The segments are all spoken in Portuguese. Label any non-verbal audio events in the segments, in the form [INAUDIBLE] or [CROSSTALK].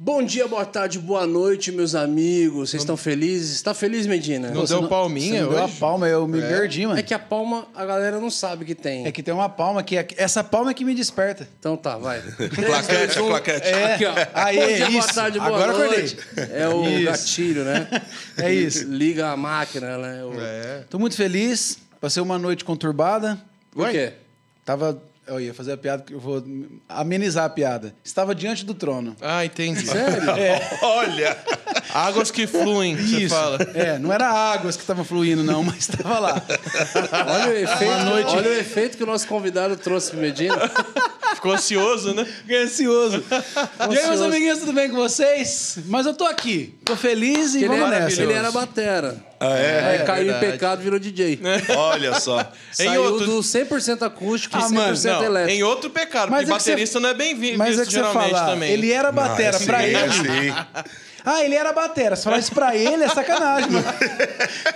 Bom dia, boa tarde, boa noite, meus amigos. Vocês estão felizes? Está feliz, Medina? Não Você deu palminha Você não deu hoje? a palma, eu me É. perdi, mano. É É que, a palma a galera não sabe que tem. É que tem uma palma que... É- essa palma é que me desperta. Então tá, vai. Plaquete, é, dois, É, Aqui, ó. aí Bom é dia, boa tarde, boa Agora acordei. noite. É o Isso. gatilho, né? [LAUGHS] É isso. Liga a máquina, né? O... É. Tô muito feliz. Passei uma noite conturbada. Por Ué? quê? Tava eu ia fazer a piada, que eu vou amenizar a piada. Estava diante do trono. Ah, entendi. Sério? [LAUGHS] É. Olha! Águas que fluem, Isso. fala. É, não era águas que estavam fluindo, não, mas estava lá. [LAUGHS] Olha o efeito, noite... olha o efeito que o nosso convidado trouxe pro Medina. Ficou ansioso, né? Ficou ansioso. e aí, meus amiguinhos, tudo bem com vocês? Mas eu tô aqui, tô feliz e ele vamos nessa. Ele era batera. Ah, é? Aí é, caiu é em pecado, virou DJ. [LAUGHS] Olha só. Saiu em outro... do 100% acústico ah, 100% mano, elétrico. Em outro pecado, mas porque é baterista você... não é bem vindo Mas é que você fala, também. ele era ah, batera. Não, pra né? ele, ah, ele era batera. Se falar isso pra ele, é sacanagem, mano.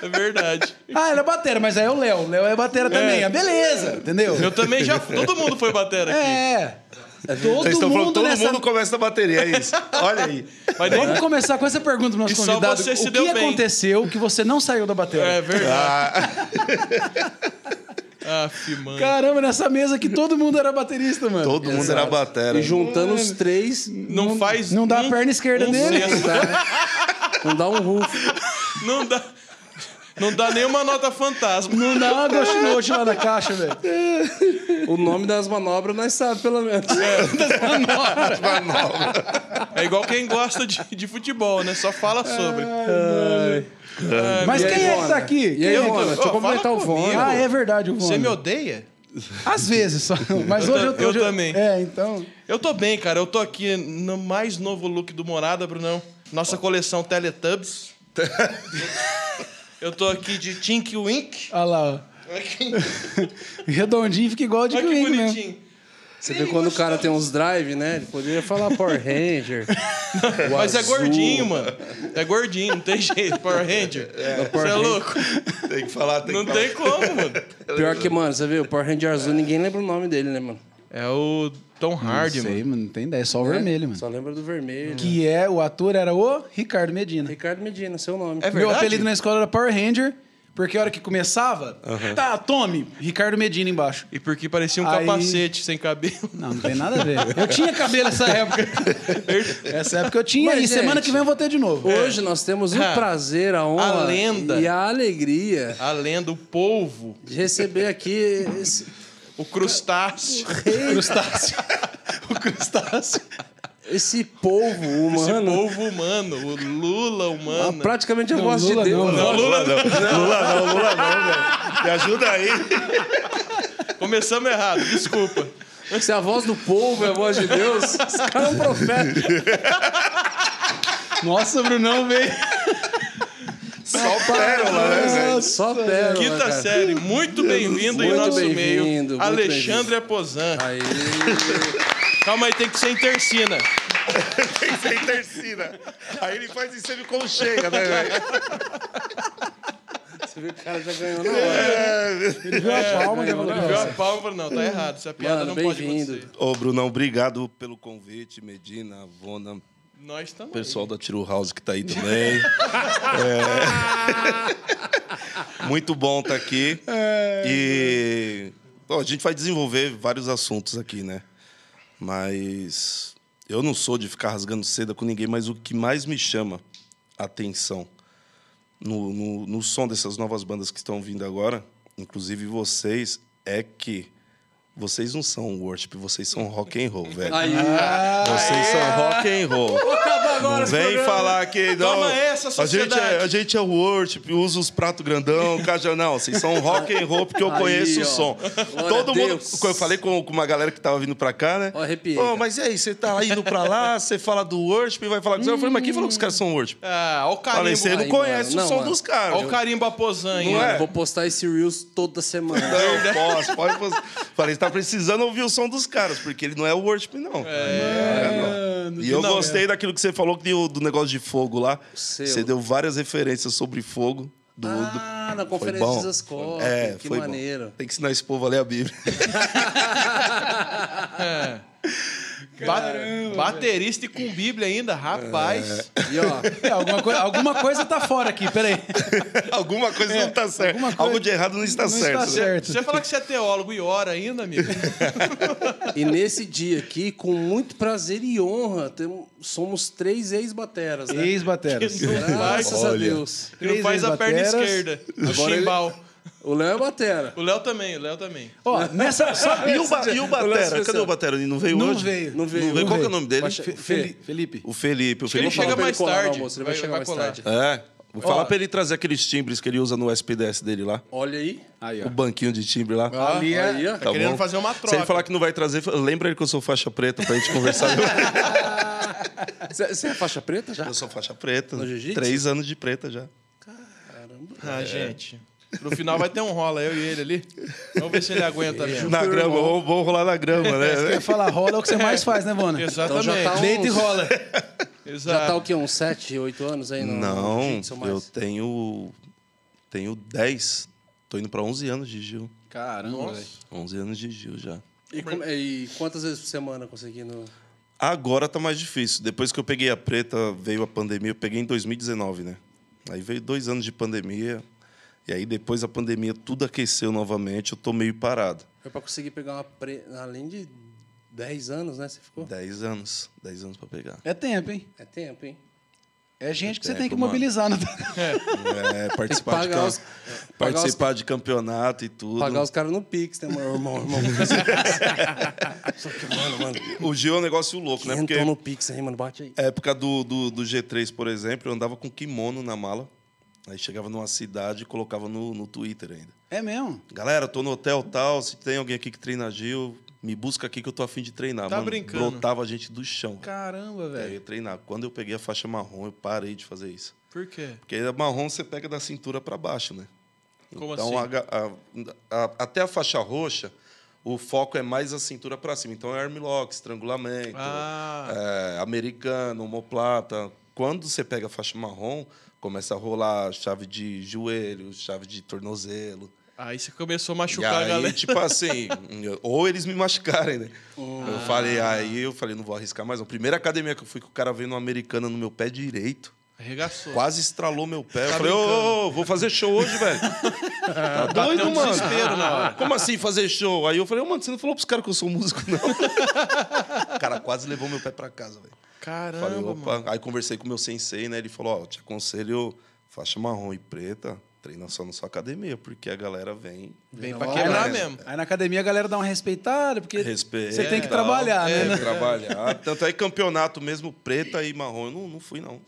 É verdade. Ah, ele é batera, mas aí é o Léo. O Léo é batera é. também. Ah, beleza, entendeu? Eu também já... Todo mundo foi batera aqui. É. é todo Vocês estão mundo falando, todo nessa... mundo começa na bateria, é isso. Olha aí. Mas Vamos começar com essa pergunta nosso e convidado. o que aconteceu que você não saiu da bateria? É verdade. Ah. [LAUGHS] Aff, mano. Caramba, nessa mesa que todo mundo era baterista, mano. Todo mundo era batera. E juntando mano. os três. Não, não faz. Não dá um, a perna esquerda um dele. Não dá, não dá um rufo. Não dá. Não dá nenhuma nota fantasma. Não dá uma Goshinoshi lá na caixa, velho. O nome das manobras nós sabemos, pelo menos. É. [LAUGHS] Das manobras. manobras. É igual quem gosta de, de futebol, né? Só fala sobre. Ai, Ai. Mas quem é esse tá aqui? E aí, Vona? É tá Deixa eu complementar o Vona. Ah, é verdade, o Vona. Você me odeia? Às vezes só. Mas hoje eu tô. Eu também. É, então. Eu tô bem, cara. Eu tô aqui no mais novo look do Morada, Brunão. Nossa coleção Teletubbies. [LAUGHS] eu tô aqui de Tink Wink. Olha lá, ó. [LAUGHS] Redondinho fica igual de Olha que mesmo. bonitinho. Você vê quando o cara tem uns drive, né? Ele poderia falar Power Ranger. [LAUGHS] Mas é gordinho, mano. É gordinho, não tem jeito. Power Ranger. É, é Power você Ranger. é louco. Tem que falar, tem Não que tem falar. como, mano. Pior que, mano, você vê, o Power Ranger azul, ninguém lembra o nome dele, né, mano? É o Tom Hardy, mano. Não sei, mano, não tem ideia. É só o É, vermelho, mano. Só lembra do vermelho. Que é, o ator era o Ricardo Medina. Ricardo Medina, seu nome. É verdade? Meu apelido na escola era Power Ranger porque a hora que começava, uhum. tá, tome, Ricardo Medina embaixo. E porque parecia um Aí... capacete sem cabelo. Não, não tem nada a ver. Eu tinha cabelo essa época. [LAUGHS] essa época eu tinha Mas, e gente, semana que vem eu vou ter de novo. É. Hoje é. nós temos o ah, prazer, a honra a lenda, e a alegria. A lenda, o povo. De receber aqui esse... O crustáceo. O rei. Crustáceo. [LAUGHS] o crustáceo. Esse povo humano. Esse povo humano, o Lula humano. Ah, praticamente a é não, voz Lula de Deus. Não, né? Lula não. Lula não, Lula não, velho. Me ajuda aí. Começamos errado, desculpa. Se a voz do povo é a voz de Deus, esse cara é um profeta. Nossa, Brunão, velho. Só pérola, né, velho? Só pérola. Quinta cara. série, muito bem-vindo em nosso bem meio. Alexandre Aposan. Aí. Calma aí, tem que ser em tercina. [LAUGHS] tem que ser em tercina. Aí ele faz isso e com conchega, né, velho? Você viu que o cara já ganhou não? É, né? ele viu a é, palma, já falou. Ele viu a palma e falou, não, tá errado. Essa é piada Mano, não pode acontecer. Ô, Brunão, obrigado pelo convite, Medina, Vona. Nós também. Pessoal da Tiro House que tá aí também. é. Muito bom estar tá aqui. É. E a gente vai desenvolver vários assuntos aqui, né? Mas eu não sou de ficar rasgando seda com ninguém, mas o que mais me chama atenção no, no, no som dessas novas bandas que estão vindo agora, inclusive vocês, é que vocês não são worship, vocês são rock and roll, velho. Aí, vocês aí, são rock and roll agora Vem falar né? que não. Toma essa A gente é, a gente é worship, usa os pratos grandão, cajão. Não, vocês são rock and roll porque eu Aí, conheço ó. o som. Glória Todo mundo. Eu falei com, uma galera que tava vindo pra cá, né? arrepiei. Oh, mas e aí, você tá indo pra lá, você fala do worship e vai falar com você. Eu falei, mas quem falou que os caras são worship? Ah, o carimbo. Falei, você não conhece o som mano. dos caras. Olha o carimbo aposanha. Não é? vou postar esse Reels toda semana. Não, posso, pode postar. Falei, você tá precisando ouvir o som dos caras, porque ele não é worship, não. É, é, não. E eu não, gostei é. daquilo que você falou falou que deu, do negócio de fogo lá. Você deu várias referências sobre fogo. Do, ah, do... na conferência das escolas. É, que foi maneiro. Bom. Tem que ensinar esse povo a ler a Bíblia. [LAUGHS] [LAUGHS] é baterista e com Bíblia ainda, rapaz. É. E, ó, é, alguma, coi alguma coisa tá fora aqui, peraí. [LAUGHS] alguma coisa não é, tá certa. Coisa... Algo de errado não está não certo. Está certo. Você, você fala que você é teólogo e ora ainda, amigo. [LAUGHS] e nesse dia aqui, com muito prazer e honra, temos, somos três ex-bateras, né? Ex-bateras. Graças Olha. a Deus. Ele faz a perna esquerda, o chimbal. Ele... O Léo é batera. O Léo também, o Léo também. Ó, nessa. Só... [LAUGHS] e, o ba... e o batera? O Cadê o batera? Ele não veio não hoje? Veio. Não veio. Não veio. Qual que é o nome dele? Fe... Felipe. O Felipe. O Felipe. Ele chega mais tarde. Almoço, ele vai, vai chegar mais tarde. É. Vou falar pra ele trazer aqueles timbres que ele usa no SPDS dele lá. Olha aí. aí o banquinho de timbre lá. Ah, ali é. Aí, tá, tá querendo bom. fazer uma troca. Se ele falar que não vai trazer, lembra ele que eu sou faixa preta pra gente conversar. Você [LAUGHS] é faixa preta já? Eu sou faixa preta. No Três anos de preta já. Caramba. Ah, é. gente. No final vai ter um rola, eu e ele ali. Vamos ver se ele aguenta mesmo. Na grama, vou, vou rolar na grama, né? Você é quer falar rola é o que você mais faz, né, Bona? Exatamente. Então já tá e rola. Exato. Já tá o quê? Uns 7, 8 anos aí? No... Não, eu tenho... Tenho 10. Tô indo pra 11 anos de Gil. Caramba, velho. 11 anos de Gil já. E, como, e quantas vezes por semana conseguindo... Agora tá mais difícil. Depois que eu peguei a preta, veio a pandemia. Eu peguei em 2019, né? Aí veio dois anos de pandemia e aí depois da pandemia tudo aqueceu novamente, eu tô meio parado. Foi para conseguir pegar uma pre... além de 10 anos, né, você ficou? 10 anos, 10 anos para pegar. É tempo, hein? É tempo, hein? É gente é que tempo, você tem que mobilizar, né? [LAUGHS] é. participar, de, camp... É, os... participar os... de campeonato e tudo. Pagar os caras no Pix, né, meu irmão? irmão. [LAUGHS] Só que, mano, mano. O Gil é um negócio louco, né? Porque... no Pix aí, mano, bate aí. Época do, do, do G3, por exemplo, eu andava com kimono na mala. Aí chegava numa cidade e colocava no, no Twitter ainda. É mesmo? Galera, tô no hotel tal, se tem alguém aqui que treina Gil, me busca aqui que eu tô afim de treinar. Tá Mano, brincando? Brotava a gente do chão. Caramba, velho. Eu ia treinar. Quando eu peguei a faixa marrom, eu parei de fazer isso. Por quê? Porque a marrom você pega da cintura para baixo, né? Como então, assim? A, a, a, até a faixa roxa, o foco é mais a cintura para cima. Então, é armlock, estrangulamento, ah. é, americano, omoplata. Quando você pega a faixa marrom, Começa a rolar chave de joelho, chave de tornozelo. Aí você começou a machucar aí, a galera. tipo assim, [LAUGHS] ou eles me machucarem, né? Oh. Eu falei, aí eu falei, não vou arriscar mais. A Primeira academia que eu fui, com o cara veio no americana no meu pé direito. Arregaçou. Quase estralou meu pé. Tá eu falei, ô, oh, vou fazer show hoje, velho. [LAUGHS] tá doido, um mano. desespero na hora. Como assim fazer show? Aí eu falei, oh, mano, você não falou pros caras que eu sou músico, não. o cara quase levou meu pé pra casa, velho. Caramba, falei, mano. Aí conversei com o meu sensei, né? Ele falou, ó, oh, te aconselho faixa marrom e preta, treina só na sua academia, porque a galera vem. Vem pra é, quebrar é. mesmo. Aí na academia a galera dá uma respeitada, porque Respeita, você tem que trabalhar, é, né? Tem que trabalhar. Tanto é campeonato mesmo, preta e marrom, eu não, não fui, não.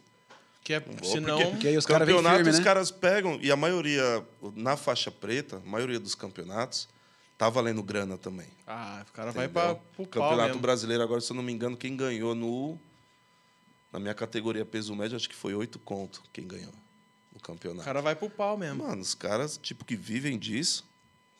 Que é, um senão... Porque, porque aí os campeonato, firme, os né? caras pegam, e a maioria, na faixa preta, a maioria dos campeonatos, tá valendo grana também. Ah, o cara entendeu? vai para o Campeonato Brasileiro, agora, se eu não me engano, quem ganhou no... Na minha categoria peso médio, acho que foi oito conto quem ganhou no campeonato. O cara vai pro pau mesmo. Mano, os caras, tipo, que vivem disso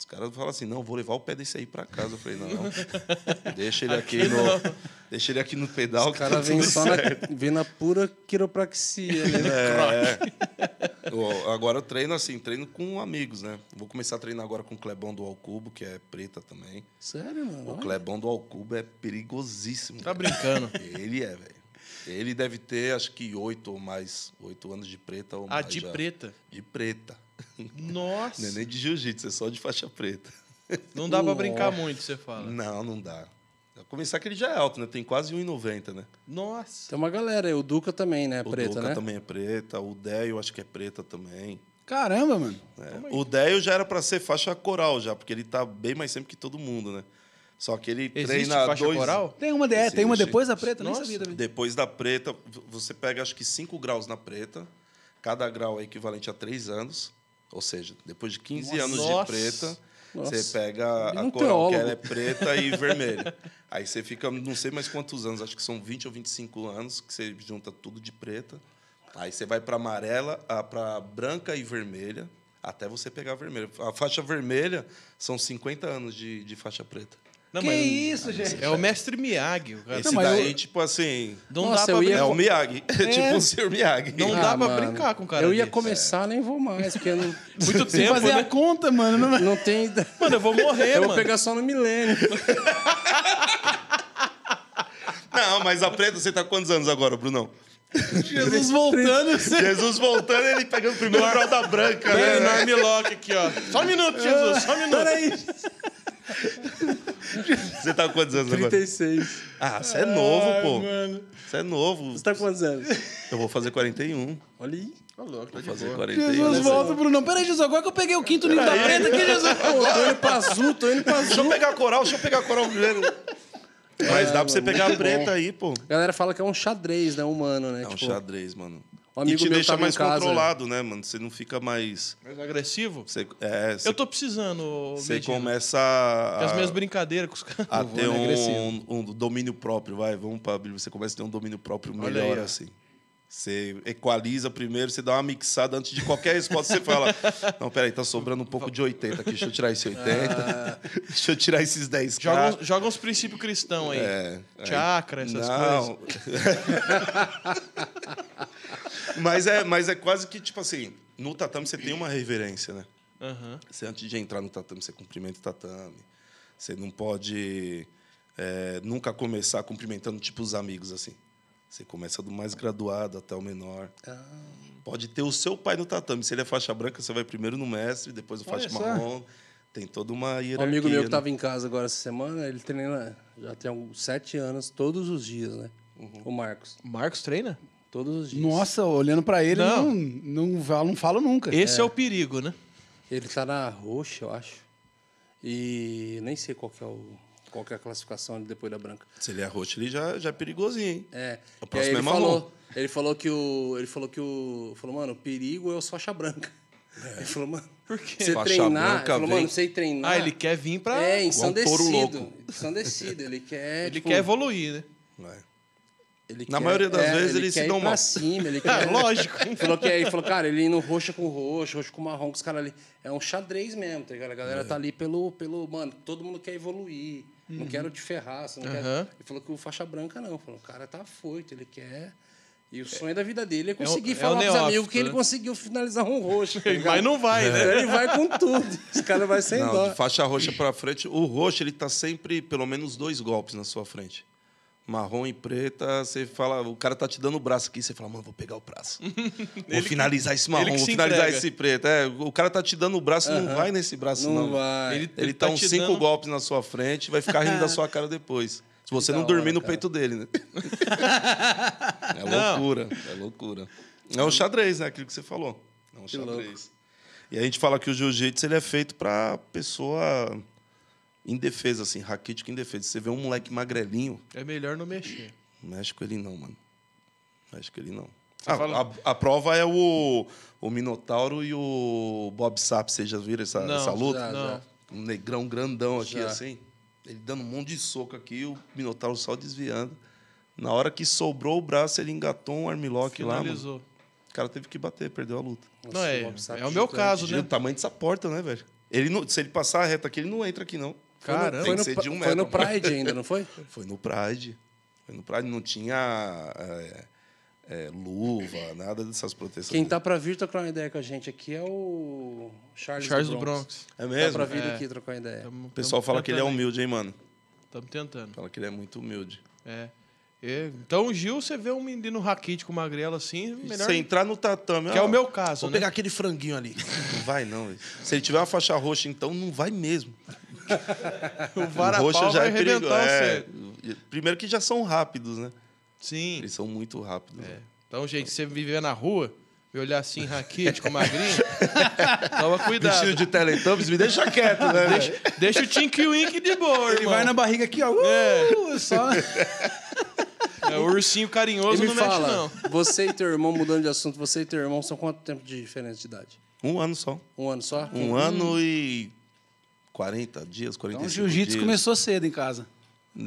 os caras falam assim, não, vou levar o pé desse aí para casa. Eu falei, não, não. [LAUGHS] deixa ele aqui, aqui no. Deixa ele aqui no pedal. Os caras tá vêm só na, vem na pura quiropraxia, né? É, eu, agora eu treino assim, treino com amigos, né? Vou começar a treinar agora com o Clebão do Alcubo, que é preta também. Sério, mano? O Clebão do Alcubo é perigosíssimo. Tá brincando. Ele é, velho. Ele deve ter, acho que, oito ou mais, oito anos de preta ou ah, mais. Ah, de já. preta? De preta. Nossa! Não é nem de jiu-jitsu, é só de faixa preta. Não dá para brincar muito, você fala. Não, não dá. A começar que ele já é alto, né? Tem quase 1,90, né? Nossa! Tem uma galera, o Duca também, né? É o preta, Duca né? também é preta, o eu acho que é preta também. Caramba, mano! É. O Déio já era para ser faixa coral já, porque ele tá bem mais sempre que todo mundo, né? Só que ele Existe treina faixa dois... coral? Tem uma, é, tem uma depois da preta, Nossa. nem sabia também. Depois da preta, você pega acho que 5 graus na preta, cada grau é equivalente a 3 anos. Ou seja, depois de 15 nossa, anos de preta, nossa. você pega a um cor teólogo. que ela é preta e [LAUGHS] vermelha. Aí você fica, não sei mais quantos anos, acho que são 20 ou 25 anos, que você junta tudo de preta. Aí você vai para amarela, ah, para branca e vermelha, até você pegar a vermelha. A faixa vermelha são 50 anos de, de faixa preta. Não, que mas, isso, é gente? É o mestre Miyagi. O cara. Esse não, daí, eu... tipo assim. Não Nossa, dá pra brincar. É o Miyagi. [LAUGHS] É. tipo o senhor Miyagi. Não ah, dá mano, pra brincar com o cara. Eu ia desse. começar, é. nem vou mais. Porque não... [LAUGHS] Muito tempo. fazer né? a conta, mano. Não... não tem. [LAUGHS] Mano, eu vou morrer, eu mano. Eu vou pegar só no milênio. não, mas preta, Você tá quantos anos agora, Brunão? Jesus voltando. Jesus voltando, ele pegando o primeiro grau da branca. Bem, né? Enorme Loki aqui, ó. Só um minuto, Jesus, só um minuto. Peraí. [LAUGHS] Você tá com quantos anos 36. agora? 36. Ah, você é novo, Ai, pô. Você é novo. Você tá com quantos anos? Eu vou fazer 41. Olha aí. Ô, tá louco, tá vou fazer 41. Jesus, volta, né? Bruno. Peraí, Jesus, agora que eu peguei o quinto livro nível da preta aqui, Jesus. [LAUGHS] Pô, tô indo pra azul, tô indo pra azul. Deixa eu pegar a coral, deixa eu pegar a coral primeiro. Mas é, dá pra mano, você pegar a preta bom. aí, pô. A galera fala que é um xadrez, né, humano, né? É um tipo... xadrez, mano. Um amigo e te deixa mais casa, controlado, né, mano? Você não fica mais. Mais agressivo? é, eu tô precisando. Você começa a. as minhas brincadeiras com os caras. A [LAUGHS] ter um, um, domínio próprio, vai, vamos pra Bíblia. Você começa a ter um domínio próprio melhor, aí, assim. Você equaliza primeiro, você dá uma mixada antes de qualquer resposta. Você fala: [LAUGHS] Não, peraí, tá sobrando um pouco de 80 aqui, deixa eu tirar esse 80, ah. [LAUGHS] deixa eu tirar esses 10 Joga, joga uns princípios cristãos aí. É, Chakra, essas não. coisas mas, é, mas é quase que, tipo assim, no tatame você tem uma reverência, né? Uhum. Você, antes de entrar no tatame, você cumprimenta o tatame. Você não pode é, nunca começar cumprimentando, tipo, os amigos, assim. Você começa do mais graduado até o menor. Ah. Pode ter o seu pai no tatame. Se ele é faixa branca, você vai primeiro no mestre, depois no faixa marrom. Tem toda uma hierarquia. Um amigo meu que estava né? em casa agora essa semana, ele treina já tem uns sete anos, todos os dias, né? Uhum. O Marcos. Marcos treina? Todos os dias. Nossa, olhando para ele, não. Não, não, falo, não falo nunca. Esse é. é. o perigo, né? Ele tá na roxa, eu acho. E nem sei qual é o qual é a classificação depois da branca. Se ele é roxo, ele já, já é perigosinho, hein? É. O próximo é ele é Falou, ele falou que o. Ele falou que o. Falou, mano, perigo é eu sou faixa branca. É. Ele falou, mano. Por quê? Você treinar. Branca, falou, mano, você treinar. Ah, ele quer vir pra. É, ensandecido. Um ensandecido. Ele quer. Ele tipo, quer evoluir, né? Vai. Ele Na quer, maioria das é, vezes ele, ele se dá cima, ele [LAUGHS] quer. É, lógico. Ele falou, que, aí é, falou, cara, ele indo roxa com roxo, roxo com marrom, que os caras ali. É um xadrez mesmo, tá ligado? A galera é. tá ali pelo, pelo. Mano, todo mundo quer evoluir. Uhum. Não quero te ferrar, você não uhum. quer. Ele falou que o faixa branca não. Falou, o cara tá foito ele quer. E o sonho da vida dele é, é conseguir é, falar é pros amigos que ele né? conseguiu finalizar um roxo. Tá [LAUGHS] Mas não vai, né? Ele vai com tudo. Esse cara vai sem não, dó. De faixa roxa pra frente, o roxo ele tá sempre pelo menos dois golpes na sua frente marrom e preta, você fala, o cara tá te dando o braço aqui, você fala, mano, vou pegar o braço. [LAUGHS] vou finalizar esse marrom, vou finalizar entrega. esse preto. É, o cara tá te dando o braço, não vai nesse braço, não. não. Vai. Ele, ele, ele tá, tá uns cinco dando... golpes na sua frente, vai ficar rindo da [LAUGHS] sua cara depois. Se você não dormir hora, no cara. peito dele, né? [LAUGHS] é loucura, não. é loucura. É um xadrez, né? Aquilo que você falou. É um que xadrez. Louco. E a gente fala que o jiu-jitsu ele é feito pra pessoa defesa assim, raquítico defesa. Você vê um moleque magrelinho. É melhor não mexer. Não mexe com ele, não, mano. mexe com ele, não. Ah, fala... a, a, prova é o, o Minotauro e o Bob Sap. Vocês já viram essa, não, essa luta? Já, não. Um negrão grandão aqui, já. assim. Ele dando um monte de soco aqui, o Minotauro só desviando. Na hora que sobrou o braço, ele engatou um armlock lá. Finalizou. O cara teve que bater, perdeu a luta. Nossa, não é. O é o meu caso, né? O tamanho dessa porta, né, velho? Ele não, se ele passar a reta aqui, ele não entra aqui, não. Caramba, foi no, foi um foi no Pride ainda, não foi? [LAUGHS] foi no Pride. Foi no Pride, não tinha é, é, luva, nada dessas proteções. Quem tá para vir trocar uma ideia com a gente aqui é o Charles, Charles do, Bronx. do Bronx. É tá mesmo? Tá para vir é. aqui trocar uma ideia. Tamo, o pessoal fala que ele é humilde, hein, mano? Estamos tentando. Fala que ele é muito humilde. É. Então, Gil, você vê um menino raquítico, magrelo assim, melhor. Você entrar no tatame. Que é ó, é o meu caso. Vou né? pegar aquele franguinho ali. Não vai, não. Se ele tiver uma faixa roxa, então, não vai mesmo. [LAUGHS] o vara roxa já é É, primeiro que já são rápidos, né? Sim. Eles são muito rápidos. É. Né? Então, gente, se você viver na rua e olhar assim, raquete com magrinho, [LAUGHS] toma cuidado. Vestido de Teletubbies, me deixa quieto, né? Deixa, deixa o Tinky de boa, Ele vai na barriga aqui, ó. É. Uh, é. Só... [LAUGHS] É, o ursinho carinhoso Ele não fala, mexe, não. Você e teu irmão, mudando de assunto, você e teu irmão são quanto tempo de diferença de idade? Um ano só. Um ano só? Um hum. ano e 40 dias, 45 então, o jiu-jitsu começou cedo em casa.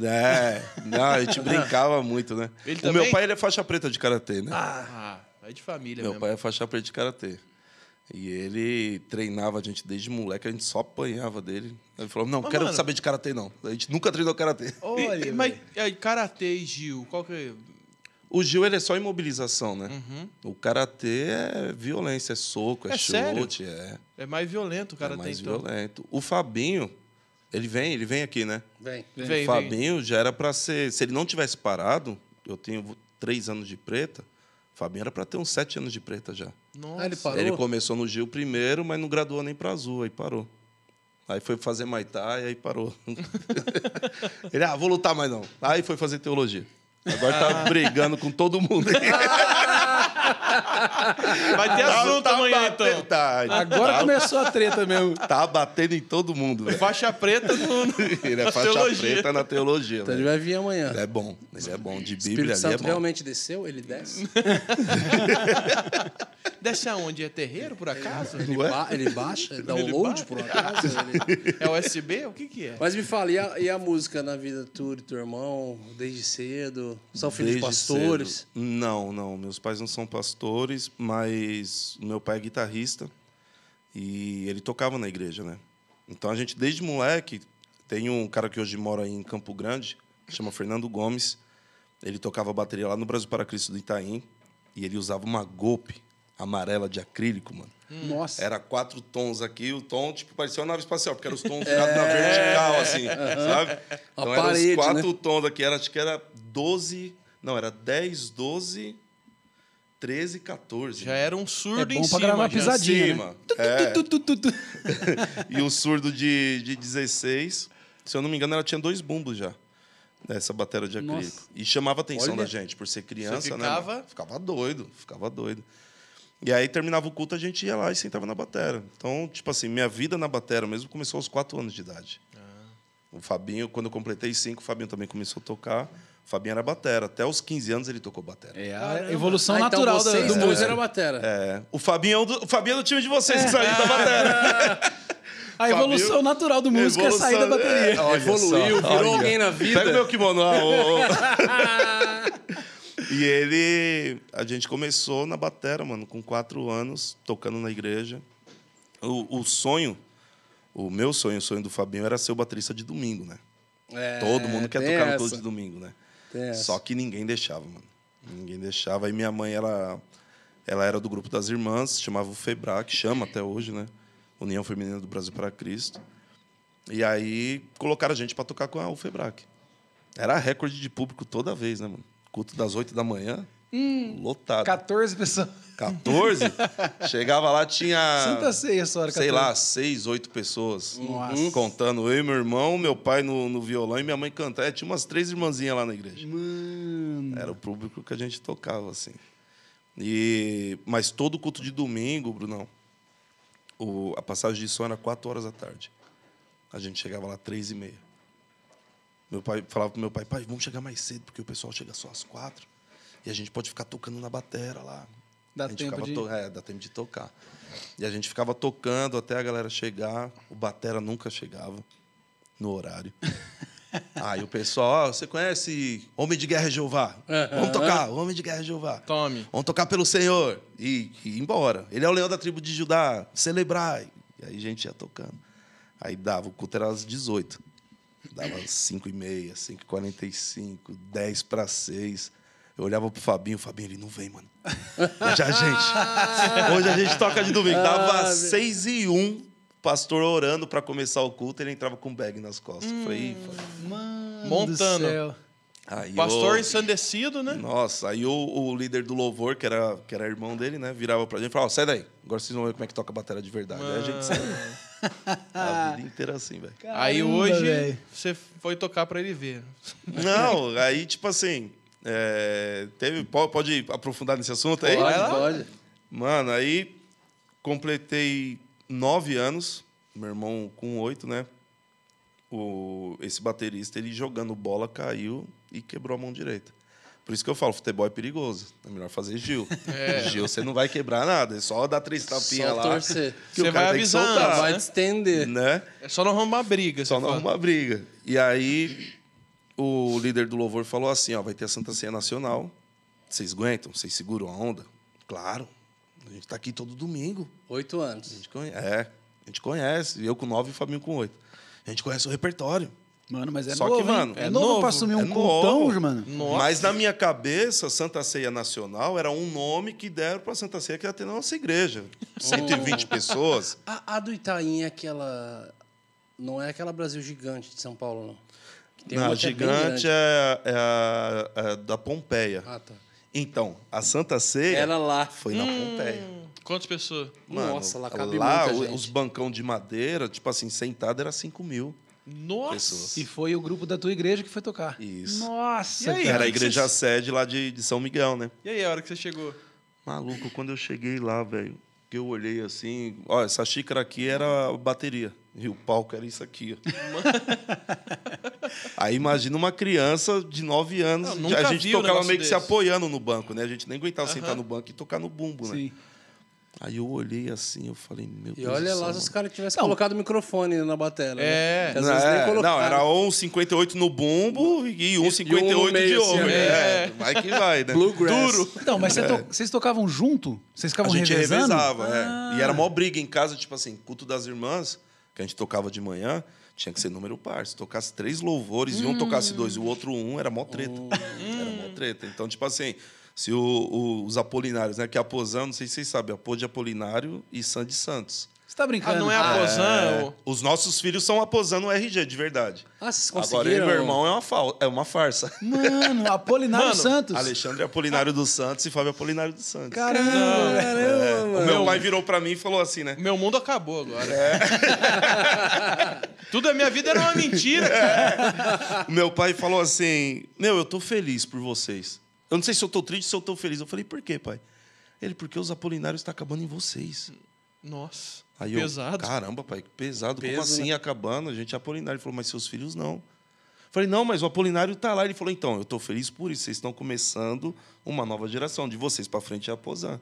É, não, a gente [LAUGHS] brincava muito, né? Ele o também? meu pai ele é faixa preta de karatê, né? Ah. ah, é de família Meu mesmo. pai é faixa preta de karatê. E ele treinava a gente desde moleque, a gente só apanhava dele. Ele falou: não, mas, quero mano, saber de karatê, não. A gente nunca treinou karatê. Olha, mas karatê e Gil, qual que é? O Gil ele é só imobilização, né? Uhum. O karatê é violência, é soco, é, é chute, é. É mais violento o então. é mais então. violento. O Fabinho, ele vem, ele vem aqui, né? Vem. vem. O Fabinho vem. já era para ser, se ele não tivesse parado, eu tenho três anos de preta. Fabinho era para ter uns sete anos de preta já. Nossa. Ah, ele parou. Ele começou no Gil primeiro, mas não graduou nem para azul, aí parou. Aí foi fazer Maitá e aí parou. [LAUGHS] [LAUGHS] ele, ah, vou lutar mais não. Aí foi fazer teologia. Agora tá ah. brigando com todo mundo. [LAUGHS] [LAUGHS] Vai ter tá- assunto tá amanhã, batendo, então. Tá, então Agora tá, começou a treta mesmo. Tá batendo em todo mundo, velho. Faixa preta no, [LAUGHS] Ele é faixa teologia. preta na teologia. Então véio. ele vai vir amanhã. Ele é bom. Ele é bom. De Bíblia, Espírito é Santo é bom. realmente desceu? Ele desce? [LAUGHS] desce aonde? É terreiro, por acaso? Ele, ba ele baixa? É download, por acaso? Ele... É USB? O que que é? Mas me fala, e a, e a música na vida tua e teu irmão? Desde cedo? São filhos de pastores? Cedo. Não, não. Meus pais não são pastores pastores, mas meu pai é guitarrista e ele tocava na igreja, né? Então a gente desde moleque tem um cara que hoje mora em Campo Grande, chama Fernando Gomes. Ele tocava bateria lá no Brasil para Cristo do Itaim e ele usava uma golpe amarela de acrílico, mano. Hum. Nossa. Era quatro tons aqui, o tom, tipo, parecia uma nave espacial, porque eram os tons virados é. na vertical, assim, sabe? Então, eram os né? quatro né? tons aqui, era, acho que era 12, não, era 10, 12 13, 14. Já era um surdo é bom em cima. Gravar pisadinha, em cima. Né? É. [LAUGHS] e o surdo de, de 16, se eu não me engano, ela tinha dois bumbos já. nessa bateria de acrílico. Nossa. E chamava a atenção Olha. da gente, por ser criança, Você né, ficava... né? Ficava doido, ficava doido. E aí terminava o culto, a gente ia lá e sentava na bateria, Então, tipo assim, minha vida na bateria mesmo começou aos quatro anos de idade. Ah. O Fabinho, quando eu completei cinco, o Fabinho também começou a tocar. Fabinho era batera. Até os 15 anos ele tocou batera. É a evolução ah, então natural então vocês do músico. Né? era batera. É. O Fabinho é, o do, o Fabinho é do time de vocês é. que saiu da ah. batera. A evolução Fabinho, natural do músico é evolução, é sair da bateria. É, Evoluiu, só, virou alguém na vida. Pega o meu kimono [LAUGHS] e ele... A gente começou na batera, mano, com quatro anos, tocando na igreja. O, o sonho, o meu sonho, o sonho do Fabinho era ser o baterista de domingo, né? É, Todo mundo quer tocar essa. no close de domingo, né? Só que ninguém deixava, mano. Ninguém deixava. E minha mãe, ela, ela era do grupo das irmãs, chamava o Febra, que chama até hoje, né? União Feminina do Brasil para Cristo. E aí colocaram a gente para tocar com a UFEBRAC. Era recorde de público toda vez, né, mano? Culto das oito da manhã, Hum, lotado. 14 pessoas. 14? [LAUGHS] Chegava lá, tinha. Santa ceia, essa hora, 14. Sei lá, 6, 8 pessoas. Nossa. Contando eu e meu irmão, meu pai no, no violão e minha mãe cantando. É, tinha umas três irmãzinhas lá na igreja. Mano. Era o público que a gente tocava, assim. E... Mas todo culto de domingo, Brunão, o... a passagem de som era 4 horas da tarde. A gente chegava lá 3 e meia. Meu pai falava pro meu pai, pai, vamos chegar mais cedo, porque o pessoal chega só às quatro. E a gente pode ficar tocando na batera lá. Dá a gente tempo de... To... É, dá tempo de tocar. E a gente ficava tocando até a galera chegar. O batera nunca chegava no horário. [LAUGHS] Aí o pessoal, você conhece Homem de Guerra Jeová? Vamos tocar, Homem de Guerra Jeová. Tome. Vamos tocar pelo Senhor. E, e embora. Ele é o leão da tribo de Judá. Celebrai. E aí a gente ia tocando. Aí dava, o culto era às 18. Dava 5 e meia, 5 e 45, 10 para 6. Eu olhava pro Fabinho, Fabinho, ele não vem, mano. Hoje a gente. Hoje a gente toca de domingo. Tava ah, seis e um, pastor orando para começar o culto, ele entrava com um bag nas costas. Hum, foi, foi. Mano Montano. Do céu. Aí pastor o... ensandecido, né? Nossa, aí o, o, líder do louvor, que era, que era irmão dele, né? Virava pra gente e falava, sai daí. Agora vocês vão ver como é que toca a bateria de verdade. Mano. Aí a gente saiu. a vida inteira assim, velho. Aí hoje véio. você foi tocar pra ele ver. Não, aí tipo assim, é, teve, pode, aprofundar nesse assunto aí? Pode, pode. Mano, aí completei nove anos, meu irmão com oito, né? O, esse baterista, ele jogando bola, caiu e quebrou a mão direita. Por isso que eu falo, futebol é perigoso. É melhor fazer Gil. É. Gil, você não vai quebrar nada. É só dar três tapinhas lá. Torcer. Que você o cara vai avisar, soltar, né? vai estender. Né? É só não arrumar briga. Só não fala. arrumar briga. E aí o líder do louvor falou assim: ó, vai ter a Santa Ceia Nacional. Vocês aguentam? Vocês seguram a onda? Claro. A gente está aqui todo domingo. Oito anos. A gente conhece. É, a gente conhece. Eu com nove e o Fabinho com oito. A gente conhece o repertório. Mano, mas é Só novo, que, mano, é, é novo, novo pra assumir um é cultão, novo. mano. Nossa. Mas na minha cabeça, Santa Ceia Nacional era um nome que deram pra Santa Ceia que ia ter na nossa igreja. 120 pessoas. A, a do Itaim é aquela... Não é aquela Brasil Gigante de São Paulo, não. Tem Não, a é gigante é, é, a, é, é da Pompeia. Ah, tá. Então, a Santa Ceia Era lá. foi na Hum. Pompeia. Quantas pessoas? Mano, Nossa, lá cabe muita gente. lá os bancão de madeira, tipo assim, sentado era 5 mil. Nossa! Pessoas. E foi o grupo da tua igreja que foi tocar. Isso. Nossa, E aí, Era a igreja sede lá de, de São Miguel, né? E aí, a hora que você chegou? Maluco, quando eu cheguei lá, velho, que eu olhei assim, ó, essa xícara aqui era bateria e o palco era isso aqui. [LAUGHS] Aí imagina uma criança de 9 anos, não, a gente tocava meio desse. que se apoiando no banco, né? A gente nem aguentava uh -huh. sentar no banco e tocar no bumbo, né? Sim. né? Aí eu olhei assim, eu falei, meu Deus. E olha lá se os caras tivessem colocado o microfone na batela. É. Né? é. Não, é, era 1,58 no bumbo e 1,58 de over. Assim, é. é. Vai que vai, né? Bluegrass. Duro. Então, mas é. vocês é. tocavam junto? Vocês ficavam revezando? A gente revezando? revezava, ah. é. E era ah. mó briga em casa, tipo assim, culto das irmãs, que a gente tocava de manhã, tinha que ser número par. Se tocasse três louvores hum. e um hum. tocasse dois e o outro um, era mó treta. Hum. era mó treta. Então, tipo assim... Se o, o, os apolinários, né? Que é Aposan, não sei se vocês sabem, Apô de Apolinário e Sandy Santos. Você tá brincando? Ah, não é ah, Aposan? É. é os nossos filhos são Aposan no RG, de verdade. Ah, vocês conseguiram? Agora, ele, meu irmão, é uma, fal... é uma farsa. Mano, Apolinário mano, Santos. Alexandre Apolinário dos Santos e Fábio Apolinário dos Santos. Caramba, caramba. É, é. O meu pai virou pra mim e falou assim, né? Meu mundo acabou agora. É. [LAUGHS] Tudo a minha vida era uma mentira. É. O meu pai falou assim, meu, eu tô feliz por vocês. Eu não sei se eu estou triste, se eu estou feliz. Eu falei, por quê, pai? Ele, porque os apolinários estão tá acabando em vocês. Nossa, Aí pesado. Eu, Caramba, pai, pesado. Pesa, Como né? assim, né? acabando? A gente é apolinário. Ele falou, mas seus filhos não. Eu falei, não, mas o Apolinário está lá. Ele falou, então, eu estou feliz por isso. Vocês estão começando uma nova geração. De vocês para frente é a Posan.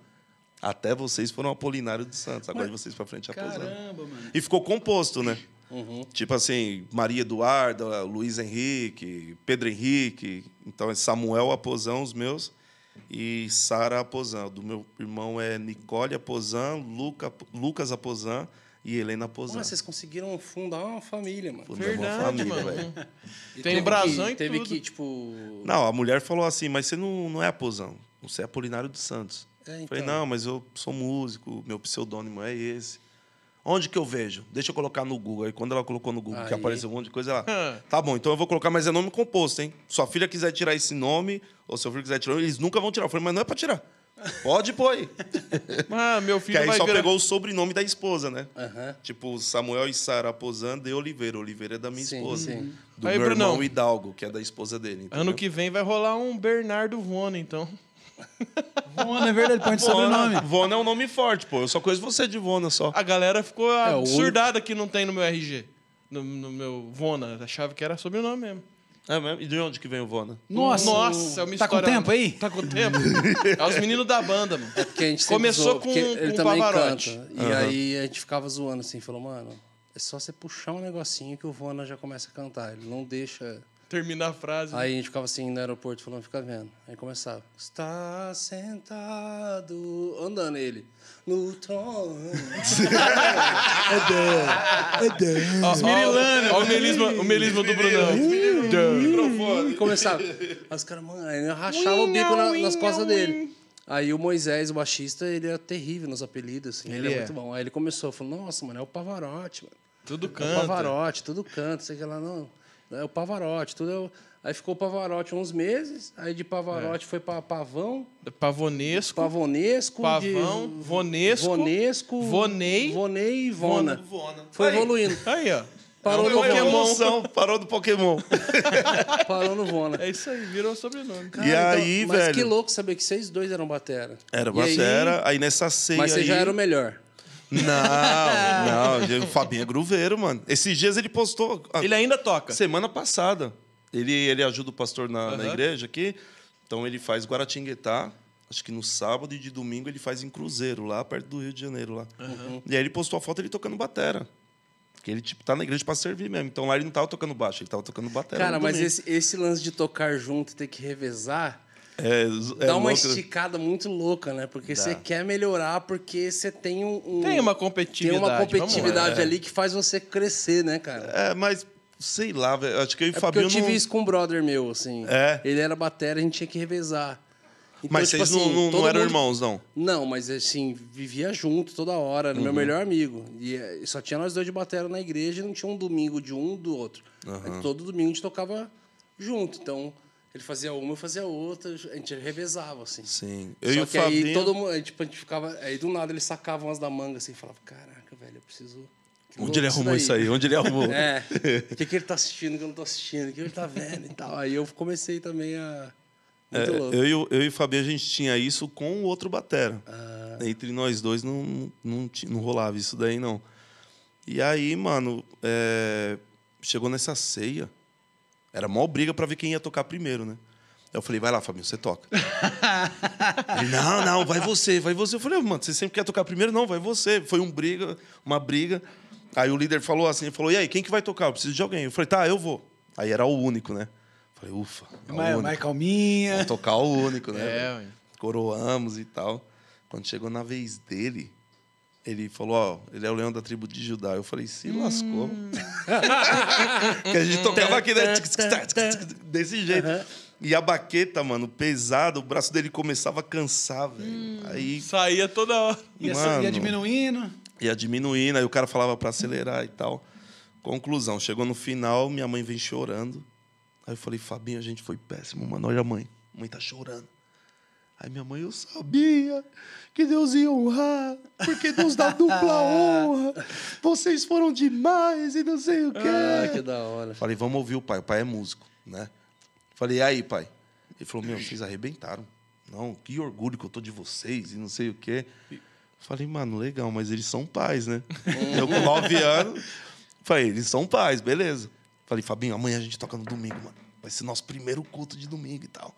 Até vocês foram Apolinário de Santos. Agora mas, de vocês para frente é a Posan. Caramba, mano. E ficou composto, né? Uhum. Tipo assim, Maria Eduarda, Luiz Henrique, Pedro Henrique. Então é Samuel Aposão, os meus, e Sara Aposan. Do meu irmão é Nicole Aposão, Luca, Lucas Aposão e Helena Pousada. Vocês conseguiram fundar uma família, mano. Fundar Verdade, uma família, mano. Tem teve brasão que, e teve tudo. que, tipo... Não, a mulher falou assim, mas você não, não é Aposão, você é Apolinário dos Santos. É, então. Falei, não, mas eu sou músico, meu pseudônimo é esse. Onde que eu vejo? Deixa eu colocar no Google. Aí quando ela colocou no Google, aí. que apareceu um monte de coisa, lá. tá bom, então eu vou colocar, mas é nome composto, hein? Sua filha quiser tirar esse nome, ou seu filho quiser tirar, eles nunca vão tirar. Eu falei, mas não é pra tirar. Pode pôr aí. [LAUGHS] Ah, meu filho. Que aí vai só virar... pegou o sobrenome da esposa, né? Uhum. Tipo, Samuel e Sara Posan de Oliveira. Oliveira é da minha sim, esposa. Sim. Do aí, meu Brunão, irmão Hidalgo, que é da esposa dele. Entendeu? Ano que vem vai rolar um Bernardo Vona, então. Vona, é verdade, põe de nome. Vona é um nome forte, pô. Eu só conheço você de Vona só. A galera ficou é, absurdada o... que não tem no meu RG. No, no meu Vona. Achava que era sobrenome mesmo. É mesmo? E de onde que vem o Vona? Nossa, Nossa o... é Tá com tempo aí? Tá com tempo? é os meninos da banda, mano. É porque a gente Começou com, ele com também Pavarotti. Canta. E uhum. aí a gente ficava zoando assim, falou, mano, é só você puxar um negocinho que o Vona já começa a cantar. Ele não deixa terminar a frase. Aí a gente ficava assim no aeroporto falando, fica vendo. Aí começava. Está sentado. Andando ele. No trono. Os mirilano. Olha o melisma, o melisma do Brunão. E começava. Os caras, mano, rachava o bico na, nas costas dele. Aí o Moisés, o baixista, ele é terrível nos apelidos, assim. Ele, ele é, muito bom. Aí ele começou, falou, nossa, mano, é o Pavarotti, mano. Tudo é canto. Pavarotti, tudo canto, sei que lá, não né, o Pavarotti, tudo. Aí ficou o Pavarotti uns meses, aí de Pavarotti é. foi para Pavão. Pavonesco. Pavonesco. Pavão, de, Vonesco. Vonesco. Vonei. Vonei e Vona. Vona. Foi aí. evoluindo. Tá aí, ó. Parou é no Pokémon. parou do Pokémon. parou no Vona. É isso aí, virou sobrenome. Cara, e então, aí, mas velho. Mas que louco saber que vocês dois eram batera. Era batera, aí, aí, nessa ceia. Mas você aí... já era o melhor. Não, [LAUGHS] não. O Fabinho é gruveiro, mano. Esses dias ele postou. Ele ainda toca. Semana passada. Ele, ele ajuda o pastor na, uhum. na igreja aqui. Então ele faz Guaratinguetá. Acho que no sábado e de domingo ele faz em Cruzeiro, lá perto do Rio de Janeiro. lá. Uhum. E aí ele postou a foto ele tocando batera. Porque ele, tipo, tá na igreja para servir mesmo. Então lá ele não tava tocando baixo, ele tava tocando batera. Cara, mas esse, esse lance de tocar junto e ter que revezar é, é Dá uma louca. esticada muito louca, né? Porque Dá. você quer melhorar, porque você tem um, um, Tem uma competitividade. Tem uma competitividade é. ali que faz você crescer, né, cara? É, mas sei lá, velho. Acho que eu e é Fabinho. Eu tive não... isso com um brother meu, assim. É. Ele era batera, a gente tinha que revezar. Então, mas tipo, vocês assim, não, não, não eram mundo... irmãos, não? Não, mas assim, vivia junto toda hora, era uhum. meu melhor amigo. E eh, só tinha nós dois de batera na igreja e não tinha um domingo de um do outro. Uhum. Todo domingo a gente tocava junto. Então, ele fazia uma, eu fazia outra, a gente revezava, assim. Sim. Eu Só e o que Fabinho... aí todo mundo, tipo, a gente ficava. Aí do nada eles sacavam as da manga assim e falava, caraca, velho, eu preciso. Onde ele arrumou isso, isso aí? Onde ele arrumou? é. O que, que ele tá assistindo que eu não tô assistindo? O que ele tá vendo e tal. Aí eu comecei também a. É, eu, eu e o Fabinho, a gente tinha isso com o outro batera. Ah. Entre nós dois não, não, não, rolava isso daí, não. E aí, mano, é... chegou nessa ceia. Era mó briga para ver quem ia tocar primeiro, né? Eu falei, vai lá, Fabinho, você toca. [LAUGHS] Ele, não, não, vai você, vai você. Eu falei, ah, mano, você sempre quer tocar primeiro? Não, vai você. Foi um briga, uma briga. Aí o líder falou assim, falou, e aí, quem que vai tocar? Eu preciso de alguém. Eu falei, tá, eu vou. Aí era o único, né? Eu falei, ufa. É mais, único. mais calminha. Vou tocar o único, né? É, Coroamos e tal. Quando chegou na vez dele, ele falou, ó, ele é o leão da tribo de Judá. Eu falei, se hum. lascou. [LAUGHS] que a gente tocava aqui, né? Desse jeito. Uhum. E a baqueta, mano, pesada, o braço dele começava a cansar, velho. Hum. Aí... Saía toda hora. Ia, mano, ia diminuindo. Ia diminuindo, aí o cara falava para acelerar e tal. Conclusão, chegou no final, minha mãe vem chorando. Aí eu falei, Fabinho, a gente foi péssimo, mano. Olha a mãe. A mãe tá chorando. Aí minha mãe, eu sabia que Deus ia honrar, porque Deus dá dupla [LAUGHS] honra. Vocês foram demais e não sei o quê. Ah, que da hora. Falei, vamos ouvir o pai. O pai é músico, né? Falei, e aí, pai? Ele falou, meu, vocês arrebentaram. Não, que orgulho que eu tô de vocês e não sei o quê. Falei, mano, legal, mas eles são pais, né? [LAUGHS] eu com 9 anos. Falei, eles são pais, beleza. Falei, Fabinho, amanhã a gente toca no domingo, mano. Vai ser nosso primeiro culto de domingo e tal.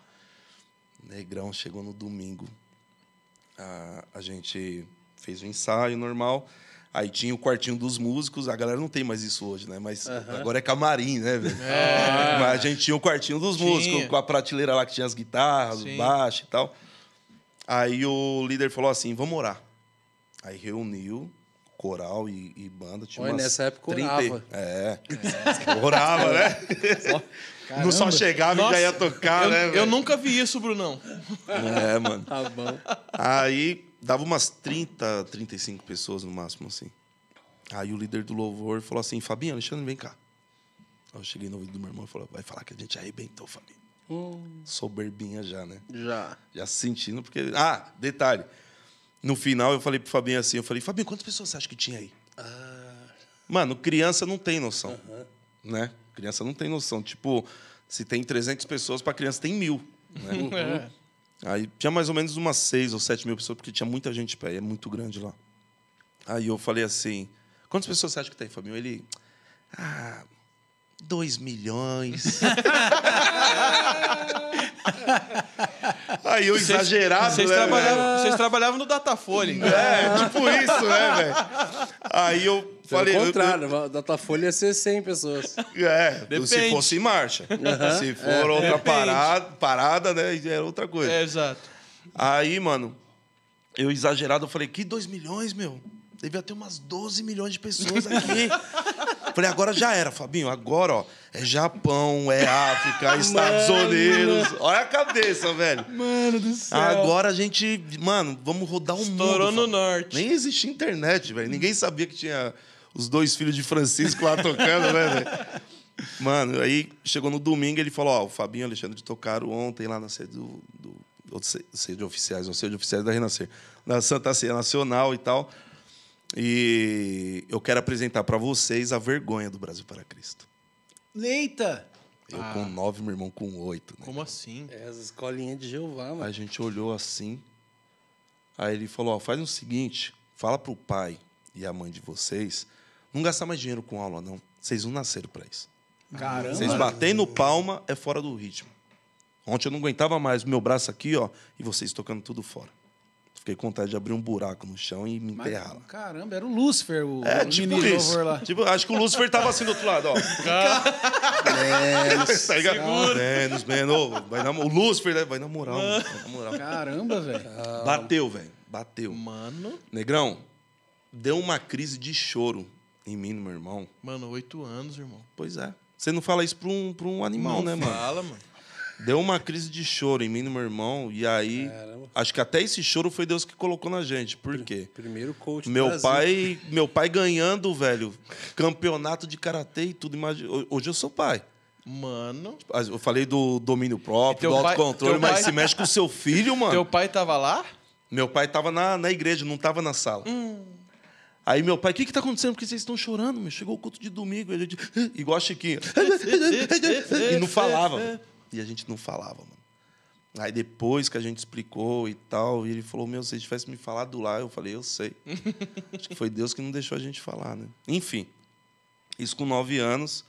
Negrão chegou no domingo. A, a gente fez o um ensaio normal. Aí tinha o quartinho dos músicos, a galera não tem mais isso hoje, né? Mas uhum. agora é camarim, né, velho? É. [LAUGHS] Mas a gente tinha o quartinho dos tinha. músicos, com a prateleira lá que tinha as guitarras, Sim. o baixo e tal. Aí o líder falou assim: vamos orar. Aí reuniu coral e, e banda. Tinha Olha, nessa época 30... orava. É, é. [LAUGHS] orava, né? [LAUGHS] Caramba. Não só chegava Nossa, e já ia tocar, eu, né? Eu velho? nunca vi isso, Brunão. É, mano. Tá bom. Aí dava umas 30, 35 pessoas no máximo, assim. Aí o líder do louvor falou assim: Fabinho, Alexandre, vem cá. Aí eu cheguei no ouvido do meu irmão e falou, vai falar que a gente é arrebentou, Fabinho. Hum. Soberbinha já, né? Já. Já sentindo, porque. Ah, detalhe. No final eu falei pro Fabinho assim: eu falei, Fabinho, quantas pessoas você acha que tinha aí? Ah. Mano, criança não tem noção, né? criança não tem noção. Tipo, se tem 300 pessoas, para criança tem mil. Né? Uhum. [LAUGHS] É. Aí tinha mais ou menos umas 6 ou 7 mil pessoas, porque tinha muita gente de pé, é muito grande lá. Aí eu falei assim: quantas pessoas você acha que tem, Fabinho? Ele. Ah, 2 milhões. [LAUGHS] Aí o exagerado, vocês, né? Trabalhavam, vocês trabalhavam no Datafolha. Então. É, tipo isso, né, velho? Aí eu pelo falei. Pelo contrário, eu, eu... Datafolha ia ser 100 pessoas. É, Depende. se fosse em marcha. Uhum. Se for é, outra parada, parada, né? Era outra coisa. É, exato. Aí, mano, eu exagerado, eu falei, que 2 milhões, meu? Devia ter umas 12 milhões de pessoas aqui. Falei, agora já era, Fabinho. Agora, ó, é Japão, é África, [LAUGHS] Estados mano, Unidos. Olha a cabeça, velho. Mano do céu. Agora a gente, mano, vamos rodar o Estourou mundo. Estourou no norte. Nem existia internet, velho. Ninguém sabia que tinha os dois filhos de Francisco lá tocando, né, velho? Mano, aí chegou no domingo ele falou: Ó, o Fabinho e o Alexandre tocaram ontem lá na sede do. do, do sede oficiais, não sede oficiais da Renascer, na Santa Ceia Nacional e tal. E eu quero apresentar para vocês a vergonha do Brasil para Cristo. Eita! Eu ah. com nove, meu irmão com oito. Né? Como assim? É, as escolinhas de Jeová, mano. Aí a gente olhou assim. Aí ele falou: ó, faz o seguinte, fala pro pai e a mãe de vocês não gastar mais dinheiro com aula, não. Vocês não nasceram para isso. Caramba! Vocês batendo palma é fora do ritmo. Ontem eu não aguentava mais o meu braço aqui, ó, e vocês tocando tudo fora. Fiquei com vontade de abrir um buraco no chão e me enterrar lá. Caramba, era o Lúcifer, o é, tipo menino isso. lá. Tipo, acho que o Lúcifer tava assim do outro lado, ó. menos, [LAUGHS] tá ligado? Menos, menos. o Lúcifer né? vai namorar. mano. vai Caramba, velho. Bateu, velho. Bateu. Mano. Negrão, deu uma crise de choro em mim, no meu irmão. Mano, oito anos, irmão. Pois é. Você não fala isso pra um, pra um animal, não né, fala, mano? Fala, mano. Deu uma crise de choro em mim e no meu irmão, e aí. Caramba. Acho que até esse choro foi Deus que colocou na gente. Por quê? Primeiro coach meu Brasil. pai Meu pai ganhando, velho, campeonato de karatê e tudo. Hoje eu sou pai. Mano. Tipo, eu falei do domínio próprio, do autocontrole, mas pai... se mexe com o seu filho, mano. Teu pai tava lá? Meu pai tava na, na igreja, não tava na sala. Hum. Aí meu pai, o que que tá acontecendo? Porque vocês estão chorando, meu. Chegou o culto de domingo. Ele, igual a Chiquinha. [LAUGHS] e não falava. E a gente não falava, mano. Aí depois que a gente explicou e tal, e ele falou: Meu, se tivesse me falado lá, eu falei: Eu sei. [LAUGHS] Acho que foi Deus que não deixou a gente falar, né? Enfim, isso com nove anos.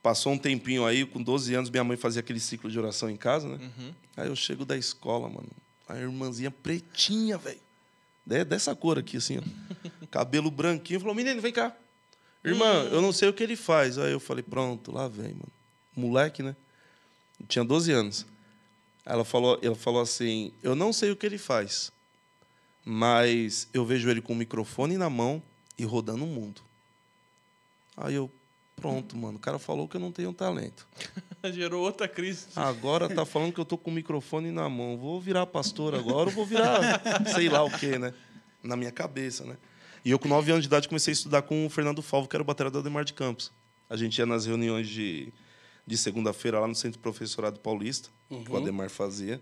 Passou um tempinho aí, com 12 anos, minha mãe fazia aquele ciclo de oração em casa, né? Uhum. Aí eu chego da escola, mano. A irmãzinha pretinha, velho. Dessa cor aqui, assim, ó. [LAUGHS] Cabelo branquinho. Falou: Menino, vem cá. Irmã, hum. eu não sei o que ele faz. Aí eu falei: Pronto, lá vem, mano. Moleque, né? tinha 12 anos. Ela falou, ela falou assim: Eu não sei o que ele faz, mas eu vejo ele com o microfone na mão e rodando o mundo. Aí eu, pronto, mano, o cara falou que eu não tenho talento. [LAUGHS] Gerou outra crise. Agora tá falando que eu tô com o microfone na mão. Vou virar pastor agora ou vou virar [LAUGHS] sei lá o quê, né? Na minha cabeça, né? E eu, com 9 anos de idade, comecei a estudar com o Fernando Falvo, que era o batera da Demar de Campos. A gente ia nas reuniões de de segunda-feira lá no Centro Professorado Paulista, uhum. que o uhum. Ademar fazia.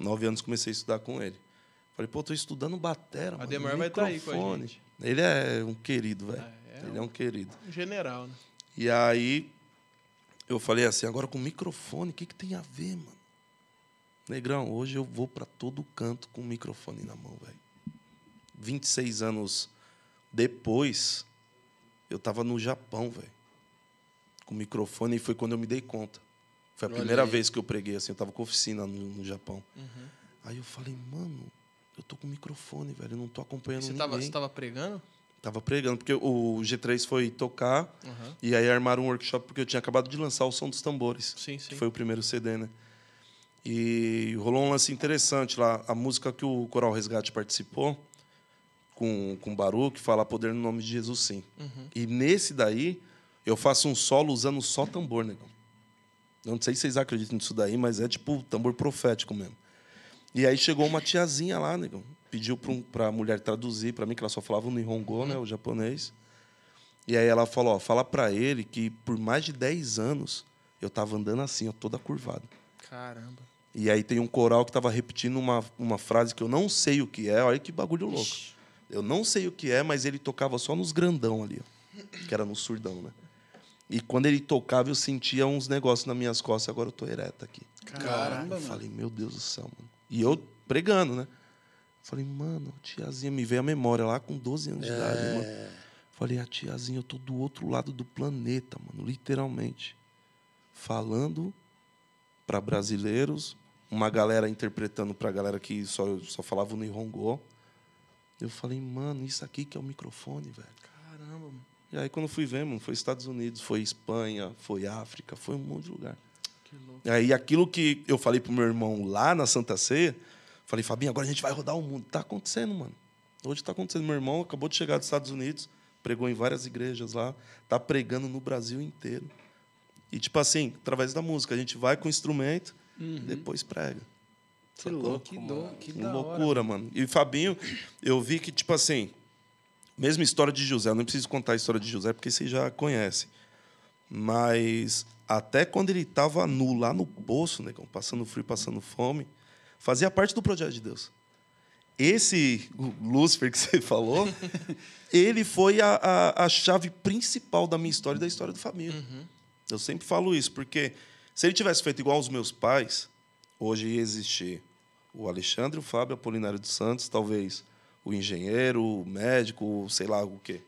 Nove anos comecei a estudar com ele. Falei, pô, tô estudando batera, O Ademar vai estar tá aí com a gente. Ele é um querido, velho. Ah, é ele um, é um querido. Um general, né? E aí eu falei assim, agora com microfone, o que, que tem a ver, mano? Negrão, hoje eu vou para todo canto com o microfone na mão, velho. 26 anos depois, eu tava no Japão, velho com o microfone e foi quando eu me dei conta. Foi a primeira vez que eu preguei, assim, eu tava com oficina no, no Japão. Uhum. Aí eu falei, mano, eu tô com o microfone, velho, eu não tô acompanhando você ninguém. Tava, você tava pregando? Tava pregando, porque o G3 foi tocar uhum. e aí armaram um workshop porque eu tinha acabado de lançar o Som dos Tambores. Sim, sim. Que foi o primeiro CD, né? E rolou um lance interessante lá. A música que o Coral Resgate participou, com, com o Baru, que fala Poder no Nome de Jesus, sim. Uhum. E nesse daí, eu faço um solo usando só tambor, negão. Não sei se vocês acreditam nisso daí, mas é tipo tambor profético mesmo. E aí chegou uma tiazinha lá, negão. Pediu para um, a mulher traduzir para mim, que ela só falava o Nihongo, né, o japonês. E aí ela falou: ó, fala para ele que por mais de 10 anos eu tava andando assim, ó, toda curvada. Caramba. E aí tem um coral que tava repetindo uma, uma frase que eu não sei o que é, olha que bagulho louco. Ixi. Eu não sei o que é, mas ele tocava só nos grandão ali, ó, que era no surdão, né? E quando ele tocava, eu sentia uns negócios nas minhas costas, agora eu tô ereta aqui. Caramba, eu falei, meu Deus do céu, mano. E eu pregando, né? Falei, mano, tiazinha, me veio a memória lá com 12 anos é. de idade, mano. Falei, a tiazinha, eu tô do outro lado do planeta, mano, literalmente. Falando para brasileiros, uma galera interpretando para galera que só, só falava no Nihongo. Eu falei, mano, isso aqui que é o microfone, velho. Caramba, mano. E aí, quando fui ver, mano, foi Estados Unidos, foi Espanha, foi África, foi um monte de lugar. E aí, aquilo que eu falei pro meu irmão lá na Santa Ceia, falei, Fabinho, agora a gente vai rodar o mundo. Tá acontecendo, mano. Hoje tá acontecendo. Meu irmão acabou de chegar dos Estados Unidos, pregou em várias igrejas lá, tá pregando no Brasil inteiro. E, tipo assim, através da música, a gente vai com o instrumento, uhum. depois prega. Que louco, que, do, que loucura, hora. mano. E Fabinho, eu vi que, tipo assim, Mesma história de José, eu não preciso contar a história de José porque você já conhece. Mas até quando ele estava nu lá no poço, negão, passando frio, passando fome, fazia parte do projeto de Deus. Esse Lúcifer que você falou, [LAUGHS] ele foi a, a, a, chave principal da minha história e da história do família. Uhum. Eu sempre falo isso, porque se ele tivesse feito igual aos meus pais, hoje ia existir o Alexandre, o Fábio, Apolinário Polinário dos Santos, talvez o engenheiro, o médico, sei lá o quê.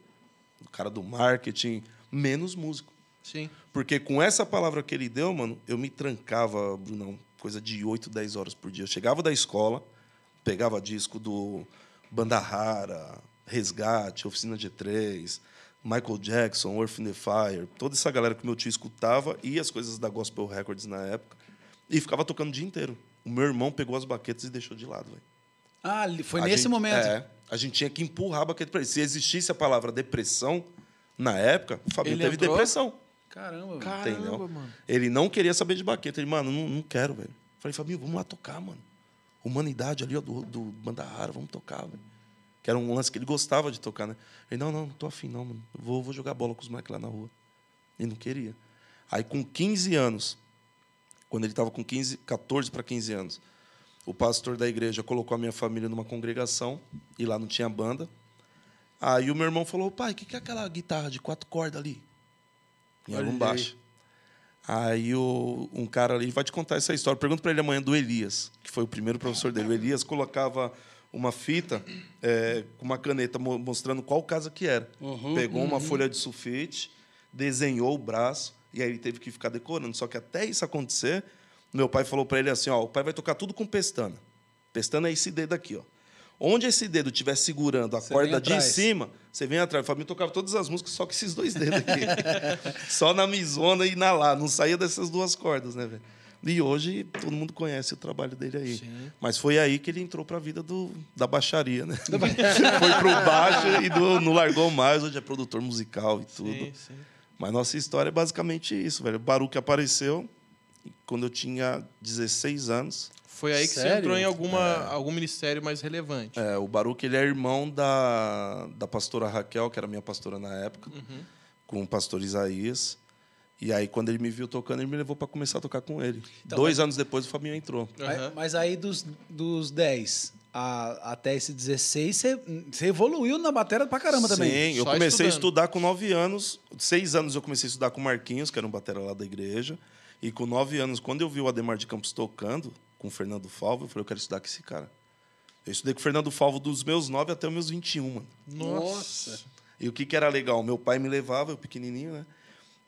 O cara do marketing, menos músico. Sim. Porque com essa palavra que ele deu, mano, eu me trancava, Brunão, coisa de 8, 10 horas por dia. Eu chegava da escola, pegava disco do Banda Rara, Resgate, Oficina G3, Michael Jackson, Earth and the Fire, toda essa galera que meu tio escutava e as coisas da Gospel Records na época. E ficava tocando o dia inteiro. O meu irmão pegou as baquetas e deixou de lado, velho. Ah, foi a nesse gente, momento. É, a gente tinha que empurrar a baqueta para ele. Se existisse a palavra depressão na época, o Fabinho ele teve entrou? depressão. Caramba, Caramba mano. Ele não queria saber de baqueta. Ele, mano, não, não quero, velho. Falei, Fabinho, vamos lá tocar, mano. Humanidade ali, ó, do, do Banda Rara, vamos tocar, velho. Que era um lance que ele gostava de tocar, né? Ele, não, não, não tô afim, não, mano. Vou, vou jogar bola com os moleques lá na rua. E não queria. Aí, com 15 anos, quando ele estava com 15, 14 para 15 anos, o pastor da igreja colocou a minha família numa congregação e lá não tinha banda. Aí o meu irmão falou: pai, o que, que é aquela guitarra de quatro cordas ali? Em algum baixo. Aí o, um cara ali vai te contar essa história. Pergunta para ele amanhã do Elias, que foi o primeiro professor dele. O Elias colocava uma fita é, com uma caneta mostrando qual casa que era. Uhum, Pegou uhum. uma folha de sulfite, desenhou o braço, e aí ele teve que ficar decorando. Só que até isso acontecer, meu pai falou para ele assim: ó, o pai vai tocar tudo com pestana. Pestana é esse dedo aqui, ó. Onde esse dedo estiver segurando a você corda de cima, você vem atrás. falei, eu tocava todas as músicas só com esses dois dedos aqui. [LAUGHS] só na misona e na lá. Não saía dessas duas cordas, né, velho? E hoje todo mundo conhece o trabalho dele aí. Sim. Mas foi aí que ele entrou para a vida do, da baixaria, né? foi para [LAUGHS] foi pro baixo e do, não largou mais. Hoje é produtor musical e tudo. Sim, sim. Mas nossa história é basicamente isso, velho. O Baruque apareceu, quando eu tinha 16 anos. Foi aí que Sério? você entrou em alguma, é. algum ministério mais relevante. É, o Baruch ele é irmão da, da pastora Raquel, que era minha pastora na época, uhum. com o pastor Isaías. E aí, quando ele me viu tocando, ele me levou para começar a tocar com ele. Então, Dois mas... É. anos depois, o Fabinho entrou. Uhum. Mas aí, dos, dos 10 a, até esse 16, você evoluiu na bateria pra caramba também. Sim, eu comecei estudando. a estudar com 9 anos. Seis anos eu comecei a estudar com o Marquinhos, que era um batera lá da igreja. E com nove anos, quando eu vi o Ademar de Campos tocando com o Fernando Falvo, eu falei, eu quero estudar com esse cara. Eu estudei com o Fernando Falvo dos meus nove até os meus 21, mano. Nossa! E o que, que era legal? Meu pai me levava, eu pequenininho, né?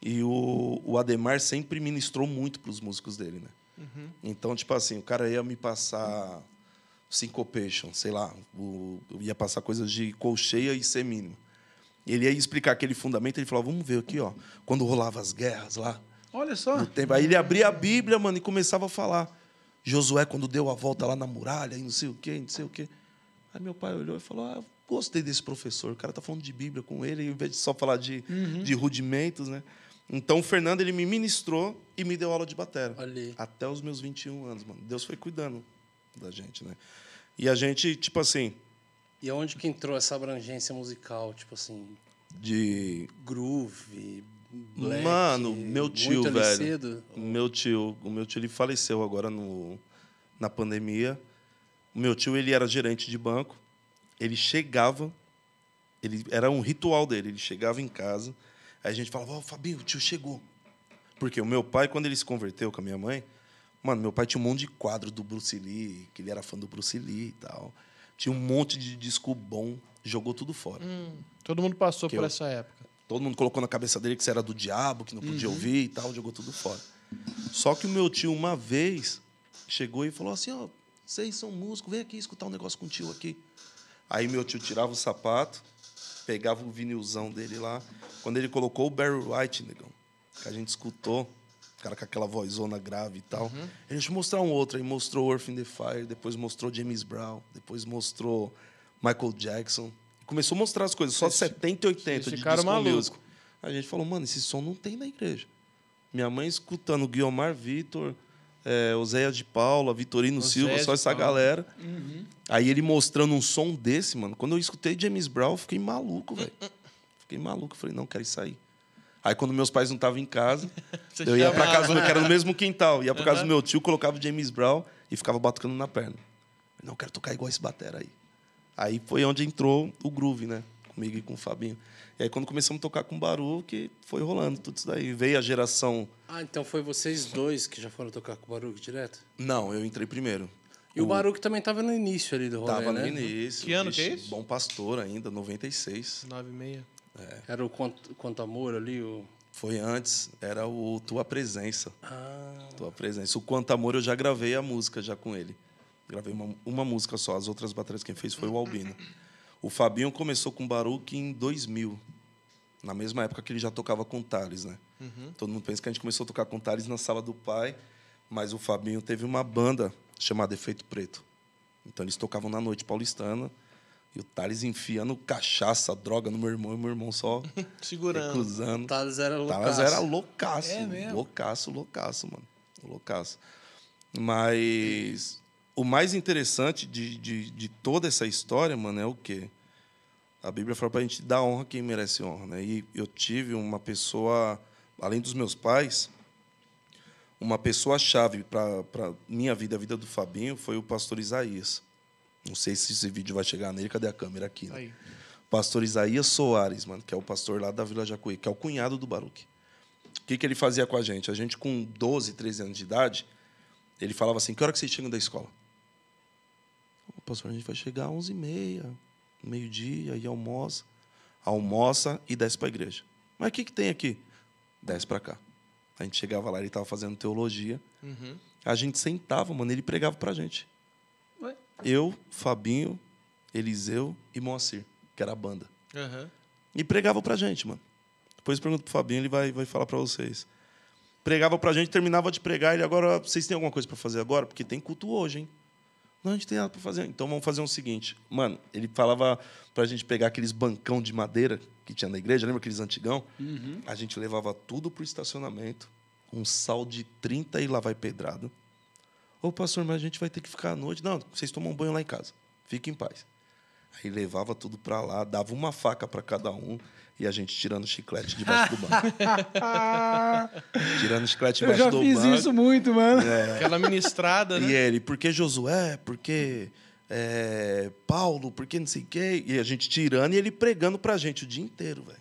E o, o Ademar sempre ministrou muito para os músicos dele, né? Uhum. Então, tipo assim, o cara ia me passar syncopation, sei lá, o, eu ia passar coisas de colcheia e semínimo. Ele ia explicar aquele fundamento, ele falava, vamos ver aqui, ó, quando rolava as guerras lá, Olha só. Aí ele abria a Bíblia, mano, e começava a falar. Josué, quando deu a volta lá na muralha, e não sei o quê, não sei o quê. Aí meu pai olhou e falou: Ah, gostei desse professor. O cara tá falando de Bíblia com ele, em vez de só falar de, uhum. de rudimentos, né? Então o Fernando ele me ministrou e me deu aula de batera. Até os meus 21 anos, mano. Deus foi cuidando da gente, né? E a gente, tipo assim. E onde que entrou essa abrangência musical, tipo assim? De. Groove, Black, Mano, meu tio, muito velho. Cedo? Meu tio, o meu tio ele faleceu agora no, na pandemia. O meu tio ele era gerente de banco. Ele chegava, ele era um ritual dele. Ele chegava em casa, aí a gente falava: "Ó, oh, Fabinho, o tio chegou". Porque o meu pai, quando ele se converteu com a minha mãe, mano, meu pai tinha um monte de quadro do Bruce Lee, que ele era fã do Bruce Lee e tal. Tinha um monte de disco bom, jogou tudo fora. Hum, todo mundo passou que por eu, essa época. Todo mundo colocou na cabeça dele que você era do diabo, que não podia uhum. ouvir e tal, jogou tudo fora. Só que o meu tio, uma vez, chegou e falou assim: Ó, oh, vocês são músicos, vem aqui escutar um negócio com o tio aqui. Aí meu tio tirava o sapato, pegava o vinilzão dele lá. Quando ele colocou o Barry White, negão, que a gente escutou, o cara com aquela vozona grave e tal. Uhum. Ele te mostrar um outro, aí mostrou Earth in the Fire, depois mostrou James Brown, depois mostrou Michael Jackson começou a mostrar as coisas, só esse, 70 e 80 de é disco maluco. Music. A gente falou, mano, esse som não tem na igreja. Minha mãe escutando Guilmar Vitor, é, eh, Oséia de Paula, Vitorino Silva, só essa galera. Uhum. Aí ele mostrando um som desse, mano. Quando eu escutei James Brown, eu fiquei maluco, velho. Fiquei maluco. Falei, não, quero sair. Aí quando meus pais não estavam em casa, [LAUGHS] eu ia para casa, que era no mesmo quintal, ia para casa uhum. do meu tio, colocava o James Brown e ficava batucando na perna. Não, quero tocar igual esse batera aí. Aí foi onde entrou o groove, né? Comigo e com o Fabinho. E aí quando começamos a tocar com Baru, que foi rolando tudo isso daí. Veio a geração... Ah, então foi vocês dois que já foram tocar com o Baruque direto? Não, eu entrei primeiro. E o, o que também estava no início ali do rolê, Tava né? no início. Que ano vixe, que é isso? Bom Pastor ainda, 96. 96. É. Era o Quanto, Quanto Amor ali, o... Foi antes, era o Tua Presença. Ah. Tua Presença. O Quanto Amor eu já gravei a música já com ele. Gravei uma, uma música só, as outras baterias quem fez foi o Albino. O Fabinho começou com Baruch em 2000, na mesma época que ele já tocava com Tales, né? Uhum. Todo mundo pensa que a gente começou a tocar com o Thales na sala do pai, mas o Fabinho teve uma banda chamada Efeito Preto. Então eles tocavam na noite paulistana e o Thales enfiando cachaça, droga no meu irmão e meu irmão só [LAUGHS] segurando. Recusando. O Thales era loucaço. Thales era loucaço. É mesmo? Loucaço, loucaço, mano. Loucaço. Mas o mais interessante de, de, de, toda essa história, mano, é o quê? A Bíblia fala para a gente dar honra a quem merece honra. Né? E eu tive uma pessoa, além dos meus pais, uma pessoa-chave para minha vida, a vida do Fabinho, foi o pastor Isaías. Não sei se esse vídeo vai chegar nele, cadê a câmera aqui? Né? Pastor Isaías Soares, mano, que é o pastor lá da Vila Jacuí, que é o cunhado do Baruque. O que, que ele fazia com a gente? A gente, com 12, 13 anos de idade, ele falava assim: que hora que vocês chegam da escola? pastor, a gente vai chegar às 11h30, meio-dia, e almoça. Almoça e desce para a igreja. Mas o que, que tem aqui? Desce para cá. A gente chegava lá, ele estava fazendo teologia. Uhum. A gente sentava, mano, ele pregava para a gente. Ué? Eu, Fabinho, Eliseu e Moacir, que era a banda. Uhum. E pregava para a gente, mano. Depois pergunto pro Fabinho, ele vai, vai falar para vocês. Pregava para a gente, terminava de pregar, ele agora, vocês têm alguma coisa para fazer agora? Porque tem culto hoje, hein? Não, a gente tem nada para fazer. Então vamos fazer o um seguinte. Mano, ele falava para a gente pegar aqueles bancão de madeira que tinha na igreja, lembra aqueles antigão? Uhum. A gente levava tudo pro estacionamento, um sal de 30 e lá vai pedrado. Ô, pastor, mas a gente vai ter que ficar à noite. Não, vocês tomam banho lá em casa. Fiquem em paz. Aí levava tudo para lá, dava uma faca para cada um e a gente tirando chiclete debaixo do [LAUGHS] banco. tirando chiclete debaixo do banco. Eu já fiz banco. isso muito, mano. É. Aquela ministrada, né? E ele, porque Josué? porque é, Paulo? porque não sei o quê? E a gente tirando e ele pregando pra gente o dia inteiro, velho.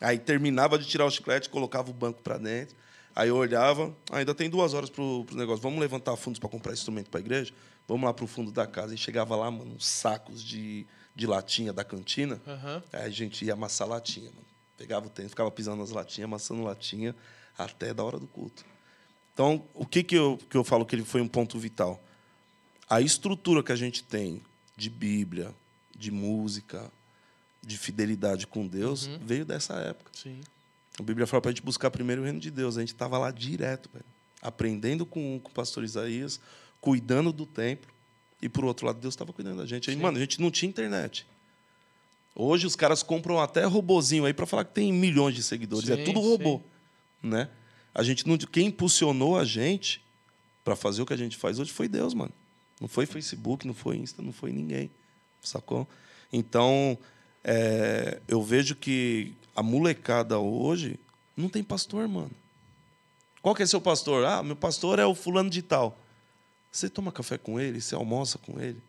Aí terminava de tirar o chiclete, colocava o banco pra dentro. Aí eu olhava, ainda tem duas horas pro, pro negócio. Vamos levantar fundos para comprar instrumento para a igreja? Vamos lá pro fundo da casa. E chegava lá, mano, uns sacos de de latinha da cantina. Uhum. Aí a gente ia amassar latinha, mano. Pegava o tênis, ficava pisando nas latinhas, amassando latinha até da hora do culto. Então, o que, que, eu, que eu falo que ele foi um ponto vital? A estrutura que a gente tem de Bíblia, de música, de fidelidade com Deus, uhum. veio dessa época. Sim. A Bíblia fala para a gente buscar primeiro o reino de Deus. A gente estava lá direto, velho, aprendendo com, com o pastor Isaías, cuidando do templo, e por outro lado, Deus estava cuidando da gente. Aí, mano, a gente não tinha internet. Hoje os caras compram até robozinho aí para falar que tem milhões de seguidores. É sim, é tudo robô, sim. né? A gente não, quem impulsionou a gente para fazer o que a gente faz hoje foi Deus, mano. Não foi Facebook, não foi Insta, não foi ninguém, sacou? Então é, eu vejo que a molecada hoje não tem pastor, mano. Qual que é seu pastor? Ah, meu pastor é o fulano de tal. Você toma café com ele, você almoça com ele.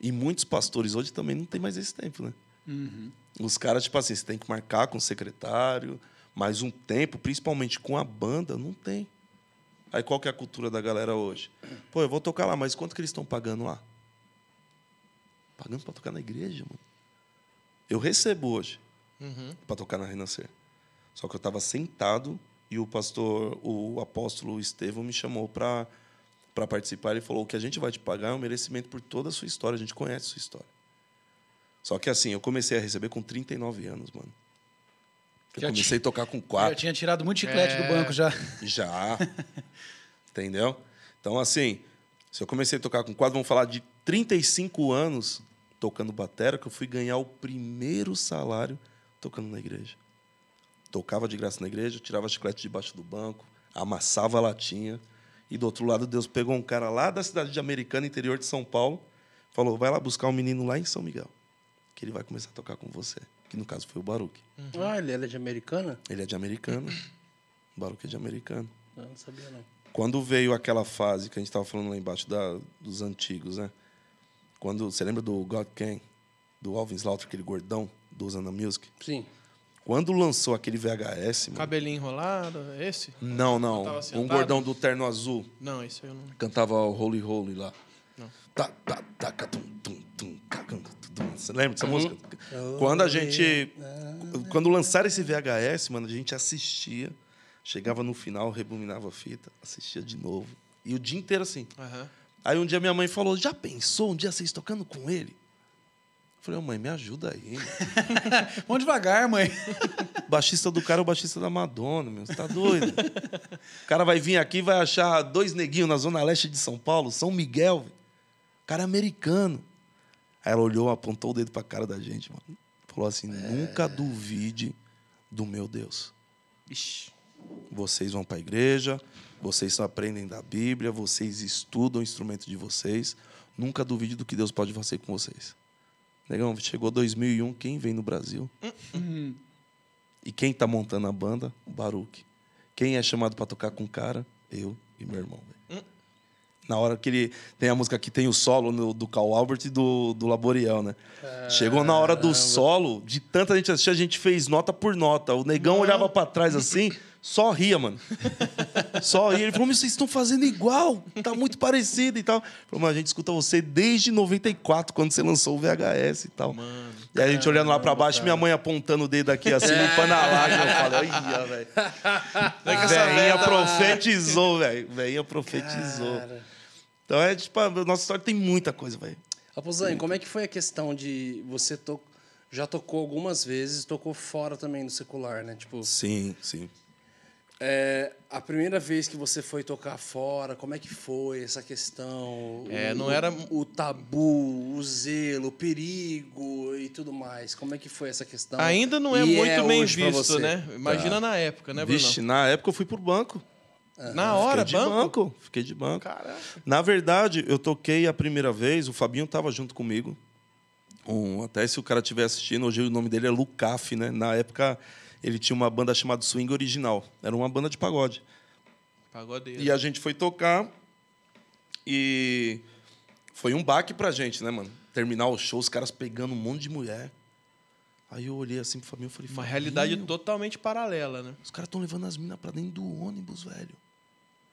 E muitos pastores hoje também não tem mais esse tempo, né? Uhum. Os caras, tipo assim, você tem que marcar com o secretário, mais um tempo, principalmente com a banda, não tem. Aí qual que é a cultura da galera hoje? Pô, eu vou tocar lá, mas quanto que eles estão pagando lá? Pagando para tocar na igreja, mano. Eu recebo hoje uhum. para tocar na Renascer. Só que eu estava sentado e o pastor, o apóstolo Estevão me chamou para para participar, ele falou: o que a gente vai te pagar é um merecimento por toda a sua história, a gente conhece a sua história. Só que assim, eu comecei a receber com 39 anos, mano. Eu já comecei a tocar com quatro Eu tinha tirado muito chiclete é... do banco já. Já. [LAUGHS] Entendeu? Então, assim, se eu comecei a tocar com quatro vamos falar de 35 anos tocando batera, que eu fui ganhar o primeiro salário tocando na igreja. Tocava de graça na igreja, tirava chiclete debaixo do banco, amassava a latinha. E do outro lado, Deus pegou um cara lá da cidade de Americana, interior de São Paulo, falou: vai lá buscar um menino lá em São Miguel, que ele vai começar a tocar com você. Que no caso foi o Baruque. Uhum. Ah, ele é de Americana? Ele é de Americana. O Baruque é de Americana. Eu ah, não sabia, não. Quando veio aquela fase que a gente estava falando lá embaixo da, dos antigos, né? Quando, você lembra do God King, do Alvin Slaughter, aquele gordão do Zana Music? Sim. Quando lançou aquele VHS. Mano, Cabelinho enrolado, é esse? Não, não. Um gordão do terno azul. Não, esse eu não. Cantava o Holy Holy lá. Não. Tá, tá, tá, tum, tum, tum, tum, tum. Você lembra dessa uhum. música? Quando a gente. Quando lançaram esse VHS, mano, a gente assistia. Chegava no final, rebominava a fita, assistia de novo. E o dia inteiro assim. Uhum. Aí um dia minha mãe falou: Já pensou um dia vocês tocando com ele? Falei, oh, mãe, me ajuda aí. [LAUGHS] Vamos devagar, mãe. [LAUGHS] baixista do cara é o baixista da Madonna, meu. Você tá doido? o cara vai vir aqui e vai achar dois neguinhos na zona leste de São Paulo, São Miguel. O cara é americano. Aí ela olhou, apontou o dedo pra cara da gente, mano. Falou assim: é... nunca duvide do meu Deus. Ixi. Vocês vão pra igreja, vocês aprendem da Bíblia, vocês estudam o instrumento de vocês. Nunca duvide do que Deus pode fazer com vocês. Negão, chegou 2001, quem vem no Brasil? E quem tá montando a banda? O Baruque. Quem é chamado para tocar com o cara? Eu e meu irmão. Na hora que ele tem a música que tem o solo no, do Cal Albert e do, do Laboriel, né? Caramba. Chegou na hora do solo, de tanta gente assistir, a gente fez nota por nota. O negão olhava para trás assim, só ria, mano. [LAUGHS] só ria. Ele falou, mas vocês estão fazendo igual, tá muito parecido e tal. Falou, mas a gente escuta você desde 94, quando você lançou o VHS e tal. Mano, e aí a gente olhando lá pra baixo, cara. minha mãe apontando o dedo aqui assim, é. limpando a lágrima. Eu falei, ia, velho. [LAUGHS] É Veinha profetizou, velho. Veinha profetizou. Cara. Então é tipo, a nossa história tem muita coisa, velho. Aposan, como é que foi a questão de você to... já tocou algumas vezes, tocou fora também do secular, né? Tipo, sim, sim. É, a primeira vez que você foi tocar fora, como é que foi essa questão? É, o, não era o tabu, o zelo, o perigo e tudo mais. Como é que foi essa questão? Ainda não é e é muito é bem visto, né? Imagina tá. na época, né, Bruno? Vixe, na época eu fui pro banco. É. na hora, fiquei banco? de banco? Fiquei de banco. Caraca. Na verdade, eu toquei a primeira vez, o Fabinho estava junto comigo. Um, até se o cara estiver assistindo, hoje o nome dele é Lucaf, né? Na época ele tinha uma banda chamada Swing Original. Era uma banda de pagode. Pagodeiro. E a gente foi tocar e foi um baque pra gente, né, mano? Terminar o show, os caras pegando um monte de mulher. Aí eu olhei assim pro Fabinho e falei... Uma realidade totalmente paralela, né? Os caras estão levando as minas pra dentro do ônibus, velho.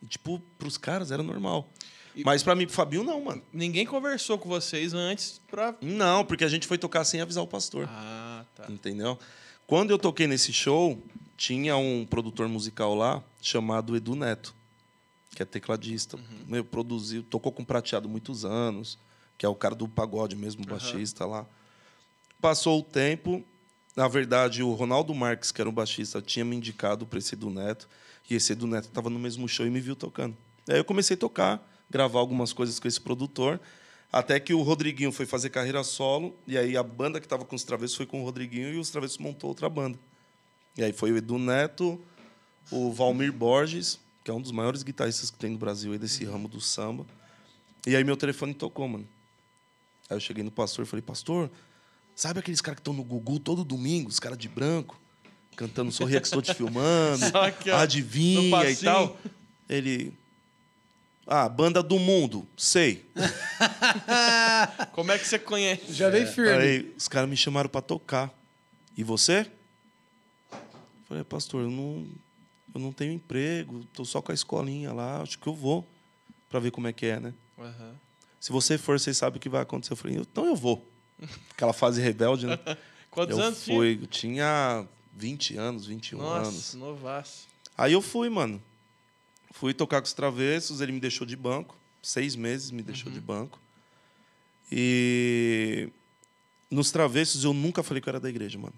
E, tipo, pros caras era normal. Mas pra mim, pro Fabinho, não, mano. Ninguém conversou com vocês antes pra... Não, porque a gente foi tocar sem avisar o pastor. Ah, tá. Entendeu? Quando eu toquei nesse show, tinha um produtor musical lá chamado Edu Neto, que é tecladista. Uhum. Meu, produziu, tocou com prateado muitos anos, que é o cara do pagode mesmo, uhum. baixista lá. Passou o tempo, na verdade, o Ronaldo Marques, que era um baixista, tinha me indicado para esse Edu Neto, e esse Edu Neto estava no mesmo show e me viu tocando. Aí eu comecei a tocar, gravar algumas coisas com esse produtor. Até que o Rodriguinho foi fazer carreira solo, e aí a banda que estava com os Travessos foi com o Rodriguinho e os Travessos montou outra banda. E aí foi o Edu Neto, o Valmir Borges, que é um dos maiores guitarristas que tem no Brasil aí desse ramo do samba. E aí meu telefone tocou, mano. Aí eu cheguei no pastor e falei, pastor, sabe aqueles caras que estão no Gugu todo domingo, os caras de branco, cantando Sorria que estou te filmando, ó, adivinha e tal? Ele, ah, banda do mundo, sei. [LAUGHS] Como é que você conhece? Já veio é, firme. Aí, os caras me chamaram para tocar. E você? Falei, pastor, eu não, eu não tenho emprego, tô só com a escolinha lá, acho que eu vou para ver como é que é, né? Uhum. Se você for, você sabe o que vai acontecer. Eu falei, então eu vou. Aquela fase rebelde, né? [LAUGHS] Quantos eu anos fui, tinha? Eu tinha 20 anos, 21 Nossa, anos. Nossa, novaço. Aí eu fui, mano. Fui tocar com os Travessos, ele me deixou de banco, seis meses me deixou uhum. de banco. E nos Travessos eu nunca falei que eu era da igreja, mano.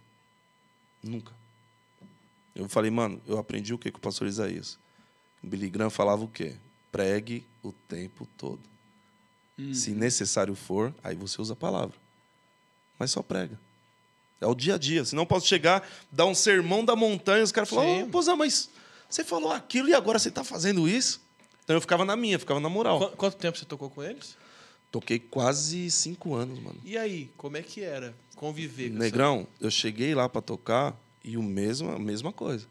Nunca. Eu falei, mano, eu aprendi o que com o pastor Isaías? O Billy Graham falava o quê? Pregue o tempo todo. Hum. Se necessário for, aí você usa a palavra. Mas só prega. É o dia a dia. Senão eu posso chegar, dar um sermão da montanha, os caras falam, ô, pô, mas você falou aquilo e agora você está fazendo isso? Então eu ficava na minha, ficava na moral. Qu quanto tempo você tocou com eles? Toquei quase cinco anos, mano. E aí, como é que era conviver com Negrão, essa... eu cheguei lá para tocar e o mesmo, a mesma coisa.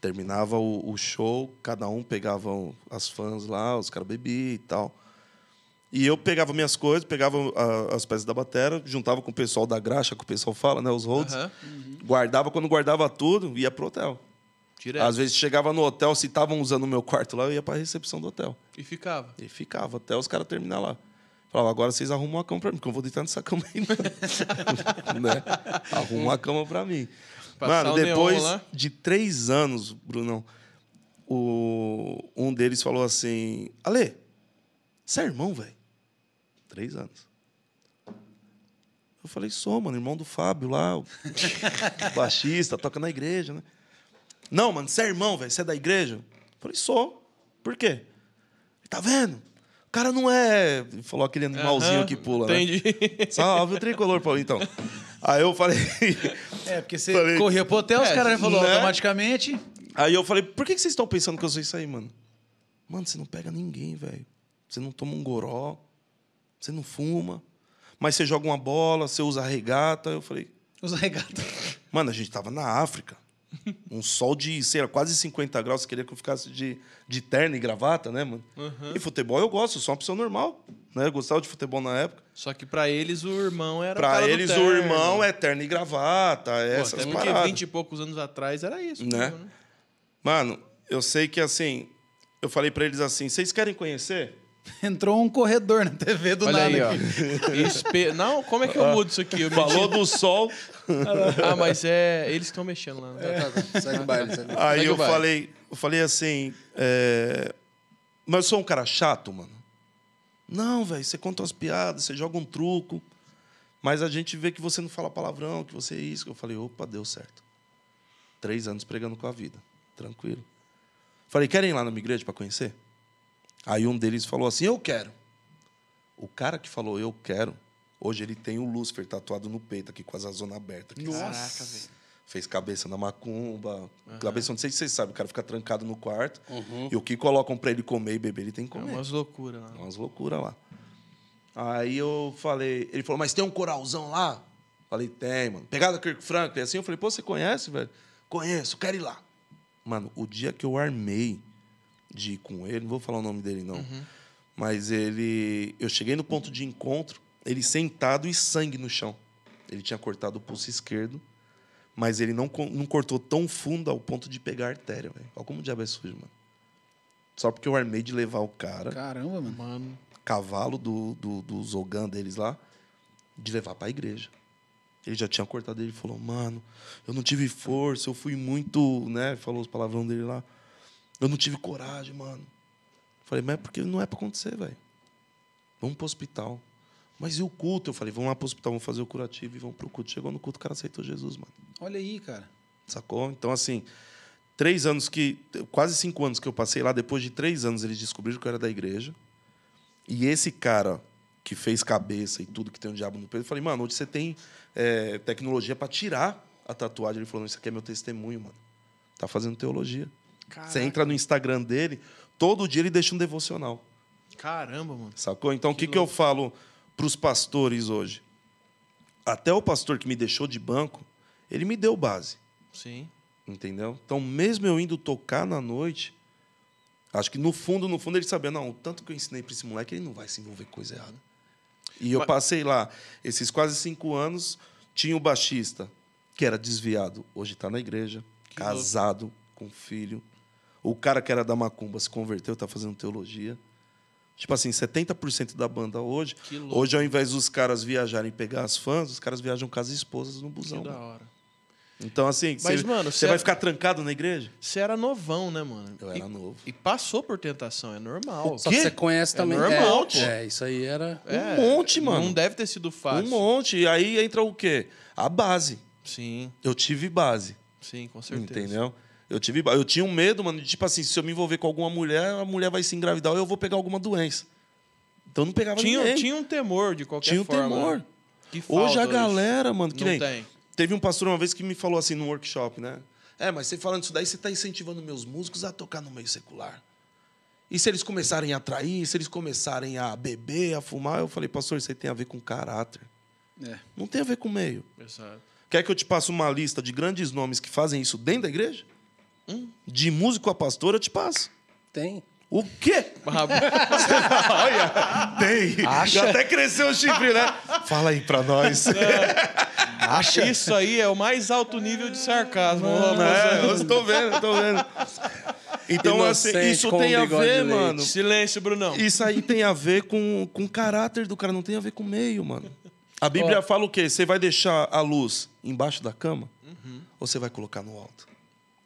Terminava o, o show, cada um pegava as fãs lá, os caras bebiam e tal. E eu pegava minhas coisas, pegava a, as peças da batera, juntava com o pessoal da graxa, que o pessoal fala, né? Os holds. Guardava, quando guardava tudo, ia pro hotel. Direto. Às vezes chegava no hotel, se estavam usando o meu quarto lá, eu ia para a recepção do hotel. E ficava? E ficava, até os caras terminar lá. Falava, agora vocês arrumam uma cama para mim, porque eu vou deitar nessa cama aí, [LAUGHS] né? Arruma uma cama para mim. Passar Mano, depois de três anos, Brunão, o... um deles falou assim: Ale, você é irmão, velho? Três anos. Eu falei, sou, mano, irmão do Fábio lá, [LAUGHS] baixista, toca na igreja, né? Não, mano, você é irmão, velho, você é da igreja? Eu falei, sou. Por quê? Tá vendo? O cara não é. Falou aquele animalzinho que pula, entendi. né? Entendi. Salve o tricolor, Paulo, então. Aí eu falei. [LAUGHS] É, porque você falei, corria pro hotel, é, os caras já falaram né? automaticamente. Aí eu falei, por que vocês estão pensando que eu sou isso aí, mano? Mano, você não pega ninguém, velho. Você não toma um goró, você não fuma, mas você joga uma bola, você usa regata. Eu falei. Usa regata. Mano, a gente tava na África. Um sol de, sei lá, quase 50 graus. Você queria que eu ficasse de, de terno e gravata, né, mano? Uhum. E futebol eu gosto, sou uma pessoa normal. Né? Eu gostava de futebol na época. Só que para eles o irmão era. Para eles o irmão é terno e gravata, é Pô, essas até porque 20 e poucos anos atrás era isso. Né? Mesmo, né? Mano, eu sei que assim. Eu falei para eles assim: vocês querem conhecer? [LAUGHS] Entrou um corredor na TV do Olha nada aí, aqui. [LAUGHS] Espe... Não, como é que eu mudo isso aqui? Eu Falou do sol. [LAUGHS] ah, mas é. Eles estão mexendo lá. Né? É. Tá, tá. Segue o baile. Segue. Aí segue eu baile. falei, eu falei assim. É... Mas eu sou um cara chato, mano. Não, velho, você conta umas piadas, você joga um truco. Mas a gente vê que você não fala palavrão, que você é isso. Eu falei, opa, deu certo. Três anos pregando com a vida. Tranquilo. Falei, querem ir lá na minha igreja para conhecer? Aí um deles falou assim: Eu quero. O cara que falou eu quero, hoje ele tem o Lúcifer tatuado no peito, aqui com a zona aberta. Aqui. Nossa, fez cabeça na macumba. Uhum. Cabeça, não sei se vocês sabem, o cara fica trancado no quarto. Uhum. E o que colocam para ele comer e beber, ele tem que é comer. É umas loucuras lá. É umas loucuras lá. Aí eu falei, ele falou, mas tem um coralzão lá? Falei, tem, mano. Pegada Kirk Franklin, é assim. Eu falei, pô, você conhece, velho? Conheço, quero ir lá. Mano, o dia que eu armei de ir com ele, não vou falar o nome dele não, uhum. mas ele, eu cheguei no ponto de encontro, ele sentado e sangue no chão. Ele tinha cortado o pulso esquerdo, mas ele não, não cortou tão fundo ao ponto de pegar a artéria, velho. Olha como o diabo é sujo, mano. Só porque eu armei de levar o cara. Caramba, mano. mano. Cavalo do, do, do Zogan deles lá, de levar para a igreja. Ele já tinha cortado ele falou, mano, eu não tive força, eu fui muito, né? Falou os palavrões dele lá. Eu não tive coragem, mano. Falei, mas é porque não é para acontecer, velho. Vamos pro hospital. Mas e o culto? Eu falei, vamos lá pro hospital, vamos fazer o curativo e vamos pro culto. Chegou no culto, o cara aceitou Jesus, mano. Olha aí, cara. Sacou? Então, assim, três anos que. Quase cinco anos que eu passei lá, depois de três anos eles descobriram que eu era da igreja. E esse cara que fez cabeça e tudo que tem um diabo no peito, eu falei, mano, hoje você tem é, tecnologia para tirar a tatuagem. Ele falou, não, isso aqui é meu testemunho, mano. Tá fazendo teologia. Caraca. Você entra no Instagram dele, todo dia ele deixa um devocional. Caramba, mano. Sacou? Então, o que, que, que eu falo para os pastores hoje? Até o pastor que me deixou de banco, ele me deu base. Sim. Entendeu? Então, mesmo eu indo tocar na noite, acho que no fundo, no fundo, ele sabia, não, o tanto que eu ensinei para esse moleque, ele não vai se envolver com coisa errada. E eu passei lá, esses quase cinco anos, tinha o baixista, que era desviado, hoje está na igreja, que casado, louco. com filho, o cara que era da Macumba se converteu, está fazendo teologia. Tipo assim, 70% da banda hoje. Hoje, ao invés dos caras viajarem e pegar as fãs, os caras viajam com as esposas no busão. Que da hora. Então, assim, Mas, você, mano, você vai é- ficar trancado na igreja? Você era novão, né, mano? Eu era e, novo. E passou por tentação, é normal. Só que você conhece é também. Normal, é, é, isso aí era. É, um monte, mano. Não deve ter sido fácil. Um monte. E aí entra o quê? A base. Sim. Eu tive base. Sim, com certeza. Entendeu? Eu, tive, eu tinha um medo, mano, de tipo assim, se eu me envolver com alguma mulher, a mulher vai se engravidar ou eu vou pegar alguma doença. Então não pegava tinha, ninguém. Tinha um temor, de qualquer tinha forma. Tinha né? um temor. Que falta hoje a galera, mano, que não nem, tem. Teve um pastor uma vez que me falou assim no workshop, né? É, mas você falando isso daí, você está incentivando meus músicos a tocar no meio secular. E se eles começarem a trair, se eles começarem a beber, a fumar, eu falei, pastor, isso aí tem a ver com caráter. É. Não tem a ver com meio. Exato. Quer que eu te passe uma lista de grandes nomes que fazem isso dentro da igreja? Hum? De músico a pastor, eu te passo. Tem. O quê? [LAUGHS] Olha, tem. Acha? Até cresceu o chifre, né? Fala aí pra nós. É. [LAUGHS] Acha? Isso aí é o mais alto nível de sarcasmo. Mano, é, eu tô vendo, tô vendo. Então, assim, isso tem a ver, mano. Silêncio, Brunão. Isso aí tem a ver com, com o caráter do cara, não tem a ver com o meio, mano. A Bíblia oh. fala o quê? Você vai deixar a luz embaixo da cama uhum. ou você vai colocar no alto?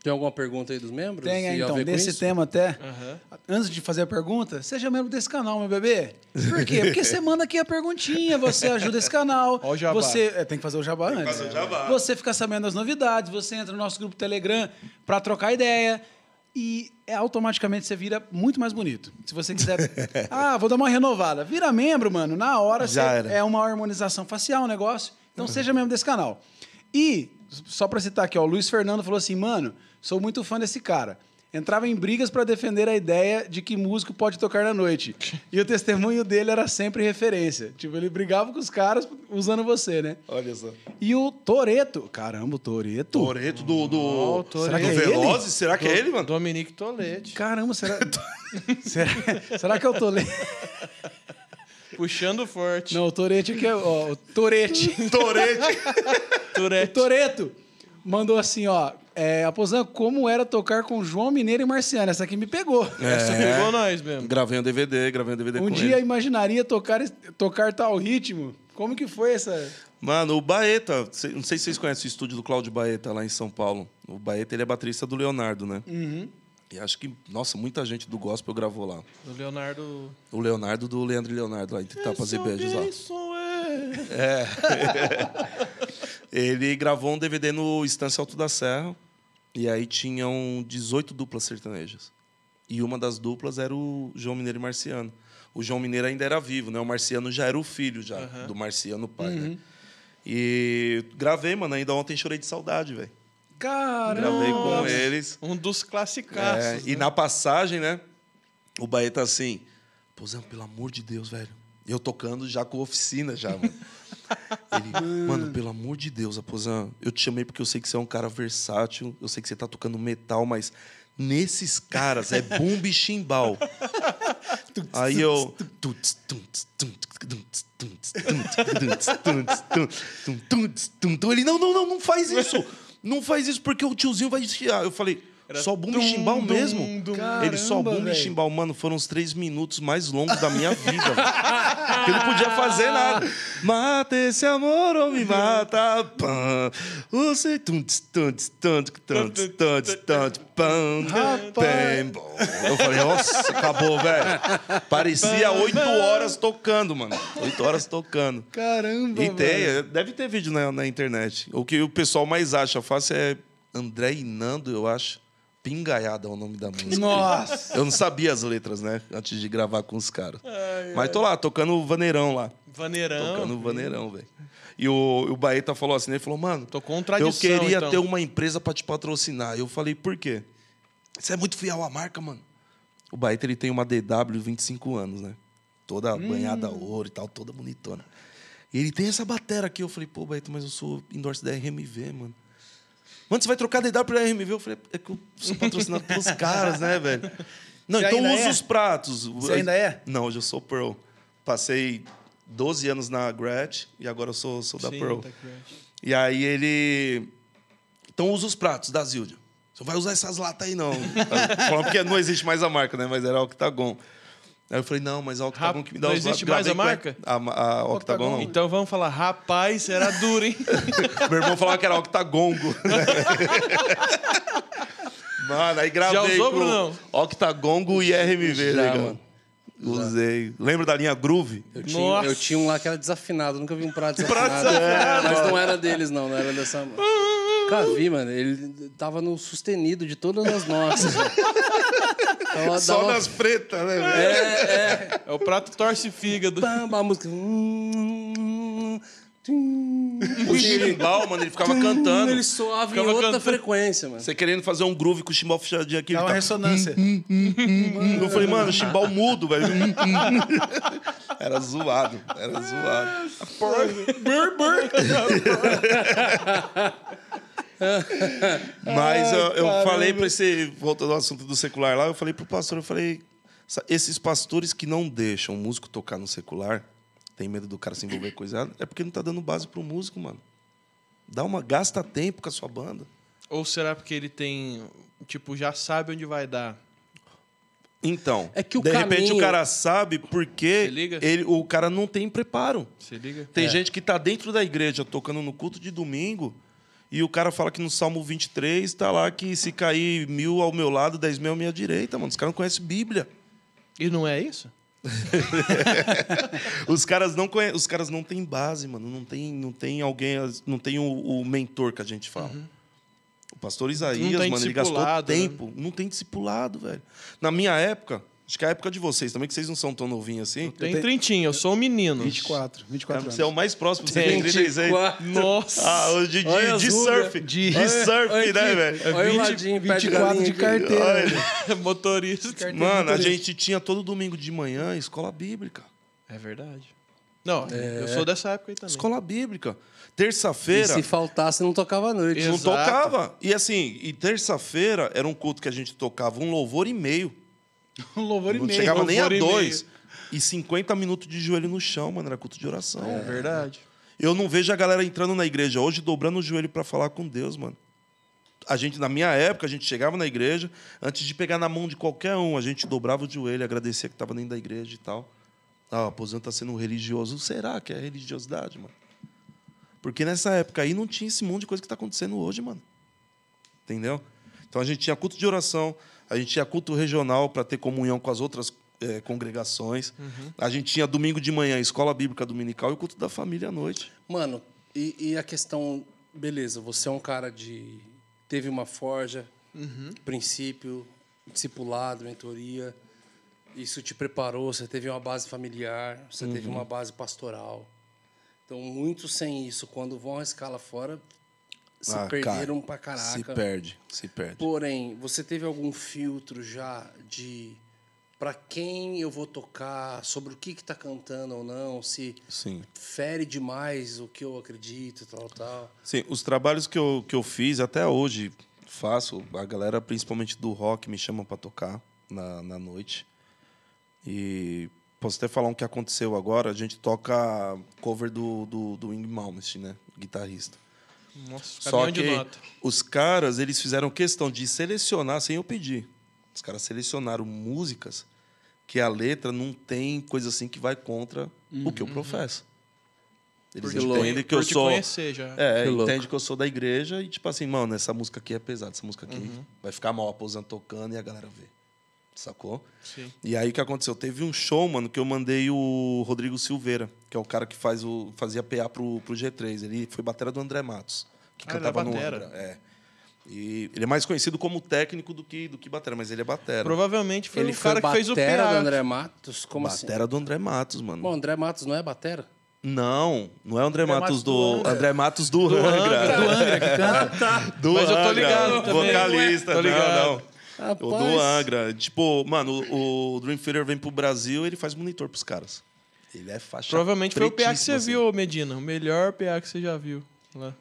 Tem alguma pergunta aí dos membros? Tem, é, então, desse tema até. Uhum. Antes de fazer a pergunta, seja membro desse canal, meu bebê. Por quê? Porque você manda aqui a perguntinha, você ajuda esse canal. Olha o jabá. Você, é, tem que fazer o jabá tem antes. Fazer o jabá. Você fica sabendo as novidades, você entra no nosso grupo Telegram para trocar ideia e é, automaticamente você vira muito mais bonito. Se você quiser. [LAUGHS] ah, vou dar uma renovada. Vira membro, mano. Na hora já é uma harmonização facial o um negócio. Então uhum. seja membro desse canal. E, só para citar aqui, ó, o Luiz Fernando falou assim, mano Sou muito fã desse cara. Entrava em brigas para defender a ideia de que músico pode tocar na noite. [LAUGHS] E o testemunho dele era sempre referência. Tipo, ele brigava com os caras usando você, né? Olha só. E o Toreto. Caramba, o Toreto. Toreto do. do... Oh, Toretto. Será que é, é Velozes? Ele? Será que é do, é ele, mano? Dominique Tolete. Caramba, será. [LAUGHS] [LAUGHS] será... será que é o Tolete? Puxando forte. Não, o Torete aqui é. Ó, o Torete. Torete. Torete. Toreto mandou assim, ó. É, Aposan, como era tocar com João Mineiro e Marciano? Essa aqui me pegou. É, Essa pegou nós mesmo. Gravei um DVD, gravei um DVD Um dia ele. imaginaria tocar, tocar tal ritmo. Como que foi essa? Mano, o Baeta, não sei se vocês conhecem o estúdio do Cláudio Baeta lá em São Paulo. O Baeta, ele é baterista do Leonardo, né? Uhum. E acho que, nossa, muita gente do gospel gravou lá. O Leonardo. O Leonardo do Leandro e Leonardo, lá em Tapas e é Beijos lá. Isso é é. [LAUGHS] é. ele gravou um DVD no Estância Alto da Serra. E aí tinham 18 duplas sertanejas. E uma das duplas era o João Mineiro e Marciano. O João Mineiro ainda era vivo, né? O Marciano já era o filho já uhum. do Marciano pai, né? uhum. né? E gravei, mano. Ainda ontem chorei de saudade, velho. Caramba! Gravei com eles. Um dos classicaços. É, né? E na passagem, né? O Baeta assim... Pô, Zé, pelo amor de Deus, velho eu tocando já com oficina, já, mano. [LAUGHS] Ele, mano, pelo amor de Deus, Aposan, eu te chamei porque eu sei que você é um cara versátil, eu sei que você tá tocando metal, mas nesses caras é bumbo e chimbal. [LAUGHS] Aí eu. Ele, não, não, não, não faz isso! Não faz isso porque o tiozinho vai chiar. Eu falei, era só bumbo e chimbal mesmo. Dum, dum. Caramba, Ele só bumbo e chimbal. Mano, foram os três minutos mais longos da minha vida. eu não podia fazer nada. Mata esse amor ou me mata. Pam. Você... Eu falei, nossa, acabou, velho. Parecia oito horas tocando, mano. Oito horas tocando. Caramba, é, deve ter vídeo na, na internet. O que o pessoal mais acha fácil é André e Nando, eu acho. Pingaiada é o nome da música. Nossa! Eu não sabia as letras, né? Antes de gravar com os caras. Ai, Mas tô lá, tocando o vaneirão lá. Vaneirão? Tocando o vaneirão, velho. E o, o Baeta falou assim, ele falou, mano... Tô contradição, Eu queria então. ter uma empresa para te patrocinar. Eu falei, por quê? Você é muito fiel à marca, mano. O Baeta, ele tem uma DW 25 anos, né? Toda hum. banhada ouro e tal, toda bonitona. E ele tem essa batera aqui. Eu falei, pô, Baeta, mas eu sou endorse da RMV, mano. Quando você vai trocar DW pra RMV? Eu falei, é que eu sou patrocinado pelos [LAUGHS] caras, né, velho? Não, você então usa é? os pratos. Você ainda é? Não, hoje eu sou Pearl. Passei 12 anos na Gretsch e agora eu sou, sou da Sim, Pearl. Tá e aí ele. Então usa os pratos da Zilda. Você vai usar essas latas aí, não. [LAUGHS] Falando porque não existe mais a marca, né? Mas era o Octagon. Tá Aí eu falei, não, mas a Octagon que me dá não os existe mais a marca? A, a, Octagon, Octagon, não. Então vamos falar, rapaz, era duro, hein? [LAUGHS] Meu irmão falava que era Octagongo. [LAUGHS] mano, aí gravei Já usou, com Bruno? Octagongo e RMV, Já, legal. Mano. Né, Usei. Lembra da linha Groove? Eu tinha, Nossa. eu tinha um lá que era desafinado, nunca vi um prato [LAUGHS] desafinado. prato desafinado. Mas não era deles, não, não era dessa. Nunca vi, mano. Ele tava no sustenido de todas as nossas. Então, Só uma... nas pretas, né? É, é. É o prato torce-fígado. Pamba, a música. O chimbal, mano, ele ficava cantando. Ele soava ficava em outra cantando. frequência, mano. Você querendo fazer um groove com o chimbal fechadinho aqui. É uma tá ressonância. Hum, hum, hum, eu falei, mano, chimbal mudo, velho. era zoado, era zoado. Burr, burr. [LAUGHS] [LAUGHS] Mas eu, eu falei para esse, voltando ao assunto do secular lá, eu falei pro pastor, eu falei, esses pastores que não deixam o músico tocar no secular, tem medo do cara se envolver com coisa, é porque não tá dando base pro músico, mano. Dá uma gasta tempo com a sua banda. Ou será porque ele tem, tipo, já sabe onde vai dar? Então, é que o de caminho... repente o cara sabe porque ele, o cara não tem preparo. Se liga? Tem é. gente que tá dentro da igreja tocando no culto de domingo, e o cara fala que no Salmo 23 tá lá que se cair mil ao meu lado, dez mil à minha direita, mano. Os caras não conhecem Bíblia. E não é isso? [LAUGHS] os caras não conhe... os caras não têm base, mano. Não tem, não tem alguém, não tem o, o mentor que a gente fala. Uhum. O pastor Isaías, mano, ele gastou né? tempo. Né? Não tem discipulado, velho. Na minha época, Acho que é a época de vocês também, que vocês não são tão novinhos assim. Eu tenho, eu eu sou um menino. 24, 24 anos. Você é o mais próximo, você tem 36 aí. Nossa! Ah, de, de, de surf. De, de surf, né, velho? Olha o ladinho, 24 de carteira. Olha. [LAUGHS] motorista. De Mano, motorista. a gente tinha todo domingo de manhã escola bíblica. É verdade. Não, é. eu sou dessa época aí também. Escola bíblica. Terça-feira. Se faltasse, não tocava à noite. Exato. Não tocava. E assim, e terça-feira era um culto que a gente tocava um louvor e meio. Um louvor e meio. Não chegava nem a dois. E, e 50 minutos de joelho no chão, mano. Era culto de oração. É, é verdade. Eu não vejo a galera entrando na igreja hoje dobrando o joelho para falar com Deus, mano. A gente, na minha época, a gente chegava na igreja, antes de pegar na mão de qualquer um, a gente dobrava o joelho, agradecia que estava dentro da igreja e tal. Ah, o aposento está sendo religioso. Será que é religiosidade, mano? Porque nessa época aí não tinha esse monte de coisa que está acontecendo hoje, mano. Entendeu? Então a gente tinha culto de oração, a gente tinha culto regional para ter comunhão com as outras é, congregações. Uhum. A gente tinha domingo de manhã escola bíblica dominical e culto da família à noite. Mano, e, e a questão, beleza, você é um cara de. teve uma forja, uhum. princípio, discipulado, mentoria. Isso te preparou, você teve uma base familiar, você uhum. teve uma base pastoral. Então, muitos sem isso, quando vão arriscar escala fora, se ah, perderam cara, pra caraca. Se perde, se perde. Porém, você teve algum filtro já de para quem eu vou tocar, sobre o que que tá cantando ou não, se Sim. fere demais o que eu acredito, tal, tal. Sim, os trabalhos que eu, que eu fiz até hoje faço, a galera principalmente do rock me chama para tocar na, na noite. E posso até falar um que aconteceu agora, a gente toca cover do do, do Wing Malmsteen, né, guitarrista. Nossa, Só que os caras eles fizeram questão de selecionar sem eu pedir. Os caras selecionaram músicas que a letra não tem coisa assim que vai contra uhum, o que eu uhum. professo. Eles entendem que eu Por sou. Conhecer já. É, entende que eu sou da igreja e, tipo assim, mano, essa música aqui é pesada, essa música aqui uhum. vai ficar mal a aposentando tocando e a galera vê sacou? Sim. E aí o que aconteceu? Teve um show, mano, que eu mandei o Rodrigo Silveira, que é o cara que faz o, fazia PA pro, pro G3. Ele foi batera do André Matos, que ah, cantava ele é no É. E ele é mais conhecido como técnico do que, do que batera, mas ele é batera. Provavelmente foi ele o cara que fez o PA. Batera do André Matos? Como assim? batera assim? do André Matos, mano. Bom, André Matos não é batera? Não, não é o André, André Matos, Matos do, André Matos do, do Angra. Angra. Do Angra que canta. tá. [LAUGHS] Do Mas Angra, eu tô ligado também. É? Vocalista, tô ligado. não, não. Rapaz. Ou do Angra. Tipo, mano, o, o Dream Theater vem pro Brasil ele faz monitor pros caras. Ele é faixa Provavelmente foi o PA que você assim. viu, Medina. O melhor PA que você já viu lá.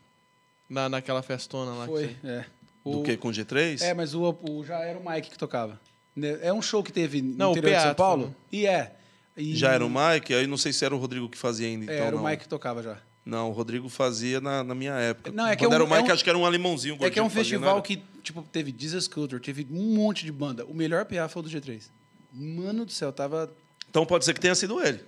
Na, naquela festona lá. Foi, que você... é. O... Do que, com G3? É, mas o, o, já era o Mike que tocava. Né, é um show que teve no não, interior PA, de São Paulo. E é. E... Já era o Mike? Aí não sei se era o Rodrigo que fazia ainda. É, então, era não. o Mike que tocava já. Não, o Rodrigo fazia na, na minha época. Não, é que é era é um, o Mike, é um, acho que era um alemãozinho. É que é um que festival fazia, que tipo, teve Jesus Scooter, teve um monte de banda. O melhor PA foi o do G3. Mano do céu, tava. Então pode ser que tenha sido ele.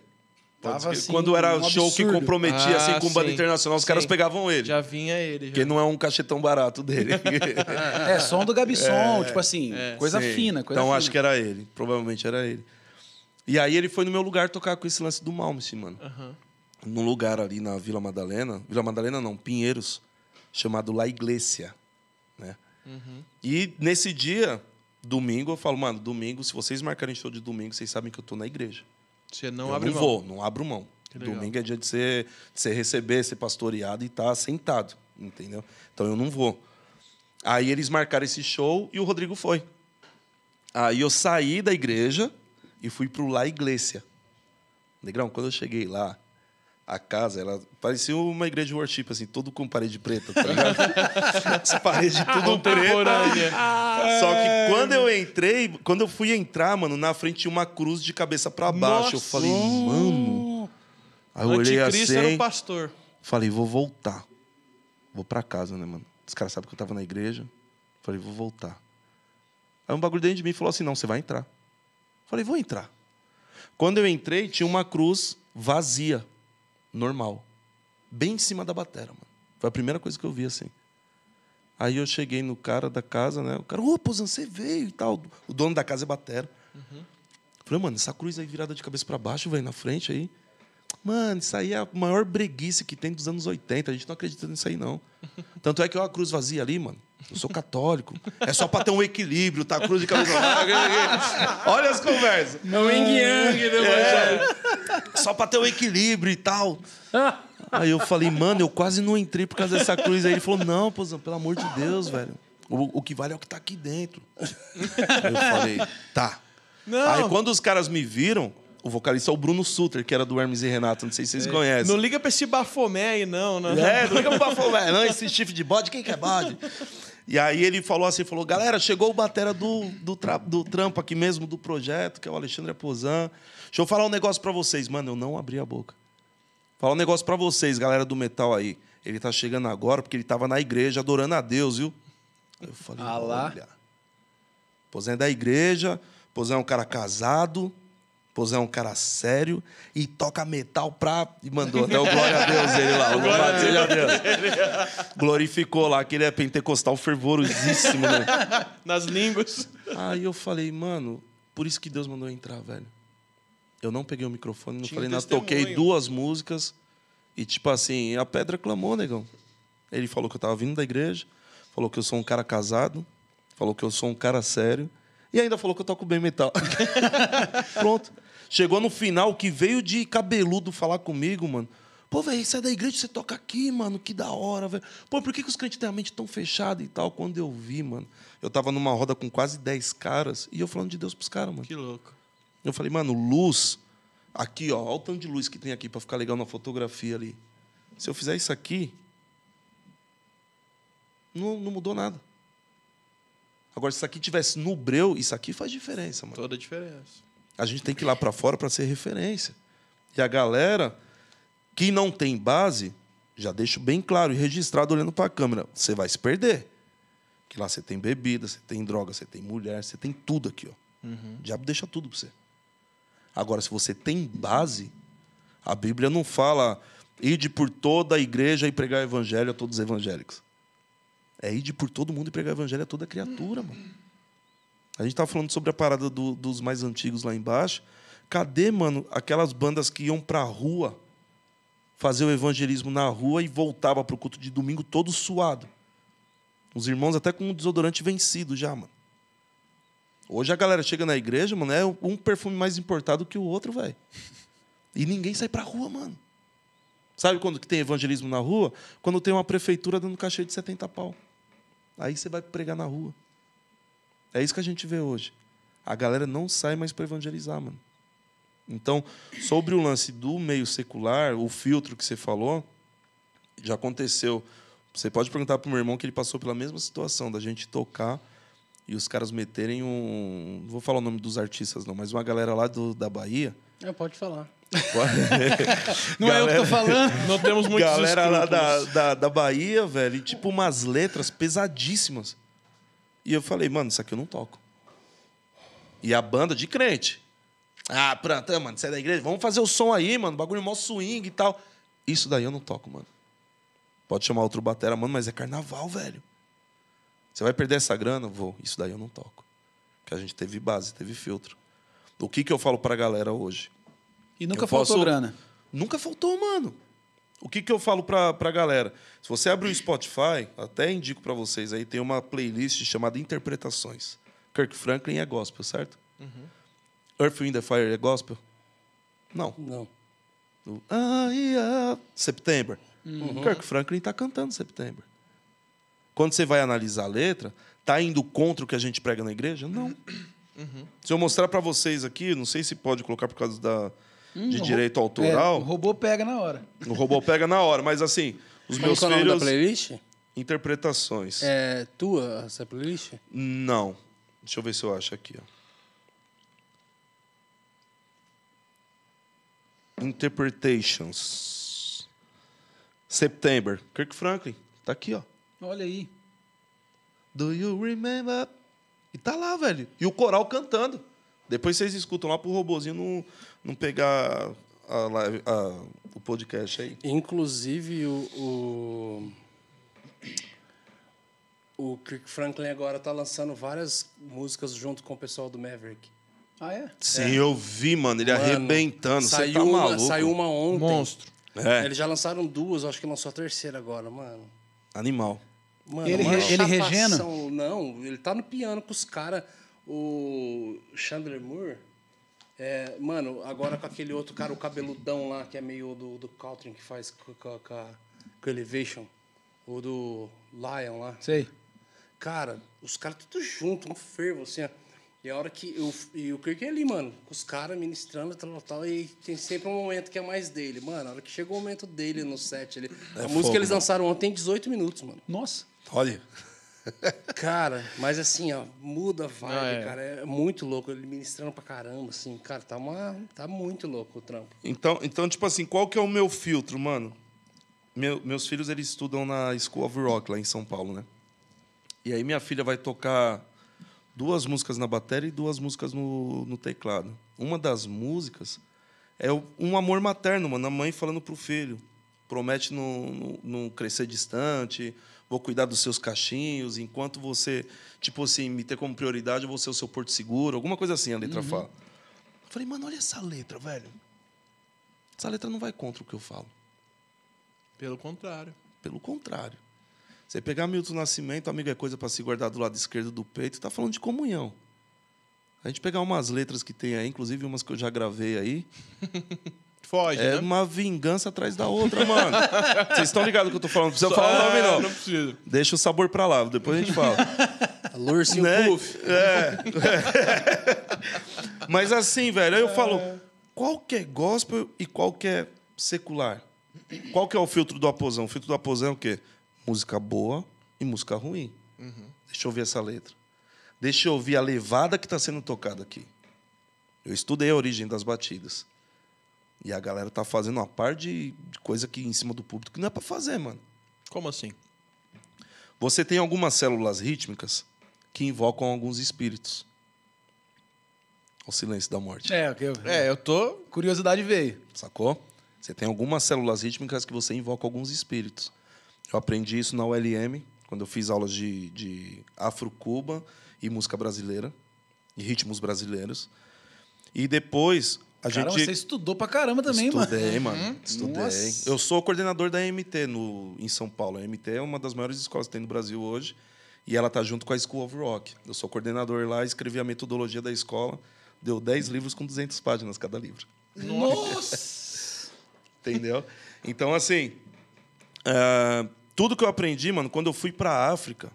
Tava, assim, quando era um show que comprometia ah, assim, com sim. banda internacional, os sim. caras pegavam ele. Já vinha ele. Porque não é um cachetão barato dele. [LAUGHS] é, som do Gabson, é, tipo assim, é, coisa sim. fina. Coisa então fina. acho que era ele, provavelmente era ele. E aí ele foi no meu lugar tocar com esse lance do Malmsteen, mano. Uhum. Num lugar ali na Vila Madalena, Vila Madalena não, Pinheiros, chamado La Iglesia, né? Uhum. E nesse dia, domingo, eu falo, mano, domingo, se vocês marcarem show de domingo, vocês sabem que eu tô na igreja. Você não eu abre não mão. vou, não abro mão. Domingo é dia de você, de você receber, ser pastoreado e estar tá sentado, entendeu? Então eu não vou. Aí eles marcaram esse show e o Rodrigo foi. Aí eu saí da igreja e fui pro La Iglesia. Negrão, quando eu cheguei lá, a casa, ela parecia uma igreja de worship, assim, todo com parede preta, tá ligado? [LAUGHS] As paredes tudo preta. Só que quando eu entrei, quando eu fui entrar, mano, na frente tinha uma cruz de cabeça para baixo. Nossa. Eu falei, mano. Aí eu olhei assim. era o pastor. Falei, vou voltar. Vou para casa, né, mano? os caras sabem que eu tava na igreja. Falei, vou voltar. Aí um bagulho dentro de mim falou assim: não, você vai entrar. Falei, vou entrar. Quando eu entrei, tinha uma cruz vazia normal. Bem em cima da batera, mano. Foi a primeira coisa que eu vi, assim. Aí eu cheguei no cara da casa, né? O cara, ô, Pozan, você veio e tal. O dono da casa é batera. Uhum. Falei, mano, essa cruz aí virada de cabeça para baixo, velho, na frente aí. Mano, isso aí é a maior breguice que tem dos anos 80. A gente não acredita nisso aí, não. [LAUGHS] Tanto é que é a cruz vazia ali, mano. Eu sou católico. É só pra ter um equilíbrio, tá? Cruz de cabeça. Olha as conversas. Não yin yang é. né, é. Só pra ter um equilíbrio e tal. Aí eu falei, mano, eu quase não entrei por causa dessa cruz. Aí ele falou, não, pô, pelo amor de Deus, velho. O, o, que vale é o que tá aqui dentro. Aí eu falei, tá. Não. Aí quando os caras me viram, o vocalista é o Bruno Suter, que era do Hermes e Renato, não sei se vocês é. conhecem. Não liga pra esse bafomé aí, não, né? É, não liga pro bafomé, não, esse chifre de bode, quem que é bode? E aí ele falou assim, falou, galera, chegou o batera do, do, tra do trampo aqui mesmo, do projeto, que é o Alexandre Pozan. Deixa eu falar um negócio para vocês. Mano, eu não abri a boca. Falar um negócio para vocês, galera do metal aí. Ele tá chegando agora porque ele tava na igreja adorando a Deus, viu? Eu falei, ah olha. Pozan é da igreja, Pozan é um cara casado, pois é um cara sério e toca metal pra. E mandou até o glória a Deus ele lá. O glória a Deus. Glorificou lá, que ele é pentecostal fervorosíssimo, né? Nas línguas. Aí eu falei, mano, por isso que Deus mandou entrar, velho. Eu não peguei o microfone, não Tinha falei nada. Toquei duas músicas e, tipo assim, a pedra clamou, negão. Ele falou que eu tava vindo da igreja, falou que eu sou um cara casado, falou que eu sou um cara sério e ainda falou que eu toco bem metal. [LAUGHS] Pronto. Chegou no final que veio de cabeludo falar comigo, mano. Pô, velho, sai é da igreja, você toca aqui, mano, que da hora, velho. Pô, por que, que os crentes têm a mente tão fechada e tal? Quando eu vi, mano, eu tava numa roda com quase 10 caras e eu falando de Deus pros caras, mano. Que louco. Eu falei, mano, luz, aqui, ó, olha o tanto de luz que tem aqui para ficar legal na fotografia ali. Se eu fizer isso aqui, não, não mudou nada. Agora, se isso aqui tivesse no breu, isso aqui faz diferença, mano. Toda a diferença. A gente tem que ir lá para fora para ser referência. E a galera que não tem base, já deixo bem claro e registrado olhando para a câmera, você vai se perder. Que lá você tem bebida, você tem droga, você tem mulher, você tem tudo aqui, ó. Uhum. O diabo deixa tudo para você. Agora, se você tem base, a Bíblia não fala ide por toda a igreja e pregar o evangelho a todos os evangélicos. É ir de por todo mundo e pregar o evangelho a toda criatura, mano. A gente tava falando sobre a parada do, dos mais antigos lá embaixo. Cadê, mano, aquelas bandas que iam pra rua fazer o evangelismo na rua e voltava pro culto de domingo todo suado? Os irmãos até com um desodorante vencido já, mano. Hoje a galera chega na igreja, mano, é um perfume mais importado que o outro, velho. E ninguém sai pra rua, mano. Sabe quando que tem evangelismo na rua? Quando tem uma prefeitura dando cachê de 70 pau. Aí você vai pregar na rua. É isso que a gente vê hoje. A galera não sai mais para evangelizar, mano. Então, sobre o lance do meio secular, o filtro que você falou, já aconteceu. Você pode perguntar para o meu irmão que ele passou pela mesma situação da gente tocar e os caras meterem um. Não vou falar o nome dos artistas, não, mas uma galera lá do, da Bahia. Eu é, pode falar não galera, é eu que tô falando. [LAUGHS] Não temos muitos Galera lá da, da, da Bahia, velho, e, tipo, umas letras pesadíssimas. E eu falei, mano, isso aqui eu não toco. E a banda de crente. Ah, pronto, mano, sai é da igreja, vamos fazer o som aí, mano, bagulho mó swing e tal. Isso daí eu não toco, mano. Pode chamar outro batera, mano, mas é carnaval, velho. Você vai perder essa grana? Vou. Isso daí eu não toco. Porque a gente teve base, teve filtro. O que, que eu falo pra galera hoje? E nunca eu faltou posso... grana? Nunca faltou, mano. O que, que eu falo pra, pra galera? Se você abrir o Spotify, até indico para vocês aí, tem uma playlist chamada Interpretações. Kirk Franklin é gospel, certo? Uhum. Earth, Wind and Fire é gospel? Não. Não. ah, September. Uhum. Kirk Franklin tá cantando September. Quando você vai analisar a letra, tá indo contra o que a gente prega na igreja? Não. Uhum. Se eu mostrar para vocês aqui, não sei se pode colocar por causa da, Hum, de direito é, autoral. É, o robô pega na hora. O robô pega na hora, mas assim, os Como é meus é o Nome da playlist? Interpretações. É tua essa playlist? Não. Deixa eu ver se eu acho aqui, ó. Interpretations. September. Kirk Franklin. Tá aqui, ó. Olha aí. Do you remember? E tá lá, velho. E o coral cantando. Depois vocês escutam lá pro robozinho não, não pegar a live, a, o podcast aí. Inclusive, o, o, o Kirk Franklin agora tá lançando várias músicas junto com o pessoal do Maverick. Ah, é? Sim, é. eu vi, mano. Ele mano, arrebentando. Tá saiu, tá uma, maluco. saiu uma ontem. Monstro. É. Eles já lançaram duas, acho que lançou a terceira agora, mano. Animal. Mano, ele, ele regena? Não, ele tá no piano com os caras. O Chandler Moore, é, mano, agora com aquele outro cara, o cabeludão lá, que é meio do, do Caltrin, que faz com, com, Elevation, ou do Lion lá. Sei. Cara, os caras tudo junto, um fervo, assim, ó. E a hora que. Eu, e o Kirk é ali, mano, com os caras ministrando tal, tal, e tem sempre um momento que é mais dele. Mano, a hora que chega o momento dele no set ali. É a fogo, música que eles lançaram ontem tem 18 minutos, mano. Nossa. Olha. Cara, mas assim, ó, muda a vibe, ah, é. cara. É muito louco. Ele ministrando pra caramba, assim. Cara, tá, uma, tá muito louco o trampo. Então, então, tipo assim, qual que é o meu filtro, mano? Meu, meus filhos, eles estudam na School of Rock, lá em São Paulo, né? E aí minha filha vai tocar duas músicas na bateria e duas músicas no, no teclado. Uma das músicas é um amor materno, mano. A mãe falando pro filho. Promete não crescer distante, vou cuidar dos seus cachinhos, enquanto você, tipo assim, me ter como prioridade, eu vou ser o seu porto seguro, alguma coisa assim a letra uhum. fala. Eu falei, mano, olha essa letra, velho. Essa letra não vai contra o que eu falo. Pelo contrário. Pelo contrário. Você pegar Milton Nascimento, amigo, é coisa para se guardar do lado esquerdo do peito, está falando de comunhão. A gente pegar umas letras que tem aí, inclusive umas que eu já gravei aí, [LAUGHS] foge. É né? uma vingança atrás da outra, mano. [LAUGHS] Vocês estão ligados que eu tô falando? Não precisa falar o nome, é, não. Não precisa. Deixa o sabor pra lá, depois a gente fala. [LAUGHS] Lurcinho né? Puff. É. [LAUGHS] Mas assim, velho, aí eu falo, qual que é gospel e qual que é secular? Qual que é o filtro do aposão? O filtro do aposão é o quê? Música boa e música ruim. Uhum. Deixa eu ver essa letra. Deixa eu ouvir a levada que está sendo tocada aqui. Eu estudei a origem das batidas. E a galera tá fazendo uma par de, coisa aqui em cima do público que não é para fazer, mano. Como assim? Você tem algumas células rítmicas que invocam alguns espíritos. O silêncio da morte. É, eu, é, eu tô. Curiosidade veio. Sacou? Você tem algumas células rítmicas que você invoca alguns espíritos. Eu aprendi isso na ULM, quando eu fiz aulas de, de afro-cuba e música brasileira, e ritmos brasileiros. E depois, a gente... você estudou pra caramba também, Estudei, mano. mano. Estudei, mano. Uhum. Estudei. Eu sou coordenador da MT no, em São Paulo. A MT é uma das maiores escolas que tem no Brasil hoje. E ela tá junto com a School of Rock. Eu sou coordenador lá, escrevi a metodologia da escola. Deu 10 livros com 200 páginas cada livro. Nossa! [LAUGHS] Entendeu? Então, assim, uh, tudo que eu aprendi, mano, quando eu fui para África,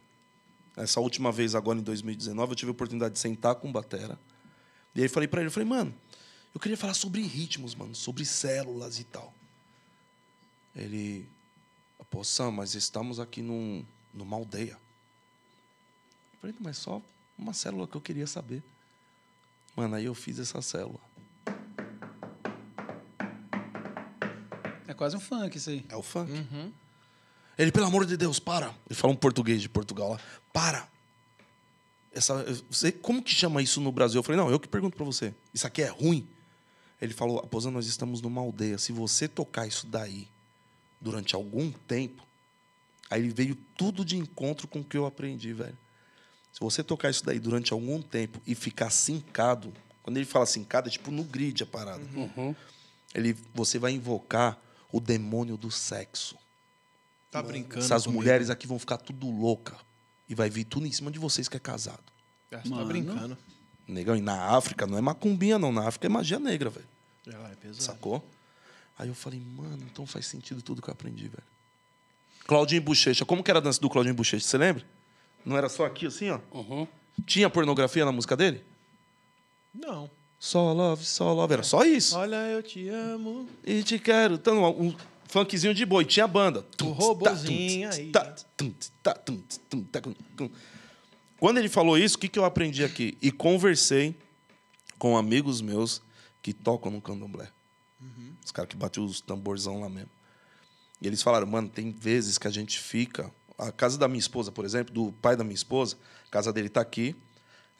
essa última vez agora em 2019, eu tive a oportunidade de sentar com o Batera. E aí falei para ele, eu falei, mano, eu queria falar sobre ritmos, mano, sobre células e tal. Ele, pô, Sam, mas estamos aqui num, numa aldeia. Eu falei, mas só uma célula que eu queria saber. Mano, aí eu fiz essa célula. É quase um funk isso aí. É o funk. Uhum. Ele, pelo amor de Deus, para. Ele fala um português de Portugal lá. Para. Essa, você, como que chama isso no Brasil? Eu falei, não, eu que pergunto para você. Isso aqui é ruim? Ele falou: Aposando, nós estamos numa aldeia. Se você tocar isso daí durante algum tempo, aí ele veio tudo de encontro com o que eu aprendi, velho. Se você tocar isso daí durante algum tempo e ficar sincado, quando ele fala sincado, é tipo no grid a parada. Uhum. uhum. Ele, você vai invocar o demônio do sexo. Tá Mano, brincando. Essas comigo. mulheres aqui vão ficar tudo louca. E vai vir tudo em cima de vocês que é casado. É, você tá brincando. Negão, e na África não é macumbinha, não. Na África é magia negra, velho. É, é pesado. Sacou? Aí eu falei, mano, então faz sentido tudo que eu aprendi, velho. Claudinho Bochecha. Como que era a dança do Claudinho Bochecha? Você lembra? Não era só aqui, assim, ó? Uhum. Tinha pornografia na música dele? Não. Só love, só love. Era só isso. Olha, eu te amo. E te quero. Então, um funkzinho de boi. Tinha banda. O robôzinho aí. Quando ele falou isso, o que, que eu aprendi aqui? E conversei com amigos meus que tocam no candomblé. Uhum. Os caras que batem os tamborzão lá mesmo. E eles falaram, mano, tem vezes que a gente fica. A casa da minha esposa, por exemplo, do pai da minha esposa, a casa dele tá aqui.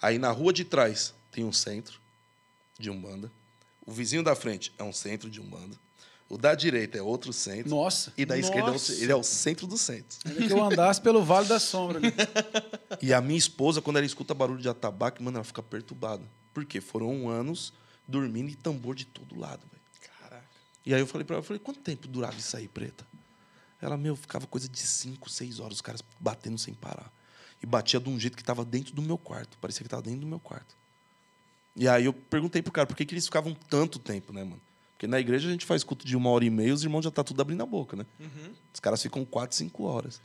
Aí na rua de trás tem um centro de Umbanda. O vizinho da frente é um centro de Umbanda. O da direita é outro centro. Nossa. E da esquerda é, ele é o centro do centro. é que eu andasse pelo Vale da Sombra. [LAUGHS] e a minha esposa, quando ela escuta barulho de atabaque, mano, ela fica perturbada. Por quê? Foram anos dormindo e tambor de todo lado, velho. Caraca. E aí eu falei para ela, eu falei, quanto tempo durava isso aí, preta? Ela, meu, ficava coisa de 5, 6 horas, os caras batendo sem parar. E batia de um jeito que tava dentro do meu quarto. Parecia que tava dentro do meu quarto. E aí eu perguntei pro cara por que, que eles ficavam tanto tempo, né, mano? Porque na igreja a gente faz culto de uma hora e meia, os irmãos já tá tudo abrindo a boca, né? Uhum. Os caras ficam quatro, cinco horas.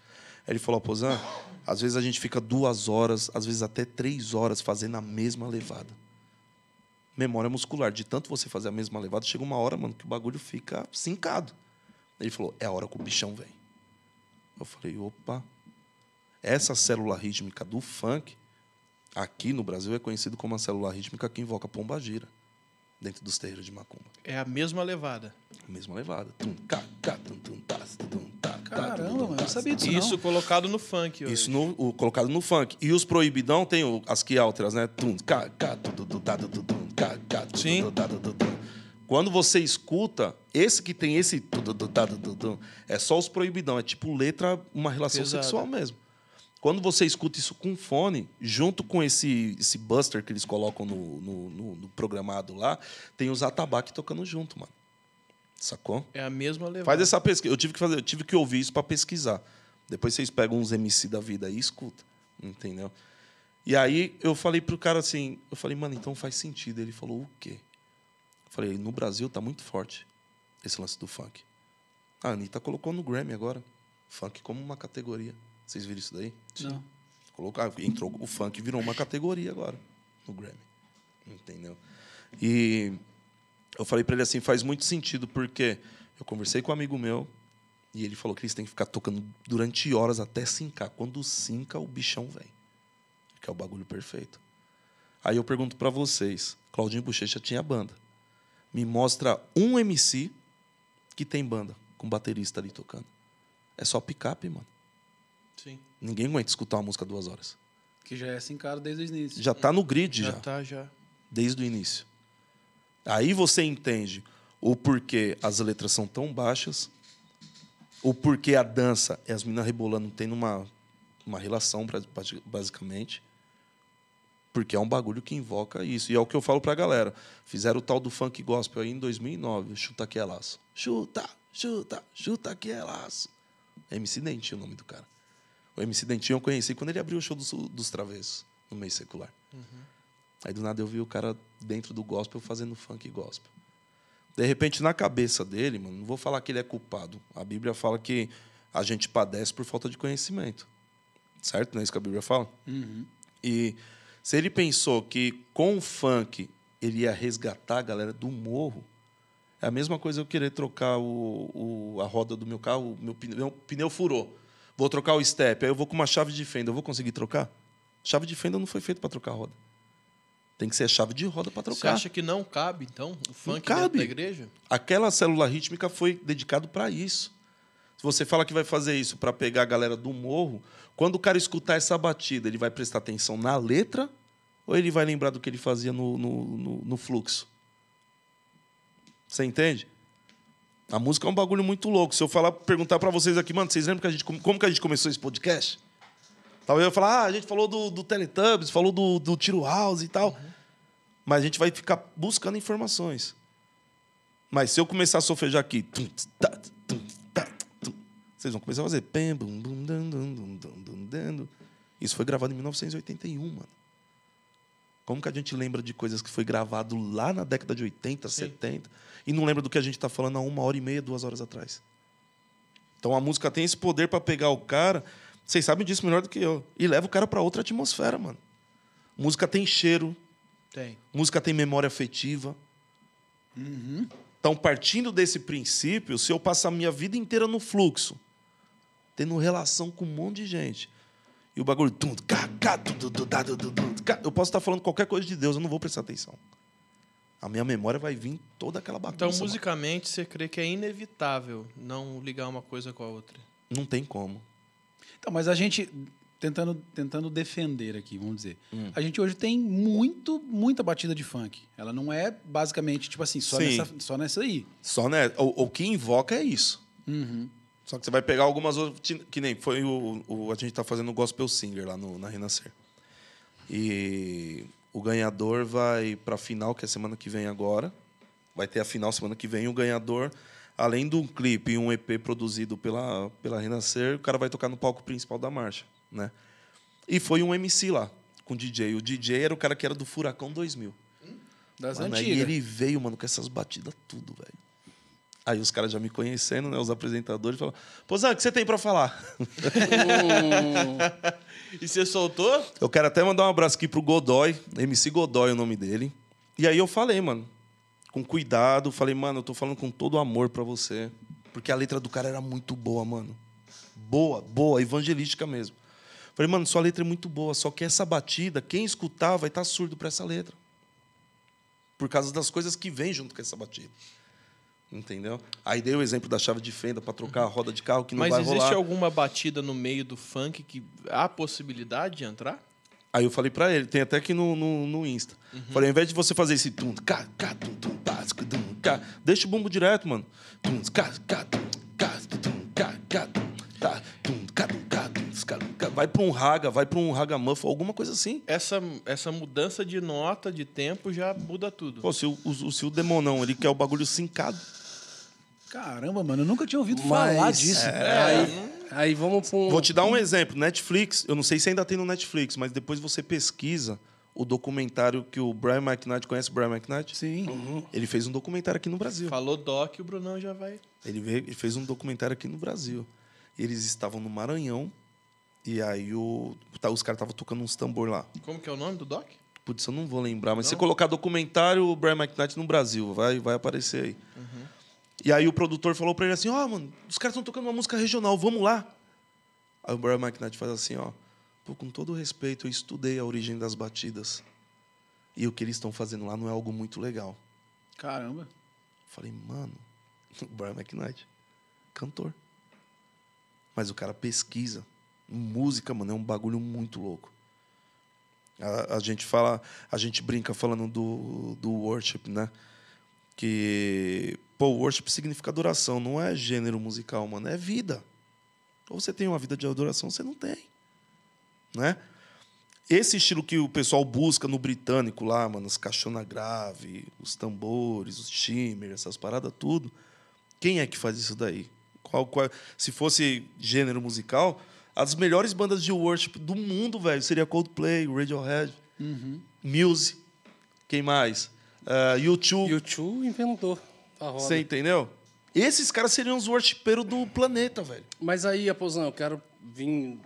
Aí ele falou, Pozan, às vezes a gente fica duas horas, às vezes até três horas fazendo a mesma levada memória muscular. De tanto você fazer a mesma levada, chega uma hora, mano, que o bagulho fica cincado. Ele falou: é a hora que o bichão vem. Eu falei: opa. Essa célula rítmica do funk, aqui no Brasil, é conhecida como a célula rítmica que invoca gira dentro dos terreiros de Macumba. É a mesma levada. A mesma levada. Caramba, eu não tá. sabia disso. Isso colocado no funk. Hoje. Isso no, o, colocado no funk. E os proibidão tem o, as que outras né? Sim. Quando você escuta, esse que tem esse. Tá, é só os proibidão. É tipo letra, uma relação sexual mesmo. Quando você escuta isso com fone, junto com esse, esse buster que eles colocam no, no, no, no programado lá, tem os atabaque tocando junto, mano. Sacou? É a mesma levada. Faz essa pesquisa. Eu tive que fazer, eu tive que ouvir isso para pesquisar. Depois vocês pegam uns MC da vida aí e escuta. Entendeu? E aí eu falei pro cara assim, eu falei, mano, então faz sentido. Ele falou, o quê? Eu falei, no Brasil tá muito forte esse lance do funk. A Anitta colocou no Grammy agora. Funk como uma categoria. Vocês viram isso daí? Não. Colocar, entrou o funk virou uma categoria agora no Grammy. Entendeu? E eu falei para ele assim, faz muito sentido porque eu conversei com um amigo meu e ele falou que eles têm que ficar tocando durante horas até sincar. Quando sinca, o bichão vem. Que é o bagulho perfeito. Aí eu pergunto para vocês, Claudinho Bochecha tinha banda. Me mostra um MC que tem banda com baterista ali tocando. É só picape, mano. Ninguém aguenta escutar uma música duas horas. Que já é assim cara desde o início. Já está no grid, já. Já tá, já. Desde o início. Aí você entende o porquê as letras são tão baixas, o porquê a dança e as meninas rebolando tem uma, uma relação, basicamente. Porque é um bagulho que invoca isso. E é o que eu falo pra galera. Fizeram o tal do funk gospel aí em 2009. Chuta que é laço. Chuta, chuta, chuta que é laço. MC Dentinho é o nome do cara. O MC Dentinho eu conheci quando ele abriu o show dos, dos Travessos, no meio secular. Uhum. Aí do nada eu vi o cara dentro do gospel fazendo funk gospel. De repente, na cabeça dele, mano, não vou falar que ele é culpado. A Bíblia fala que a gente padece por falta de conhecimento. Certo? Não é isso que a Bíblia fala? Uhum. E se ele pensou que com o funk ele ia resgatar a galera do morro, é a mesma coisa eu querer trocar o, o a roda do meu carro, o meu pneu, meu pneu furou. Vou trocar o step, aí eu vou com uma chave de fenda. Eu vou conseguir trocar? Chave de fenda não foi feita para trocar roda. Tem que ser chave de roda para trocar. Você acha que não cabe, então, o funk cabe. da igreja? Aquela célula rítmica foi dedicado para isso. Se você fala que vai fazer isso para pegar a galera do morro, quando o cara escutar essa batida, ele vai prestar atenção na letra ou ele vai lembrar do que ele fazia no, no, no, no fluxo? Você entende? A música é um bagulho muito louco. Se eu falar, perguntar para vocês aqui, mano, vocês lembram que a gente, como que a gente começou esse podcast? Talvez eu falar, ah, a gente falou do, do Teletubbies, falou do, do Tiro House e tal. Uhum. Mas a gente vai ficar buscando informações. Mas se eu começar a sofejar aqui, tá, tá, vocês vão começar a fazer. Isso foi gravado em 1981, mano. Como que a gente lembra de coisas que foi gravado lá na década de 80, Sim. 70, e não lembra do que a gente está falando há uma hora e meia, duas horas atrás? Então a música tem esse poder para pegar o cara. Vocês sabem disso melhor do que eu. E leva o cara para outra atmosfera, mano. Música tem cheiro. Tem. Música tem memória afetiva. Uhum. Então, partindo desse princípio, se eu passar a minha vida inteira no fluxo, tendo relação com um monte de gente, e o bagulho. Eu posso estar falando qualquer coisa de Deus, eu não vou prestar atenção. A minha memória vai vir toda aquela bagunça. Então, musicalmente, você crê que é inevitável não ligar uma coisa com a outra? Não tem como. Então, mas a gente, tentando, tentando defender aqui, vamos dizer. Hum. A gente hoje tem muito, muita batida de funk. Ela não é basicamente, tipo assim, só, nessa, só nessa aí. Só nessa. O, o que invoca é isso. Uhum. Só que você vai pegar algumas outras. Que nem foi o. o a gente tá fazendo o Gospel Singer lá no, na Renascer. E o ganhador vai para a final, que é semana que vem agora. Vai ter a final semana que vem. O ganhador, além de um clipe e um EP produzido pela, pela Renascer, o cara vai tocar no palco principal da marcha. Né? E foi um MC lá, com DJ. O DJ era o cara que era do Furacão 2000. Das mano, antigas. E ele veio, mano, com essas batidas tudo, velho. Aí os caras já me conhecendo, né? Os apresentadores falam: Pô, Zé, o que você tem para falar? [LAUGHS] e você soltou? Eu quero até mandar um abraço aqui pro Godoy, MC Godoy é o nome dele. E aí eu falei, mano, com cuidado, falei, mano, eu tô falando com todo amor para você. Porque a letra do cara era muito boa, mano. Boa, boa, evangelística mesmo. Falei, mano, sua letra é muito boa, só que essa batida, quem escutar vai estar tá surdo para essa letra. Por causa das coisas que vem junto com essa batida. Entendeu? Aí dei o exemplo da chave de fenda para trocar a uhum. roda de carro que não Mas vai rolar. Mas existe alguma batida no meio do funk que há possibilidade de entrar? Aí eu falei para ele, tem até aqui no, no, no Insta. Uhum. Falei, ao invés de você fazer esse tum, cá, cá, tum, tum, básico, tum, cá, deixa o bumbo direto, mano. Tum, cá, cá, tum, tum, tum, vai para um Raga, vai para um Raga Muff, alguma coisa assim. Essa, essa mudança de nota, de tempo, já muda tudo. Pô, se o, o, se o Demonão, ele quer o bagulho sincado. Caramba, mano, eu nunca tinha ouvido Mas, falar disso. É, é aí, aí vamos um... Vou te dar um exemplo. Netflix, eu não sei se ainda tem no Netflix, mas depois você pesquisa o documentário que o Brian McKnight conhece o Brian McKnight? Sim. Uhum. Ele fez um documentário aqui no Brasil. Falou Doc, o Brunão já vai. Ele, veio, ele fez um documentário aqui no Brasil. Eles estavam no Maranhão e aí o, tá, os caras estavam tocando uns tambor lá. Como que é o nome do doc? Putz, eu não vou lembrar, mas se se colocar documentário o Brian McKnight no Brasil, vai, vai aparecer aí. Uhum. E aí o produtor falou pra ele assim, ó, oh, mano, os caras estão tocando uma música regional, vamos lá. Aí o Brian McKnight faz assim, ó, pô, com todo respeito, eu estudei a origem das batidas. E o que eles estão fazendo lá não é algo muito legal. Caramba. Falei, mano, [LAUGHS] o Brian McKnight, cantor. Mas o cara pesquisa. Música, mano, é um bagulho muito louco. A, a, gente fala, a gente brinca falando do, do worship, né? Que, pô, worship significa adoração, não é gênero musical, mano, é vida. Ou você tem uma vida de adoração, ou você não tem. Né? Esse estilo que o pessoal busca no britânico lá, mano, as caixona grave, os tambores, os timers, essas paradas, tudo. Quem é que faz isso daí? Qual, qual, se fosse gênero musical, as melhores bandas de worship do mundo, velho, seria Coldplay, Radiohead, uhum. Muse, quem mais? Uh, ah, YouTube. YouTube inventou a roda. Você entendeu? Esses caras seriam os worshipeiros do planeta, velho. Mas aí, Aposão, eu quero vir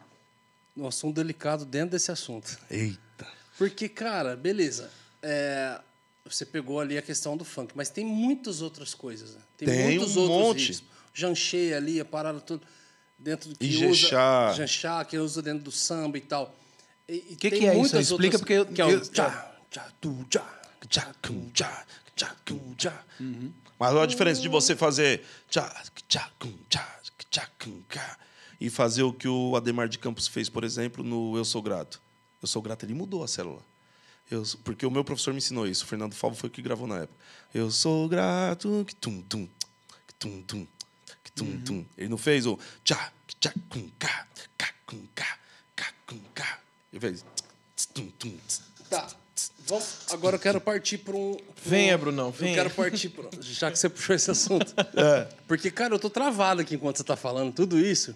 num assunto delicado dentro desse assunto. Eita. Porque, cara, beleza. É, você pegou ali a questão do funk, mas tem muitas outras coisas. Né? Tem, tem, muitos um outros monte. ritmos. ali, a parada toda dentro do que Ijexá. usa Jexá, que usa dentro do samba e tal. O que, que é isso? Explica outras, porque eu, que é o ah. tchá, tchá, tu, tchá, tchá, tchá, tchá, tchá, tchá. Mas olha a diferença de você fazer tchá, tchá, tchá, tchá, tchá, e fazer o que o Ademar de Campos fez, por exemplo, no Eu Sou Grato. Eu Sou Grato, ele mudou a célula. Eu, porque o meu professor me ensinou isso, o Fernando Favo foi o que gravou na época. Eu sou grato, que tum tum, que tum tum, tum, uhum. tum. Ele não fez o tchá, tchá, cum, cá, cá, cum, cá, cá, cum, cá. Ele fez tum, tum. Tá. Vamos, agora eu quero partir para um. Venha, Brunão, venha. Eu quero partir para Já que você puxou esse assunto. [LAUGHS] É. Porque, cara, eu tô travado aqui enquanto você tá falando tudo isso.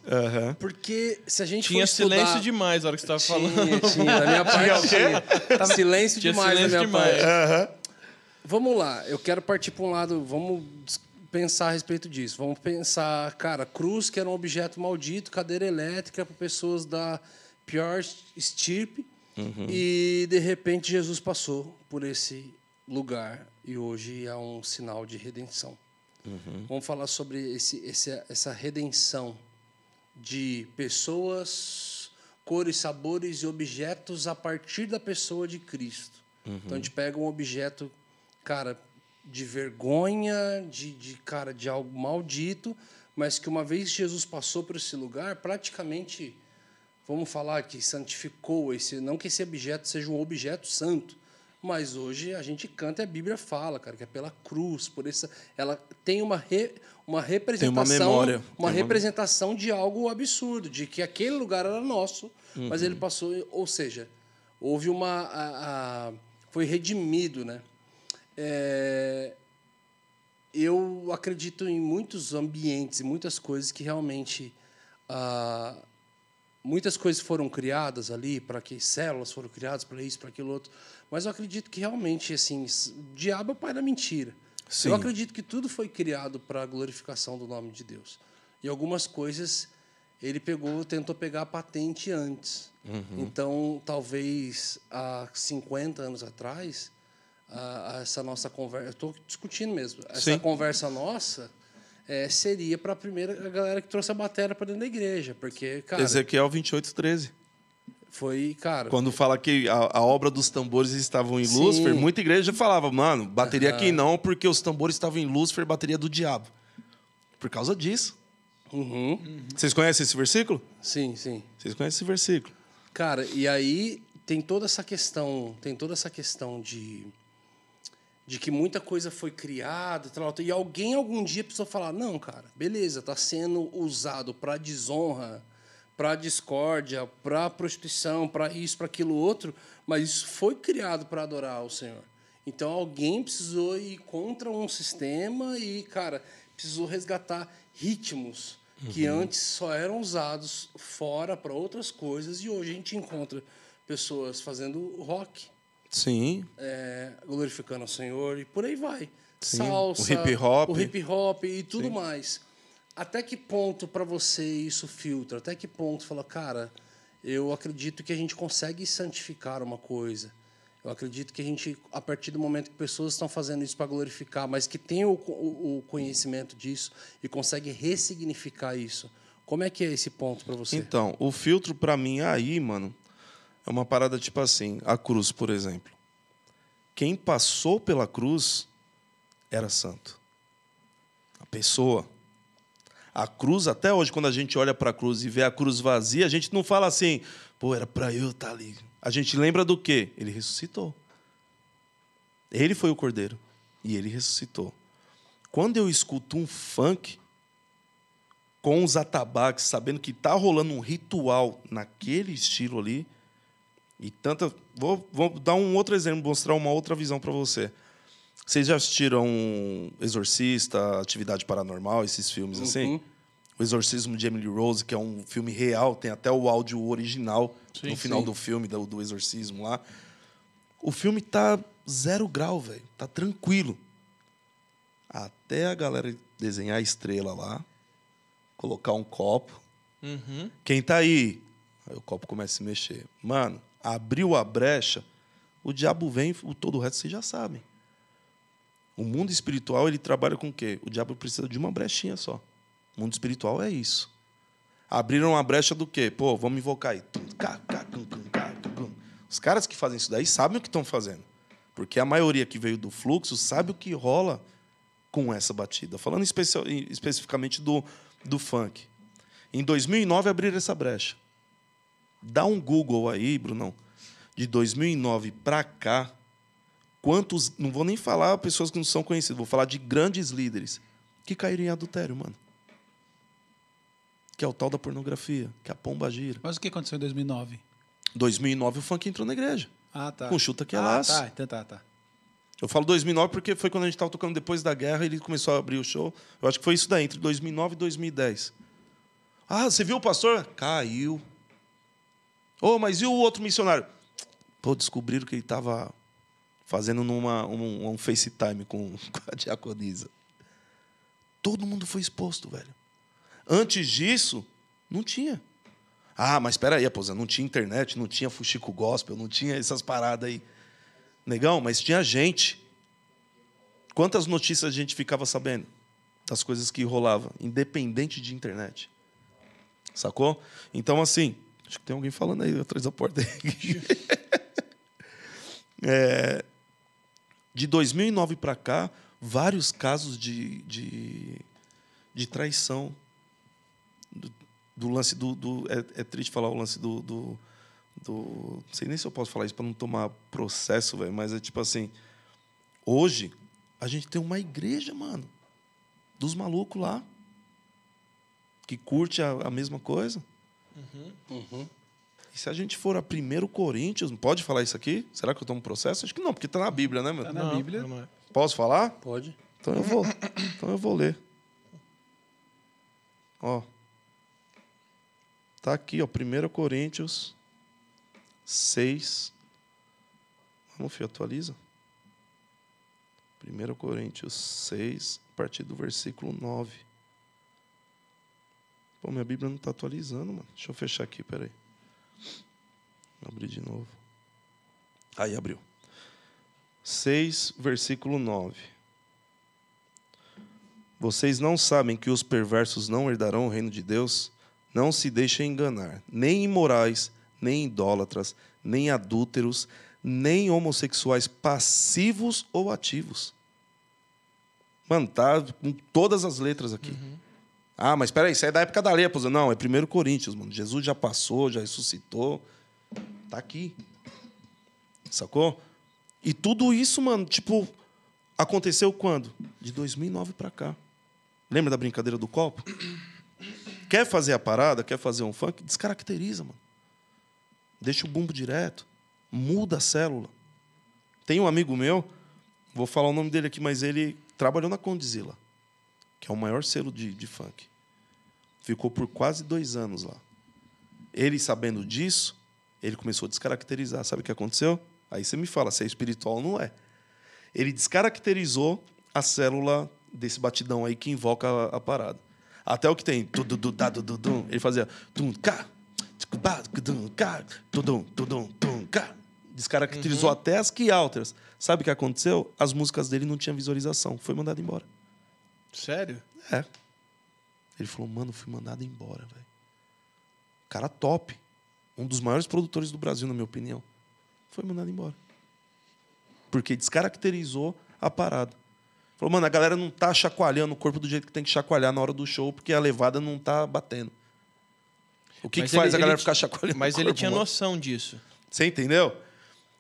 Porque se a gente. Tinha silêncio estudar... demais na hora que você tava tinha, falando. Tinha, da minha [LAUGHS] parte. Tinha, Silêncio tinha demais silêncio da minha demais. parte. Vamos lá, eu quero partir para um lado. Vamos pensar a respeito disso. Vamos pensar, cara, cruz, que era um objeto maldito, cadeira elétrica para pessoas da pior estirpe. Uhum. E, de repente, Jesus passou por esse lugar e hoje é um sinal de redenção. Uhum. Vamos falar sobre esse, esse, essa redenção de pessoas, cores, sabores e objetos a partir da pessoa de Cristo. Uhum. Então, a gente pega um objeto, cara, de vergonha, de, de cara de algo maldito, mas que uma vez Jesus passou por esse lugar, praticamente, vamos falar que santificou esse, não que esse objeto seja um objeto santo, mas hoje a gente canta e a Bíblia fala, cara, que é pela cruz, por essa, ela tem uma, re, uma representação, tem uma, memória, uma representação uma... de algo absurdo, de que aquele lugar era nosso, uhum. mas ele uhum. passou, ou seja, houve uma, a, a, foi redimido, né? É, eu acredito em muitos ambientes e muitas coisas que realmente. Ah, muitas coisas foram criadas ali, para que células foram criadas para isso, para aquilo outro. Mas eu acredito que realmente, assim, diabo é pai da mentira. Sim. Eu acredito que tudo foi criado para a glorificação do nome de Deus. E algumas coisas ele pegou, tentou pegar a patente antes. Uhum. Então, talvez há 50 anos atrás, a, essa nossa conversa. Estou discutindo mesmo. Essa Sim. conversa nossa é, seria para a primeira a galera que trouxe a bateria para dentro da igreja. Porque, cara. Ezequiel 28, 13. Foi, cara. Quando fala que a, a obra dos tambores estavam em Sim. muita igreja falava, mano, bateria uhum. aqui não, porque os tambores estavam em Lúcifer, bateria do diabo. Por causa disso. Uhum. Vocês conhecem esse versículo? Sim, sim. Vocês conhecem esse versículo? Cara, e aí tem toda essa questão, tem toda essa questão de de que muita coisa foi criada, tal, tal, e alguém algum dia precisou falar: não, cara, beleza, está sendo usado para desonra, para discórdia, para prostituição, para isso, para aquilo outro, mas isso foi criado para adorar o Senhor. Então alguém precisou ir contra um sistema e, cara, precisou resgatar ritmos uhum. que antes só eram usados fora para outras coisas e hoje a gente encontra pessoas fazendo rock, Sim. É, glorificando ao Senhor e por aí vai. Sim. Salsa, o hip hop. O hip hop e tudo Sim. mais. Até que ponto para você isso filtra? Até que ponto fala, cara, eu acredito que a gente consegue santificar uma coisa. Eu acredito que a gente, a partir do momento que pessoas estão fazendo isso para glorificar, mas que tem o, o, o, conhecimento disso e consegue ressignificar isso. Como é que é esse ponto para você? Então, o filtro para mim é aí, mano, é uma parada tipo assim, a cruz, por exemplo. Quem passou pela cruz era santo. A pessoa. A cruz, até hoje, quando a gente olha para a cruz e vê a cruz vazia, a gente não fala assim, pô, era para eu estar tá ali. A gente lembra do quê? Ele ressuscitou. Ele foi o cordeiro e ele ressuscitou. Quando eu escuto um funk com os atabaques, sabendo que está rolando um ritual naquele estilo ali, e tanta. Vou, vou dar um outro exemplo, mostrar uma outra visão para você. Vocês já assistiram Exorcista, Atividade Paranormal, esses filmes assim? uhum. assim? O Exorcismo de Emily Rose, que é um filme real, tem até o áudio original sim, no final sim. do filme, do, do Exorcismo lá. O filme tá zero grau, velho. Tá tranquilo. Até a galera desenhar a estrela lá, colocar um copo. Uhum. Quem tá aí? Aí o copo começa a se mexer. Mano, abriu a brecha, o diabo vem, o todo o resto vocês já sabem. O mundo espiritual ele trabalha com o quê? O diabo precisa de uma brechinha só. O mundo espiritual é isso. Abriram a brecha do quê? Pô, vamos invocar aí. Os caras que fazem isso daí sabem o que estão fazendo. Porque a maioria que veio do fluxo sabe o que rola com essa batida. Falando especificamente do, do funk. Em 2009 abriram essa brecha. Dá um Google aí, Brunão, de 2009 para cá, quantos, não vou nem falar pessoas que não são conhecidas, vou falar de grandes líderes que caíram em adultério, mano. Que é o tal da pornografia, que é a pomba gira. Mas o que aconteceu em 2009? 2009 o funk entrou na igreja. Ah, tá. Com chuta que é ah, laço. Tá, então tá, tá. Eu falo 2009 porque foi quando a gente estava tocando depois da guerra, ele começou a abrir o show. Eu acho que foi isso daí, entre 2009 e 2010. Ah, você viu o pastor? Caiu. Oh, mas e o outro missionário? Pô, descobriram que ele estava fazendo numa, um, um FaceTime com, [LAUGHS] com a diaconisa. Todo mundo foi exposto, velho. Antes disso, não tinha. Ah, mas espera aí, aposentado, não tinha internet, não tinha fuxico gospel, não tinha essas paradas aí. Negão, mas tinha gente. Quantas notícias a gente ficava sabendo das coisas que rolavam, independente de internet? Sacou? Então, assim, Acho que tem alguém falando aí atrás da porta. [LAUGHS] é, de 2009 para cá, vários casos de, de, de traição. Do, do lance do. do é, é, triste falar o lance do, do, do, Não sei nem se eu posso falar isso para não tomar processo, velho, mas é tipo assim. Hoje, a gente tem uma igreja, mano, dos malucos lá, que curte a, a mesma coisa. Uhum. Uhum. E se a gente for a 1 Coríntios, pode falar isso aqui? Será que eu tomo processo? Acho que não, porque está na Bíblia, né, meu? Está na não, Bíblia. Não é. Posso falar? Pode. Então eu vou, então eu vou ler. Ó. Tá aqui, ó, 1 Coríntios 6. Vamos, filho, atualiza. 1 Coríntios 6, a partir do versículo 9. Pô, minha Bíblia não está atualizando, mano. Deixa eu fechar aqui, peraí. Abrir de novo. Aí abriu. 6, versículo 9. Vocês não sabem que os perversos não herdarão o reino de Deus? Não se deixem enganar, nem imorais, nem idólatras, nem adúlteros, nem homossexuais passivos ou ativos. Mano, tá com todas as letras aqui. Uhum. Ah, mas espera aí, isso é da época da lei, Não, é primeiro Coríntios, mano. Jesus já passou, já ressuscitou. Tá aqui. Sacou? E tudo isso, mano, tipo, aconteceu quando? De 2009 para cá. Lembra da brincadeira do copo? [COUGHS] Quer fazer a parada, quer fazer um funk? Descaracteriza, mano. Deixa o bumbo direto. Muda a célula. Tem um amigo meu, vou falar o nome dele aqui, mas ele trabalhou na Condizila que é o maior selo de, de funk. Ficou por quase dois anos lá. Ele, sabendo disso, ele começou a descaracterizar. Sabe o que aconteceu? Aí você me fala se é espiritual ou não é. Ele descaracterizou a célula desse batidão aí que invoca a, a parada. Até o que tem. Ele fazia. Descaracterizou uhum. até as key alters. Sabe o que aconteceu? As músicas dele não tinham visualização. Foi mandado embora. Sério? É. Ele falou, mano, fui mandado embora, velho. Cara top. Um dos maiores produtores do Brasil, na minha opinião. Foi mandado embora. Porque descaracterizou a parada. Falou, mano, a galera não tá chacoalhando o corpo do jeito que tem que chacoalhar na hora do show, porque a levada não tá batendo. O que, que faz ele, a galera ficar chacoalhando? Mas corpo, ele tinha mano? noção disso. Você entendeu?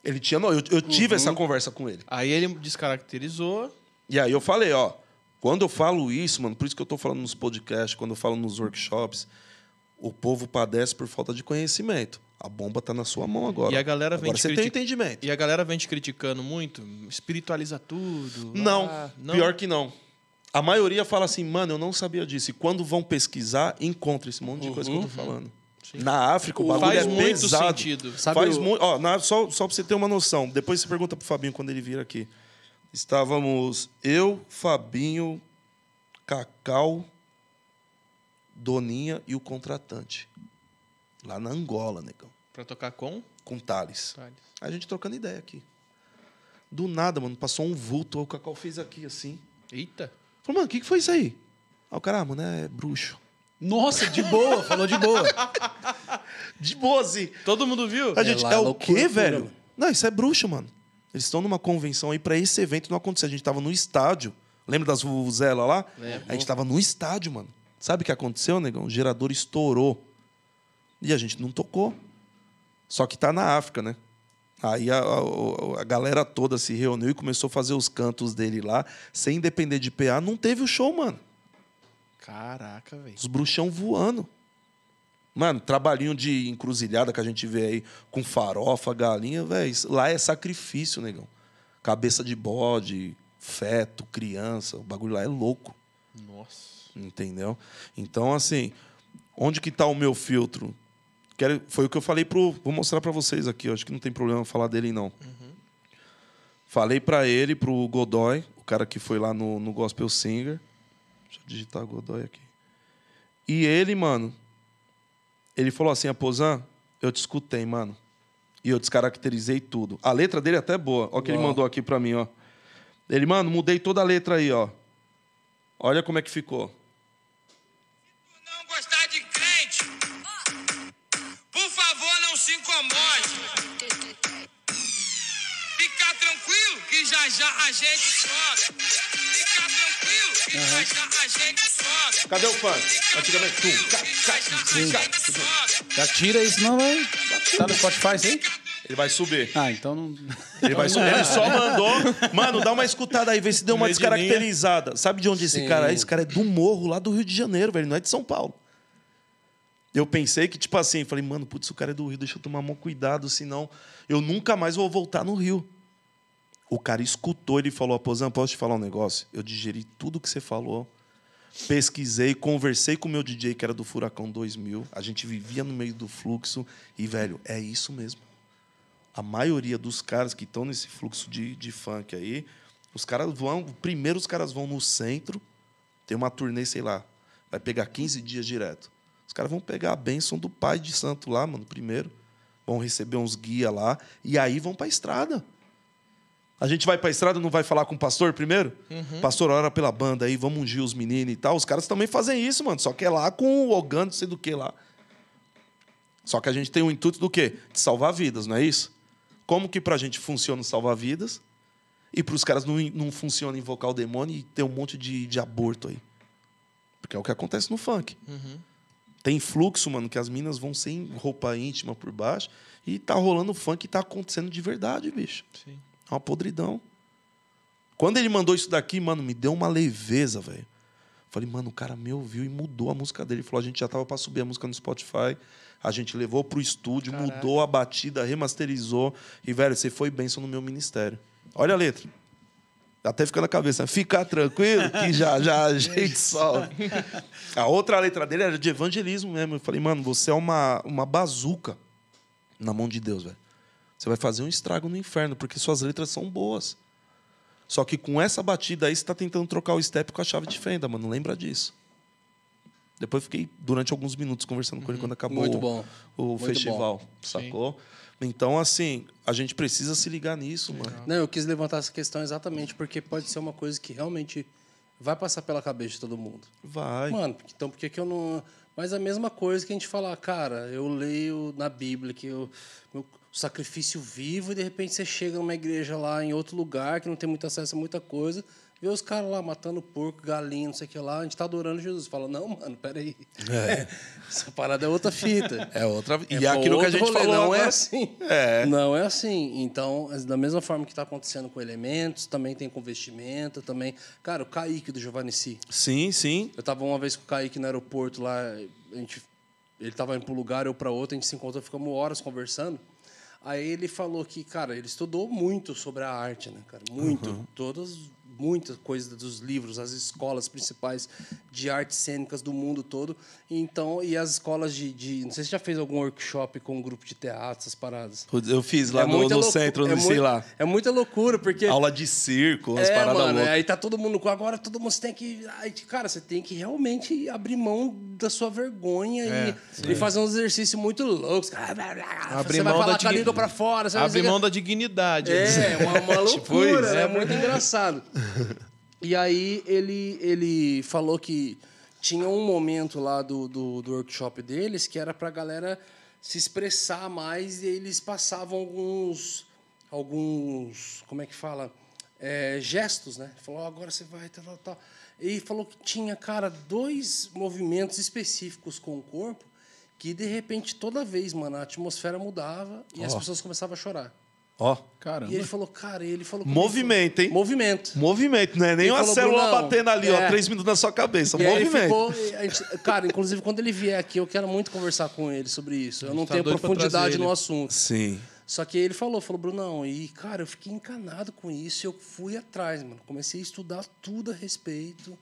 Ele tinha. Eu, eu tive uhum. essa conversa com ele. Aí ele descaracterizou. E aí eu falei, ó, quando eu falo isso, mano, por isso que eu estou falando nos podcasts, quando eu falo nos workshops, o povo padece por falta de conhecimento. A bomba está na sua mão agora. E a galera vem agora você tem entendimento. E a galera vem te criticando muito, espiritualiza tudo. Não, ah, não, pior que não. A maioria fala assim, mano, eu não sabia disso. E quando vão pesquisar, encontra esse monte de uhum. coisa que eu tô uhum. falando. Sim. Na África, o bagulho faz é muito pesado. sentido. Sabe faz o... muito. Ó, na... só, só pra você ter uma noção. Depois você pergunta pro Fabinho quando ele vir aqui. Estávamos eu, Fabinho, Cacau, Doninha e o contratante. Lá na Angola, negão. Pra tocar com? Com Thales. Thales. A gente trocando ideia aqui. Do nada, mano, passou um vulto, o Cacau fez aqui assim. Eita! Falou, mano, o que, que foi isso aí? Aí o cara, ah, mano, é bruxo. Nossa, de boa, falou de boa. [LAUGHS] De boa, assim. Todo mundo viu? A gente, é, é o quê, velho? Não, isso é bruxo, mano. Eles estão numa convenção aí para esse evento não acontecer. A gente estava no estádio. Lembra das Vuvuzela lá? É, a gente estava no estádio, mano. Sabe o que aconteceu, negão? O gerador estourou. E a gente não tocou. Só que tá na África, né? Aí a, a, a, galera toda se reuniu e começou a fazer os cantos dele lá, sem depender de PA. Não teve o show, mano. Caraca, velho. Os bruxão voando. Mano, trabalhinho de encruzilhada que a gente vê aí com farofa, galinha, velho. Lá é sacrifício, negão. Cabeça de bode, feto, criança. O bagulho lá é louco. Nossa. Entendeu? Então, assim, onde que tá o meu filtro? Quero, foi o que eu falei pro. Vou mostrar para vocês aqui. Acho que não tem problema falar dele, não. Uhum. Falei para ele, pro Godoy, o cara que foi lá no, no Gospel Singer. Deixa eu digitar Godoy aqui. E ele, mano, ele falou assim, Aposan, eu te escutei, mano. E eu descaracterizei tudo. A letra dele é até boa. Olha o que ele mandou aqui para mim, ó. Ele, mano, mudei toda a letra aí, ó. Olha como é que ficou. Se tu não gostar de crente, por favor, não se incomode. Fica tranquilo que já já a gente sobe. Fica tranquilo que uhum. já já a gente Cadê o funk? Antigamente, tu. Já tira isso, não, vai. Tá no Spotify isso Ele vai subir. Ah, então não. Ele vai subir. Ele só mandou. Mano, dá uma escutada aí, vê se deu uma descaracterizada. Sabe de onde esse cara é? Esse cara é do morro lá do Rio de Janeiro, velho. Não é de São Paulo. Eu pensei que, tipo assim, falei, mano, putz, o cara é do Rio, deixa eu tomar mó cuidado, senão eu nunca mais vou voltar no Rio. O cara escutou, ele falou, Aposan, posso te falar um negócio? Eu digeri tudo que você falou pesquisei, conversei com o meu DJ, que era do Furacão 2000. A gente vivia no meio do fluxo. E, velho, é isso mesmo. A maioria dos caras que estão nesse fluxo de, de funk aí, os caras vão. Primeiro, os caras vão no centro, tem uma turnê, sei lá, vai pegar 15 dias direto. Os caras vão pegar a bênção do pai de santo lá, mano, primeiro. Vão receber uns guia lá. E aí vão para a estrada. A gente vai pra estrada, não vai falar com o pastor primeiro? Uhum. Pastor, ora pela banda aí, vamos ungir os meninos e tal. Os caras também fazem isso, mano. Só que é lá com o Ogan, não sei do que lá. Só que a gente tem o intuito do quê? De salvar vidas, não é isso? Como que pra gente funciona salvar vidas? E pros caras não, não funciona invocar o demônio e ter um monte de, de aborto aí. Porque é o que acontece no funk. Uhum. Tem fluxo, mano, que as minas vão sem roupa íntima por baixo e tá rolando funk e tá acontecendo de verdade, bicho. Sim. É uma podridão. Quando ele mandou isso daqui, mano, me deu uma leveza, velho. Falei, mano, o cara me ouviu e mudou a música dele. Ele falou, a gente já tava para subir a música no Spotify. A gente levou pro estúdio, Caraca. mudou a batida, remasterizou. E, velho, você foi bênção no meu ministério. Olha a letra. Tá até fica na cabeça. Fica tranquilo que já, já a [LAUGHS] gente solta. A outra letra dele era de evangelismo mesmo. Eu falei, mano, você é uma, uma bazuca na mão de Deus, velho. Você vai fazer um estrago no inferno, porque suas letras são boas. Só que com essa batida aí, você está tentando trocar o step com a chave de fenda, mano. Lembra disso. Depois fiquei durante alguns minutos conversando com ele uhum. quando acabou o, o festival, bom. sacou? Sim. Então, assim, a gente precisa se ligar nisso, Legal. mano. Não, eu quis levantar essa questão exatamente porque pode ser uma coisa que realmente vai passar pela cabeça de todo mundo. Vai. Mano, então por que, que eu não. Mas é a mesma coisa que a gente falar, cara, eu leio na Bíblia que eu, meu, o sacrifício vivo, e de repente você chega numa igreja lá em outro lugar que não tem muito acesso a muita coisa, vê os caras lá matando porco, galinha, não sei o que lá, a gente está adorando Jesus. Fala, não, mano, peraí. É. [LAUGHS] Essa parada é outra fita. É outra. E é aquilo que a gente falou não né? é assim. É. Não é assim. Então, é da mesma forma que está acontecendo com elementos, também tem com vestimenta, também. Cara, o Kaique do Giovannici. Sim, sim. Eu estava uma vez com o Kaique no aeroporto lá, a gente. Ele estava indo para um lugar, eu para outro, a gente se encontrou, ficamos horas conversando. Aí ele falou que, cara, ele estudou muito sobre a arte, né, cara? Muito. Uhum. Todas muita coisa dos livros, as escolas principais de artes cênicas do mundo todo. Então, e as escolas de, de não sei se já fez algum workshop com um grupo de teatro, essas paradas. Eu fiz é lá é no, no centro, é não sei lá. É muita loucura porque aula de circo, as é, paradas mano, Aí tá todo mundo com agora todo mundo tem que, aí, cara, você tem que realmente abrir mão da sua vergonha é, e, e, fazer uns exercícios muito loucos. Abrir você mão vai falar da digni... pra fora. Abrir mão da dignidade. É, uma, uma [LAUGHS] tipo loucura, tipo é né? muito engraçado e aí ele, ele falou que tinha um momento lá do, do, do workshop deles que era para a galera se expressar mais e eles passavam alguns alguns como é que fala é, gestos né falou oh, agora você vai tal, tal tal e falou que tinha cara dois movimentos específicos com o corpo que de repente toda vez mano a atmosfera mudava e oh. as pessoas começavam a chorar Ó. Caramba. E ele falou, cara, ele falou. movimento, hein? Movimento. Movimento, né? Nem uma célula batendo ali, é. ó, três minutos na sua cabeça. E movimento. Ficou, gente, cara, inclusive, quando ele vier aqui, eu quero muito conversar com ele sobre isso. Eu não tá tenho profundidade no assunto. Sim. Só que ele falou, falou, Brunão, e, cara, eu fiquei encanado com isso eu fui atrás, mano. Comecei a estudar tudo a respeito.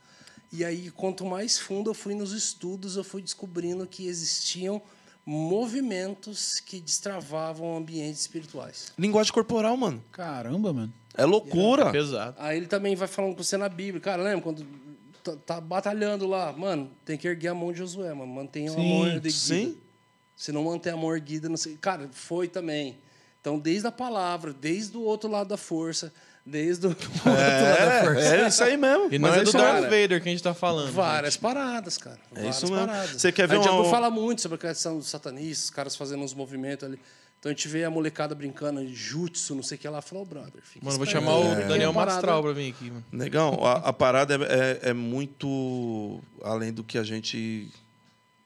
E aí, quanto mais fundo eu fui nos estudos, eu fui descobrindo que existiam movimentos que destravavam ambientes espirituais. Linguagem corporal, mano. Caramba, mano. É loucura. É pesado. Aí ele também vai falando com você na Bíblia. Cara, lembra quando tá, tá batalhando lá? Mano, tem que erguer a mão de Josué, mano. Mantenha sim, a mão erguida. Sim. Se não manter a mão erguida, não sei. Cara, foi também. Então, desde a palavra, desde o outro lado da força, Desde o [LAUGHS] é, da É isso aí mesmo. E não Mas é, é do Darth Vader que a gente tá falando. Várias gente. paradas, cara. É Várias isso mesmo. Paradas. Você quer ver a gente um... fala muito sobre a questão dos satanistas, os caras fazendo uns movimentos ali. Então a gente vê a molecada brincando de jutsu, não sei o que lá, falou, oh, brother. mano, vou chamar o é. Daniel Mastral pra vir aqui, mano. Negão, a, a parada é, é, é, muito além do que a gente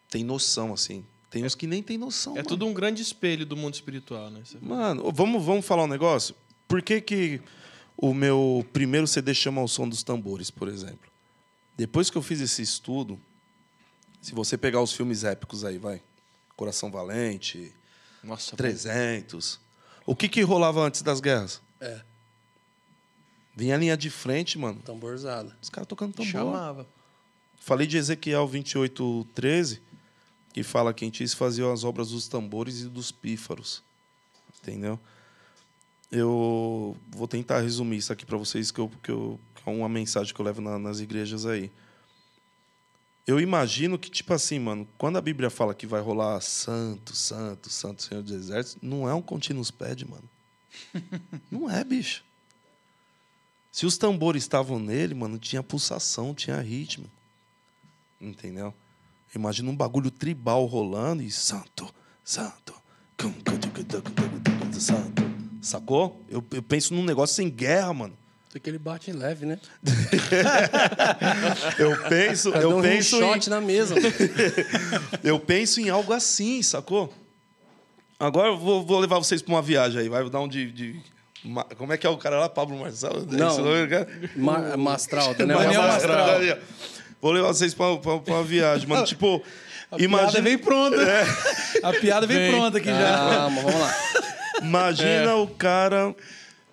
tem noção, assim. Tem uns que nem tem noção. É mano. tudo um grande espelho do mundo espiritual, né? Mano, vamos, vamos falar um negócio? Por que que o meu primeiro CD chama O Som dos Tambores, por exemplo. Depois que eu fiz esse estudo, se você pegar os filmes épicos aí, vai. Coração Valente, Nossa, 300. O que, que rolava antes das guerras? É. Vinha a linha de frente, mano. Tamborzada. Os caras tocando tambor. Chamava. Falei de Ezequiel 28, 13, que fala que em Tis faziam as obras dos tambores e dos pífaros. Entendeu? eu vou tentar resumir isso aqui para vocês, que, eu, que, eu, que é uma mensagem que eu levo na, nas igrejas aí. Eu imagino que, tipo assim, mano, quando a Bíblia fala que vai rolar santo, santo, santo Senhor dos Exércitos, não é um continuous pad, mano. [LAUGHS] não é, bicho. Se os tambores estavam nele, mano, tinha pulsação, tinha ritmo. Entendeu? Imagina um bagulho tribal rolando e santo, santo, santo. Sacou? Eu, eu penso num negócio sem guerra, mano. Tem que ele bate em leve, né? [LAUGHS] eu penso, tá eu, eu um penso um shot em... na mesa. [LAUGHS] eu penso em algo assim, sacou? Agora eu vou, vou levar vocês para uma viagem aí, vai dar um de, de... Como é que é o cara lá, Pablo Marçal? É Não, né? Ma Mastralda, né? Daniel Mastral. Vou levar vocês pra, uma viagem, mano. Tipo, a imagina... piada vem pronta. É. A piada vem, vem. pronta aqui ah, já. Calma, vamos lá. [LAUGHS] Imagina é. o cara,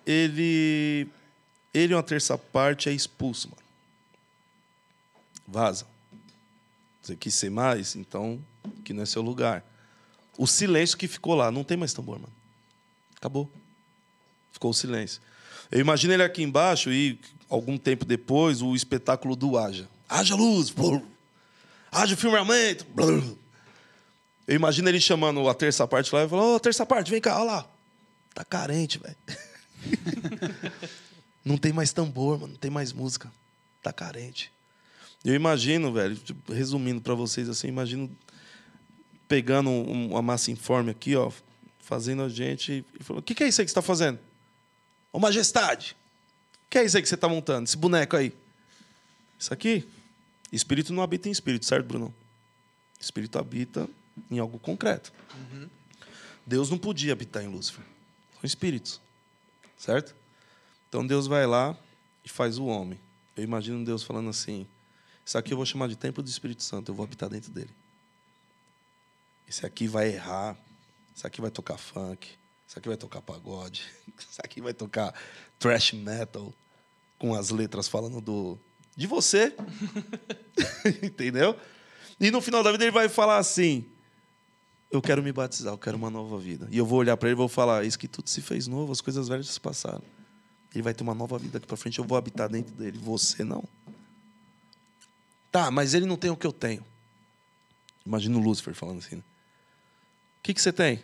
ele. Ele, uma terça parte, é expulso, mano. Vaza. Você quis ser mais? Então, que não é seu lugar. O silêncio que ficou lá, não tem mais tambor, mano. Acabou. Ficou o silêncio. Eu imagino ele aqui embaixo e, algum tempo depois, o espetáculo do Haja. Haja luz! Blur. Aja firmamento! Eu imagino ele chamando a terça parte lá e falando: Ô, oh, terça parte, vem cá, olha lá. Tá carente, velho. [LAUGHS] não tem mais tambor, mano, não tem mais música. Tá carente. Eu imagino, velho, tipo, resumindo para vocês assim, imagino pegando um, uma massa informe aqui, ó, fazendo a gente e falou: "O que, que é isso aí que você tá fazendo?" Ô majestade, o que é isso aí que você está montando? Esse boneco aí. Isso aqui? Espírito não habita em espírito, certo, Bruno? Espírito habita em algo concreto. Uhum. Deus não podia habitar em Lúcifer. São espíritos. Certo? Então Deus vai lá e faz o homem. Eu imagino Deus falando assim: Isso aqui eu vou chamar de templo do Espírito Santo, eu vou habitar dentro dele. Esse aqui vai errar, esse aqui vai tocar funk, esse aqui vai tocar pagode, [LAUGHS] esse aqui vai tocar thrash metal, com as letras falando do. de você. [LAUGHS] Entendeu? E no final da vida ele vai falar assim: eu quero me batizar, eu quero uma nova vida. E eu vou olhar para ele e vou falar: Isso que tudo se fez novo, as coisas velhas se passaram. Ele vai ter uma nova vida aqui para frente, eu vou habitar dentro dele. Você não. Tá, mas ele não tem o que eu tenho. Imagina o Lúcifer falando assim: né? O que, que você tem?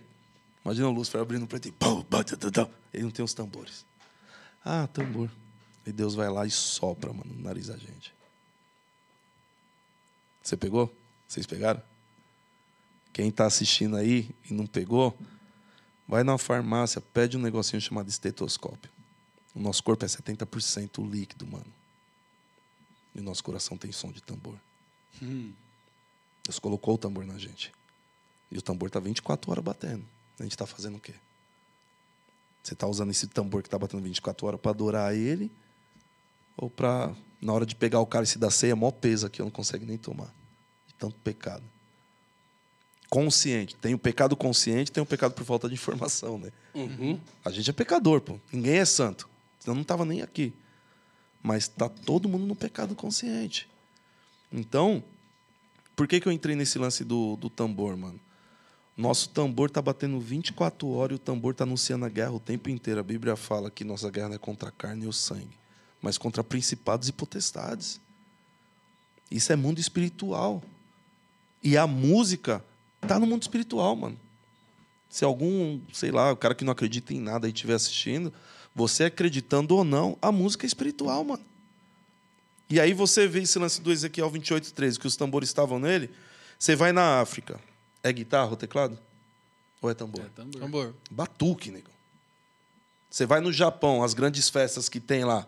Imagina o Lúcifer abrindo o preto ele não tem os tambores. Ah, tambor. E Deus vai lá e sopra, mano, no nariz da gente. Você pegou? Vocês pegaram? Quem está assistindo aí e não pegou, vai na farmácia, pede um negocinho chamado estetoscópio. O nosso corpo é 70% líquido, mano. E o nosso coração tem som de tambor. Hum. Deus colocou o tambor na gente. E o tambor está 24 horas batendo. A gente está fazendo o quê? Você está usando esse tambor que está batendo 24 horas para adorar ele? Ou para, na hora de pegar o cálice da ceia, maior peso que eu não consigo nem tomar. De tanto pecado consciente. Tem o pecado consciente, tem o pecado por falta de informação, né? Uhum. A gente é pecador, pô. Ninguém é santo. Senão não tava nem aqui. Mas tá todo mundo no pecado consciente. Então, por que, que eu entrei nesse lance do, do tambor, mano? Nosso tambor tá batendo 24 horas e o tambor tá anunciando a guerra o tempo inteiro. A Bíblia fala que nossa guerra não é contra a carne e o sangue, mas contra principados e potestades. Isso é mundo espiritual. E a música tá no mundo espiritual, mano. Se algum, sei lá, o cara que não acredita em nada e estiver assistindo, você acreditando ou não, a música é espiritual, mano. E aí você vê esse lance do Ezequiel 28, 13, que os tambores estavam nele. Você vai na África. É guitarra ou teclado? Ou é tambor? É tambor. tambor. Batuque, nego. Você vai no Japão, as grandes festas que tem lá.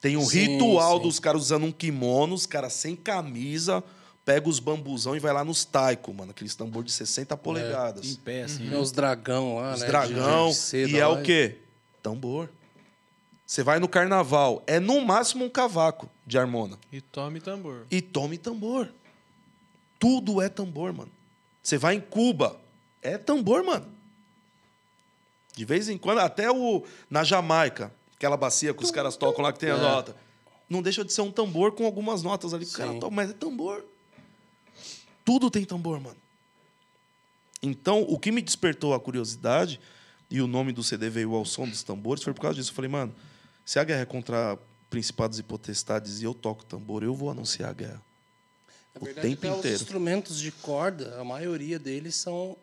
Tem um sim, ritual sim. dos caras usando um kimono, os caras sem camisa, pega os bambuzão e vai lá nos taiko, mano. Aqueles tambor de 60 é, polegadas. É, em pé, assim. Uhum. Né? Os dragão lá, os né? Os dragão. e é lá. o quê? Tambor. Você vai no carnaval, é no máximo um cavaco de harmona. E tome tambor. E tome tambor. Tudo é tambor, mano. Você vai em Cuba, é tambor, mano. De vez em quando, até o na Jamaica, aquela bacia que os caras tocam lá que tem a é. nota. Não deixa de ser um tambor com algumas notas ali. cara mas é tambor. Tudo tem tambor, mano. Então, o que me despertou a curiosidade e o nome do CD veio ao som dos tambores foi por causa disso. Eu falei, mano, se a guerra é contra principados e potestades e eu toco tambor, eu vou anunciar a guerra. Na o tempo inteiro. Os instrumentos de corda, a maioria deles são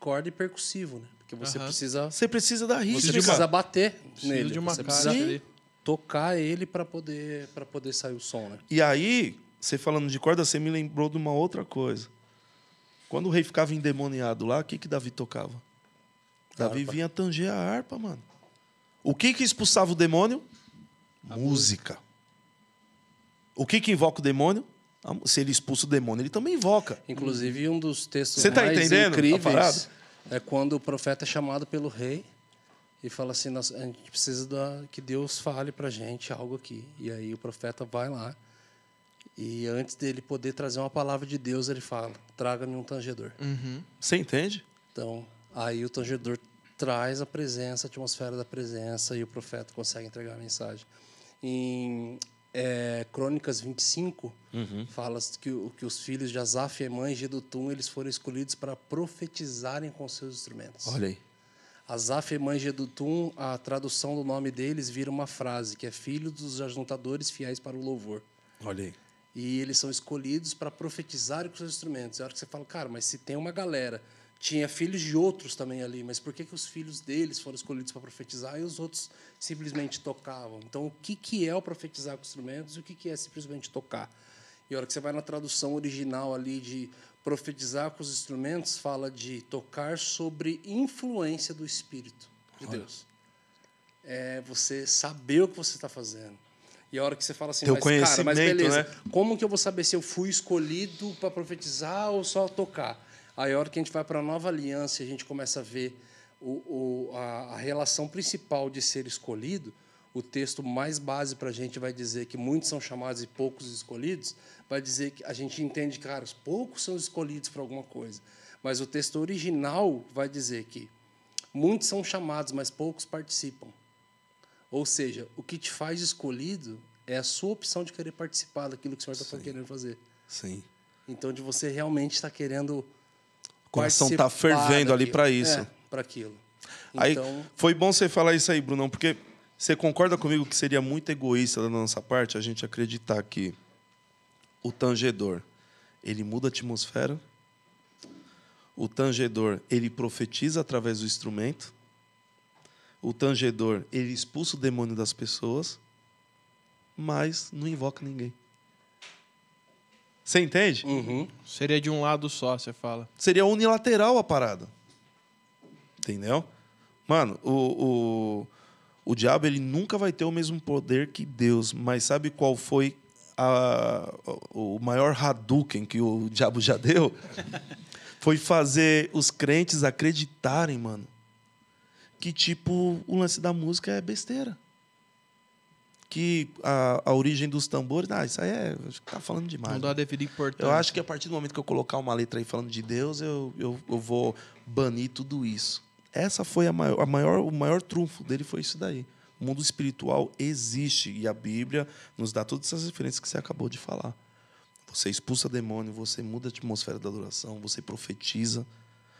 corda e percussivo, né? Porque você precisa. Você precisa dar ritmo. Você precisa bater precisa nele. De uma você precisa tocar ele para poder para poder sair o som, né? E aí, você falando de corda, você me lembrou de uma outra coisa. Quando o rei ficava endemoniado lá, o que, que Davi tocava? Davi vinha tanger a harpa, mano. O que, que expulsava o demônio? A música. O que, que invoca o demônio? Se ele expulsa o demônio, ele também invoca. Inclusive, um dos textos tá mais entendendo incríveis é quando o profeta é chamado pelo rei e fala assim: a gente precisa que Deus fale para gente algo aqui. E aí o profeta vai lá e antes dele poder trazer uma palavra de Deus, ele fala: traga-me um tangedor. Uhum. Você entende? Então, aí o tangedor traz a presença, a atmosfera da presença, e o profeta consegue entregar a mensagem. Em é, Crônicas 25, uhum. fala que, que os filhos de Azaf Emã e Gedutum, eles foram escolhidos para profetizarem com seus instrumentos. Olha aí. Asaf, Emã e Gedutum, a tradução do nome deles vira uma frase, que é filho dos ajuntadores fiéis para o louvor. Olha aí e eles são escolhidos para profetizar com os instrumentos. E a hora que você fala, cara, mas se tem uma galera, tinha filhos de outros também ali, mas por que, que os filhos deles foram escolhidos para profetizar e os outros simplesmente tocavam? Então, o que, que é o profetizar com instrumentos e o que, que é simplesmente tocar? E a hora que você vai na tradução original ali de profetizar com os instrumentos, fala de tocar sobre influência do Espírito de Deus. É você saber o que você está fazendo e a hora que você fala assim, Teu mas, cara, mas beleza, né? como que eu vou saber se eu fui escolhido para profetizar ou só tocar? Aí a hora que a gente vai para a nova aliança e a gente começa a ver o, o, a, a relação principal de ser escolhido, o texto mais base para a gente vai dizer que muitos são chamados e poucos escolhidos, vai dizer que a gente entende, cara, os poucos são escolhidos para alguma coisa. Mas o texto original vai dizer que muitos são chamados, mas poucos participam. Ou seja, o que te faz escolhido é a sua opção de querer participar daquilo que o senhor está querendo fazer. Sim. Então, de você realmente estar tá querendo. O coração está fervendo ali para isso. É, para aquilo. Aí, então Foi bom você falar isso aí, Brunão, porque você concorda comigo que seria muito egoísta da nossa parte a gente acreditar que o tangedor ele muda a atmosfera, o tangedor ele profetiza através do instrumento, o tangedor, ele expulsa o demônio das pessoas, mas não invoca ninguém. Você entende? Uhum. Seria de um lado só, você fala. Seria unilateral a parada. Entendeu? Mano, o, o, o diabo ele nunca vai ter o mesmo poder que Deus, mas sabe qual foi a, o maior Hadouken que o diabo já deu? [LAUGHS] foi fazer os crentes acreditarem, mano, que, tipo, o lance da música é besteira. Que a, a origem dos tambores, ah, isso aí é, acho que tá falando demais. Não dá né? devida importância. Eu acho que a partir do momento que eu colocar uma letra aí falando de Deus, eu, eu, eu vou banir tudo isso. Essa foi a maior, a maior, o maior trunfo dele foi isso daí. O mundo espiritual existe e a Bíblia nos dá todas essas referências que você acabou de falar. Você expulsa demônio, você muda a atmosfera da adoração, você profetiza,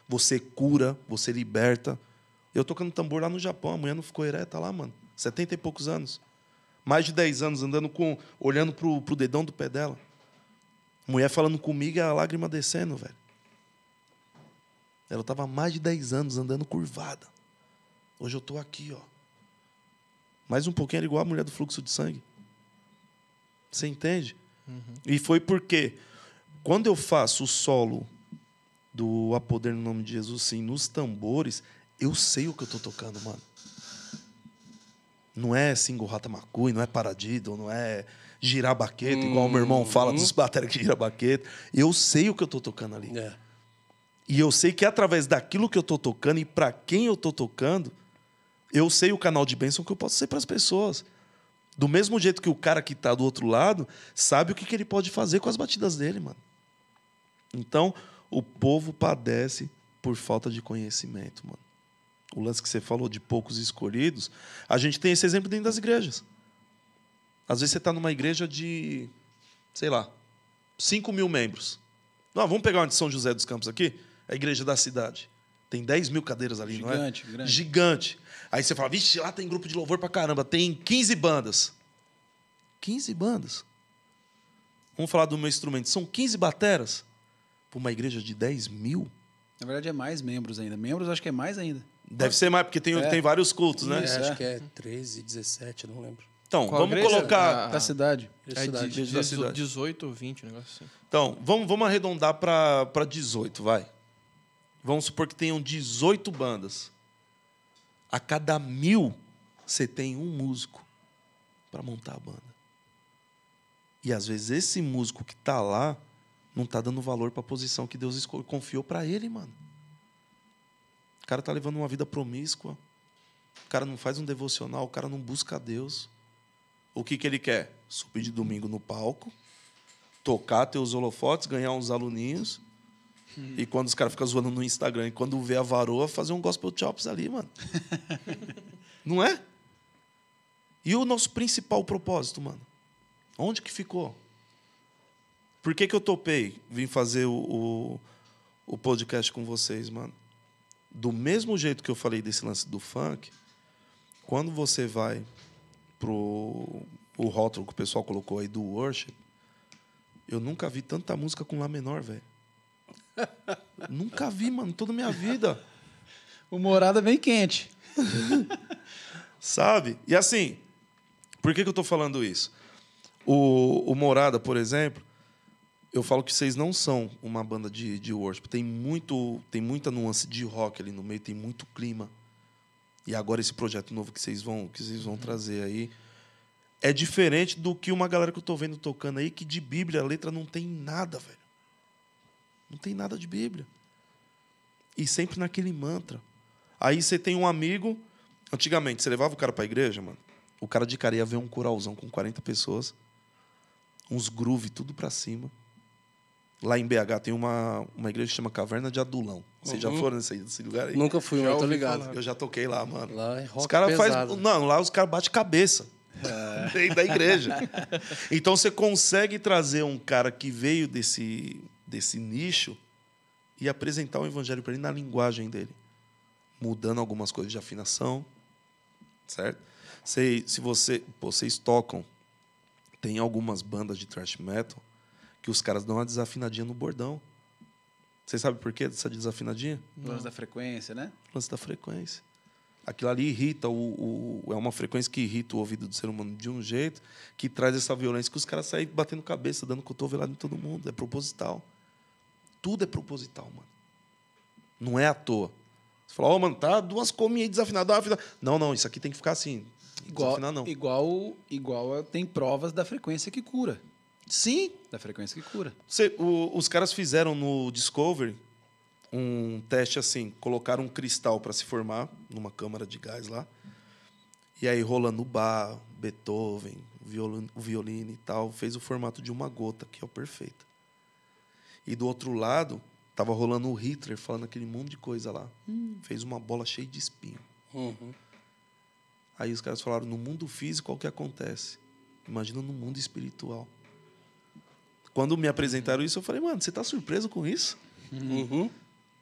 você cura, você liberta, eu tocando tambor lá no Japão, a mulher não ficou ereta lá, mano. 70 e poucos anos. Mais de 10 anos andando com. olhando pro, pro dedão do pé dela. Mulher falando comigo, a lágrima descendo, velho. Ela tava mais de 10 anos andando curvada. Hoje eu tô aqui, ó. Mais um pouquinho era igual a mulher do fluxo de sangue. Você entende? Uhum. E foi porque quando eu faço o solo do A Poder no Nome de Jesus, sim, nos tambores, eu sei o que eu tô tocando, mano. Não é single Rata Macui, não é Paradido, não é girar baqueta, hum, igual meu irmão hum, fala hum. dos bateras que gira baqueta. Eu sei o que eu tô tocando ali. É. E eu sei que é através daquilo que eu tô tocando e para quem eu tô tocando, eu sei o canal de bênção que eu posso ser para as pessoas. Do mesmo jeito que o cara que tá do outro lado sabe o que, que ele pode fazer com as batidas dele, mano. Então, o povo padece por falta de conhecimento, mano o lance que você falou de poucos escolhidos, a gente tem esse exemplo dentro das igrejas. Às vezes você está numa igreja de, sei lá, 5 mil membros. Não, vamos pegar uma de São José dos Campos aqui, a igreja da cidade. Tem 10 mil cadeiras ali, Gigante, não é? Gigante, grande. Gigante. Aí você fala, vixe, lá tem grupo de louvor pra caramba, tem 15 bandas. 15 bandas. Vamos falar do meu instrumento. São 15 bateras para uma igreja de 10 mil? Na verdade, é mais membros ainda. Membros, acho que é mais ainda. Deve ser mais, porque tem, é. tem vários cultos, né? É. acho que é 13, 17, não lembro. Então, Qual vamos colocar. A... Ah, da cidade. É, cidade. De, de, da cidade. 18 ou 20, um negócio assim. Então, vamos, vamos arredondar para 18, vai. Vamos supor que tenham 18 bandas. A cada mil, você tem um músico para montar a banda. E às vezes esse músico que está lá não está dando valor para a posição que Deus confiou para ele, mano cara está levando uma vida promíscua. O cara não faz um devocional, o cara não busca a Deus. O que, que ele quer? Subir de domingo no palco, tocar, ter os holofotes, ganhar uns aluninhos. Hum. E quando os caras ficam zoando no Instagram, e quando vê a varoa, fazer um gospel chops ali, mano. [LAUGHS] não é? E o nosso principal propósito, mano? Onde que ficou? Por que, que eu topei vim fazer o, o, o podcast com vocês, mano? do mesmo jeito que eu falei desse lance do funk, quando você vai pro o rótulo que o pessoal colocou aí do worship, eu nunca vi tanta música com lá menor, velho. [LAUGHS] nunca vi, mano, toda a minha vida. O morada é bem quente. [LAUGHS] Sabe? E assim, por que, que eu tô falando isso? O, o Morada, por exemplo, eu falo que vocês não são uma banda de, de worship. Tem, muito, tem muita nuance de rock ali no meio, tem muito clima. E agora esse projeto novo que vocês vão, que vocês vão uhum. trazer aí é diferente do que uma galera que eu tô vendo tocando aí, que de Bíblia a letra não tem nada, velho. Não tem nada de Bíblia. E sempre naquele mantra. Aí você tem um amigo. Antigamente, você levava o cara para a igreja, mano. O cara de cara ia ver um coralzão com 40 pessoas, uns groove tudo para cima. Lá em BH tem uma, uma igreja que chama Caverna de Adulão. Vocês uhum. já foram nesse, nesse, lugar aí? Nunca fui, já mas tô ligado. Falar. Eu já toquei lá, mano. Lá é rock os cara faz, Não, lá os caras batem cabeça. É. [LAUGHS] da igreja. então você consegue trazer um cara que veio desse, desse nicho e apresentar o evangelho para ele na linguagem dele. Mudando algumas coisas de afinação, certo? Se, se você, vocês tocam, tem algumas bandas de thrash metal que os caras dão uma desafinadinha no bordão. Você sabe por quê dessa desafinadinha? Não. Lance da frequência, né? Lance da frequência. Aquilo ali irrita, o, o, é uma frequência que irrita o ouvido do ser humano de um jeito que traz essa violência que os caras saem batendo cabeça, dando cotovelada em todo mundo. É proposital. Tudo é proposital, mano. Não é à toa. Você fala, ó, oh, mano, tá duas cominhas aí desafinadas. Afinada. Não, não, isso aqui tem que ficar assim. Igual, desafinar, não. Igual, igual tem provas da frequência que cura. Sim. Da frequência que cura. Você, o, os caras fizeram no Discovery um teste assim, colocaram um cristal para se formar numa câmara de gás lá. E aí rolando bar, Beethoven, violino, o violino e tal, fez o formato de uma gota, que é o perfeito. E do outro lado, tava rolando o Hitler falando aquele monte de coisa lá. Hum. Fez uma bola cheia de espinho. Uhum. Aí os caras falaram, no mundo físico o que acontece. Imagina no mundo espiritual. Quando me apresentaram isso, eu falei, mano, você está surpreso com isso? Uhum.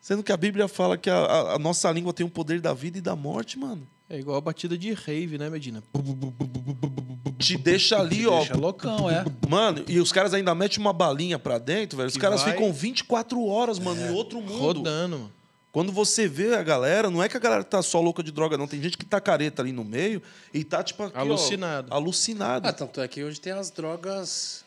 Sendo que a Bíblia fala que a, a, nossa língua tem o poder da vida e da morte, mano. É igual a batida de rave, né, Medina? Te deixa ali, Te ó. Deixa loucão, é. Mano, e os caras ainda metem uma balinha pra dentro, velho. Os caras vai... ficam 24 horas, mano, é, em outro mundo. Rodando, mano. Quando você vê a galera, não é que a galera tá só louca de droga, não. Tem gente que tá careta ali no meio e tá, tipo, aqui, alucinado. Ó, alucinado. Ah, tanto é que hoje tem as drogas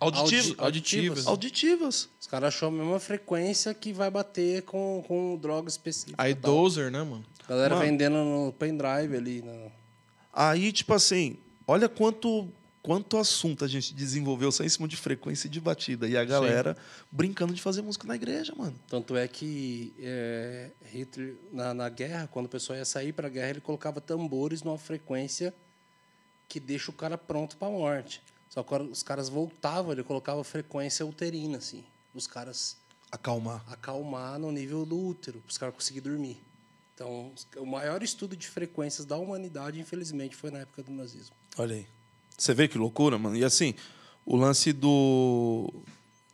Auditivas. Auditivas. Auditivas. Os caras acham a mesma frequência que vai bater com, com droga específica. Aí dozer, né, mano? A galera mano, vendendo no pendrive ali. No... Né? Aí, tipo assim, olha quanto quanto assunto a gente desenvolveu só em cima de frequência e de batida. E a galera Sim. brincando de fazer música na igreja, mano. Tanto é que é, Hitler, na, na guerra, quando o pessoal ia sair para a guerra, ele colocava tambores numa frequência que deixa o cara pronto para a morte. Só que os caras voltavam, ele colocava frequência uterina, assim. Os caras. Acalmar. Acalmar no nível do útero, para os caras conseguirem dormir. Então, o maior estudo de frequências da humanidade, infelizmente, foi na época do nazismo. Olha aí. Você vê que loucura, mano. E assim, o lance do.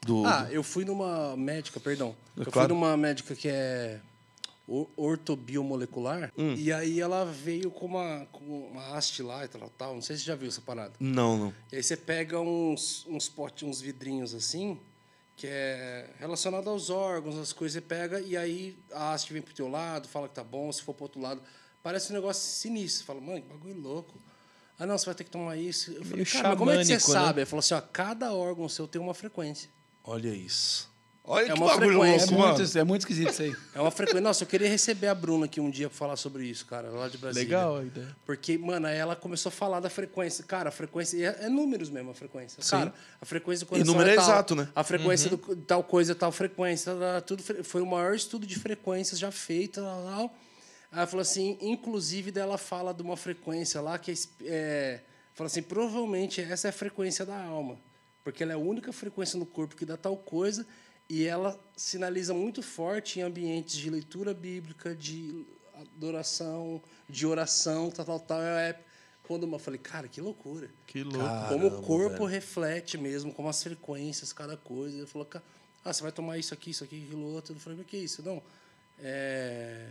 do... Ah, eu fui numa médica, perdão. É eu claro. fui numa médica que é ortobiomolecular. Hum. E aí ela veio com uma, com uma haste lá e tal, tal. Não sei se você já viu essa parada. Não, não. E aí você pega uns, uns potes, uns vidrinhos assim, que é relacionado aos órgãos, as coisas, você pega e aí a haste vem pro teu lado, fala que tá bom, se for pro outro lado. Parece um negócio sinistro. Você fala, mano, que bagulho louco. Ah, não, você vai ter que tomar isso. Eu falei, Meio como é que você né? sabe? Ele falou assim, ó, cada órgão seu tem uma frequência. Olha isso. Olha é que bagulho louco, é mano. Muito, é muito esquisito isso aí. É uma frequência. Nossa, eu queria receber a Bruna aqui um dia pra falar sobre isso, cara, lá de Brasília. Legal a ideia. Porque, mano, ela começou a falar da frequência. Cara, a frequência. É, é, números mesmo, a frequência. Sim. Cara, a frequência do coração. E número é, é exato, né? A frequência uhum. do, tal coisa, tal frequência. Tudo, foi o maior estudo de frequências já feito. Tal, tal. Aí ela falou assim, inclusive dela fala de uma frequência lá que é, é fala assim, provavelmente essa é a frequência da alma, porque ela é a única frequência no corpo que dá tal coisa e ela sinaliza muito forte em ambientes de leitura bíblica, de adoração, de oração, tal, tal, tal. É quando eu falei, cara, que loucura. Que loucura. Como o corpo velho. reflete mesmo, como as frequências, cada coisa. Ele falou, ah, você vai tomar isso aqui, isso aqui, aquilo outro. Eu falei, mas que é isso? Não, é...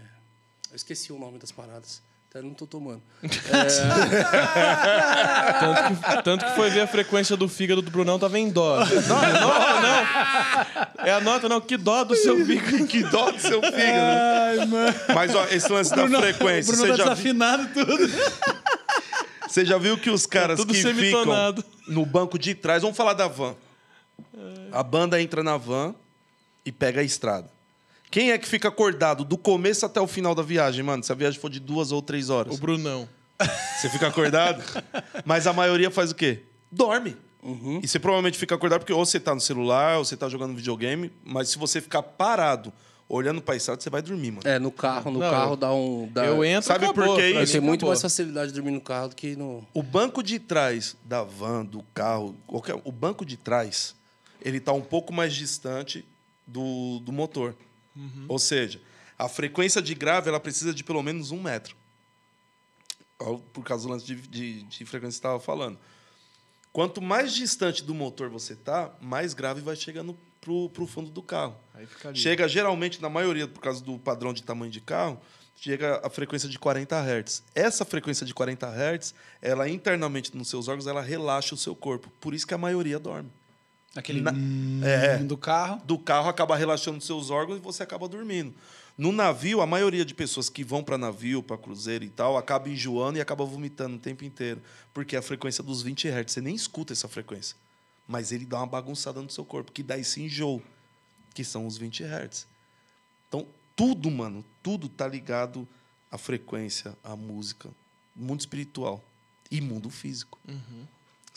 Eu esqueci o nome das paradas. Até tá, não tô tomando. É... tanto, que, tanto, que, foi ver a frequência do fígado do Brunão, tava em dó. Não, é não, não. É a nota, não. Que dó do seu fígado. [LAUGHS] que dó do seu fígado. Ai, mano. Mas, ó, esse lance Bruno, da frequência... O Bruno tá já... desafinado tudo. Você já viu que os é caras é que ficam no banco de trás... Vamos falar da van. A banda entra na van e pega a estrada. Quem é que fica acordado do começo até o final da viagem, mano? Se a viagem for de duas ou três horas. O Brunão. Você fica acordado? [LAUGHS] Mas a maioria faz o quê? Dorme. Uhum. E você provavelmente fica acordado porque ou você tá no celular, ou você tá jogando videogame, mas se você ficar parado olhando o estrada, você vai dormir, mano. É, no carro, no não, carro eu, dá um. Dá... Eu entro, sabe por quê? Eu tenho muito mais facilidade de dormir no carro do que no. O banco de trás da van, do carro, qualquer... o banco de trás, ele tá um pouco mais distante do, do motor. Uhum. Ou seja, a frequência de grave ela precisa de pelo menos um metro. Por causa do lance de, de, de frequência que estava falando. Quanto mais distante do motor você tá, mais grave vai chegando para o fundo do carro. Chega geralmente, na maioria, por causa do padrão de tamanho de carro, chega a frequência de 40 Hz. Essa frequência de 40 Hz, ela internamente nos seus órgãos, ela relaxa o seu corpo. Por isso que a maioria dorme. Aquele na, é, é, do carro. Do carro acaba relaxando seus órgãos e você acaba dormindo. No navio, a maioria de pessoas que vão para navio, para cruzeiro e tal, acaba enjoando e acaba vomitando o tempo inteiro. Porque é a frequência dos 20 Hz, você nem escuta essa frequência. Mas ele dá uma bagunçada no seu corpo, que dá esse enjoo, que são os 20 Hz. Então, tudo, mano, tudo tá ligado à frequência, à música, mundo espiritual e mundo físico. Uhum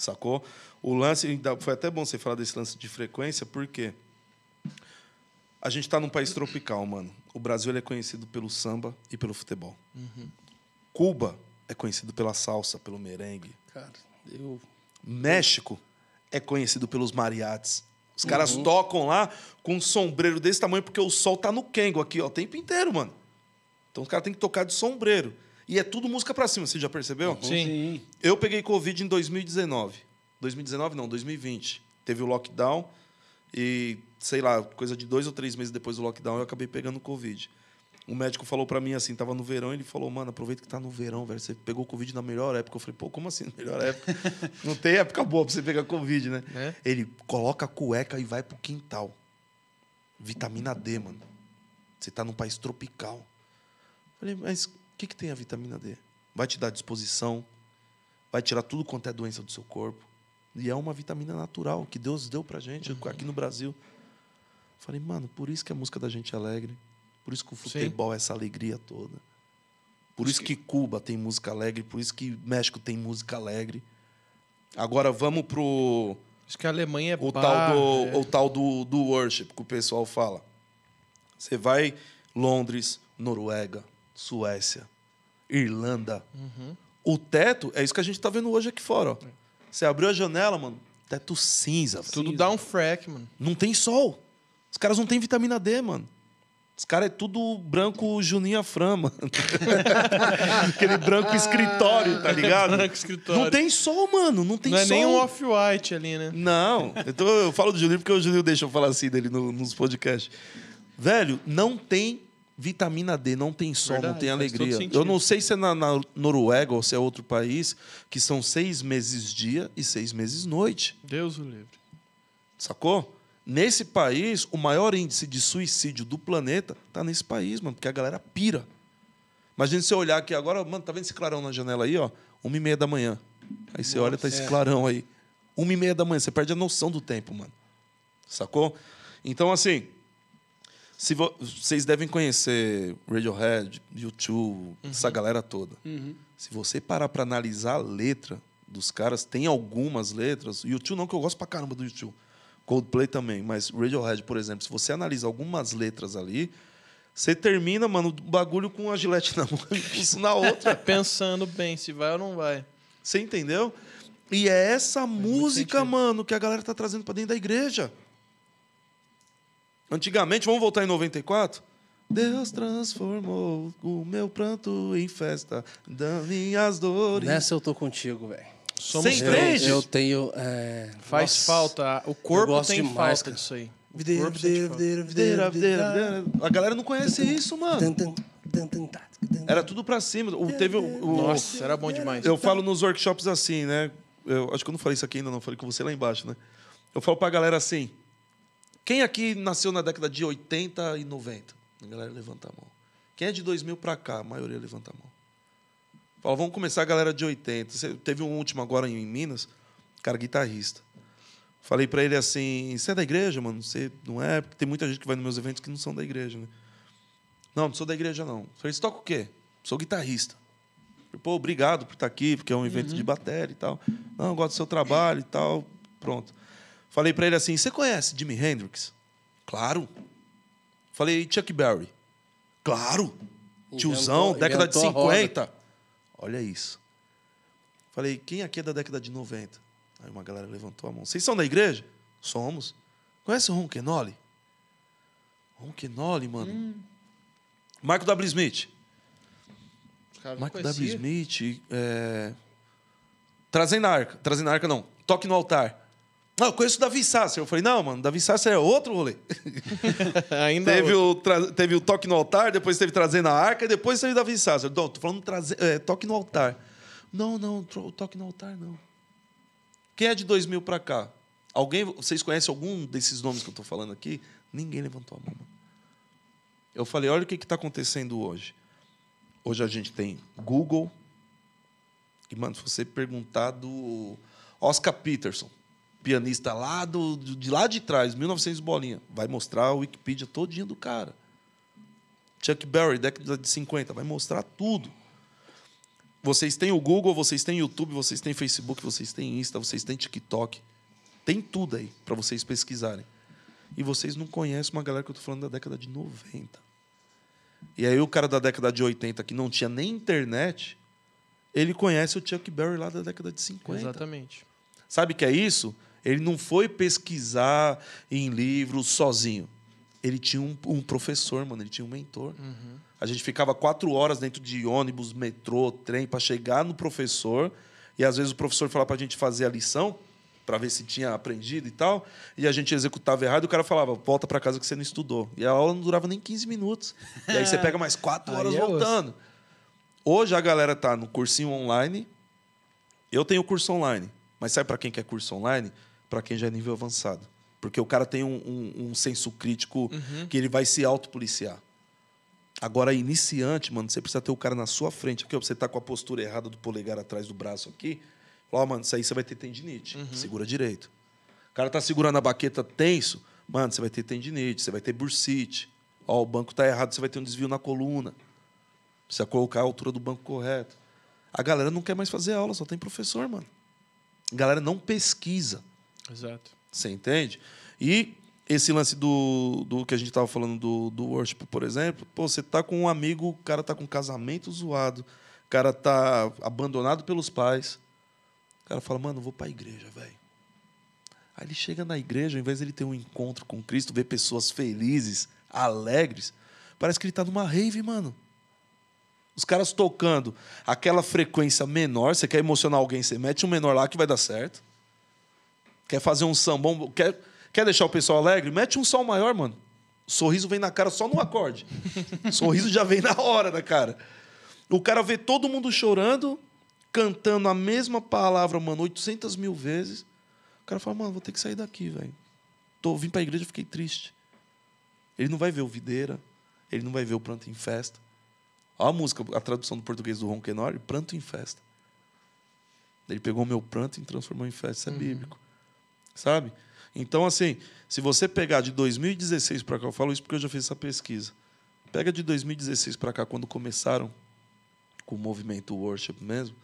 sacou? O lance, foi até bom você falar desse lance de frequência, porque a gente está num país tropical, mano. O Brasil é conhecido pelo samba e pelo futebol. Uhum. Cuba é conhecido pela salsa, pelo merengue. Cara, eu... México é conhecido pelos mariates. Os uhum. caras uhum. tocam lá com um sombreiro desse tamanho, porque o sol tá no Kengo aqui, ó, o tempo inteiro, mano. Então os caras têm que tocar de sombreiro. E é tudo música para cima, você já percebeu? Uhum. Sim. Eu peguei Covid em 2019. 2019 não, 2020. Teve o lockdown e, sei lá, coisa de dois ou três meses depois do lockdown, eu acabei pegando Covid. O médico falou para mim assim, tava no verão, ele falou, mano, aproveita que tá no verão, velho. Você pegou Covid na melhor época. Eu falei, pô, como assim melhor época? [LAUGHS] Não tem época boa pra você pegar Covid, né? É? Ele coloca a cueca e vai pro quintal. Vitamina D, mano. Você tá num país tropical. Eu falei, mas que, que tem a vitamina D? Vai te dar disposição, vai tirar tudo quanto é doença do seu corpo. E é uma vitamina natural que Deus deu pra gente uhum. aqui no Brasil. Falei, mano, por isso que a música da gente é alegre. Por isso que o futebol Sim. é essa alegria toda. Por isso que Cuba tem música alegre, por isso que México tem música alegre. Agora vamos pro. Acho que a Alemanha é o bar, tal do é. O tal do, do worship que o pessoal fala. Você vai Londres, Noruega, Suécia, Irlanda. Uhum. O teto é isso que a gente tá vendo hoje aqui fora. Ó. Você abriu a janela, mano, teto cinza. Tudo dá um frack, mano. Não tem sol. Os caras não têm vitamina D, mano. Os caras é tudo branco Juninho Afram, mano. [LAUGHS] Aquele branco escritório, tá ligado? Branco escritório. Não tem sol, mano. Não tem não sol. Não é nem um off-white ali, né? Não. Então eu falo do Juninho porque o Juninho deixa eu falar assim dele nos podcasts. Velho, não tem vitamina D, não tem sol, Verdade, não tem alegria. Eu não sei se é na, na, Noruega ou se é outro país, que são seis meses dia e seis meses noite. Deus o livre. Sacou? Nesse país, o maior índice de suicídio do planeta tá nesse país, mano, porque a galera pira. Imagina você olhar aqui agora, mano, tá vendo esse clarão na janela aí, ó? Uma e meia da manhã. Aí você Nossa, olha, tá esse é. clarão aí. Uma e meia da manhã, você perde a noção do tempo, mano. Sacou? Então, assim, se vo... Vocês devem conhecer Radiohead, YouTube, uhum. essa galera toda. Uhum. Se você parar para analisar a letra dos caras, tem algumas letras. YouTube não, que eu gosto pra caramba do YouTube. Coldplay também, mas Radiohead, por exemplo, se você analisa algumas letras ali, você termina, mano, o bagulho com a gilete na [LAUGHS] mão e na outra. [LAUGHS] Pensando bem se vai ou não vai. Você entendeu? E é essa Faz música, mano, que a galera tá trazendo para dentro da igreja. Antigamente, vamos voltar em 94? Deus transformou o meu pranto em festa das minhas dores. Nessa eu tô contigo, velho. Somos Sem três? Eu, eu tenho. É... Faz Nossa. falta. O corpo tem demais, falta disso aí. A galera não conhece isso, mano. Era tudo pra cima. O, teve o, o, Nossa, era bom demais. Eu falo nos workshops assim, né? Eu, acho que eu não falei isso aqui ainda, não. Falei com você lá embaixo, né? Eu falo pra galera assim. Quem aqui nasceu na década de 80 e 90? A galera levanta a mão. Quem é de 2000 para cá? A maioria levanta a mão. Fala, vamos começar a galera de 80. Teve um último agora em Minas, cara guitarrista. Falei para ele assim: você é da igreja, mano? Você não é? Porque tem muita gente que vai nos meus eventos que não são da igreja, né? Não, não sou da igreja, não. Falei: você toca o quê? Sou guitarrista. Falei, Pô, obrigado por estar aqui, porque é um evento uhum. de bateria e tal. Não, gosto do seu trabalho e tal. Pronto. Falei para ele assim: Você conhece Jimi Hendrix? Claro. Falei: Chuck Berry? Claro. Inventou, Tiozão, década de 50. Olha isso. Falei: Quem aqui é da década de 90? Aí uma galera levantou a mão: Vocês são da igreja? Somos. Conhece o Ron Kenoli? Ron Kenoli, mano. Hum. Michael W. Smith. Michael conhecia. W. Smith. É... Trazendo a arca. Trazendo a arca, não. Toque no altar. Não, eu conheço o Davi Sasser. Eu falei, não, mano, Davi Sasser é outro rolê. [LAUGHS] Ainda teve, outro. O teve o toque no altar, depois teve trazendo a arca, e depois teve Davi Sasser. Não, tô falando traze... É, toque no altar. Não, não, o toque no altar não. Quem é de 2000 para cá? Alguém, vocês conhecem algum desses nomes que eu tô falando aqui? Ninguém levantou a mão. Eu falei, olha o que está acontecendo hoje. Hoje a gente tem Google. E, mano, se você perguntar do Oscar Peterson, pianista lá do, de lá de trás, 1900 bolinha. Vai mostrar a Wikipedia todinha do cara. Chuck Berry, década de 50, vai mostrar tudo. Vocês têm o Google, vocês têm YouTube, vocês têm Facebook, vocês têm Insta, vocês têm TikTok. Tem tudo aí para vocês pesquisarem. E vocês não conhecem uma galera que eu tô falando da década de 90. E aí o cara da década de 80 que não tinha nem internet, ele conhece o Chuck Berry lá da década de 50. Exatamente. Sabe o que é isso? Ele não foi pesquisar em livros sozinho. Ele tinha um, um professor, mano. Ele tinha um mentor. Uhum. A gente ficava quatro horas dentro de ônibus, metrô, trem, para chegar no professor. E às vezes o professor falava para a gente fazer a lição, para ver se tinha aprendido e tal. E a gente executava errado e o cara falava: volta para casa que você não estudou. E a aula não durava nem 15 minutos. E aí você [LAUGHS] pega mais quatro horas é voltando. Hoje a galera tá no cursinho online. Eu tenho curso online. Mas sabe para quem quer curso online? para quem já é nível avançado. Porque o cara tem um, um, um senso crítico uhum. que ele vai se autopoliciar. Agora, iniciante, mano, você precisa ter o cara na sua frente. Aqui, ó, você tá com a postura errada do polegar atrás do braço aqui. Fala, oh, mano, isso aí você vai ter tendinite. Uhum. Segura direito. O cara tá segurando a baqueta tenso. Mano, você vai ter tendinite, você vai ter bursite. Ó, o banco tá errado, você vai ter um desvio na coluna. Precisa colocar a altura do banco correto. A galera não quer mais fazer aula, só tem professor, mano. A galera não pesquisa. Exato. Você entende? E esse lance do, do que a gente estava falando do, do worship, por exemplo, pô, você tá com um amigo, o cara tá com um casamento zoado, o cara tá abandonado pelos pais. O cara fala, mano, vou para a igreja, velho. Aí ele chega na igreja, ao invés de ele ter um encontro com Cristo, ver pessoas felizes, alegres, parece que ele tá numa rave, mano. Os caras tocando aquela frequência menor, você quer emocionar alguém, você mete um menor lá que vai dar certo. Quer fazer um sambão, quer, quer deixar o pessoal alegre? Mete um sol maior, mano. Sorriso vem na cara só no acorde. [LAUGHS] Sorriso já vem na hora da cara. O cara vê todo mundo chorando, cantando a mesma palavra, mano, 800 mil vezes. O cara fala, mano, vou ter que sair daqui, velho. Tô vim pra igreja, e fiquei triste. Ele não vai ver o Videira, ele não vai ver o Pranto em Festa. Olha a música, a tradução do português do Ron Kenori, Pranto em Festa. Ele pegou o meu pranto e transformou em festa. Isso é uhum. bíblico sabe? Então, assim, se você pegar de 2016 para cá, eu falo isso porque eu já fiz essa pesquisa. Pega de 2016 para cá, quando começaram com o movimento worship mesmo.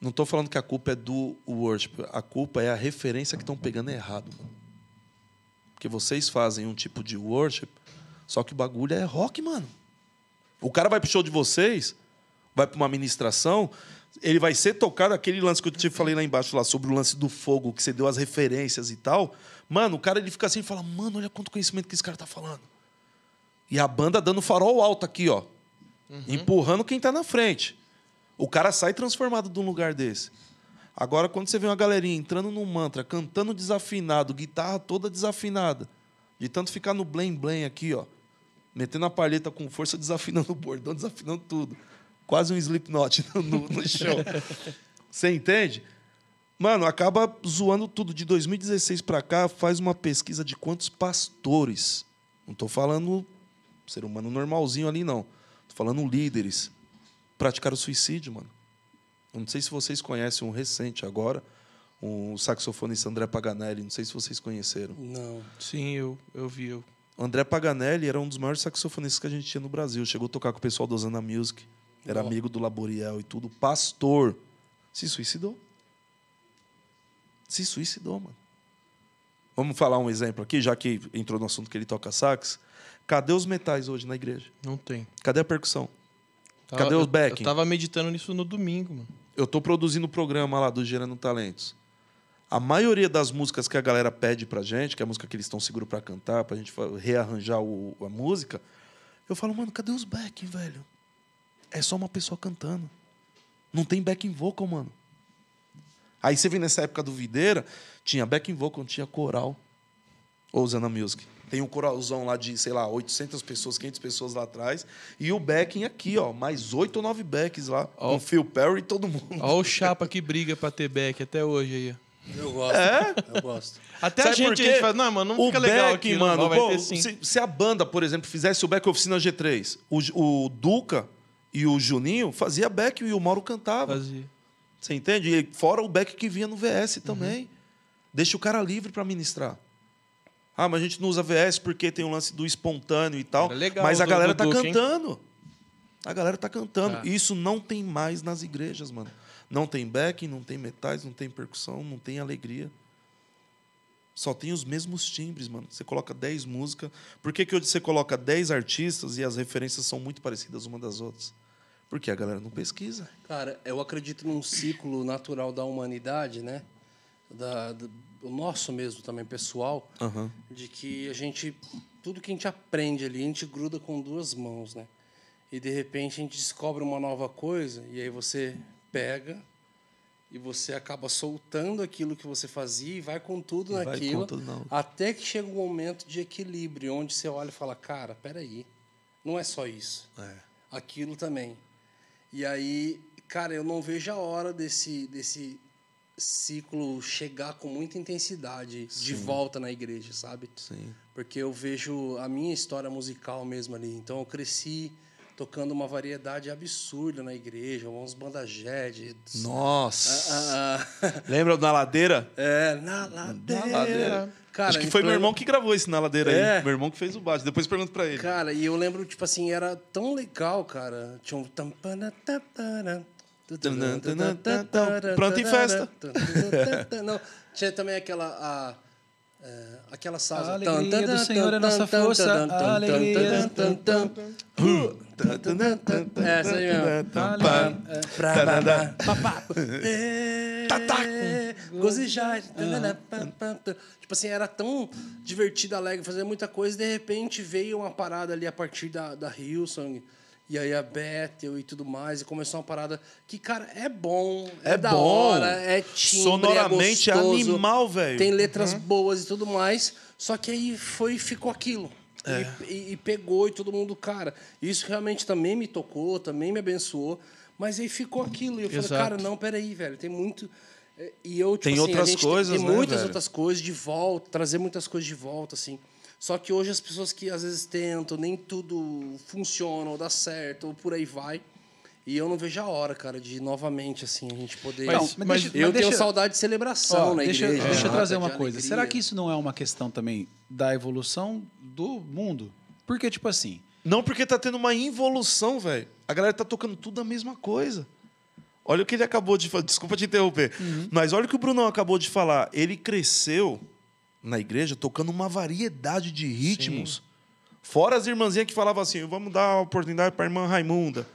Não estou falando que a culpa é do worship, a culpa é a referência que estão pegando errado. Mano. Porque vocês fazem um tipo de worship, só que o bagulho é rock, mano. O cara vai pro show de vocês, vai para uma ministração, ele vai ser tocado aquele lance que eu te falei lá embaixo lá sobre o lance do fogo que você deu as referências e tal. Mano, o cara ele fica assim e fala: "Mano, olha quanto conhecimento que esse cara tá falando". E a banda dando farol alto aqui, ó. Uhum. Empurrando quem tá na frente. O cara sai transformado de um lugar desse. Agora quando você vê uma galerinha entrando no mantra, cantando desafinado, guitarra toda desafinada, de tanto ficar no blém blém aqui, ó, metendo a palheta com força, [LAUGHS] desafinando o bordão, desafinando tudo quase um Slipknot [LAUGHS] no, no show. Você entende? Mano, acaba zoando tudo. De 2016 para cá, faz uma pesquisa de quantos pastores. Não estou falando ser humano normalzinho ali, não. Estou falando líderes. Praticaram suicídio, mano. Não sei se vocês conhecem um recente agora, um saxofonista André Paganelli. Não sei se vocês conheceram. Não. Sim, eu, eu vi. Eu. André Paganelli era um dos maiores saxofonistas que a gente tinha no Brasil. Chegou a tocar com o pessoal do Osana Music era amigo do Laboriel e tudo, pastor, se suicidou. Se suicidou, mano. Vamos falar um exemplo aqui, já que entrou no assunto que ele toca sax. Cadê os metais hoje na igreja? Não tem. Cadê a percussão? Tava, Cadê os backing? Eu tava meditando nisso no domingo, mano. Eu tô produzindo o programa lá do Gerando Talentos. A maioria das músicas que a galera pede pra gente, que é a música que eles estão seguros para cantar, pra gente rearranjar o, a música, eu falo, mano, cadê os back, velho? É só uma pessoa cantando. Não tem backing vocal, mano. Aí você vem nessa época do Videira, tinha backing vocal, tinha coral. Ou Zana Music. Tem um coralzão lá de, sei lá, 800 pessoas, 500 pessoas lá atrás. E o backing aqui, ó. Mais 8 ou 9 backs lá. Ó, com Phil Perry e todo mundo. Ó o chapa que briga pra ter back até hoje aí, ó. Eu gosto. É? Eu gosto. Até Sabe a gente, a gente não, mano, não o fica back, legal aqui, mano. Não, bom, se, se, a banda, por exemplo, fizesse o back oficina G3, o, o Duca e o Juninho fazia back e o Mauro cantava. Fazia. Você entende? E fora o back que vinha no VS uhum. também. Uhum. Deixa o cara livre para ministrar. Ah, mas a gente não usa VS porque tem o lance do espontâneo e tal. Legal, mas a do, galera do, tá cantando. Hein? A galera tá cantando. Tá. Isso não tem mais nas igrejas, mano. Não tem back, não tem metais, não tem percussão, não tem alegria. Só tem os mesmos timbres, mano. Você coloca 10 músicas. Por que, que hoje você coloca 10 artistas e as referências são muito parecidas uma das outras? Porque a galera não pesquisa. Cara, eu acredito num ciclo natural da humanidade, né? Da, o nosso mesmo também, pessoal, uhum. de que a gente. Tudo que a gente aprende ali, a gente gruda com duas mãos, né? E de repente a gente descobre uma nova coisa, e aí você pega e você acaba soltando aquilo que você fazia e vai com tudo vai naquilo. Com tudo até que chega um momento de equilíbrio, onde você olha e fala, cara, peraí, não é só isso. É. Aquilo também. E aí, cara, eu não vejo a hora desse, desse ciclo chegar com muita intensidade Sim. de volta na igreja, sabe? Sim. Porque eu vejo a minha história musical mesmo ali. Então eu cresci tocando uma variedade absurda na igreja, uns bandajed. Nossa! Ah, ah, ah. Lembra do Na Ladeira? É, Na Ladeira. Na ladeira. Cara, Acho que foi meu irmão que gravou isso na ladeira é. aí. Meu irmão que fez o baixo. Depois pergunto pra ele. Cara, e eu lembro, tipo assim, era tão legal, cara. Tinha um. Pronto e festa. Não, tinha também aquela. A... É, aquela sala. A alegria do Senhor é nossa força. A alegria. Essa aí mesmo. Tipo assim, era tão divertido, alegre, fazer muita coisa. De repente veio uma parada ali a partir da, da Hillsong. E aí a Bethel e tudo mais, e começou uma parada que, cara, é bom, é, é da bom. hora, é timbre, Sonoramente é, é gostoso, animal, velho. Tem letras uhum. boas e tudo mais, só que aí foi ficou aquilo. É. E, e, e, pegou e todo mundo, cara, isso realmente também me tocou, também me abençoou, mas aí ficou aquilo. E eu Exato. falei, cara, não, peraí, velho, tem muito... É, e eu, tipo, tem assim, outras coisas, tem, tem né, muitas velho? outras coisas de volta, trazer muitas coisas de volta, assim... Só que hoje as pessoas que às vezes tentam, nem tudo funciona ou dá certo, ou por aí vai. E eu não vejo a hora, cara, de novamente, assim, a gente poder. Mas, mas, mas eu mas tenho saudade de celebração, na Deixa, igreja, deixa eu né? trazer uma coisa. Alegria. Será que isso não é uma questão também da evolução do mundo? Porque, tipo assim. Não, porque tá tendo uma involução, velho. A galera tá tocando tudo a mesma coisa. Olha o que ele acabou de falar. Desculpa te interromper. Uhum. Mas olha o que o Brunão acabou de falar. Ele cresceu na igreja tocando uma variedade de ritmos. Sim. Fora as irmãzinhas que falavam assim: vamos dar a oportunidade para a irmã Raimunda.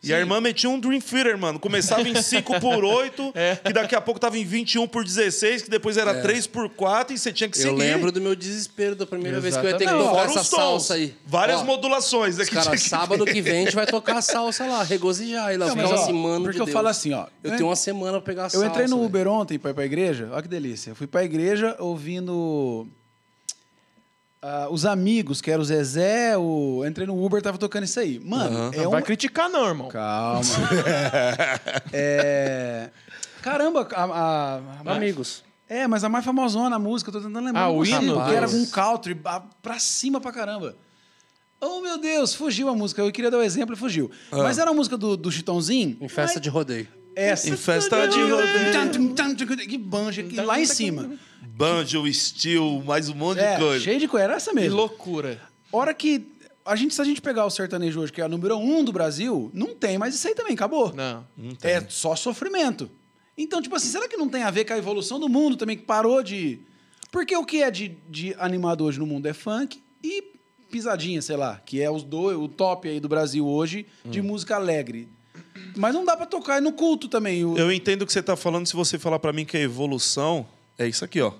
E a irmã metia um Dream Theater, mano. Começava em 5 por 8, [LAUGHS] é. que daqui a pouco tava em 21 por 16, que depois era é. 3 por 4 e você tinha que seguir. Eu lembro do meu desespero da primeira Exatamente. vez que eu ia ter que tocar essa salsa aí. Várias ó, modulações. Daqui né, cara, que... sábado que vem a gente vai tocar a salsa lá, regozijar. E lá vem mas, semana Porque eu Deus. falo assim, ó. Eu, eu né? tenho uma semana pra pegar a eu salsa. Eu entrei no Uber véio. ontem pra ir pra igreja. Olha que delícia. Eu fui pra igreja ouvindo Uh, os amigos, que era o Zezé, o... entrei no Uber, tava tocando isso aí. Mano, uhum. é Não um... vai criticar, não, irmão. Calma. [LAUGHS] é... Caramba, a, a... Amigos. É, mas a mais famosona, a música, eu tô tentando lembrar. Ah, o hino? Que era um country, pra cima pra caramba. Oh, meu Deus, fugiu a música. Eu queria dar o um exemplo e fugiu. Ah. Mas era a música do, do Chitãozinho. Em festa mas... de rodeio. Essa. É, em é festa de rodeio. Que banjo, e lá em cima. Banjo, steel, mais um monte é, de coisa. Cheio de coisa, era essa mesmo. Que loucura. Hora que a gente, se a gente pegar o sertanejo hoje, que é a número um do Brasil, não tem mais isso aí também, acabou. Não, não é tem. É só sofrimento. Então, tipo assim, será que não tem a ver com a evolução do mundo também, que parou de. Porque o que é de, de animado hoje no mundo é funk e pisadinha, sei lá, que é os do, o top aí do Brasil hoje hum. de música alegre. Mas não dá para tocar é no culto também. O... Eu entendo o que você tá falando se você falar para mim que a é evolução é isso aqui, ó.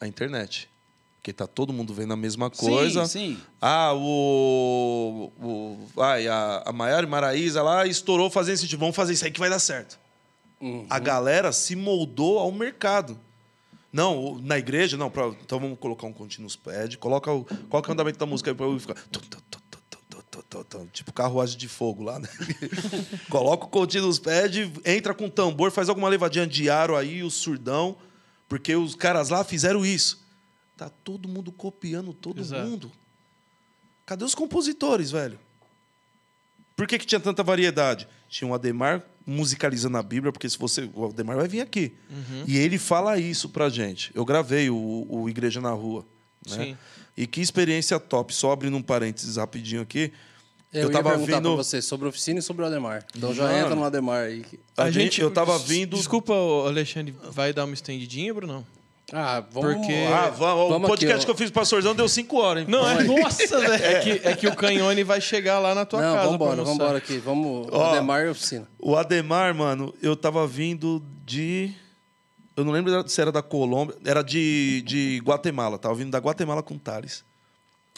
A internet. Porque tá todo mundo vendo a mesma coisa. Sim, sim. Ah, o. o ai, a, a Maiara Maraísa lá estourou fazendo esse tipo, vamos fazer isso aí que vai dar certo. Uhum. A galera se moldou ao mercado. Não, na igreja, não. Pra, então vamos colocar um continuous pad, coloca o, coloca o andamento da música aí pra eu ficar tó, tó, tipo carruagem de fogo lá, né? [LAUGHS] Coloca o cotinho nos pés, entra com tambor, faz alguma levadinha de aro aí, o surdão, porque os caras lá fizeram isso. Tá todo mundo copiando todo Exato. mundo. Cadê os compositores, velho? Por que, que tinha tanta variedade? Tinha o Ademar musicalizando a Bíblia, porque se você. O Ademar vai vir aqui. Uhum. E ele fala isso pra gente. Eu gravei o, o Igreja na Rua. Né? Sim. E que experiência top. Só abrindo um parênteses rapidinho aqui. Eu, eu ia tava perguntar vindo... pra você sobre a oficina e sobre o Ademar. Então já, entra no Ademar aí. A, gente, eu tava vindo. Desculpa, Alexandre, vai dar uma estendidinha, Bruno? Ah, vamos. Porque... Ah, vamos. vamos o podcast aqui, que eu fiz pra Sorzão deu cinco horas, hein? Não, é, nossa, velho. Né? [LAUGHS] É. é que, é que o Canhone vai chegar lá na tua Não, casa. Vambora, vambora aqui. Vamos. Ó, Ademar e oficina. O Ademar, mano, eu tava vindo de. Eu não lembro se era da Colômbia. Era de, de Guatemala. Tava vindo da Guatemala com o Thales.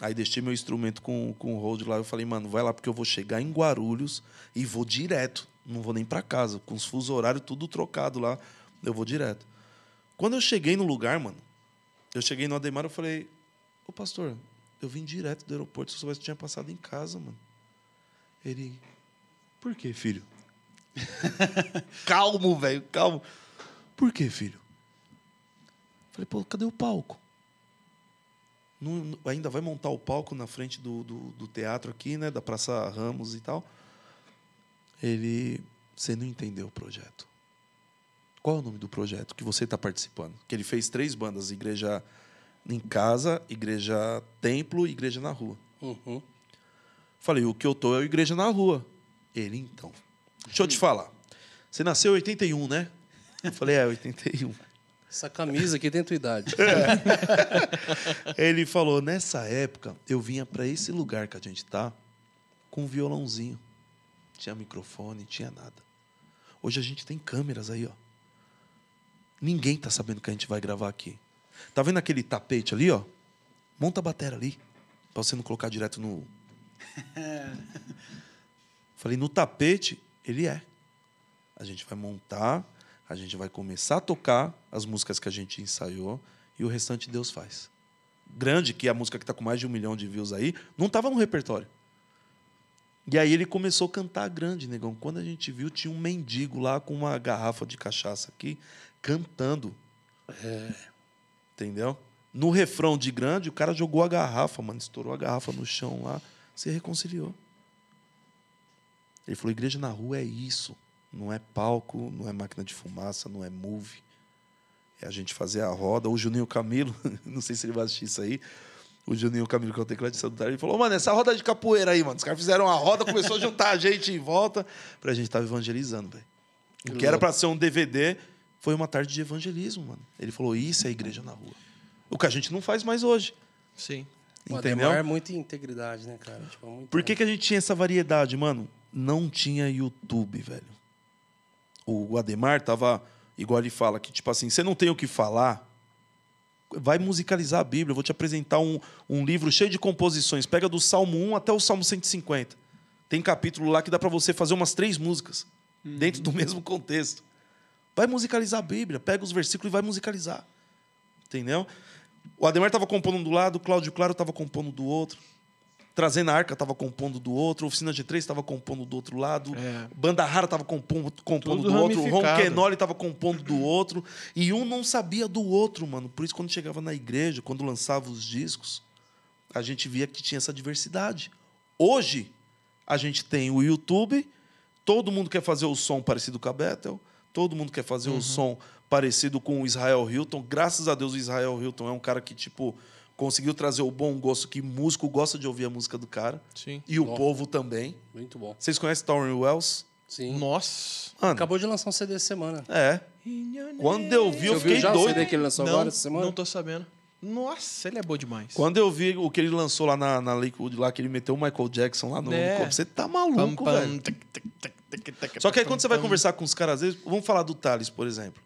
Aí deixei meu instrumento com, com o hold lá. Eu falei, mano, vai lá porque eu vou chegar em Guarulhos e vou direto. Não vou nem para casa, com os fuso horário tudo trocado lá. Eu vou direto. Quando eu cheguei no lugar, mano, eu cheguei no Ademar, eu falei, ô pastor, eu vim direto do aeroporto, se eu soubesse tinha passado em casa, mano. Ele, por que, filho? [LAUGHS] calmo, velho, calmo. Por que, filho? Falei, pô, cadê o palco? não, ainda vai montar o palco na frente do, do, do, teatro aqui, né? Da Praça Ramos e tal. Ele. Você não entendeu o projeto. Qual é o nome do projeto que você está participando? Que ele fez três bandas: Igreja em Casa, Igreja Templo e Igreja na Rua. Uhum. Falei, o que eu tô é a Igreja na Rua. Ele, então. Deixa eu te falar. Você nasceu em 81, né? Eu falei, é, 81. Essa camisa aqui tem tua idade. [LAUGHS] É. Ele falou: nessa época, eu vinha para esse lugar que a gente tá com um violãozinho. Tinha microfone, tinha nada. Hoje a gente tem câmeras aí, ó. Ninguém tá sabendo que a gente vai gravar aqui. Tá vendo aquele tapete ali, ó? Monta a bateria ali. Pra você não colocar direto no. [LAUGHS] Falei, no tapete, ele é. A gente vai montar a gente vai começar a tocar as músicas que a gente ensaiou e o restante Deus faz. Grande, que é a música que está com mais de um milhão de views aí, não estava no repertório. E aí ele começou a cantar grande, negão. Quando a gente viu, tinha um mendigo lá com uma garrafa de cachaça aqui, cantando. É. Entendeu? No refrão de grande, o cara jogou a garrafa, mano, estourou a garrafa no chão lá, se reconciliou. Ele falou: igreja na rua é isso. Não é palco, não é máquina de fumaça, não é movie. É a gente fazer a roda. O Juninho Camilo, [LAUGHS] não sei se ele vai assistir isso aí. O Juninho Camilo, que é o teclado de salutar, ele falou: mano, essa roda é de capoeira aí, mano. Os caras fizeram a roda, começou a juntar a gente em volta. Pra gente estar evangelizando, velho. O que era para ser um DVD foi uma tarde de evangelismo, mano. Ele falou: isso é igreja na rua. O que a gente não faz mais hoje. Sim. Entendeu? é muita integridade, né, cara? Tipo, é muito... Por que, que a gente tinha essa variedade, mano? Não tinha YouTube, velho o Ademar tava, igual ele fala, que tipo assim, você não tem o que falar, vai musicalizar a Bíblia, eu vou te apresentar um, um livro cheio de composições, pega do Salmo 1 até o Salmo 150. Tem capítulo lá que dá para você fazer umas três músicas, uhum. dentro do [LAUGHS] mesmo contexto. Vai musicalizar a Bíblia, pega os versículos e vai musicalizar. Entendeu? O Ademar estava compondo um do lado, o Cláudio Claro estava compondo do outro. Trazendo a Arca estava compondo do outro, Oficina G3 estava compondo do outro lado, é. Banda Rara estava compondo, compondo do outro, Ron Kenoli estava compondo do outro, e um não sabia do outro, mano. Por isso, quando chegava na igreja, quando lançava os discos, a gente via que tinha essa diversidade. Hoje, a gente tem o YouTube, todo mundo quer fazer o som parecido com a Bethel, todo mundo quer fazer uhum. o som parecido com o Israel Hilton. Graças a Deus, o Israel Hilton é um cara que, tipo, conseguiu trazer o bom gosto que músico gosta de ouvir a música do cara. Sim. E o povo também. Muito bom. Vocês conhecem Torren Wells? Sim. Nossa. Mano. Acabou de lançar um CD essa semana. É. Quando eu vi, Você eu fiquei já doido. O CD que ele lançou não, agora essa semana? Não tô sabendo. Nossa, ele é bom demais. Quando eu vi o que ele lançou lá na, na Lakewood, lá que ele meteu o Michael Jackson lá no, é. Você tá maluco, pam, pam, velho. Só que aí quando você vai conversar com os caras, às vezes, vamos falar do Thales, por exemplo.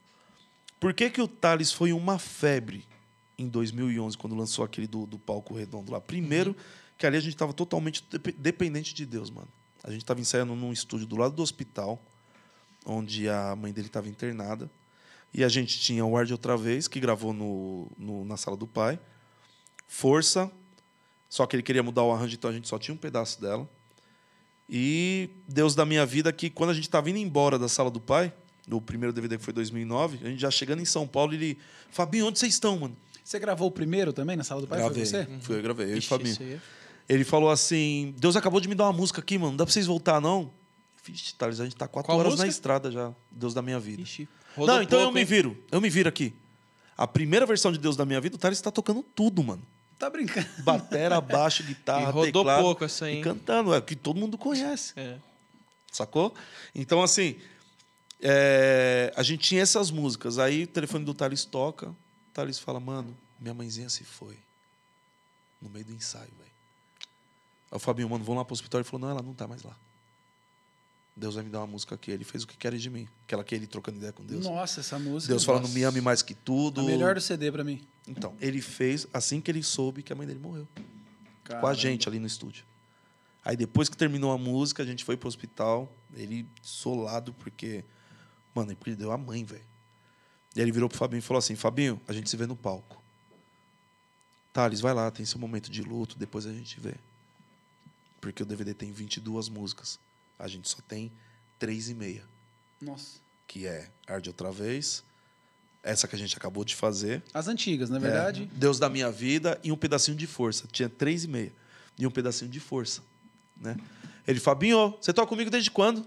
Por que, que o Thales foi uma febre em 2011, quando lançou aquele do, do palco redondo lá. Primeiro, que ali a gente estava totalmente dependente de Deus, mano. A gente estava ensaiando num estúdio do lado do hospital, onde a mãe dele estava internada. E a gente tinha o Ar de Outra Vez, que gravou no, no, na sala do pai. Força, só que ele queria mudar o arranjo, então a gente só tinha um pedaço dela. E Deus da Minha Vida, que quando a gente estava indo embora da sala do pai, no primeiro DVD que foi 2009, a gente já chegando em São Paulo, ele... Fabinho, onde vocês estão, mano? Você gravou o primeiro também na sala do pai? Gravei. Foi você? Uhum. Fui, eu gravei, eu Ixi, e Fabinho. Aí... É Ele falou assim: Deus acabou de me dar uma música aqui, mano. Não dá pra vocês voltar, não? Vixe, Thales, a gente tá quatro Qual horas música? na estrada já. Deus da minha vida. Ixi, não, então pouco, eu me viro. Hein? Eu me viro aqui. A primeira versão de Deus da minha vida, o Thales tá tocando tudo, mano. Tá brincando. Batera, [LAUGHS] baixo, guitarra, e rodou teclado. pouco essa aí. E cantando, é que todo mundo conhece. É. Sacou? Então, assim, é, a gente tinha essas músicas. Aí o telefone do Thales toca ele fala, mano, minha mãezinha se foi. No meio do ensaio, velho. Aí o Fabinho, mano, vamos lá pro hospital. Ele falou, não, ela não tá mais lá. Deus vai me dar uma música aqui. Ele fez o que quer de mim. Aquela que ele trocando ideia com Deus. Nossa, essa música. Deus falando, nossa. me ame mais que tudo. A melhor do CD para mim. Então, ele fez assim que ele soube que a mãe dele morreu. Caramba. Com a gente ali no estúdio. Aí depois que terminou a música, a gente foi pro hospital. Ele solado, porque. Mano, ele perdeu a mãe, velho. E ele virou pro Fabinho e falou assim: Fabinho, a gente se vê no palco. Thales, vai lá, tem seu momento de luto, depois a gente vê. Porque o DVD tem 22 músicas. A gente só tem três e meia. Nossa. Que é Arde Outra Vez, essa que a gente acabou de fazer. As antigas, na é, é verdade. Deus da Minha Vida e Um Pedacinho de Força. Tinha três e meia. E Um Pedacinho de Força. Né? Ele, Fabinho, você toca comigo desde quando?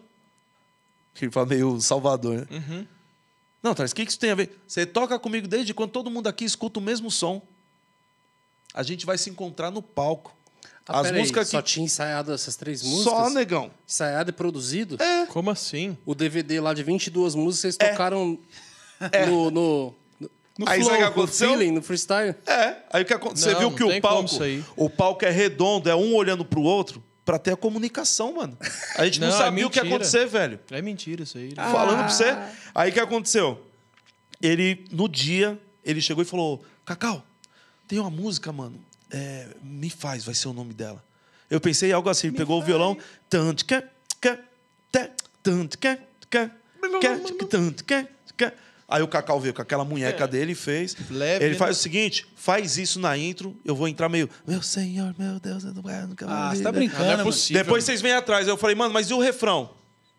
Que ele fala meio Salvador, né? Uhum. Não, Thales, o que isso tem a ver? Você toca comigo desde quando todo mundo aqui escuta o mesmo som. A gente vai se encontrar no palco. Ah, As músicas aí, que... Só tinha ensaiado essas três músicas? Só, negão. Ensaiado e produzido? É. Como assim? O DVD lá de 22 músicas, vocês é. tocaram [LAUGHS] é. no... no... No aí flow, o que aconteceu? No feeling, no freestyle. É. Aí o que aconteceu? Você viu que o palco, o palco é redondo, é um olhando pro outro para ter a comunicação, mano. A gente não, não é sabia é o que ia acontecer, velho. É mentira isso aí. Né? Ah. Falando pra ah. você. Aí o que aconteceu? Ele, no dia, ele chegou e falou: Cacau, tem uma música, mano. É, me faz, vai ser o nome dela. Eu pensei algo assim, me pegou faz. o violão. Tanto que, que, tanto que, que, que, tanto que, que, Aí o Cacau veio com aquela munheca é. dele e fez. Leve, ele né? faz o seguinte: faz isso na intro, eu vou entrar meio. Meu senhor, meu Deus, eu não, quero. nunca Ah, você tá brincando, não é, é possível. Depois né? vocês vêm atrás. Eu falei, mano, mas e o refrão?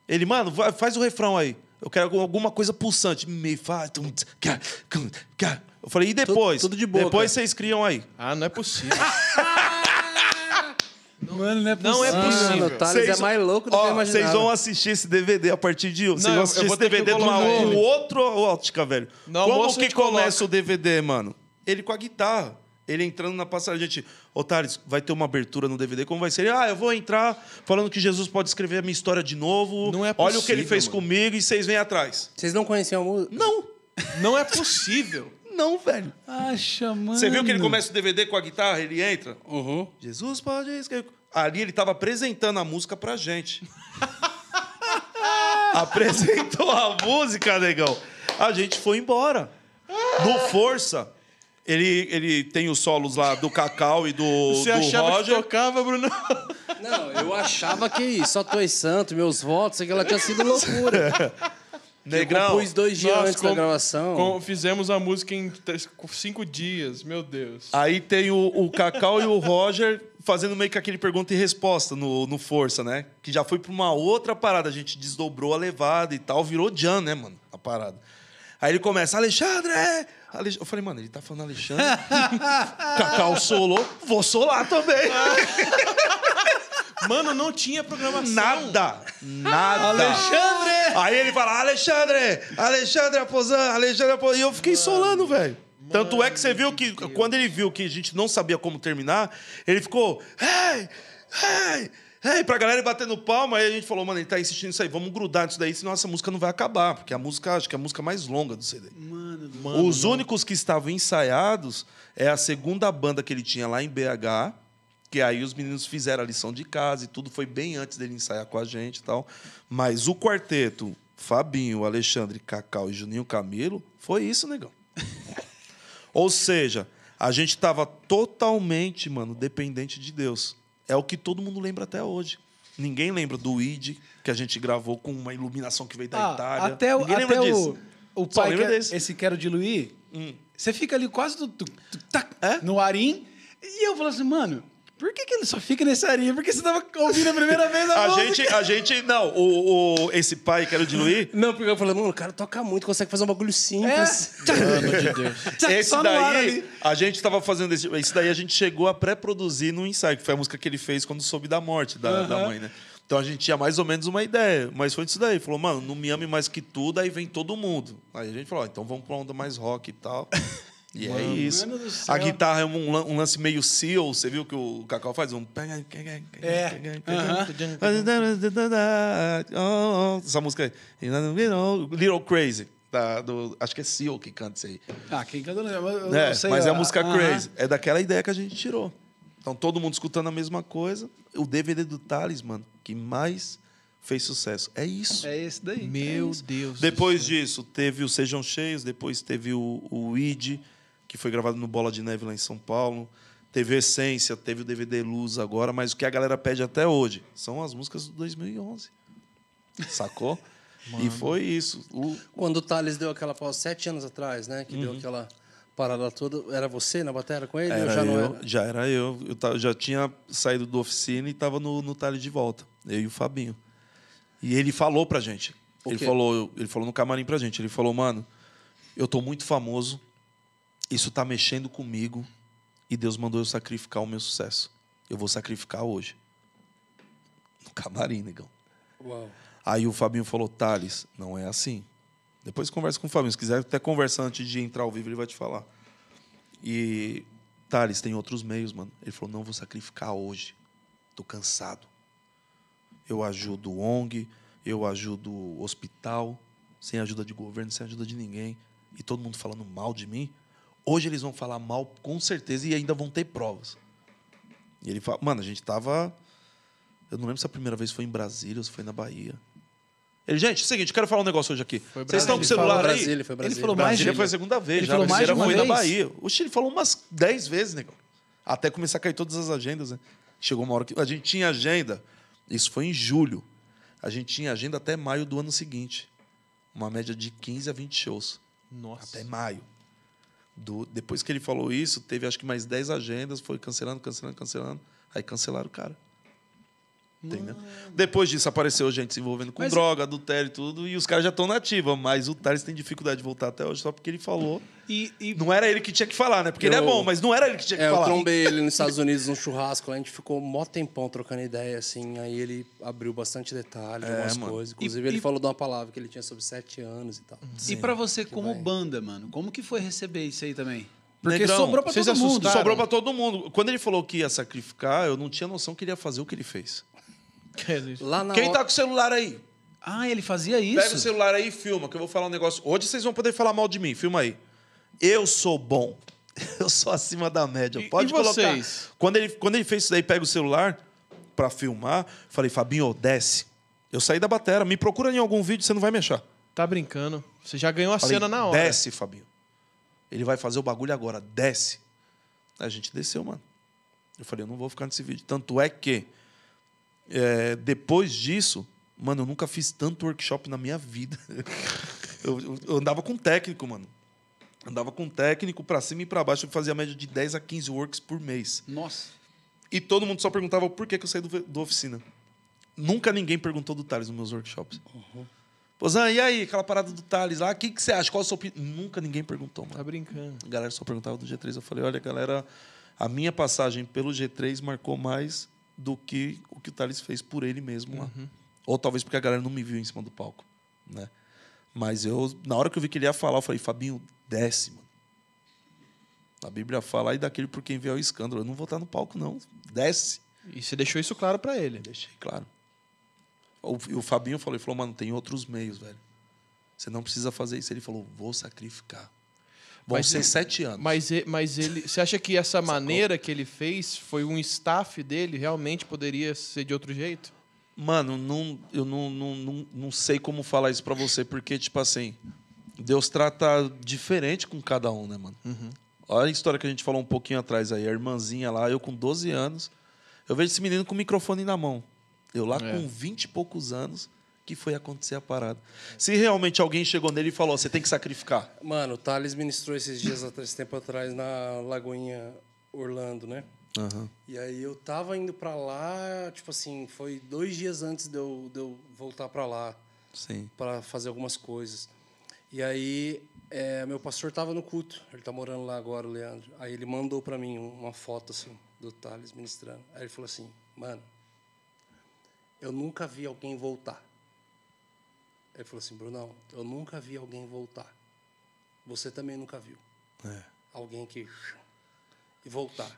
Ele, mano, faz o refrão aí. Eu quero alguma coisa pulsante. Me faz. Eu falei, e depois? Tudo, tudo de boa. Depois vocês criam aí. Ah, não é possível. [LAUGHS] Mano, não é possível. Não é possível. Mano, o Thales é mais louco do que imaginava. Vocês vão assistir esse DVD a partir de hoje. Vocês vão assistir esse DVD de uma ele. outra ótica, velho. Não, Como que começa coloca. o DVD, mano? Ele com a guitarra. Ele entrando na passagem, gente. Ô, Thales, vai ter uma abertura no DVD. Como vai ser? ah, eu vou entrar falando que Jesus pode escrever a minha história de novo. Não é possível. Olha o que ele fez mano. comigo e vocês vêm atrás. Vocês não conheciam o música? Não. Não é possível. [LAUGHS] Não, velho. Acha, mano. Você viu que ele começa o DVD com a guitarra? Ele entra. Uhum. Jesus pode escrever ali ele estava apresentando a música pra gente. [LAUGHS] Apresentou a música, negão. A gente foi embora. No Força. Ele, ele tem os solos lá do Cacau e do, Você do achava Roger. que tocava, Bruno? Não, eu achava que é só tu és santo, meus votos, ela tinha sido loucura. [LAUGHS] Negrão. Eu dois dias Nós, antes com, da gravação. Com, fizemos a música em três, cinco dias, meu Deus. Aí tem o, o Cacau e o Roger fazendo meio que aquele pergunta e resposta no, no Força, né? Que já foi para uma outra parada. A gente desdobrou a levada e tal. Virou Jan, né, mano? A parada. Aí ele começa, Alexandre! Eu falei, mano, ele tá falando Alexandre. [LAUGHS] Cacau solou, vou solar também. [LAUGHS] Mano, não tinha programação. Nada! Nada! Alexandre! Aí ele fala, Alexandre! Alexandre Aposan, Alexandre Aposan. E eu fiquei solando, velho. Tanto é que você viu que, quando ele viu que a gente não sabia como terminar, ele ficou. Hey, hey, hey, pra galera batendo palma, aí a gente falou, mano, ele tá insistindo nisso aí, vamos grudar nisso daí, senão essa música não vai acabar, porque a música, acho que é a música mais longa do CD. Mano, mano Os mano. únicos que estavam ensaiados é a segunda banda que ele tinha lá em BH, que aí os meninos fizeram a lição de casa e tudo foi bem antes dele ensaiar com a gente e tal. Mas o quarteto, Fabinho, Alexandre, Cacau e Juninho Camilo, foi isso, negão. [LAUGHS] Ou seja, a gente estava totalmente, mano, dependente de Deus. É o que todo mundo lembra até hoje. Ninguém lembra do ID que a gente gravou com uma iluminação que veio da ah, Itália. Até o, Ninguém lembra o, disso. O pai que, é desse. esse quero diluir. Hum. Você fica ali quase do, do, do, tá, é? no arim. E eu falo assim, mano, por que, que ele só fica nesse arinho? Porque você tava ouvindo a primeira vez a, a Gente, a gente, não, o, o esse pai, quero diluir. Não, porque eu falei, mano, o cara toca muito, consegue fazer um bagulho simples. É. Mano de Deus. Tá esse só daí, a gente tava fazendo esse, esse daí, a gente chegou a pré-produzir no ensaio, que foi a música que ele fez quando soube da morte da, uhum. da mãe, né? Então a gente tinha mais ou menos uma ideia, mas foi isso daí. Falou, mano, não me ame mais que tudo, aí vem todo mundo. Aí a gente falou, ah, então vamos pra onda mais rock e tal. [LAUGHS] E é Mano, é isso. A guitarra é um, um, lance meio seal, você viu que o Cacau faz um. É. Essa música aí. Little Crazy. Da, tá, do, acho que é Seal que canta isso aí. Ah, quem canta não, eu é, não sei. Mas é a música uh -huh. Crazy. É daquela ideia que a gente tirou. Então todo mundo escutando a mesma coisa. O DVD do Thales, mano, que mais fez sucesso. É isso. É esse daí. Meu é Deus. Depois disso, teve o Sejam Cheios, depois teve o, o Id que foi gravado no Bola de Neve lá em São Paulo. Teve Essência, teve o DVD Luz agora, mas o que a galera pede até hoje são as músicas de 2011. Sacou? [LAUGHS] E foi isso. O... Quando o Thales deu aquela pausa, sete anos atrás, né? Que uhum. deu aquela parada toda. Era você na bateria com ele? Era já eu, era? Já era eu. Eu já tinha saído da oficina e estava no, no Thales de volta. Eu e o Fabinho. E ele falou pra gente. ele falou, ele falou no camarim pra gente. Ele falou, mano, eu tô muito famoso isso está mexendo comigo e Deus mandou eu sacrificar o meu sucesso. Eu vou sacrificar hoje. No camarim, negão. Uau. Aí o Fabinho falou, Thales, não é assim. Depois conversa com o Fabinho. Se quiser até conversar antes de entrar ao vivo, ele vai te falar. E, Thales, tem outros meios, mano. Ele falou, não vou sacrificar hoje. Tô cansado. Eu ajudo ONG, eu ajudo hospital, sem ajuda de governo, sem ajuda de ninguém. E todo mundo falando mal de mim. Hoje eles vão falar mal, com certeza, e ainda vão ter provas. E ele fala, mano, a gente tava. Eu não lembro se a primeira vez foi em Brasília ou se foi na Bahia. Ele, gente, é o seguinte, quero falar um negócio hoje aqui. Vocês estão com o celular aí? Brasília, foi Brasília. Ele falou Brasília mais. foi a segunda vez, ele já falou mais de uma foi vez. na Bahia. Oxe, ele falou umas 10 vezes, negão. Até começar a cair todas as agendas, né? Chegou uma hora que a gente tinha agenda. Isso foi em julho. A gente tinha agenda até maio do ano seguinte. Uma média de 15 a 20 shows. Nossa. Até maio. Do, depois que ele falou isso, teve acho que mais 10 agendas, foi cancelando, cancelando, cancelando. Aí cancelaram o cara. Entendeu? Hum. Depois disso apareceu gente se envolvendo com mas... droga, adultério e tudo, e os caras já estão na ativa, mas o Thales tem dificuldade de voltar até hoje só porque ele falou. E, e... não era ele que tinha que falar, né? Porque eu... ele é bom, mas não era ele que tinha que é, falar. Eu trombei ele nos [LAUGHS] Estados Unidos num churrasco, a gente ficou mó tempão trocando ideia, assim, aí ele abriu bastante detalhes, é, algumas mano. coisas. Inclusive, e, ele falou de uma palavra que ele tinha sobre sete anos e tal. Sim, e para você, como vai... banda, mano, como que foi receber isso aí também? Porque Negrão, sobrou pra todo mundo. Sobrou pra todo mundo. Quando ele falou que ia sacrificar, eu não tinha noção que ele ia fazer o que ele fez. É Lá na Quem tá hora... tá com o celular aí? Ah, ele fazia isso? Pega o celular aí e filma, que eu vou falar um negócio. Hoje vocês vão poder falar mal de mim, filma aí. Eu sou bom. [LAUGHS] Eu sou acima da média. Pode e, e colocar. Vocês? Quando ele, quando ele fez isso daí, pega o celular para filmar, falei, Fabinho, desce. Eu saí da batera, me procura em algum vídeo, você não vai mexer. Tá brincando. Você já ganhou a falei, cena na hora. Desce, Fabinho. Ele vai fazer o bagulho agora, desce. A gente desceu, mano. Eu falei, eu não vou ficar nesse vídeo. Tanto é que é, depois disso, mano, eu nunca fiz tanto workshop na minha vida. [LAUGHS] eu, eu andava com técnico, mano. Andava com técnico para cima e para baixo, eu fazia a média de 10 a 15 works por mês. Nossa. E todo mundo só perguntava por que, que eu saí do, do oficina. Nunca ninguém perguntou do Thales nos meus workshops. Uhum. Pô, Zan, e aí, aquela parada do Thales lá, o que, que você acha? Qual a sua opinião? Nunca ninguém perguntou, mano. Tá brincando. A galera só perguntava do G3. Eu falei, olha, galera, a minha passagem pelo G3 marcou mais do que o que o Thales fez por ele mesmo lá. Uhum. Ou talvez porque a galera não me viu em cima do palco, né? Mas eu, na hora que eu vi que ele ia falar, eu falei, Fabinho, desce, mano. A Bíblia fala, e daquele por quem vê o escândalo. Eu não vou estar no palco, não. Desce. E você deixou isso claro para ele? Deixei claro. O, o Fabinho falou, ele falou, mano, tem outros meios, velho. Você não precisa fazer isso. Ele falou, vou sacrificar. Vão mas ser sete anos. Mas, mas ele. Você acha que essa maneira que ele fez foi um staff dele? Realmente poderia ser de outro jeito? Mano, não, eu não, não, não, não sei como falar isso para você, porque, tipo assim, Deus trata diferente com cada um, né, mano? Uhum. Olha a história que a gente falou um pouquinho atrás aí. A irmãzinha lá, eu com 12 anos, eu vejo esse menino com o microfone na mão. Eu lá é. com 20 e poucos anos que foi acontecer a parada. Se realmente alguém chegou nele e falou, você tem que sacrificar. Mano, o Thales ministrou esses dias esse tempo atrás, na Lagoinha Orlando, né? Uhum. E aí eu tava indo para lá, tipo assim, foi dois dias antes de eu, de eu voltar para lá. Sim. Pra fazer algumas coisas. E aí, é, meu pastor tava no culto. Ele tá morando lá agora, o Leandro. Aí ele mandou para mim uma foto, assim, do Thales ministrando. Aí ele falou assim, mano, eu nunca vi alguém voltar. Ele falou assim, Brunão, eu nunca vi alguém voltar. Você também nunca viu. É. Alguém que... E voltar.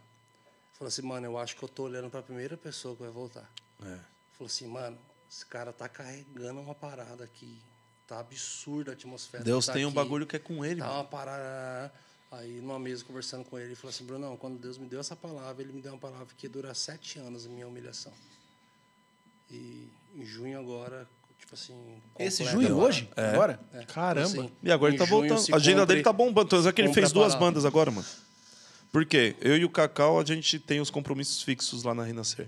Falou assim, mano, eu acho que eu tô olhando para a primeira pessoa que vai voltar. É. Falou assim, mano, esse cara tá carregando uma parada aqui. Tá absurda a atmosfera. Deus tá tem aqui, um bagulho que é com ele, tá mano. uma parada. Aí, numa mesa, conversando com ele, ele falou assim, Brunão, quando Deus me deu essa palavra, ele me deu uma palavra que dura sete anos a minha humilhação. E em junho agora, Tipo assim. Esse junho agora. hoje? É. Agora? É. Tipo Caramba. Assim, e agora ele tá voltando. A agenda dele tá bombando. Tanto é que ele fez duas bandas agora, mano. Por quê? Eu e o Cacau, a gente tem os compromissos fixos lá na Renascer.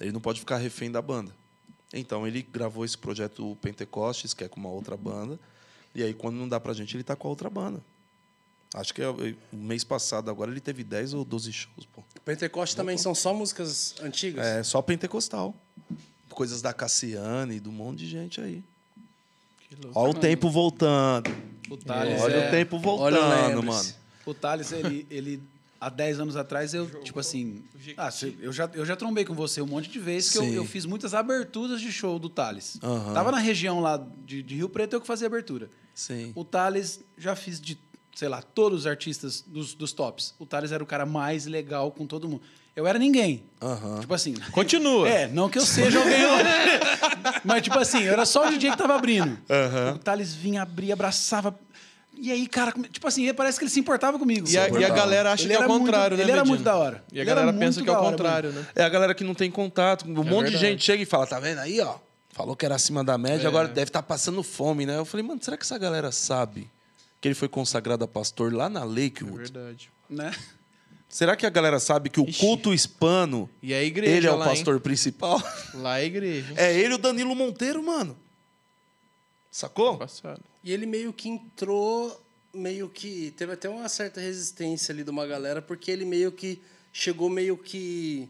Ele não pode ficar refém da banda. Então ele gravou esse projeto Pentecostes, que é com uma outra banda. E aí, quando não dá pra gente, ele tá com a outra banda. Acho que é, é, o mês passado, agora ele teve 10 ou 12 shows, pô. Pentecostes também são só músicas antigas? É, só pentecostal coisas da Cassiane e do monte de gente aí. Louco, olha mano. o né? tempo voltando. O olha é... o tempo voltando, mano. O Thales, ele, ele há 10 anos atrás, eu, Jogou. tipo assim. Ah, eu, já, eu já trombei com você um monte de vezes, que eu, eu, fiz muitas aberturas de show do Thales. Uhum. Tava na região lá de, de, Rio Preto, eu que fazia abertura. Sim. O Thales já fiz de, sei lá, todos os artistas dos, dos tops. O Thales era o cara mais legal com todo mundo eu era ninguém. Uhum. Tipo assim. Continua. [LAUGHS] É, não que eu seja alguém hoje. mas, tipo assim, eu era só o DJ que tava abrindo. Uhum. O Thales vinha abrir, abraçava. E aí, cara, tipo assim, parece que ele se importava comigo. E a, e a galera acha ele que é o contrário, muito, né? Ele era Medina? muito da hora. E a ele galera pensa que é o contrário, hora, né? É a galera que não tem contato. Um é monte verdade. de gente chega e fala: tá vendo aí, ó? Falou que era acima da média, é. agora deve estar tá passando fome, né? Eu falei, mano, será que essa galera sabe que ele foi consagrado a pastor lá na Lakewood? É verdade. Né? Será que a galera sabe que o Ixi. culto hispano. E a igreja. Ele é o lá, pastor hein? principal? Lá é a igreja. É ele o Danilo Monteiro, mano. Sacou? Passado. E ele meio que entrou, meio que. Teve até uma certa resistência ali de uma galera, porque ele meio que chegou meio que.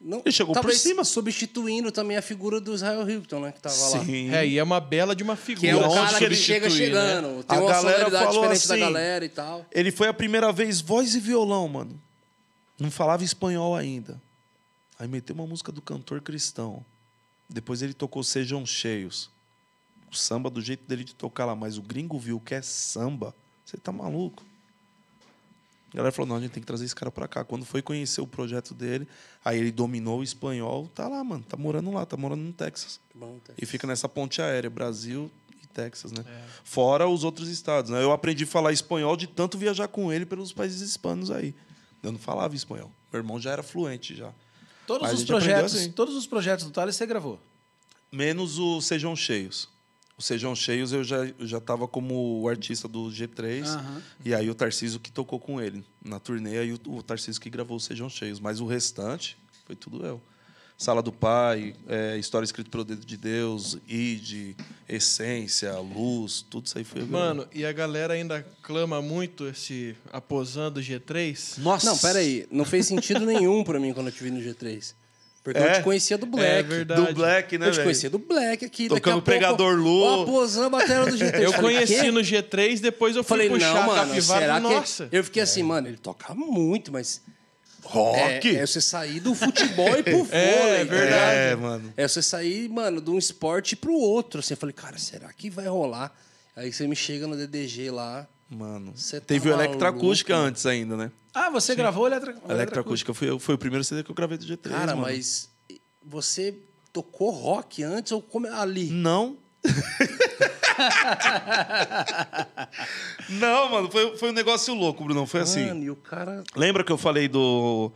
Não, ele chegou por cima. substituindo também a figura do Israel Hilton, né? Que tava Sim. lá. É, e é uma bela de uma figura. Que é o cara que chega né? chegando. Né? Tem a uma galera falou diferente assim, da galera e tal. Ele foi a primeira vez voz e violão, mano. Não falava espanhol ainda. Aí meteu uma música do cantor cristão. Depois ele tocou Sejam Cheios. O samba do jeito dele de tocar lá, mas o gringo viu que é samba. Você tá maluco? A galera falou: não, a gente tem que trazer esse cara para cá. Quando foi conhecer o projeto dele, aí ele dominou o espanhol, tá lá, mano, tá morando lá, tá morando no Texas. Bom, Texas. E fica nessa ponte aérea, Brasil e Texas, né? É. Fora os outros estados. Né? Eu aprendi a falar espanhol de tanto viajar com ele pelos países hispanos aí. Eu não falava espanhol. Meu irmão já era fluente já. Todos Mas os projetos, assim. todos os projetos do Thales você gravou? Menos o Sejam Cheios. O Sejam Cheios eu já eu já estava como o artista do G3 uhum. e aí o Tarcísio que tocou com ele na turnê E o, o Tarcísio que gravou o Sejam Cheios, mas o restante foi tudo eu. Sala do Pai, é, História Escrita pelo Dedo de Deus, Id, Essência, Luz, tudo isso aí foi. Mano, e a galera ainda clama muito esse aposando G3. Nossa! Não, peraí. Não fez sentido [LAUGHS] nenhum para mim quando eu te vi no G3. Porque é? eu te conhecia do é Black. É verdade. Do Black, né, Eu te conhecia do Black aqui. Tocando Pregador Lu. Ó, a bateria do G3. Eu falei, conheci quê? no G3, depois eu fui falei, puxar não, mano, capivara. Será é? nossa. Que... Eu fiquei é. assim, mano, ele toca muito, mas... Rock? É, é você sair do futebol e pro vôlei. [LAUGHS] É, é né? verdade. É, mano. É você sair, mano, de um esporte pro outro. Assim, eu falei, cara, será que vai rolar? Aí você me chega no DDG lá. Mano, tá teve o Eletroacústica antes ainda, né? Ah, você Sim. gravou eletro... Eletroacústica? Eletroacústica foi, foi o primeiro CD que eu gravei do G3, Cara, mano. mas você tocou rock antes ou como... ali? Não. [LAUGHS] [LAUGHS] não, mano, foi, foi um negócio louco, Bruno. Foi assim. Mano, e o cara. Lembra que eu falei do.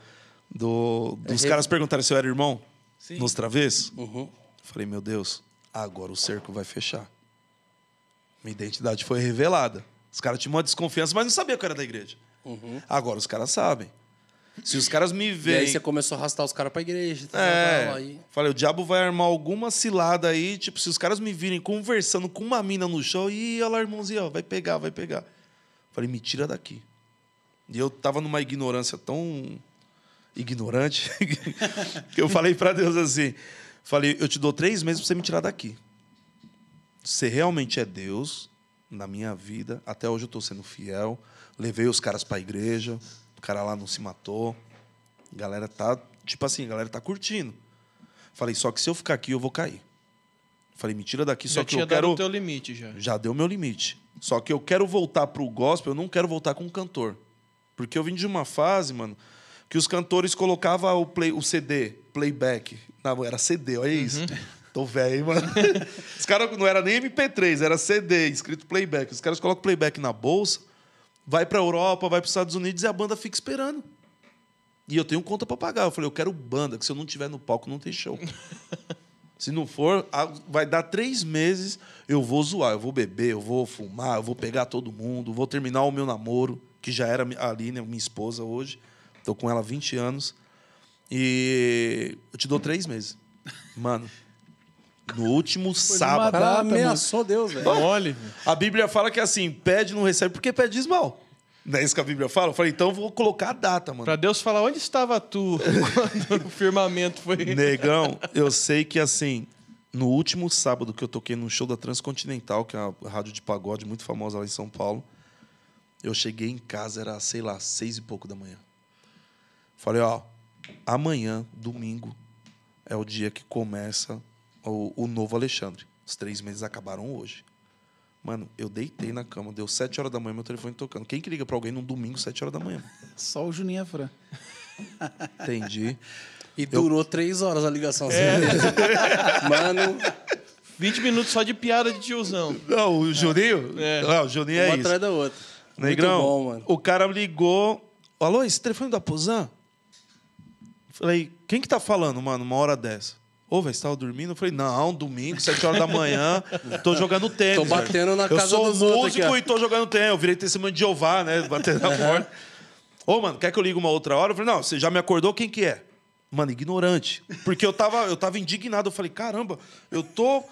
do dos é, caras perguntaram se eu era irmão? Sim. Nos travessos? Uhum. Falei, meu Deus, agora o cerco vai fechar. Minha identidade foi revelada. Os caras tinham uma desconfiança, mas não sabia que eu era da igreja. Uhum. Agora os caras sabem. Se os caras me veem. E aí você começou a arrastar os caras pra igreja. Tá é. Tá, aí... Falei, o diabo vai armar alguma cilada aí. Tipo, se os caras me virem conversando com uma mina no chão, e olha lá, irmãozinho, ó, vai pegar, vai pegar. Falei, me tira daqui. E eu tava numa ignorância tão ignorante [LAUGHS] que eu falei para Deus assim: falei, eu te dou três meses pra você me tirar daqui. Você realmente é Deus na minha vida. Até hoje eu tô sendo fiel. Levei os caras pra igreja, o cara lá não se matou. A galera tá, tipo assim, a galera tá curtindo. Falei, só que se eu ficar aqui, eu vou cair. Falei, me tira daqui, só que eu quero. Já deu teu limite já. Já deu meu limite. Só que eu quero voltar pro gospel, eu não quero voltar com cantor. Porque eu vim de uma fase, mano, que os cantores colocavam o, play, o CD, playback. Não, era CD, olha uhum. isso. Tô velho, mano. [LAUGHS] os caras não era nem MP3, era CD, escrito playback. Os caras colocam playback na bolsa vai para a Europa, vai para os Estados Unidos e a banda fica esperando. E eu tenho conta para pagar. Eu falei, eu quero banda, que se eu não tiver no palco não tem show. [LAUGHS] se não for, vai dar três meses, eu vou zoar, eu vou beber, eu vou fumar, eu vou pegar todo mundo, vou terminar o meu namoro, que já era a Aline, minha esposa hoje. Estou com ela há 20 anos. E eu te dou três meses. Mano, no último Foi sábado. Ela ameaçou mano. Deus, velho. Olha. A Bíblia fala que é assim, pede, não recebe, porque pede mal. Não é isso que a Bíblia fala? Eu falei, então eu vou colocar a data, mano. Pra Deus falar, onde estava tu quando [LAUGHS] o firmamento foi. Negão, eu sei que assim, no último sábado que eu toquei num show da Transcontinental, que é uma rádio de pagode muito famosa lá em São Paulo, eu cheguei em casa, era, sei lá, seis e pouco da manhã. Falei, ó, amanhã, domingo, é o dia que começa o, o novo Alexandre. Os três meses acabaram hoje. Mano, eu deitei na cama, deu 7 horas da manhã, meu telefone tocando. Quem que liga pra alguém num domingo, 7 horas da manhã? [LAUGHS] Só o Juninho Fran. Entendi. E durou 3 horas a ligação. É. [LAUGHS] Mano. 20 minutos só de piada de tiozão. Não, o Juninho? É. Não, é. ah, o Juninho é Uma é isso. Uma atrás da outra. Negrão, Muito bom, mano. o cara ligou. Alô, esse telefone da Posan? Falei, quem que tá falando, mano, uma hora dessa? Ô, oh, velho, você tava dormindo? Eu falei, não, domingo, 7 horas da manhã, tô jogando tênis. Tô batendo na casa dos outros. Eu sou músico aqui, e tô jogando tênis. Eu virei testemunho de Jeová, né? Batendo na [LAUGHS] porta. Ô, mano, quer que eu ligue uma outra hora? Eu falei, não, você já me acordou, quem que é? Mano, ignorante. Porque eu tava, eu tava indignado. Eu falei, caramba, eu tô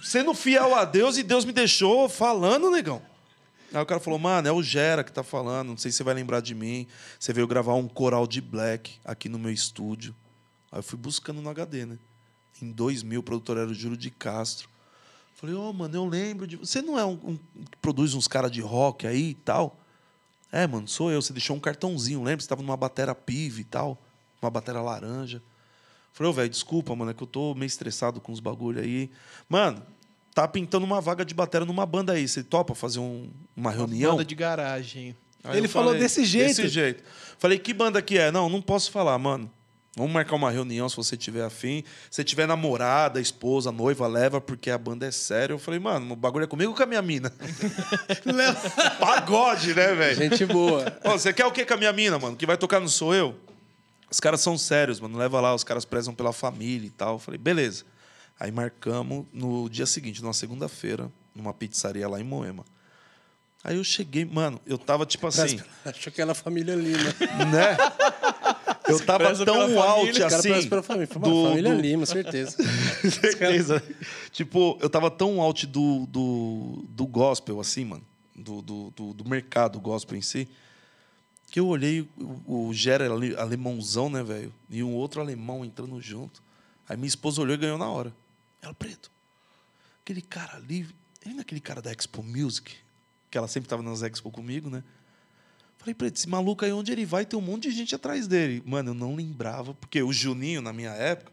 sendo fiel a Deus e Deus me deixou falando, negão. Aí o cara falou, mano, é o Gera que tá falando, não sei se você vai lembrar de mim. Você veio gravar um coral de black aqui no meu estúdio. Aí eu fui buscando no HD, né? Em 2000, o produtor era o Júlio de Castro. Falei, ô, oh, mano, eu lembro de. Você não é um, um que produz uns caras de rock aí e tal? É, mano, sou eu. Você deixou um cartãozinho, lembra? Você tava numa batera pive e tal, uma batera laranja. Falei, ô, oh, velho, desculpa, mano, é que eu tô meio estressado com os bagulho aí. Mano, tá pintando uma vaga de batera numa banda aí. Você topa fazer um, uma reunião? Uma banda de garagem. Aí Ele falou falei, desse jeito. Desse jeito. Falei, que banda que é? Não, não posso falar, mano. Vamos marcar uma reunião se você tiver afim. Se tiver namorada, esposa, noiva, leva, porque a banda é séria. Eu falei, mano, o bagulho é comigo ou com a minha mina? [LAUGHS] [LAUGHS] Pagode, né, velho? Gente boa. Ô, você quer o quê com a minha mina, mano? Que vai tocar não sou eu? Os caras são sérios, mano. Leva lá, os caras prezam pela família e tal. Eu falei, beleza. Aí marcamos no dia seguinte, numa segunda-feira, numa pizzaria lá em Moema. Aí eu cheguei, mano, eu tava tipo assim. é aquela [LAUGHS] família ali, né? Né? Eu tava tão alto assim. Cara família. Do, família do... Lima, certeza. [LAUGHS] certeza. tipo, eu tava tão out do, do, do gospel, assim, mano. Do, do, do, do mercado gospel em si. Que eu olhei o, o Gera alemãozão, né, velho? E um outro alemão entrando junto. Aí minha esposa olhou e ganhou na hora. Ela, preto. Aquele cara ali. Ele não é aquele cara da Expo Music? Que ela sempre tava nas Expo comigo, né? Falei pra ele, esse maluco aí, onde ele vai, tem um monte de gente atrás dele. Mano, eu não lembrava, porque o Juninho, na minha época,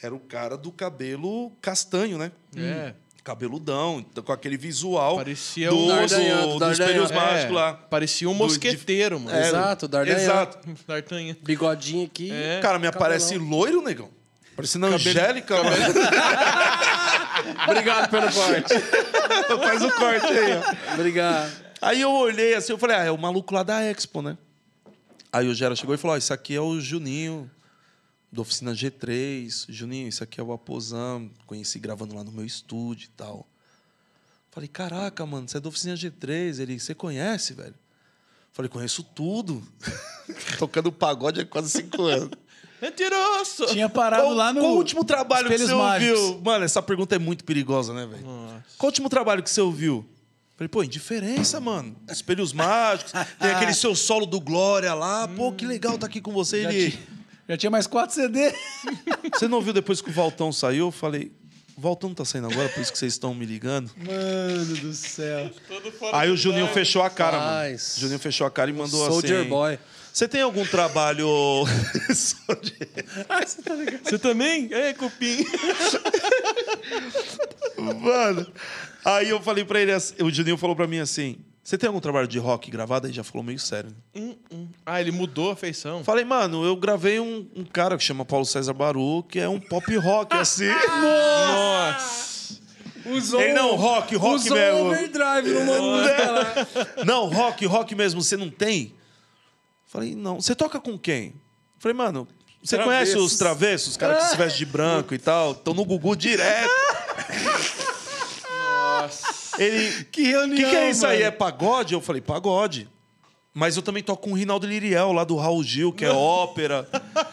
era o cara do cabelo castanho, né? É. Hum, cabeludão, então, com aquele visual. Parecia do, um D'Artagnan. Do, do Espelhos é. Mágicos é, lá. Parecia um mosqueteiro, mano. É, exato, Dardanha. Exato. Dardanha. Bigodinho aqui. É. Cara, me cabelão. aparece loiro, negão. Parece Cabelo... Angélica, [LAUGHS] Obrigado pelo corte. Faz o corte aí. Ó. Obrigado. Aí eu olhei assim, eu falei, ah, é o maluco lá da Expo, né? Aí o Gera chegou e falou, ó, isso aqui é o Juninho, da oficina G3. Juninho, isso aqui é o Aposão, conheci gravando lá no meu estúdio e tal. Falei, caraca, mano, você é da oficina G3. Ele, você conhece, velho? Falei, conheço tudo. [LAUGHS] Tocando pagode há quase cinco anos. Mentiroso! Tinha parado qual, lá no. Qual o último trabalho que você mágicos. ouviu? Mano, essa pergunta é muito perigosa, né, velho? Qual o último trabalho que você ouviu? Falei, pô, indiferença, mano. Espelhos mágicos, [LAUGHS] tem aquele seu solo do Glória lá. Pô, que legal tá aqui com você. Já Ele. Já tinha mais quatro CD. [LAUGHS] Você não viu depois que o Valtão saiu? Eu falei, o Valtão tá saindo agora, por isso que vocês estão me ligando. Mano do céu. Aí o Juninho fechou a cara, mano. Juninho fechou a cara e mandou assim, Soldier assim. Boy. Você tem algum trabalho. [LAUGHS] Soldier- tá Você também? É, cupim. mano, Aí eu falei pra ele, assim, o Juninho falou pra mim assim: Você tem algum trabalho de rock gravado? Aí já falou meio sério. Né? Hum, hum. Ah, ele mudou a feição. Falei, mano, eu gravei um, um cara que chama Paulo César Baru, que é um pop rock [LAUGHS] assim. Nossa! Nossa. Usou Ele, não, rock, rock usou mesmo. Usou overdrive no música é. dela. [LAUGHS] Não, rock, rock mesmo. Você não tem? Falei, não. Você toca com quem? Falei, mano, você travessos. conhece os travessos? Os caras que se [LAUGHS] vestem de branco e tal? Estão no Gugu direto. Ele, que reunião. O que, que, é isso mano? aí? É pagode? Eu falei, pagode. Mas eu também toco com o Rinaldo Liriel, lá do Raul Gil, que é mano. ópera.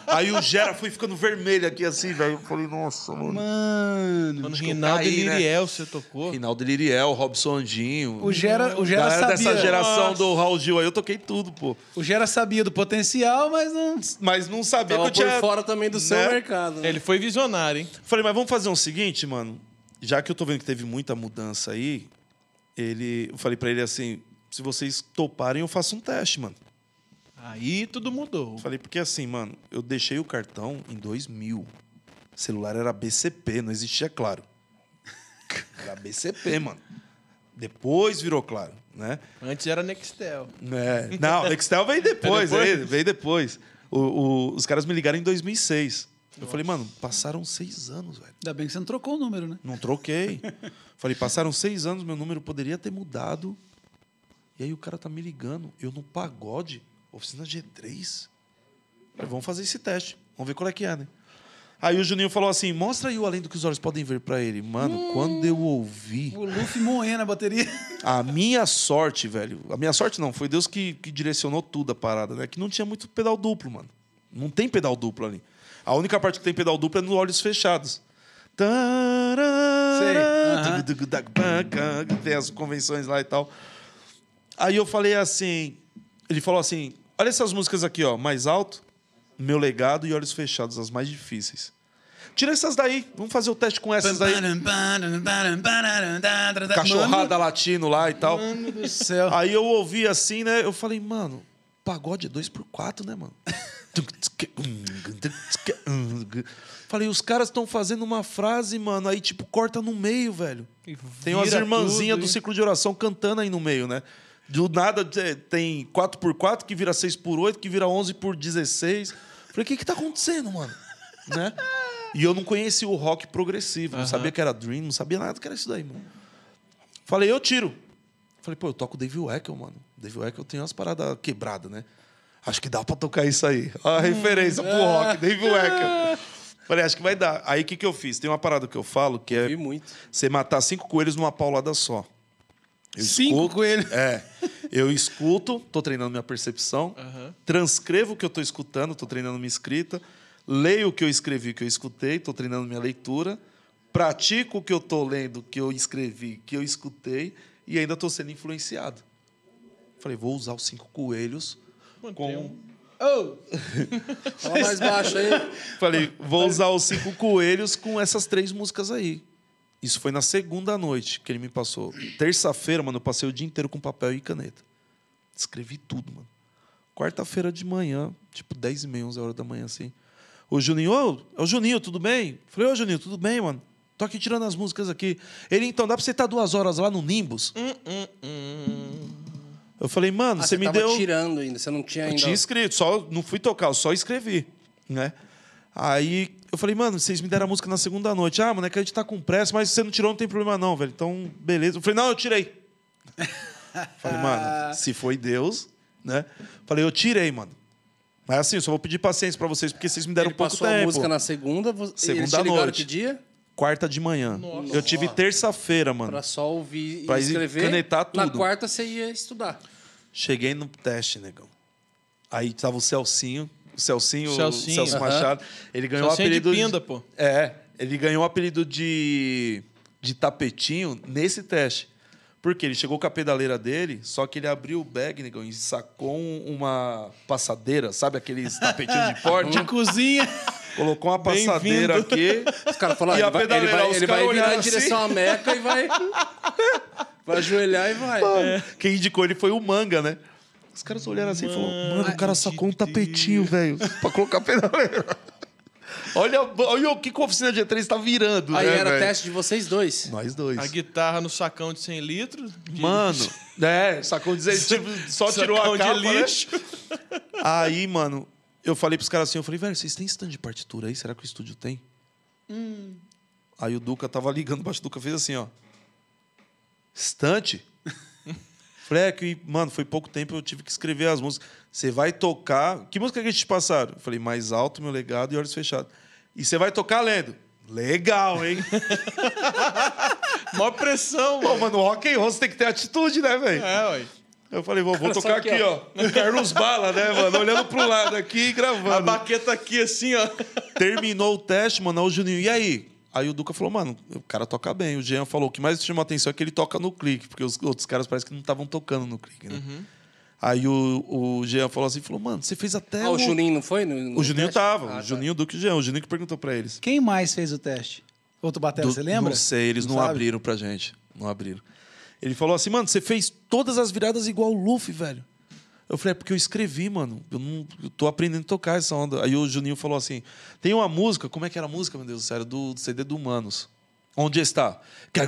Aí o Gera foi ficando vermelho aqui, assim, velho. Eu falei, nossa, mano. Mano, mano Rinaldo caí, né? Liriel, né? você tocou? Rinaldo Liriel, Robson Andinho. O Gera, o Gera sabia. dessa geração nossa. do Raul Gil aí, eu toquei tudo, pô. O Gera sabia do potencial, mas não... Mas não sabia Tava que eu tinha... fora também do né? seu mercado. Né? Ele foi visionário, hein? Falei, mas vamos fazer o um seguinte, mano já que eu tô vendo que teve muita mudança aí, ele, eu falei para ele assim, se vocês toparem, eu faço um teste, mano. Aí tudo mudou. Falei, porque assim, mano, eu deixei o cartão em 2000. O celular era BCP, não existia claro. [LAUGHS] Era BCP, mano. Depois virou claro, né? Antes era Nextel. É. Não, Nextel veio [LAUGHS] depois, é depois? Veio, veio depois. O, o, os caras me ligaram em 2006. Nossa. Eu falei, mano, passaram seis anos, velho. Ainda bem que você não trocou o número, né? Não troquei. [LAUGHS] falei, passaram seis anos, meu número poderia ter mudado. E aí o cara tá me ligando. Eu no pagode, oficina G3. Falei, vamos fazer esse teste. Vamos ver qual é que é, né? Aí o Juninho falou assim: mostra aí o além do que os olhos podem ver para ele. Mano, hum, quando eu ouvi. O Luffy moendo na bateria. [LAUGHS] A minha sorte, velho. A minha sorte não, foi Deus que, que direcionou tudo a parada, né? Que não tinha muito pedal duplo, mano. Não tem pedal duplo ali. A única parte que tem pedal duplo é nos olhos fechados. Tará, Tem as convenções lá e tal. Aí eu falei assim. Ele falou assim: olha essas músicas aqui, ó, mais alto, meu legado e olhos fechados, as mais difíceis. Tira essas daí, vamos fazer o teste com essas daí. Cachorrada latino lá e tal. Mano do céu. Aí eu ouvi assim, né? Eu falei, mano, pagode é 2x4, né, mano? Falei, os caras estão fazendo uma frase, mano, aí tipo corta no meio, velho. Tem umas irmãzinhas do ciclo de oração cantando aí no meio, né? Do nada é, tem 4x4 que vira 6x8, que vira 11x16. Falei, o que que tá acontecendo, mano? [LAUGHS] né? E eu não conhecia o rock progressivo, não sabia que era Dream, não sabia nada que era isso daí, mano. Falei, eu tiro. Falei, pô, eu toco David Weckl, mano. David Weckl tem umas paradas quebradas, né? acho que dá para tocar isso aí. Olha a referência pro hum. rock, Dave Wecker. [LAUGHS] Falei, acho que vai dar. Aí o que, que eu fiz? Tem uma parada que eu falo que é muito. você matar cinco coelhos numa paulada só. Eu cinco escuto, coelhos? É. Eu escuto, tô treinando minha percepção, transcrevo o que eu tô escutando, tô treinando minha escrita, leio o que eu escrevi, o que eu escutei, tô treinando minha leitura, pratico o que eu tô lendo, o que eu escrevi, o que eu escutei, e ainda tô sendo influenciado. Falei, vou usar os cinco coelhos com... Oh! [LAUGHS] Fala mais baixo aí. Falei, vou usar os cinco coelhos com essas três músicas aí. Isso foi na segunda noite que ele me passou. Terça-feira, mano, eu passei o dia inteiro com papel e caneta. Escrevi tudo, mano. Quarta-feira de manhã, tipo 10 e meia, 11 horas da manhã, assim. O Juninho, ô, é o Juninho, tudo bem? Falei, ô, Juninho, tudo bem, mano? Tô aqui tirando as músicas aqui. Ele, então, dá pra você estar duas horas lá no Nimbus? Hum, hum, hum. Eu falei, mano, ah, você, você me deu. tirando ainda, você não tinha ainda. Eu tinha escrito, só não fui tocar, eu só escrevi, né? Aí eu falei, mano, vocês me deram a música na segunda noite. Ah, mano, é que a gente tá com pressa, mas você não tirou, não tem problema não, velho. Então, beleza. Eu falei, não, eu tirei. [LAUGHS] falei, mano, se foi Deus, né? Falei, eu tirei, mano. Mas assim, eu só vou pedir paciência para vocês, porque vocês me deram Ele um pouco passou tempo. passou a música na segunda, segunda eles te noite. que dia? quarta de manhã. Nossa. Eu tive terça-feira, mano. Pra só ouvir e escrever. canetar tudo. Na quarta você ia estudar. Cheguei no teste, negão. Aí tava o Celcinho, o Celcinho, Celcinho o Celso Machado. Ele ganhou o é apelido. De pinda, de... pô. É, ele ganhou o apelido de, de tapetinho nesse teste. Porque ele chegou com a pedaleira dele, só que ele abriu o bag, negão, e sacou uma passadeira, sabe aqueles tapetinhos de [LAUGHS] porte? de cozinha. Colocou uma passadeira aqui. Os caras falaram, ele, vai, ele vai, ele vai virar em assim. direção à Meca e vai. [LAUGHS] vai ajoelhar e vai. Mano, é. Quem indicou ele foi o manga, né? Os caras olharam assim e falaram: Mano, o cara sacou um tapetinho, velho, pra colocar pedaleira. [LAUGHS] Olha, olha o que a oficina G3 está virando. Né, Aí né, era véio? teste de vocês dois. Nós dois. A guitarra no sacão de 100 litros. De... Mano, [LAUGHS] é, sacão de 100 tipo, só sacão tirou a capa, de né? lixo. Né? Aí, mano, eu falei pros caras assim, eu falei, velho, vocês têm stand de partitura aí? Será que o estúdio tem? Hum. Aí o Duca tava ligando, o do Duca fez assim, ó. Estante? [LAUGHS] falei, é que, mano, foi pouco tempo, eu tive que escrever as músicas. Você vai tocar. Que música que eles te passaram? Eu falei, mais alto, meu legado e olhos fechados. E você vai tocar lendo. Legal, hein? [LAUGHS] Mó pressão, mano. Pô, mano, rock and roll você tem que ter atitude, né, velho? É, ué. Eu falei, vou, vou tocar aqui, é? ó. ó. [LAUGHS] Carlos Bala, né, mano? Olhando pro lado aqui e gravando. A baqueta aqui, assim, ó. [LAUGHS] Terminou o teste, mano. o Juninho, e aí? Aí o Duca falou, mano, o cara toca bem. O Jean falou, o que mais chamou a atenção é que ele toca no clique, porque os outros caras parece que não estavam tocando no clique, né? Uhum. Aí o, o Jean falou assim, falou, mano, você fez até. Ah, o, o Juninho não foi? No, no o Juninho teste? tava. Ah, o tá. Juninho, tá. e o Jean. O Juninho que perguntou pra eles. Quem mais fez o teste? Outro batera, você lembra? Não sei, eles não, não abriram pra gente. Não abriram. Ele falou assim, mano, você fez todas as viradas igual o Luffy, velho. Eu falei, é porque eu escrevi, mano. Eu, não, eu tô aprendendo a tocar essa onda. Aí o Juninho falou assim: tem uma música, como é que era a música, meu Deus do céu? Do, do CD do Humanos. Onde está?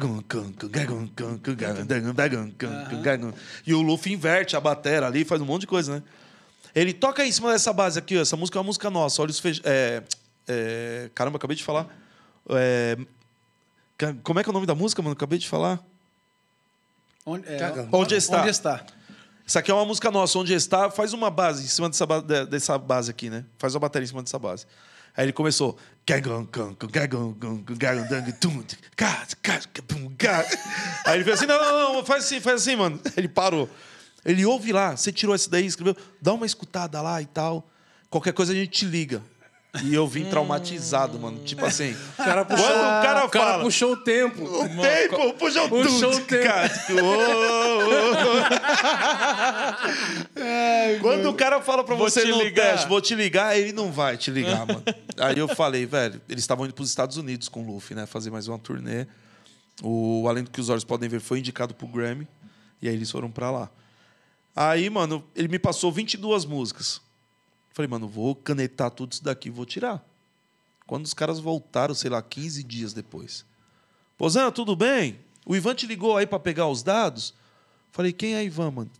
Uhum. E o Luffy inverte a batera ali, faz um monte de coisa, né? Ele toca em cima dessa base aqui, ó. essa música é uma música nossa, olhos fechados. É, é, caramba, acabei de falar. É, como é que é o nome da música, mano? Acabei de falar. Onde, é, onde está? Onde está? Isso aqui é uma música nossa, onde está, faz uma base em cima dessa, ba dessa base aqui, né? Faz uma bateria em cima dessa base. Aí ele começou. Aí ele fez assim: não, não, não, faz assim, faz assim, mano. [LAUGHS] Ele parou. Ele ouve lá, você tirou essa daí, escreveu, dá uma escutada lá e tal. Qualquer coisa a gente te liga. E eu vim traumatizado, mano. Tipo hum. assim. O cara puxou, quando o cara, o cara fala, puxou o tempo. O tempo, puxou, puxou tudo, o tempo. Cara. Tipo, Ai, quando mano. o cara fala pra vou você ligar. teste, vou te ligar, ele não vai te ligar, mano. [LAUGHS] Aí eu falei, velho, eles estavam indo pros Estados Unidos com o Luffy, né? Fazer mais uma turnê. O Além do que os Olhos Podem Ver foi indicado pro Grammy. E aí eles foram pra lá. Aí, mano, ele me passou 22 músicas. Falei, mano, vou canetar tudo isso daqui, vou tirar. Quando os caras voltaram, sei lá, 15 dias depois. Pozana, tudo bem? O Ivan te ligou aí para pegar os dados? Falei, quem é Ivan, mano?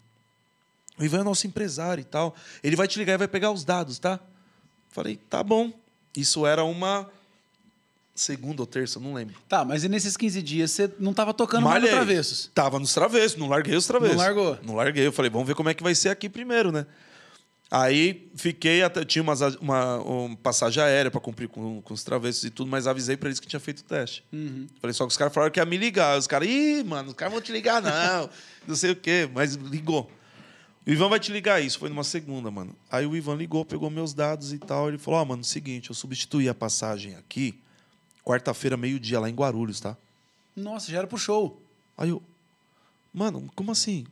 O Ivan é nosso empresário e tal. Ele vai te ligar e vai pegar os dados, tá? Falei, tá bom. Isso era uma segunda ou terça, não lembro. Tá, mas e nesses 15 dias você não tava tocando Malhei. mais no Travessos? Tava nos Travessos, não larguei os Travessos. Não largou? Não larguei. Eu falei, vamos ver como é que vai ser aqui primeiro, né? Aí fiquei, até, tinha umas, uma, uma passagem aérea para cumprir com, com os travessos e tudo, mas avisei para eles que tinha feito o teste. Uhum. Falei só que os caras falaram que ia me ligar. Os caras, ih, mano, os caras vão te ligar, não. [LAUGHS] não sei o quê, mas ligou. O Ivan vai te ligar isso. Foi numa segunda, mano. Aí o Ivan ligou, pegou meus dados e tal. Ele falou: Ó, oh, mano, seguinte, eu substituí a passagem aqui, quarta-feira, meio-dia, lá em Guarulhos, tá? Nossa, já era pro show. Aí eu, mano, como assim?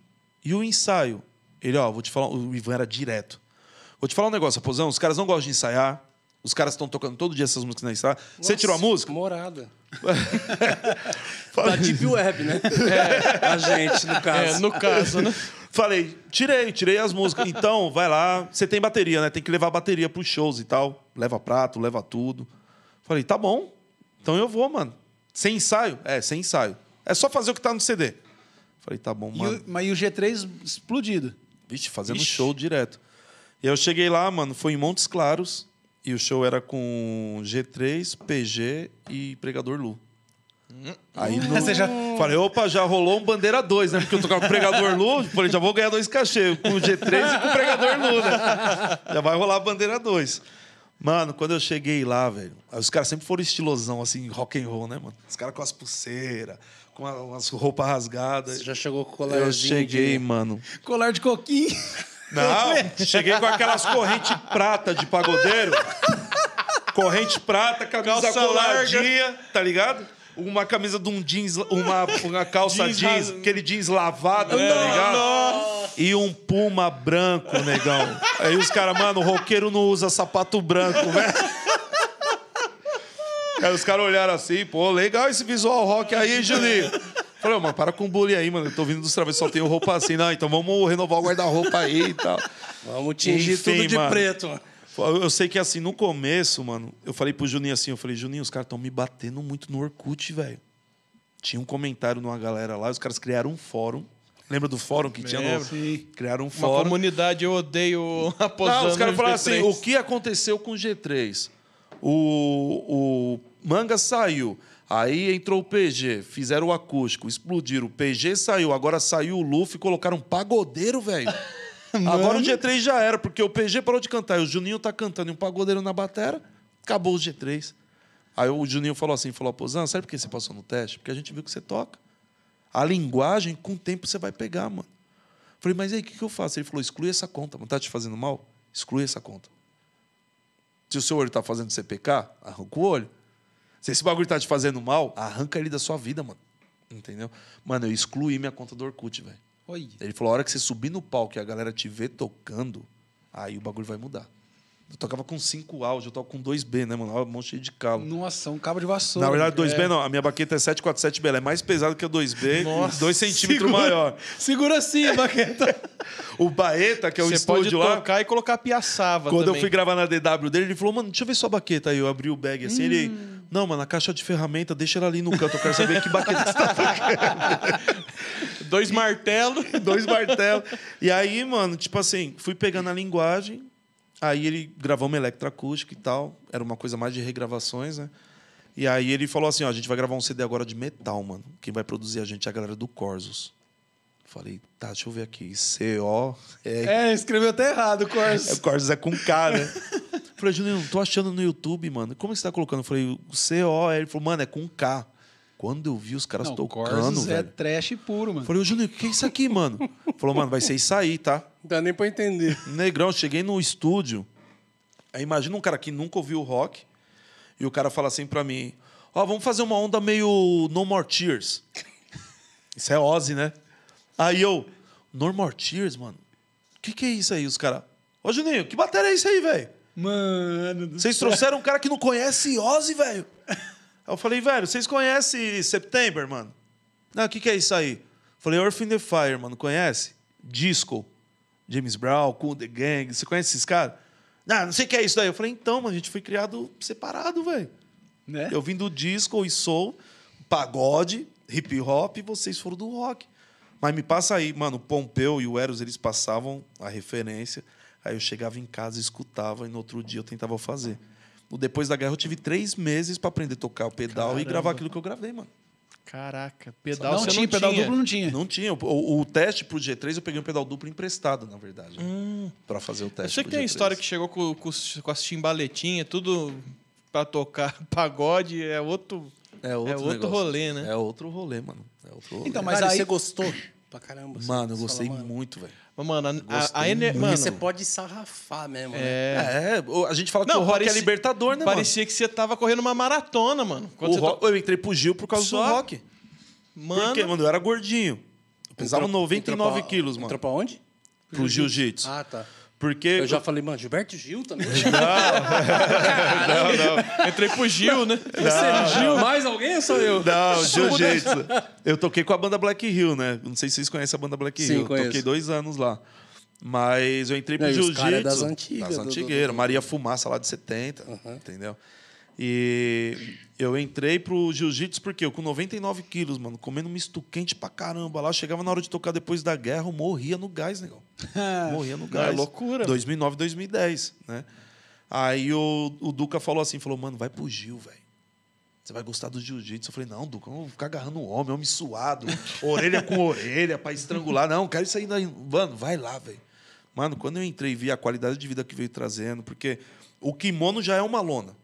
E o ensaio? Ele, ó, vou te falar, o Ivan era direto. Vou te falar um negócio, Posão. Os caras não gostam de ensaiar. Os caras estão tocando todo dia essas músicas na estrada. Você tirou a música? Morada. [LAUGHS] da Deep Web, né? É, a gente, no caso. [LAUGHS] É, no caso, né? Falei, tirei, tirei as músicas. Então, vai lá. Você tem bateria, né? Tem que levar bateria pros shows e tal. Leva prato, leva tudo. Falei, tá bom. Então eu vou, mano. Sem ensaio? É, sem ensaio. É só fazer o que tá no CD. Falei, tá bom, mano. E o, mas e o G3 explodido? Vixe, fazendo show direto. E eu cheguei lá, mano, foi em Montes Claros. E o show era com G3, PG e Pregador Lu. Aí hum. no... Você já... falei, opa, já rolou um bandeira 2, né? Porque eu tocava com o pregador Lu, falei, já vou ganhar dois cachê, com o G3 e com o pregador Lu, né? Já vai rolar a bandeira 2. Mano, quando eu cheguei lá, velho, os caras sempre foram estilosão, assim, rock and roll, né, mano? Os caras com as pulseiras, com as roupas rasgadas. Você já chegou com o colarzinho? Eu cheguei, de... Né? mano. Colar de coquinho. Não, cheguei com aquelas correntes prata de pagodeiro. Corrente prata, camisa Calça coladinha, larga. tá ligado? Uma camisa de um jeans, uma, uma calça jeans, jeans aquele jeans lavado, é, tá ligado? Nossa. E um puma branco, negão. Aí os caras, mano, o roqueiro não usa sapato branco, velho. Né? Aí os caras olharam assim, pô, legal esse visual rock aí, Juninho. Falei, mano, para com bullying aí, mano. Eu tô vindo dos travessos, só tenho roupa assim. Não, então vamos renovar o guarda-roupa aí e tal. Vamos tingir Enfim, tudo de mano. preto, mano. Eu sei que assim, no começo, mano, eu falei pro Juninho assim, eu falei, Juninho, os caras estão me batendo muito no Orkut, velho. Tinha um comentário numa galera lá, os caras criaram um fórum. Lembra do fórum que tinha? Lembro. Sim. Criaram um fórum. Uma comunidade, eu odeio [LAUGHS] aposando os caras falaram assim, o que aconteceu com o G3? O, o manga saiu. Aí entrou o PG, fizeram o acústico, explodiram. O PG saiu, agora saiu o Luffy, colocaram um pagodeiro, velho. [LAUGHS] agora o G3 já era, porque o PG parou de cantar. E o Juninho tá cantando e um pagodeiro na batera, acabou o G3. Aí o Juninho falou assim, falou, Pozan, sabe por que você passou no teste? Porque a gente viu que você toca. A linguagem, com o tempo, você vai pegar, mano. Falei, mas aí, o que, que eu faço? Ele falou, exclui essa conta, mano. Tá te fazendo mal? Exclui essa conta. Se o seu olho tá fazendo você pecar, arranca o olho. Se esse bagulho tá te fazendo mal, arranca ele da sua vida, mano. Entendeu? Mano, eu excluí minha conta do Orkut, velho. Ele falou: a hora que você subir no palco e a galera te ver tocando, aí o bagulho vai mudar. Eu tocava com 5 áudio, eu toco com 2B, né, mano? Um mão cheia de calo. Nossa, um cabo de vassoura. Na verdade, 2B é. não. A minha baqueta é 747B. Ela é mais pesada que a 2B, 2 centímetros maior. Segura assim a baqueta. [LAUGHS] o Baeta, que é o Você estúdio pode lá... tocar e colocar piaçava Quando também. eu fui gravar na DW dele, ele falou, mano, deixa eu ver sua baqueta. Aí eu abri o bag assim, hum. ele... Não, mano, a caixa de ferramenta, deixa ela ali no canto. Eu quero saber que baqueta que você tá fazendo. [LAUGHS] dois martelos. [LAUGHS] dois martelos. E aí, mano, tipo assim, fui pegando a linguagem. Aí ele gravou uma eletroacústica e tal. Era uma coisa mais de regravações, né? E aí ele falou assim: ó, a gente vai gravar um CD agora de metal, mano. Quem vai produzir a gente é a galera do Corsos. Falei, tá, deixa eu ver aqui. C-O. É, escreveu até errado, Corsos. É, Corsos é com K, né? [LAUGHS] Falei, não tô achando no YouTube, mano. Como é que você tá colocando? Eu falei, C-O. Ele falou, mano, é com K. Quando eu vi os caras não, tocando. É velho, é trash puro, mano. Falei, ô Juninho, o que é isso aqui, mano? Falou, mano, vai ser isso aí, tá? Não dá nem pra entender. Negrão, cheguei no estúdio. Aí imagina um cara que nunca ouviu rock. E o cara fala assim pra mim: Ó, oh, vamos fazer uma onda meio No More Tears. [LAUGHS] Isso é Ozzy, né? Aí eu, No More Tears, mano? O que, que é isso aí, os caras? Ô Juninho, que bateria é isso aí, velho? Mano do Vocês trouxeram um cara que não conhece Ozzy, velho. eu falei, velho, vocês conhecem September, mano? Não, o que, que é isso aí? Falei, Orphan the Fire, mano, conhece? Disco, James Brown, Cool the Gang, você conhece esses caras? Não, não sei o que é isso daí. Eu falei, então, mano, a gente foi criado separado, velho. Né? Eu vim do disco e soul, pagode, hip hop, e vocês foram do rock. Mas me passa aí, mano, o Pompeu e o Eros, eles passavam a referência. Aí eu chegava em casa, escutava e no outro dia eu tentava fazer. Depois da Guerra eu tive três meses para aprender a tocar o pedal Caramba. e gravar aquilo que eu gravei, mano. Caraca, pedal não, tinha, não pedal tinha. duplo não tinha. Não tinha. O, o teste pro G3 eu peguei um pedal duplo emprestado, na verdade. Hum. Ah. para fazer o teste. Eu sei que tem G3. a história que chegou com, com, com as timbaletinhas, tudo para tocar [LAUGHS] pagode, é outro. É outro, é outro rolê, né? É outro rolê, mano. É outro rolê. Então, mas aí você gostou? pra caramba. Mano, eu gostei fala, muito, velho. Mas, mano, a, a, ener... mano. você pode sarrafar mesmo. É, né? é, é a gente fala que o rock é parecia, é libertador, né, Parecia mano? que você tava correndo uma maratona, mano. rock, to... Eu entrei pro Gil por causa Só... do rock. Mano... Porque, mano, eu era gordinho. Eu pesava entrou, 99 entrou pra, quilos, mano. Entrou pra onde? Pro jiu-jitsu. Ah, tá. Porque... Eu já falei, mano, Gilberto Gil também? Não. [LAUGHS] não, não. Entrei pro Gil, né? É não, Você, Gil, mais alguém ou sou eu? Não, Gil jeito. Eu toquei com a banda Black Hill, né? Não sei se vocês conhecem a banda Black Sim, Hill. Toquei dois anos lá. Mas eu entrei pro Jiu-Jitsu. É das antigas. Das antigueiras. Do, do, do, Maria Fumaça lá de 70, uhum. entendeu? E eu entrei pro jiu-jitsu porque eu com 99 quilos, mano, comendo misto quente pra caramba lá. Chegava na hora de tocar depois da guerra, eu morria no gás, negão. [LAUGHS] morria no é gás. É loucura. 2009, 2010, né? Aí o, o Duca falou assim, falou, mano, vai pro Gil, velho. Você vai gostar do jiu-jitsu. Eu falei, não, Duca, eu vou ficar agarrando um homem, homem suado, [LAUGHS] orelha com orelha pra estrangular. Não, quero isso aí. Mano, vai lá, velho. Mano, quando eu entrei vi a qualidade de vida que veio trazendo, porque o kimono já é uma lona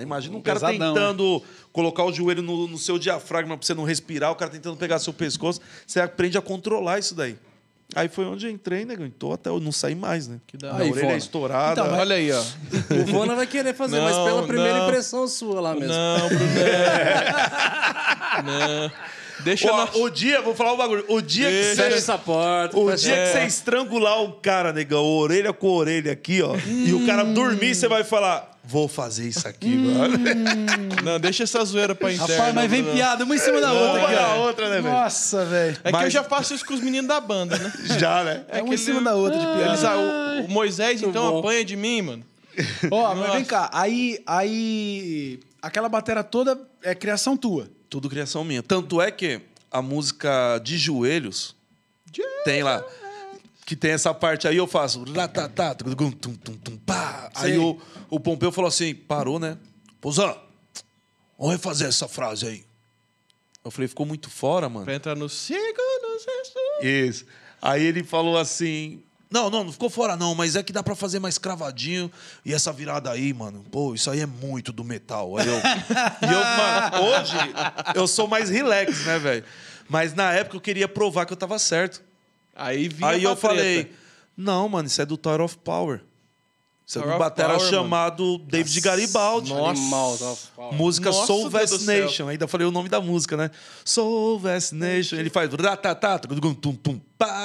imagina um, um cara pesadão. Né? tentando colocar o joelho no, no seu diafragma para você não respirar, o cara tentando pegar seu pescoço. Você aprende a controlar isso daí. Aí foi onde entrei, né? Então até eu não saí mais, né? Que da orelha é estourada. Então, Olha aí, ó. O Vona vai querer fazer, não, mas pela primeira não. impressão sua lá mesmo. Não, [LAUGHS] Bruno. não. Deixa o, nós... o dia, vou falar o um bagulho. O dia Deixa que você. Fecha essa porta. O dia é. que você estrangular o cara, negão, orelha com orelha aqui, ó, hum. e o cara dormir, você vai falar: vou fazer isso aqui, mano. Hum. Não, deixa essa zoeira pra interna. Rapaz, mas vem piada uma em cima da outra. Uma aqui, da outra, né, velho? Nossa, velho. É mas... que eu já faço isso com os meninos da banda, né? [LAUGHS] Já, né? É, é uma em cima ele... da outra de piada. Eles, ah, o, Moisés, Muito então, bom. apanha de mim, mano. Ó, oh, mas vem cá. Aí, aí... Aquela batera toda é criação tua? Tudo criação minha. Tanto é que a música De Joelhos tem lá... Que tem essa parte aí, eu faço... Ratatá, tum, tum, tum, pá, aí o, o Pompeu falou assim: parou, né? Pousã, vamos refazer essa frase aí. Eu falei, ficou muito fora, mano. Pra entrar no segundo sexto. Isso. Aí ele falou assim: Não, não, não ficou fora, não, mas é que dá pra fazer mais cravadinho. E essa virada aí, mano, pô, isso aí é muito do metal. Aí eu, e eu, mano, hoje eu sou mais relax, né, velho? Mas na época eu queria provar que eu tava certo. Aí vinha Aí eu treta. falei: Não, mano, isso é do Tower of Power. Segundo batera Power, chamado mano. David Garibaldi. Nossa. música Nossa, Soul Vest Nation. Ainda falei o nome da música, né? Soul Vest Nation. Ele faz...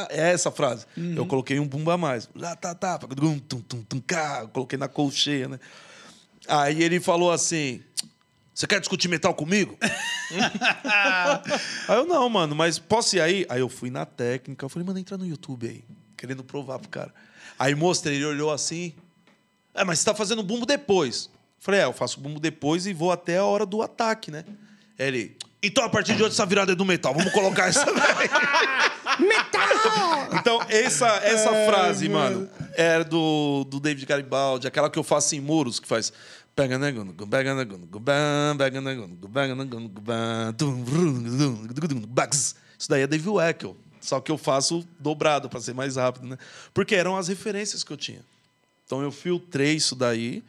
É essa frase. Uhum. Eu coloquei um bumba a mais. Coloquei na colcheia, né? Aí ele falou assim... Você quer discutir metal comigo? [LAUGHS] aí eu, não, mano, mas posso ir aí? Aí eu fui na técnica, eu falei, mano, entra no YouTube aí. Querendo provar pro cara. Aí mostrei, ele olhou assim... É, mas você tá fazendo bumbo depois. falei, é, eu faço bumbo depois e vou até a hora do ataque, né? Ele. Então, a partir de hoje, essa virada é do metal. Vamos colocar essa. [LAUGHS] metal! Então, essa, essa é, frase, mano, era é do, do David Garibaldi, aquela que eu faço em muros, que faz. Isso daí é David Wackel. Só que eu faço dobrado para ser mais rápido, né? Porque eram as referências que eu tinha. Então eu filtrei isso daí,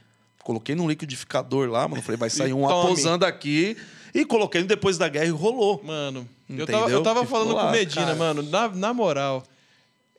coloquei num liquidificador lá, mano. Falei, vai [LAUGHS] sair um aposando aqui. E coloquei depois da guerra e rolou. Mano, Entendeu? eu tava, eu tava falando lá, com o Medina, cara. mano, na, na moral.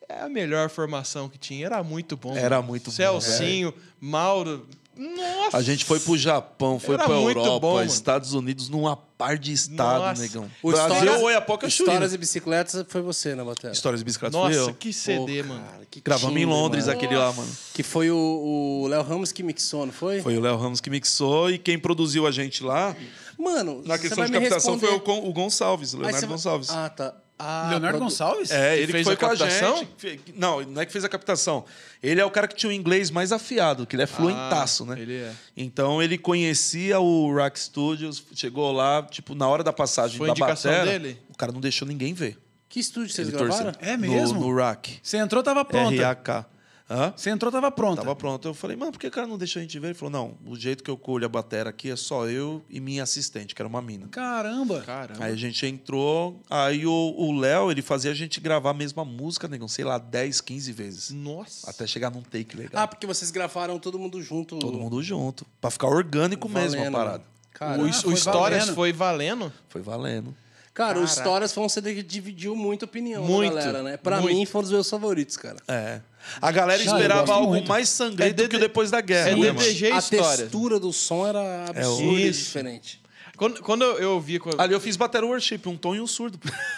É a melhor formação que tinha. Era muito bom. Era muito Celcinho, bom. Celcinho, é. Mauro, nossa! A gente foi pro Japão, foi Era pra Europa, bom, Estados Unidos, numa par de estado, Nossa. negão. O Brasil Histórias, Oiapoca é Histórias e Bicicletas foi você né, bateria. Histórias e Bicicletas Nossa, foi eu. Nossa, que CD, Pô, mano. Cara, que Gravamos time, em Londres mano. aquele lá, mano. Que foi o Léo Ramos que mixou, não foi? Foi o Léo Ramos que mixou e quem produziu a gente lá... Mano, Na questão de captação foi o, o Gonçalves, Leonardo Gonçalves. Ah, tá. Ah, Leonardo Gonçalves? É, ele fez foi a captação. Gente. Não, não é que fez a captação. Ele é o cara que tinha o inglês mais afiado, que ele é ah, fluentaço, ah, né? Ele é. Então ele conhecia o Rack Studios, chegou lá, tipo, na hora da passagem foi da indicação batera, dele? o cara não deixou ninguém ver. Que estúdio vocês ele gravaram? É mesmo? No, no Rack. Você entrou, tava pronto. RAK. Hã? Você entrou, tava pronto. Tava pronto. Eu falei, mano, por que o cara não deixa a gente ver? Ele falou, não, o jeito que eu colho a batera aqui é só eu e minha assistente, que era uma mina. Caramba! Caramba. Aí a gente entrou, aí o Léo, ele fazia a gente gravar a mesma música, negão, sei lá, 10, 15 vezes. Nossa! Até chegar num take legal. Ah, porque vocês gravaram todo mundo junto. Todo mundo junto. Pra ficar orgânico valendo. mesmo a parada. Caramba, o, o foi valendo? Foi valendo. Cara, Caraca. o Histórias foi um CD que dividiu muito opinião muito, da galera, né? Pra muito. mim, foi um dos meus favoritos, cara. É. A galera esperava algo muito. mais sangrento é do que o depois da guerra. É né, DDG A textura do som era é absurda é e diferente. Quando, quando eu ouvi. Ali eu fiz Batera Worship, um tom e um surdo. [LAUGHS]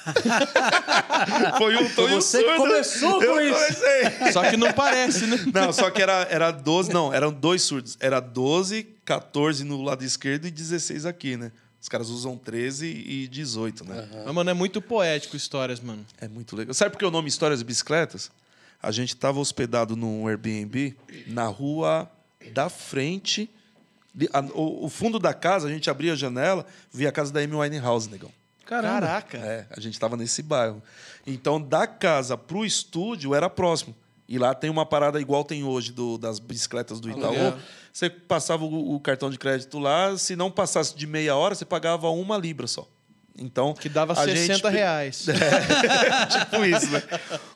Foi um tom e um surdo. Você começou com eu isso. Comecei. Só que não parece, né? Não, só que era, era 12. Não, eram dois surdos. Era 12, 14 no lado esquerdo e 16 aqui, né? Os caras usam 13 e 18, né? Uhum. Mas, mano, é muito poético histórias, mano. É muito legal. Sabe por que o nome Histórias de Bicicletas? A gente tava hospedado num Airbnb na rua da frente. o, fundo da casa, a gente abria a janela, via a casa da Amy Winehouse, negão. Caramba. Caraca! É, a gente tava nesse bairro. Então, da casa pro estúdio era próximo. E lá tem uma parada igual tem hoje do, das bicicletas do Itaú. Aluguel. Você passava o, o, cartão de crédito lá, se não passasse de meia hora, você pagava uma libra só. Então, que dava 60 gente... reais. [LAUGHS] É, [LAUGHS] tipo isso, né?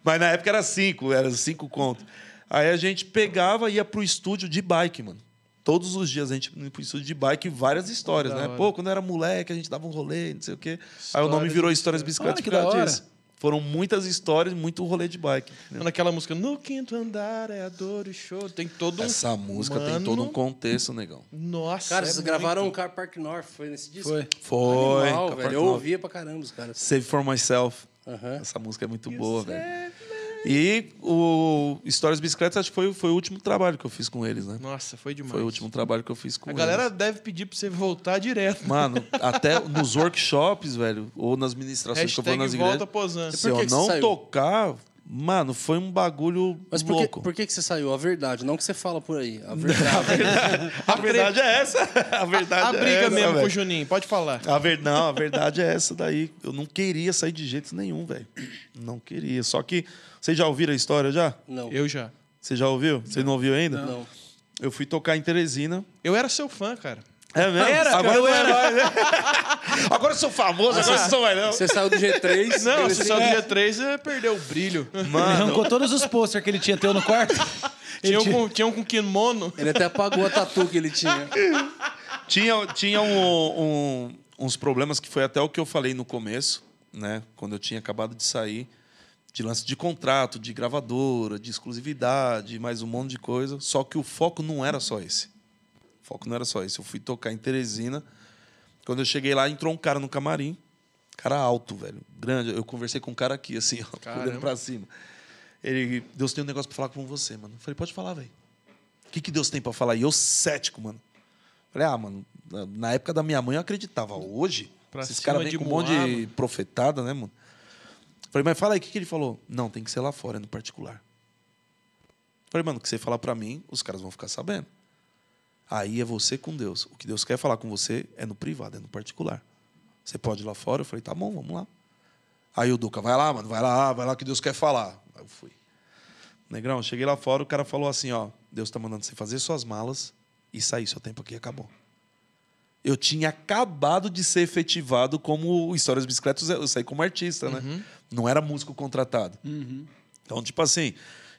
Mas na época era cinco, era cinco conto. Aí a gente pegava e ia pro estúdio de bike, mano. Todos os dias a gente ia pro estúdio de bike várias histórias, oh, né? Hora. Pô, quando eu era moleque, a gente dava um rolê, não sei o quê. Aí o nome virou Histórias Bicicletas ah, por disso foram muitas histórias, muito rolê de bike. Entendeu? Naquela música, no quinto andar é a dor e choro. Tem todo um. Essa música Mano... tem todo um contexto, negão. Nossa, Cara, é vocês muito... gravaram o Car Park North, foi nesse disco? Foi. Foi. Animal, Eu ouvia pra caramba os caras. Save for Myself. Uh -huh. Essa música é muito you boa, velho. E o Histórias Bicicletas acho que foi, foi o último trabalho que eu fiz com eles, né? Nossa, foi demais. Foi o último trabalho que eu fiz com A eles. A galera deve pedir pra você voltar direto. Mano, [LAUGHS] até nos workshops, velho, ou nas ministrações Hashtag que eu vou nas igrejas. Se eu não saiu? tocar, Mano, foi um bagulho Mas por louco. Que, por que, que você saiu? A verdade, não que você fala por aí. A [LAUGHS] verdade, a verdade, é essa. [LAUGHS] A verdade a, a é briga é essa, mesmo véio. com o Juninho, pode falar. A ver, não, a verdade é essa daí. Eu não queria sair de jeito nenhum, velho. Não queria. Só que vocês já ouviram a história já? Não. Eu já. Você já ouviu? Você não ouviu ainda? Não. Eu fui tocar em Teresina. Eu era seu fã, cara. É mesmo? Era, agora eu é era. Mais, né? [LAUGHS] agora eu sou famoso, agora eu sou mais não. Você saiu do G3. [LAUGHS] Não, você saiu do G3 e é, perdeu o brilho. Mano. Ele arrancou todos os pôster que ele tinha teu no quarto. [LAUGHS] Tinha um, Com, tinha um com kimono. Ele até apagou a tatu que ele tinha. tinha tinha um, um, uns problemas que foi até o que eu falei no começo, né? Quando eu tinha acabado de sair. De lance de contrato, de gravadora, de exclusividade, mais um monte de coisa. Só que o foco não era só esse. O foco não era só isso. Eu fui tocar em Teresina. Quando eu cheguei lá, entrou um cara no camarim. Cara alto, velho. Grande. Eu conversei com um cara aqui, assim, [LAUGHS] ó, olhando pra cima. Ele, Deus tem um negócio pra falar com você, mano. Eu falei, pode falar, velho. O que, que Deus tem pra falar? E eu cético, mano. falei, ah, mano, na época da minha mãe eu acreditava. Hoje, pra esses caras vêm com um monte de profetada, né, mano? falei, mas fala aí, o que, que ele falou? Não, tem que ser lá fora, é no particular. falei, mano, o que você falar pra mim, os caras vão ficar sabendo. Aí é você com Deus. O que Deus quer falar com você é no privado, é no particular. Você pode ir lá fora? Eu falei, tá bom, vamos lá. Aí o Duca, vai lá, mano, vai lá, vai lá que Deus quer falar. Aí eu fui. Negrão, cheguei lá fora, o cara falou assim, ó, Deus está mandando você fazer suas malas e sair, seu tempo aqui acabou. Eu tinha acabado de ser efetivado como Histórias Bicicletas, eu saí como artista, né? Uhum. Não era músico contratado. Uhum. Então, tipo assim,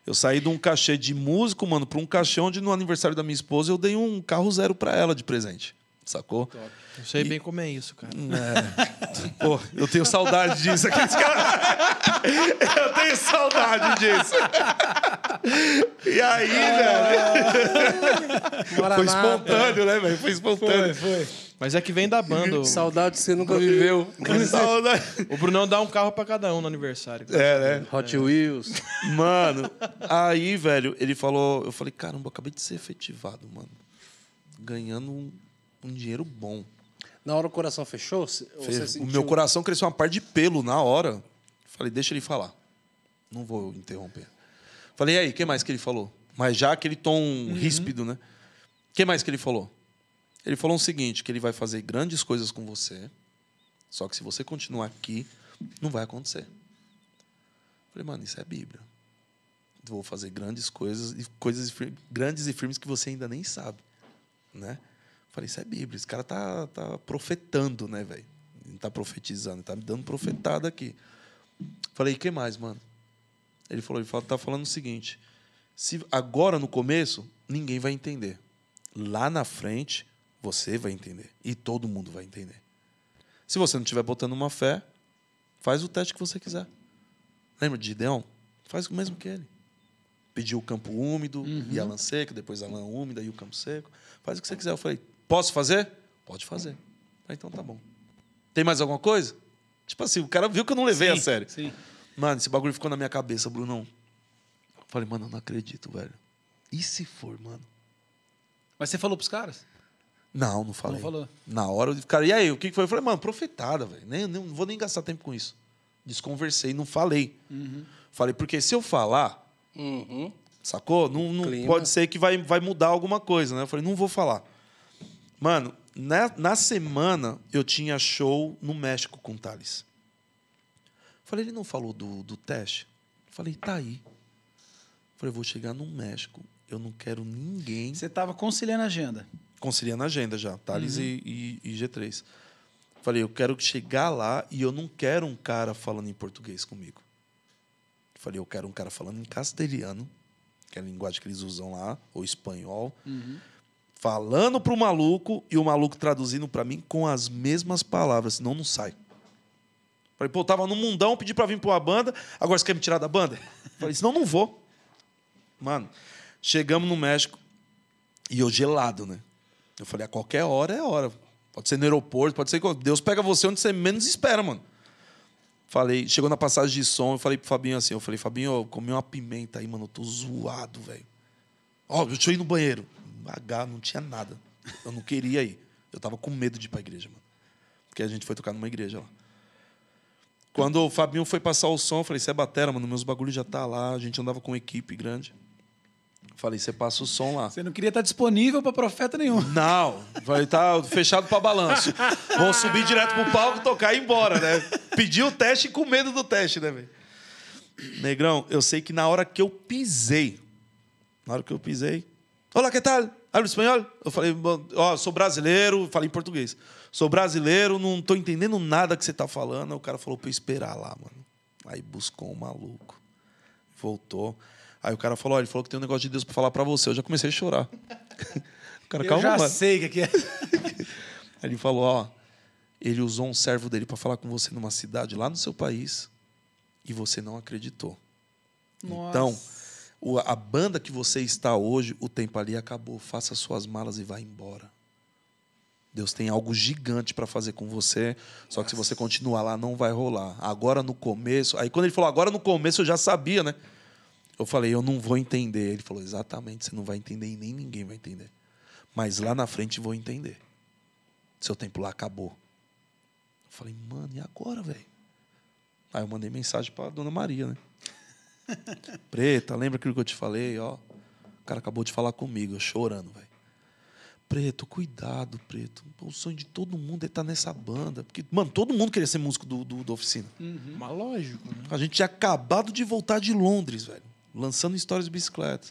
eu saí de um cachê de músico, mano, para um cachê onde no aniversário da minha esposa eu dei um carro zero para ela de presente. Sacou? Top. Eu sei e... bem como é isso, cara. É. [LAUGHS] Pô, eu tenho saudade disso. Aqueles [LAUGHS] cara... Eu tenho saudade disso. E aí, ah, velho? Foi espontâneo, né, velho? Foi espontâneo. Foi, foi. Mas é que vem da banda. [LAUGHS] Saudade que você nunca viveu. [LAUGHS] Saudade. O Brunão dá um carro para cada um no aniversário. É, né? Hot é. Wheels. Mano, aí, velho, ele falou. Eu falei, caramba, eu acabei de ser efetivado, mano. Ganhando um, um dinheiro bom. Na hora o coração fechou? O meu coração cresceu uma parte de pelo na hora. Falei, deixa ele falar. Não vou interromper. Falei, e aí, o que mais que ele falou? Mas já aquele tom uhum. ríspido, né? O que mais que ele falou? Ele falou o seguinte: que ele vai fazer grandes coisas com você, só que se você continuar aqui, não vai acontecer. Eu falei, mano, isso é Bíblia. Eu vou fazer grandes coisas e coisas grandes e firmes que você ainda nem sabe, né? Eu falei, isso é Bíblia. Esse cara tá, tá profetando, né, velho? Ele tá profetizando, ele tá me dando profetada aqui. Falei, e que mais, mano? Ele falou, ele tá falando o seguinte: se agora no começo ninguém vai entender, lá na frente você vai entender. E todo mundo vai entender. Se você não estiver botando uma fé, faz o teste que você quiser. Lembra de Gideão? Faz o mesmo que ele. Pediu o campo úmido uhum. e a lã seca, depois a lã úmida e o campo seco. Faz o que você quiser. Eu falei, posso fazer? Pode fazer. Falei, então tá bom. Tem mais alguma coisa? Tipo assim, o cara viu que eu não levei sim, a sério. Sim. Mano, esse bagulho ficou na minha cabeça, Brunão. Eu falei, mano, eu não acredito, velho. E se for, mano? Mas você falou pros caras? Não, não falei. Não falou. Na hora eu cara, e aí, o que foi? Eu falei, mano, profetada, velho. Nem, nem, não vou nem gastar tempo com isso. Desconversei, não falei. Uhum. Falei, porque se eu falar, uhum. sacou? Não, não pode ser que vai, vai mudar alguma coisa, né? Eu falei, não vou falar. Mano, na, na semana eu tinha show no México com o Thales. Falei, ele não falou do, do teste? Falei, tá aí. Falei, vou chegar no México, eu não quero ninguém. Você tava conciliando a agenda conciliando a agenda já, Thales uhum. e, e, e G3. Falei, eu quero chegar lá e eu não quero um cara falando em português comigo. Falei, eu quero um cara falando em castelhano, que é a linguagem que eles usam lá, ou espanhol, uhum. falando para o maluco e o maluco traduzindo para mim com as mesmas palavras, senão não sai. Falei, pô, eu tava no mundão, pedi para vir para uma banda, agora você quer me tirar da banda? Falei, senão não vou. Mano, chegamos no México e eu gelado, né? Eu falei, a qualquer hora é hora. Pode ser no aeroporto, pode ser. Deus pega você onde você menos espera, mano. Falei, chegou na passagem de som, eu falei pro Fabinho assim, eu falei, Fabinho, eu comi uma pimenta aí, mano, eu tô zoado, velho. Ó, oh, deixa eu ir no banheiro. H, não tinha nada. Eu não queria ir. Eu tava com medo de ir pra igreja, mano. Porque a gente foi tocar numa igreja lá. Quando o Fabinho foi passar o som, eu falei, você é batera, mano, meus bagulhos já tá lá, a gente andava com equipe grande. Falei, você passa o som lá. Você não queria estar disponível para profeta nenhum. Não, vai estar tá fechado para balanço. Vou subir direto pro palco, tocar e ir embora, né? Pedir o teste com medo do teste, né, velho? Negrão, eu sei que na hora que eu pisei, na hora que eu pisei, olá, que tal? Hablo espanhol? Eu falei, ó, oh, sou brasileiro, falei em português. Sou brasileiro, não tô entendendo nada que você tá falando. O cara falou para eu esperar lá, mano. Aí buscou um maluco. Voltou. Aí o cara falou: Olha, ele falou que tem um negócio de Deus para falar para você. Eu já comecei a chorar. [LAUGHS] O cara, eu calma, já mano. sei o que é. [LAUGHS] Aí ele falou: Ó, ele usou um servo dele para falar com você numa cidade lá no seu país e você não acreditou. Então, Nossa. Então, a banda que você está hoje, o tempo ali acabou. Faça suas malas e vá embora. Deus tem algo gigante para fazer com você, só que se você continuar lá, não vai rolar. Agora no começo. Aí quando ele falou agora no começo, eu já sabia, né? Eu falei, eu não vou entender. Ele falou, exatamente, você não vai entender e nem ninguém vai entender. Mas lá na frente vou entender. Seu tempo lá acabou. Eu falei, mano, e agora, velho? Aí eu mandei mensagem pra dona Maria, né? [LAUGHS] Preta, lembra aquilo que eu te falei, ó? O cara acabou de falar comigo, eu chorando, velho. Preto, cuidado, Preto. O sonho de todo mundo é estar tá nessa banda. Porque, mano, todo mundo queria ser músico do, do, do Oficina. Uhum. Mas lógico. Né? A gente tinha acabado de voltar de Londres, velho lançando histórias de bicicleta.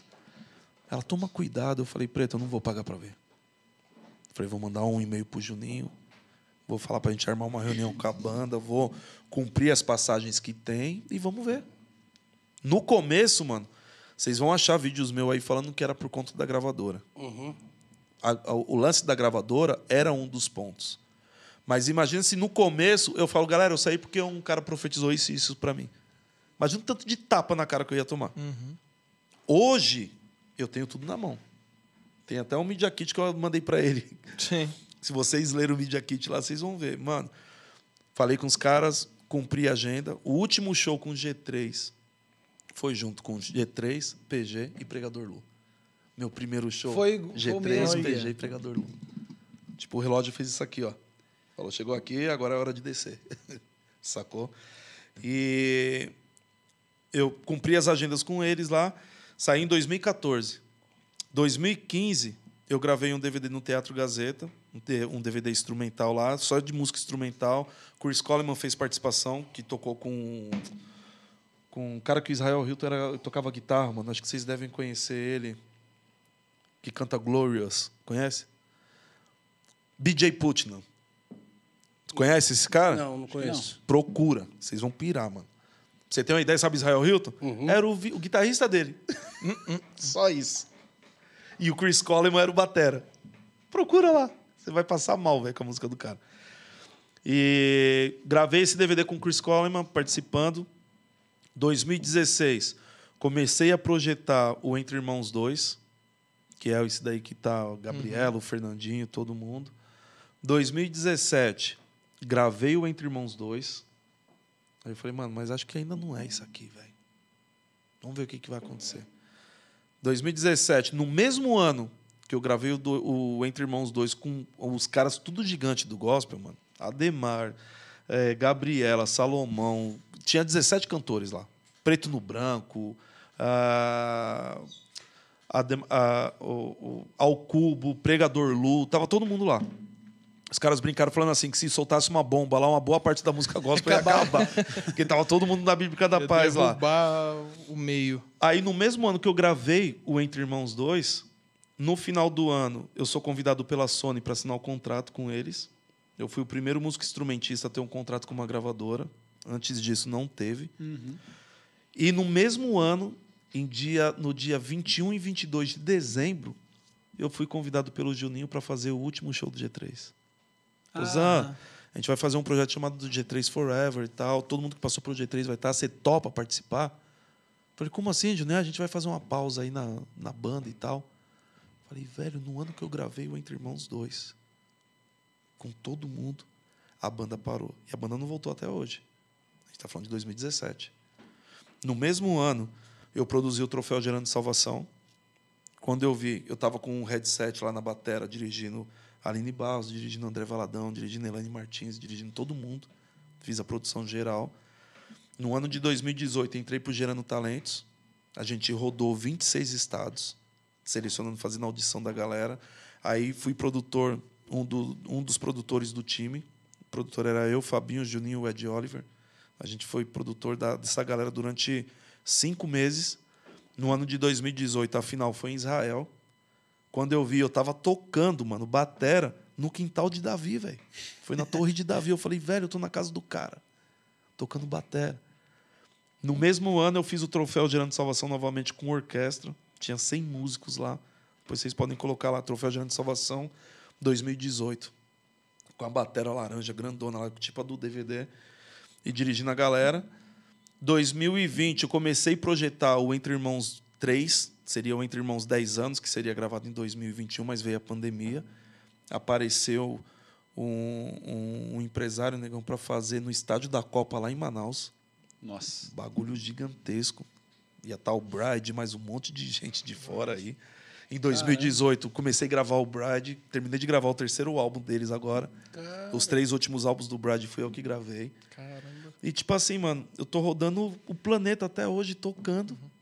Ela, toma cuidado. Eu falei, Preta, eu não vou pagar para ver. falei, vou mandar um e-mail pro Juninho. Vou falar para a gente armar uma reunião com a banda. Vou cumprir as passagens que tem e vamos ver. No começo, mano, vocês vão achar vídeos meus aí falando que era por conta da gravadora. Uhum. A, a, o lance da gravadora era um dos pontos. Mas imagina se no começo eu falo, galera, eu saí porque um cara profetizou isso e isso para mim. Imagina o tanto de tapa na cara que eu ia tomar. Uhum. Hoje, eu tenho tudo na mão. Tem até um Media Kit que eu mandei para ele. Sim. [LAUGHS] Se vocês lerem o Media Kit lá, vocês vão ver. Mano, falei com os caras, cumpri a agenda. O último show com o G3 foi junto com o G3, PG e Pregador Lu. Meu primeiro show. Foi G3, PG e Pregador Lu. Tipo, o relógio fez isso aqui, ó. Falou, chegou aqui, agora é hora de descer. [LAUGHS] Sacou? E eu cumpri as agendas com eles lá, saí em 2014. 2015, eu gravei um DVD no Teatro Gazeta, um DVD instrumental lá, só de música instrumental. Chris Coleman fez participação, que tocou com com um cara que o Israel Hilton era, tocava guitarra, mano. Acho que vocês devem conhecer ele. Que canta Glorious. Conhece? BJ Putnam. Conhece esse cara? Não, não conheço. Procura. Vocês vão pirar, mano. Você tem uma ideia, sabe Israel Hilton? Uhum. Era o, o, guitarrista dele. [LAUGHS] Só isso. E o Chris Coleman era o batera. Procura lá. Você vai passar mal, velho, com a música do cara. E gravei esse DVD com o Chris Coleman participando. 2016, comecei a projetar o Entre Irmãos 2, que é esse daí que tá o Gabriela, uhum. o Fernandinho, todo mundo. 2017, gravei o Entre Irmãos 2. Aí eu falei, mano, mas acho que ainda não é isso aqui, velho. Vamos ver o que, que vai acontecer. 2017, no mesmo ano que eu gravei o, do, o Entre Irmãos 2 com os caras tudo gigante do gospel, mano. Ademar, é, Gabriela, Salomão. Tinha 17 cantores lá. Preto no Branco, ah, Adem, ah, o, o, Ao Cubo, Pregador Lu. Tava todo mundo lá. Os caras brincaram falando assim que se soltasse uma bomba lá, uma boa parte da música gospel ia acabar. porque tava todo mundo na Bíblia da eu Paz lá. o meio. Aí no mesmo ano que eu gravei o Entre Irmãos 2, no final do ano, eu sou convidado pela Sony para assinar o um contrato com eles. Eu fui o primeiro músico instrumentista a ter um contrato com uma gravadora. Antes disso não teve. Uhum. E no mesmo ano, em dia, no dia 21 e 22 de dezembro, eu fui convidado pelo Juninho para fazer o último show do G3. Ah. a gente vai fazer um projeto chamado do G3 Forever e tal. Todo mundo que passou pelo G3 vai estar. Tá, você topa participar? falei, como assim, Juninho? É, a gente vai fazer uma pausa aí na, na banda e tal. falei, velho, no ano que eu gravei o Entre Irmãos 2, com todo mundo, a banda parou. E a banda não voltou até hoje. A gente está falando de 2017. No mesmo ano, eu produzi o Troféu Gerando Salvação. Quando eu vi, eu estava com um headset lá na batera, dirigindo Aline Barros, dirigindo André Valadão, dirigindo Elaine Martins, dirigindo todo mundo. Fiz a produção geral. No ano de 2018, entrei para o Gerando Talentos. A gente rodou 26 estados, selecionando, fazendo audição da galera. Aí fui produtor, um, do, um dos produtores do time. O produtor era eu, Fabinho, Juninho, Ed Oliver. A gente foi produtor da, dessa galera durante cinco meses. No ano de 2018, a final foi em Israel. Quando eu vi, eu tava tocando, mano, batera no quintal de Davi, velho. Foi na torre de Davi. Eu falei, velho, eu tô na casa do cara, tocando batera. No mesmo ano, eu fiz o troféu Gerando Salvação novamente com orquestra. Tinha 100 músicos lá. Depois vocês podem colocar lá, Troféu Gerando Salvação 2018. Com a batera laranja grandona lá, tipo a do DVD. E dirigindo a galera. 2020, eu comecei a projetar o Entre Irmãos 3, seria o entre irmãos 10 anos, que seria gravado em 2021, mas veio a pandemia. Apareceu um, um, um empresário negão para fazer no estádio da Copa lá em Manaus. Nossa. Bagulho gigantesco. Ia estar tá o Bride, mais um monte de gente de fora aí. Em 2018, comecei a gravar o Bride, terminei de gravar o terceiro álbum deles agora. Caramba. Os três últimos álbuns do Bride fui eu que gravei. Caramba. E tipo assim, mano, eu tô rodando o planeta até hoje tocando. Uhum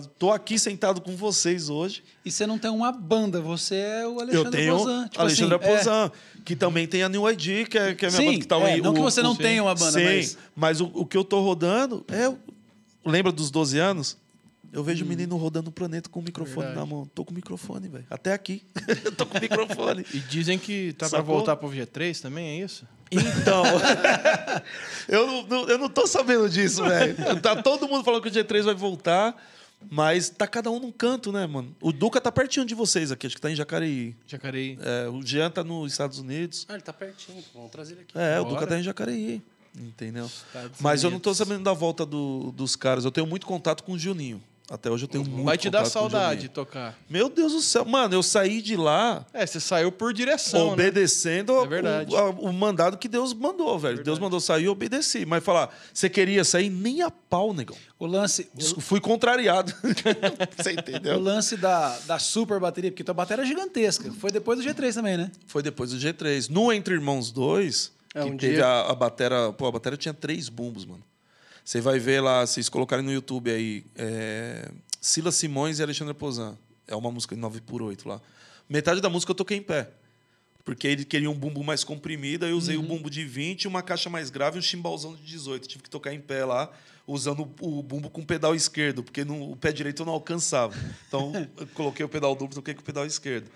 Tô aqui sentado com vocês hoje. E você não tem uma banda, você é o Alexandre Eu tenho Pozan. Tipo Alexandre assim, é. Pozan, é... que também tem a New ID, que é, que é minha Sim, banda que tá é, aí. Não o, que você não tenha uma banda, Sim, mas... mas o, o, que eu tô rodando é... Lembra dos 12 anos? Eu vejo o hum. um menino rodando o planeta com o microfone Verdade. na mão. Tô com o microfone, velho. Até aqui. [LAUGHS] tô com o microfone. e dizem que tá para voltar pro G3 também, é isso? Então, [LAUGHS] eu, não, eu não tô sabendo disso, velho. Tá todo mundo falando que o G3 vai voltar. Mas tá cada um num canto, né, mano? O Duca tá pertinho de vocês aqui, acho que tá em Jacareí. Jacareí. É, o Jean tá nos Estados Unidos. Ah, ele tá pertinho, vamos trazer ele aqui. É, Bora. o Duca tá em Jacareí. Entendeu? Estados Mas Unidos. eu não tô sabendo da volta do, dos caras. Eu tenho muito contato com o Juninho. Até hoje eu tenho muito Vai te dar saudade tocar. Meu Deus do céu. Mano, eu saí de lá É, você saiu por direção, né? obedecendo É o, a- o mandado que Deus mandou, velho. É Deus mandou sair e eu obedeci. Mas falar, você queria sair? Nem a pau, negão. O lance, Desculpa, Fui contrariado. [LAUGHS] você o lance da, da super bateria, porque tua bateria é gigantesca. Foi depois do G3 também, né? Foi depois do G3. No Entre Irmãos 2, É, que um teve dia- a, a Pô, a bateria tinha três bumbos, mano. Você vai ver lá, se vocês colocarem no YouTube aí, é, Sila Simões e Alexandre Pozan. É uma música de 9 por 8 lá. Metade da música eu toquei em pé. Porque ele queria um bumbo mais comprimido, aí eu usei uhum. um bumbo de 20, uma caixa mais grave e um chimbalzão de 18. Tive que tocar em pé lá, usando o bumbo com o pedal esquerdo, porque no, o pé direito eu não alcançava. Então, [LAUGHS] eu coloquei o pedal duplo, toquei com o pedal esquerdo.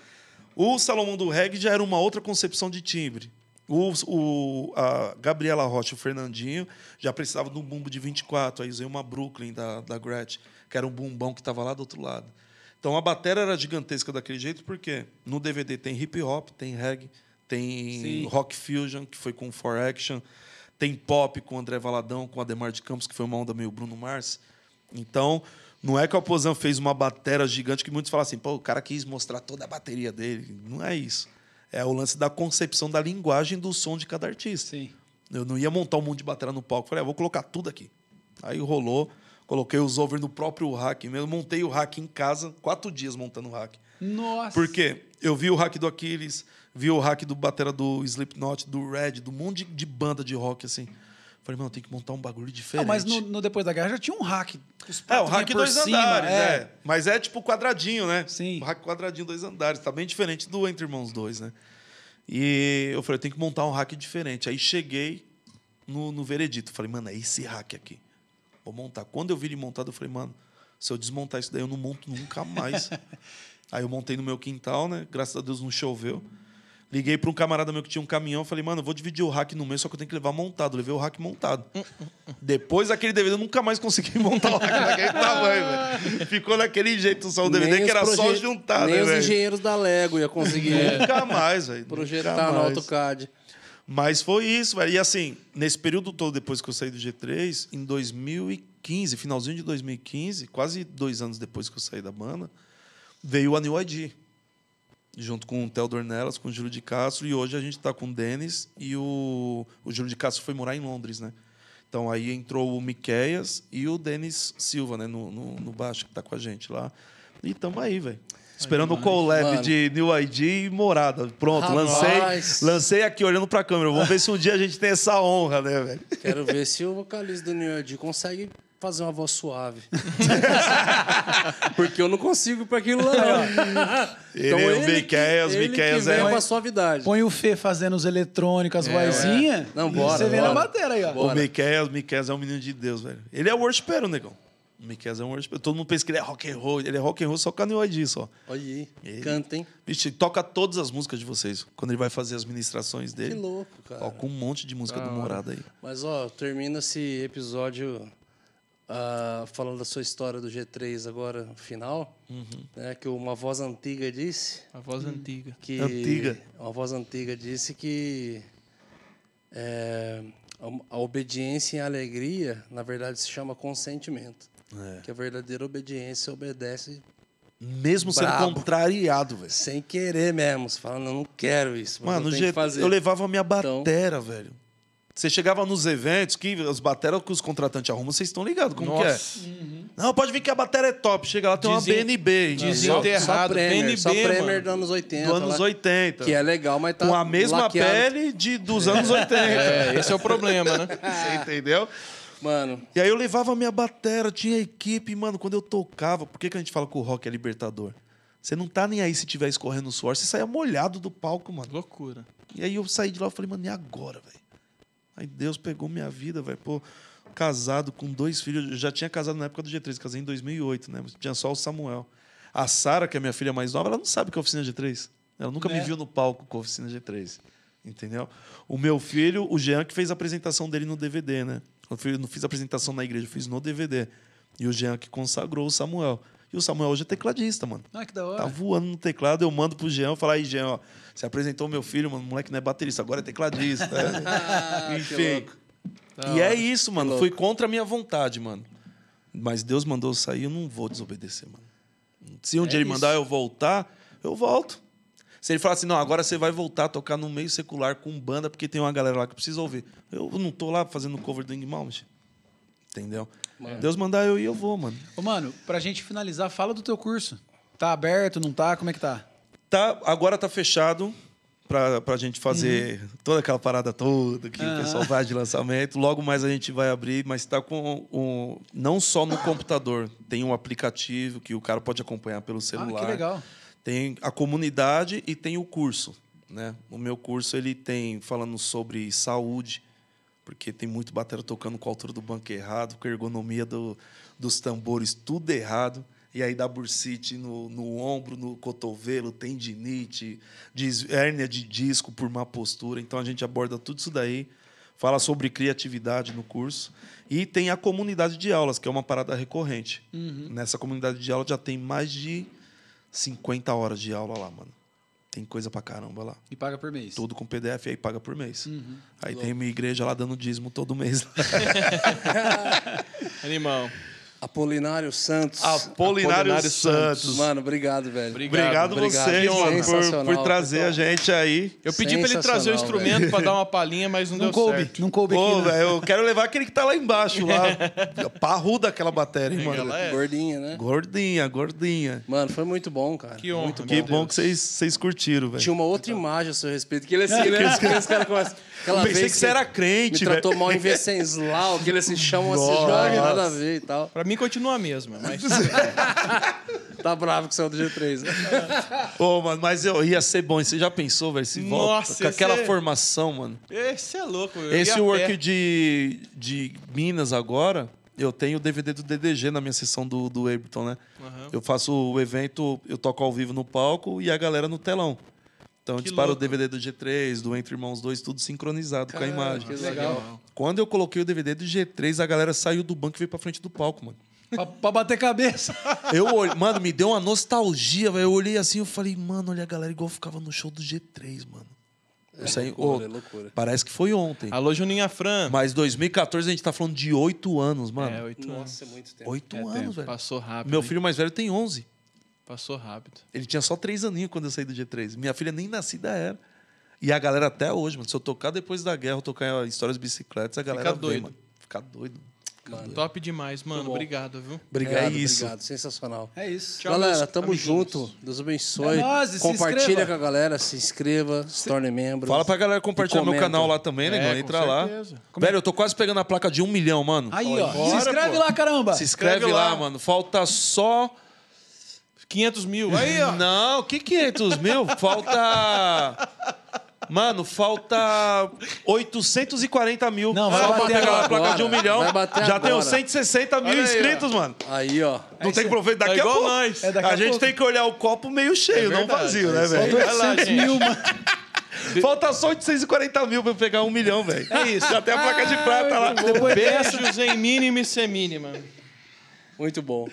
O Salomão do Reggae já era uma outra concepção de timbre. O, o, a Gabriela Rocha e o Fernandinho já precisavam de um bumbo de 24. Aí usei uma Brooklyn da, da Gretchen, que era um bumbão que estava lá do outro lado. Então a bateria era gigantesca daquele jeito, porque no DVD tem hip hop, tem reggae, tem Sim. rock fusion, que foi com 4 Action, tem pop com André Valadão, com Ademar de Campos, que foi uma onda meio Bruno Mars. Então, não é que o Alpozão fez uma bateria gigante que muitos falam assim, pô, o cara quis mostrar toda a bateria dele. Não é isso é o lance da concepção da linguagem do som de cada artista. Sim. Eu não ia montar um monte de bateria no palco. Falei, ah, vou colocar tudo aqui. Aí rolou, coloquei os over no próprio rack mesmo. Montei o rack em casa, quatro dias montando o rack. Nossa! Porque eu vi o hack do Aquiles, vi o hack do batera do Slipknot, do Red, do monte de, de banda de rock, assim. Falei, mano, tem que montar um bagulho diferente. Não, mas no, no, Depois da Guerra já tinha um hack. É, o hack dois cima, andares, é. é. Mas é tipo quadradinho, né? Sim. O hack quadradinho, dois andares. Tá bem diferente do Entre Irmãos 2, né? E eu falei, tem que montar um hack diferente. Aí cheguei no, no veredito. Falei, mano, é esse hack aqui. Vou montar. Quando eu vi ele montado, eu falei, mano, se eu desmontar isso daí, eu não monto nunca mais. [LAUGHS] Aí eu montei no meu quintal, né? Graças a Deus não choveu. Liguei para um camarada meu que tinha um caminhão, falei, mano, vou dividir o rack no meio, só que eu tenho que levar montado. Levei o rack montado. Hum, hum, hum. Depois daquele DVD, eu nunca mais consegui [LAUGHS] montar o rack daquele [LAUGHS] tamanho, velho. Ficou daquele jeito só o DVD, nem que era só juntar, nem né, os véio? engenheiros da Lego ia conseguir. nunca é. mais, velho. Projetar no AutoCAD. Mas foi isso, velho. E assim, nesse período todo, depois que eu saí do G3, em 2015, finalzinho de 2015, quase dois anos depois que eu saí da banda, veio a New ID junto com o Theodor Nelas, com o Júlio de Castro, e hoje a gente está com o Denis e o, o Júlio de Castro foi morar em Londres, né? Então aí entrou o Miqueias e o Denis Silva, né, no, no, no baixo, que está com a gente lá. E estamos aí, velho. Esperando o collab mano. de New ID e morada. Pronto, Rapaz. lancei, lancei aqui olhando pra câmera. Vamos ver se um dia a gente tem essa honra, né, velho? Quero ver se o vocalista do New ID consegue fazer uma voz suave. [LAUGHS] Porque eu não consigo para aquilo lá. [LAUGHS] ele então, é o Miqueias, Miqueias é. uma suavidade. Põe o Fê fazendo os eletrônicos, as é, vozinhas. É. Não, bora. Você bora. na bateria aí, ó. O Miqueias, Miqueias é um menino de Deus, velho. Ele é o worshipero, negão. O Miqueias é um worshipero. Todo mundo pensa que ele é rock and roll. Ele é rock and roll só canioide disso, ó. Olha aí. Canta, hein? Bicho, toca todas as músicas de vocês quando ele vai fazer as ministrações dele. Que louco, cara. Toca um monte de música ah, do Morada aí. Mas, ó, termina esse episódio Uh, falando da sua história do G3 agora, final, uhum. né, que uma voz antiga disse... A voz hum. antiga. Que, antiga. Uma voz antiga disse que é, a, a, obediência em alegria, na verdade, se chama consentimento. É. Que a verdadeira obediência obedece mesmo Bravo. sendo contrariado, velho. Sem querer mesmo. Você falando, não quero isso. Mano, no G... eu levava a minha então, batera, então... velho. Você chegava nos eventos que as baterias que os contratantes arrumam, vocês estão ligados como Nossa. que é? Uhum. Não, pode vir que a bateria é top. Chega lá, tem Desen... uma BNB. Desenterrado, BNB. Só Premier dos anos 80. Dos anos 80. Lá, que é legal, mas tá. Com a mesma laqueado. pele de, dos anos 80. [LAUGHS] é, esse é o problema, né? [LAUGHS] Você entendeu? Mano. E aí eu levava a minha bateria, tinha equipe, mano. Quando eu tocava, por que, que a gente fala que o rock é libertador? Você não tá nem aí se tiver escorrendo suor, você saia molhado do palco, mano. Loucura. E aí eu saí de lá e falei, mano, e agora, velho? Aí Deus pegou minha vida, vai pô, casado com dois filhos. Eu já tinha casado na época do G3, casei em 2008, né? Tinha só o Samuel. A Sara, que é minha filha mais nova, ela não sabe que é oficina G3. Ela nunca me é. viu no palco com a oficina G3. Entendeu? O meu filho, o Jean, que fez a apresentação dele no DVD, né? Eu não fiz a apresentação na igreja, eu fiz no DVD. E o Jean que consagrou o Samuel. E o Samuel hoje é tecladista, mano. Ah, que da hora. Tá voando no teclado, eu mando pro Jean falar, aí, Jean, ó, você apresentou meu filho, mano, o moleque não é baterista, agora é tecladista. [LAUGHS] Ah, Enfim. e é isso, mano. Foi contra a minha vontade, mano. Mas Deus mandou eu sair, eu não vou desobedecer, mano. Se um é dia ele mandar eu voltar, eu volto. Se ele falar assim, não, agora você vai voltar a tocar no meio secular com banda, porque tem uma galera lá que precisa ouvir. Eu não tô lá fazendo cover do Ing Entendeu? Mano. Deus mandar eu ir, eu vou, mano. Ô, mano, pra gente finalizar, fala do teu curso. Tá aberto, não tá? Como é que tá? Tá, agora tá fechado pra, pra gente fazer uhum. toda aquela parada toda que uhum. o pessoal vai de lançamento. Logo mais a gente vai abrir, mas tá com um, não só no computador, tem um aplicativo que o cara pode acompanhar pelo celular. Ah, que legal. Tem a comunidade e tem o curso, né? O meu curso ele tem falando sobre saúde, porque tem muito batera tocando com a altura do banco errado, com a ergonomia do, dos tambores tudo errado. E aí dá bursite no, no ombro, no cotovelo, tendinite, diz, hérnia de disco por má postura. Então a gente aborda tudo isso daí fala sobre criatividade no curso e tem a comunidade de aulas, que é uma parada recorrente. Uhum. Nessa comunidade de aula já tem mais de 50 horas de aula lá, mano. Tem coisa pra caramba lá. E paga por mês. Tudo com PDF aí paga por mês. Uhum. Aí Louco. tem minha igreja lá dando dízimo todo mês. [LAUGHS] [LAUGHS] Animal. Apolinário Santos. Apolinário, Apolinário Santos. Santos. Mano, obrigado, velho. Obrigado, obrigado, vocês, mano, por, por, trazer a gente aí. Eu pedi pra ele trazer o instrumento pra dar uma palhinha, mas não, não deu coube, certo. Não coube, Pô, aqui, né? velho, Eu quero levar aquele que tá lá embaixo, lá. [LAUGHS] Parruda aquela bateria, hein, mano. É. Gordinha, né? Gordinha, gordinha. Mano, foi muito bom, cara. Que honra. Muito bom. Que bom que vocês, curtiram, velho. Tinha uma outra imagem a seu respeito, que ele é assim, [LAUGHS] né? Os caras começam... Aquela Pensei vez que você era crente, Me tratou mal em Venceslau, que eles se chamam assim, joga, nada a ver e tal. Pra mim continua a mesma, mas... [LAUGHS] tá bravo que saiu é do G3. Né? Pô, [LAUGHS] mano, mas eu ia ser bom. Você já pensou, velho? Se volta Nossa, com aquela é... formação, mano. Esse é louco. Eu Esse work de, de Minas agora... Eu tenho o DVD do DDG na minha sessão do, do Ableton, né? Uhum. Eu faço o evento, eu toco ao vivo no palco e a galera no telão. Então, que dispara louco. o DVD do G3, do Entre Irmãos 2, tudo sincronizado Caramba, com a imagem. Que legal. Quando eu coloquei o DVD do G3, a galera saiu do banco e veio pra frente do palco, mano. pra, pra bater cabeça. Eu [LAUGHS] olhei, mano, me deu uma nostalgia, velho. Eu olhei assim, eu falei, mano, olha a galera igual ficava no show do G3, mano. É, Isso aí, loucura, oh, é loucura. Parece que foi ontem. Alô, Juninha Fran. Mas 2014 a gente tá falando de oito anos, mano. É, oito anos. Nossa, é muito tempo. Oito é anos, tempo. velho. Passou rápido. Meu hein? filho mais velho tem 11. Passou rápido. Ele tinha só três aninhos quando eu saí do G3. Minha filha nem nascida era. E a galera até hoje, mano, se eu tocar depois da guerra, eu tocar histórias de bicicletas, a galera Fica doido. Vem, Fica doido. mano, Top demais, mano. Obrigado, viu? Obrigado, é isso. Obrigado, sensacional. É isso. Tchau, galera, tamo junto. Deus abençoe. É Compartilha com a galera, se inscreva, se torne membro. Fala pra galera compartilhar meu canal lá também, né, é, Entra lá. Velho, eu tô quase pegando a placa de um milhão, mano. Aí, ó. Bora, se inscreve pô. lá, caramba. Se inscreve, se inscreve lá, lá, mano. Falta só. 500 mil. Aí, ó. Não, que 500 mil? Falta. Mano, falta 840 mil. Não, vai Só bater placa de um milhão. Vai bater já tem 160 mil aí, inscritos, ó. mano. Aí, ó. Não é Aí tem que proveito daqui é a igual pouco. nós. É, daqui a, a gente pouco. tem que olhar o copo meio é cheio, não vazio, né, velho? Faltou 800 mil, mano. [LAUGHS] Falta só 840 mil pra eu pegar um milhão, velho. É isso. Já tem a placa de prata ah, lá. Beijos em mínima e semínima. Muito bom.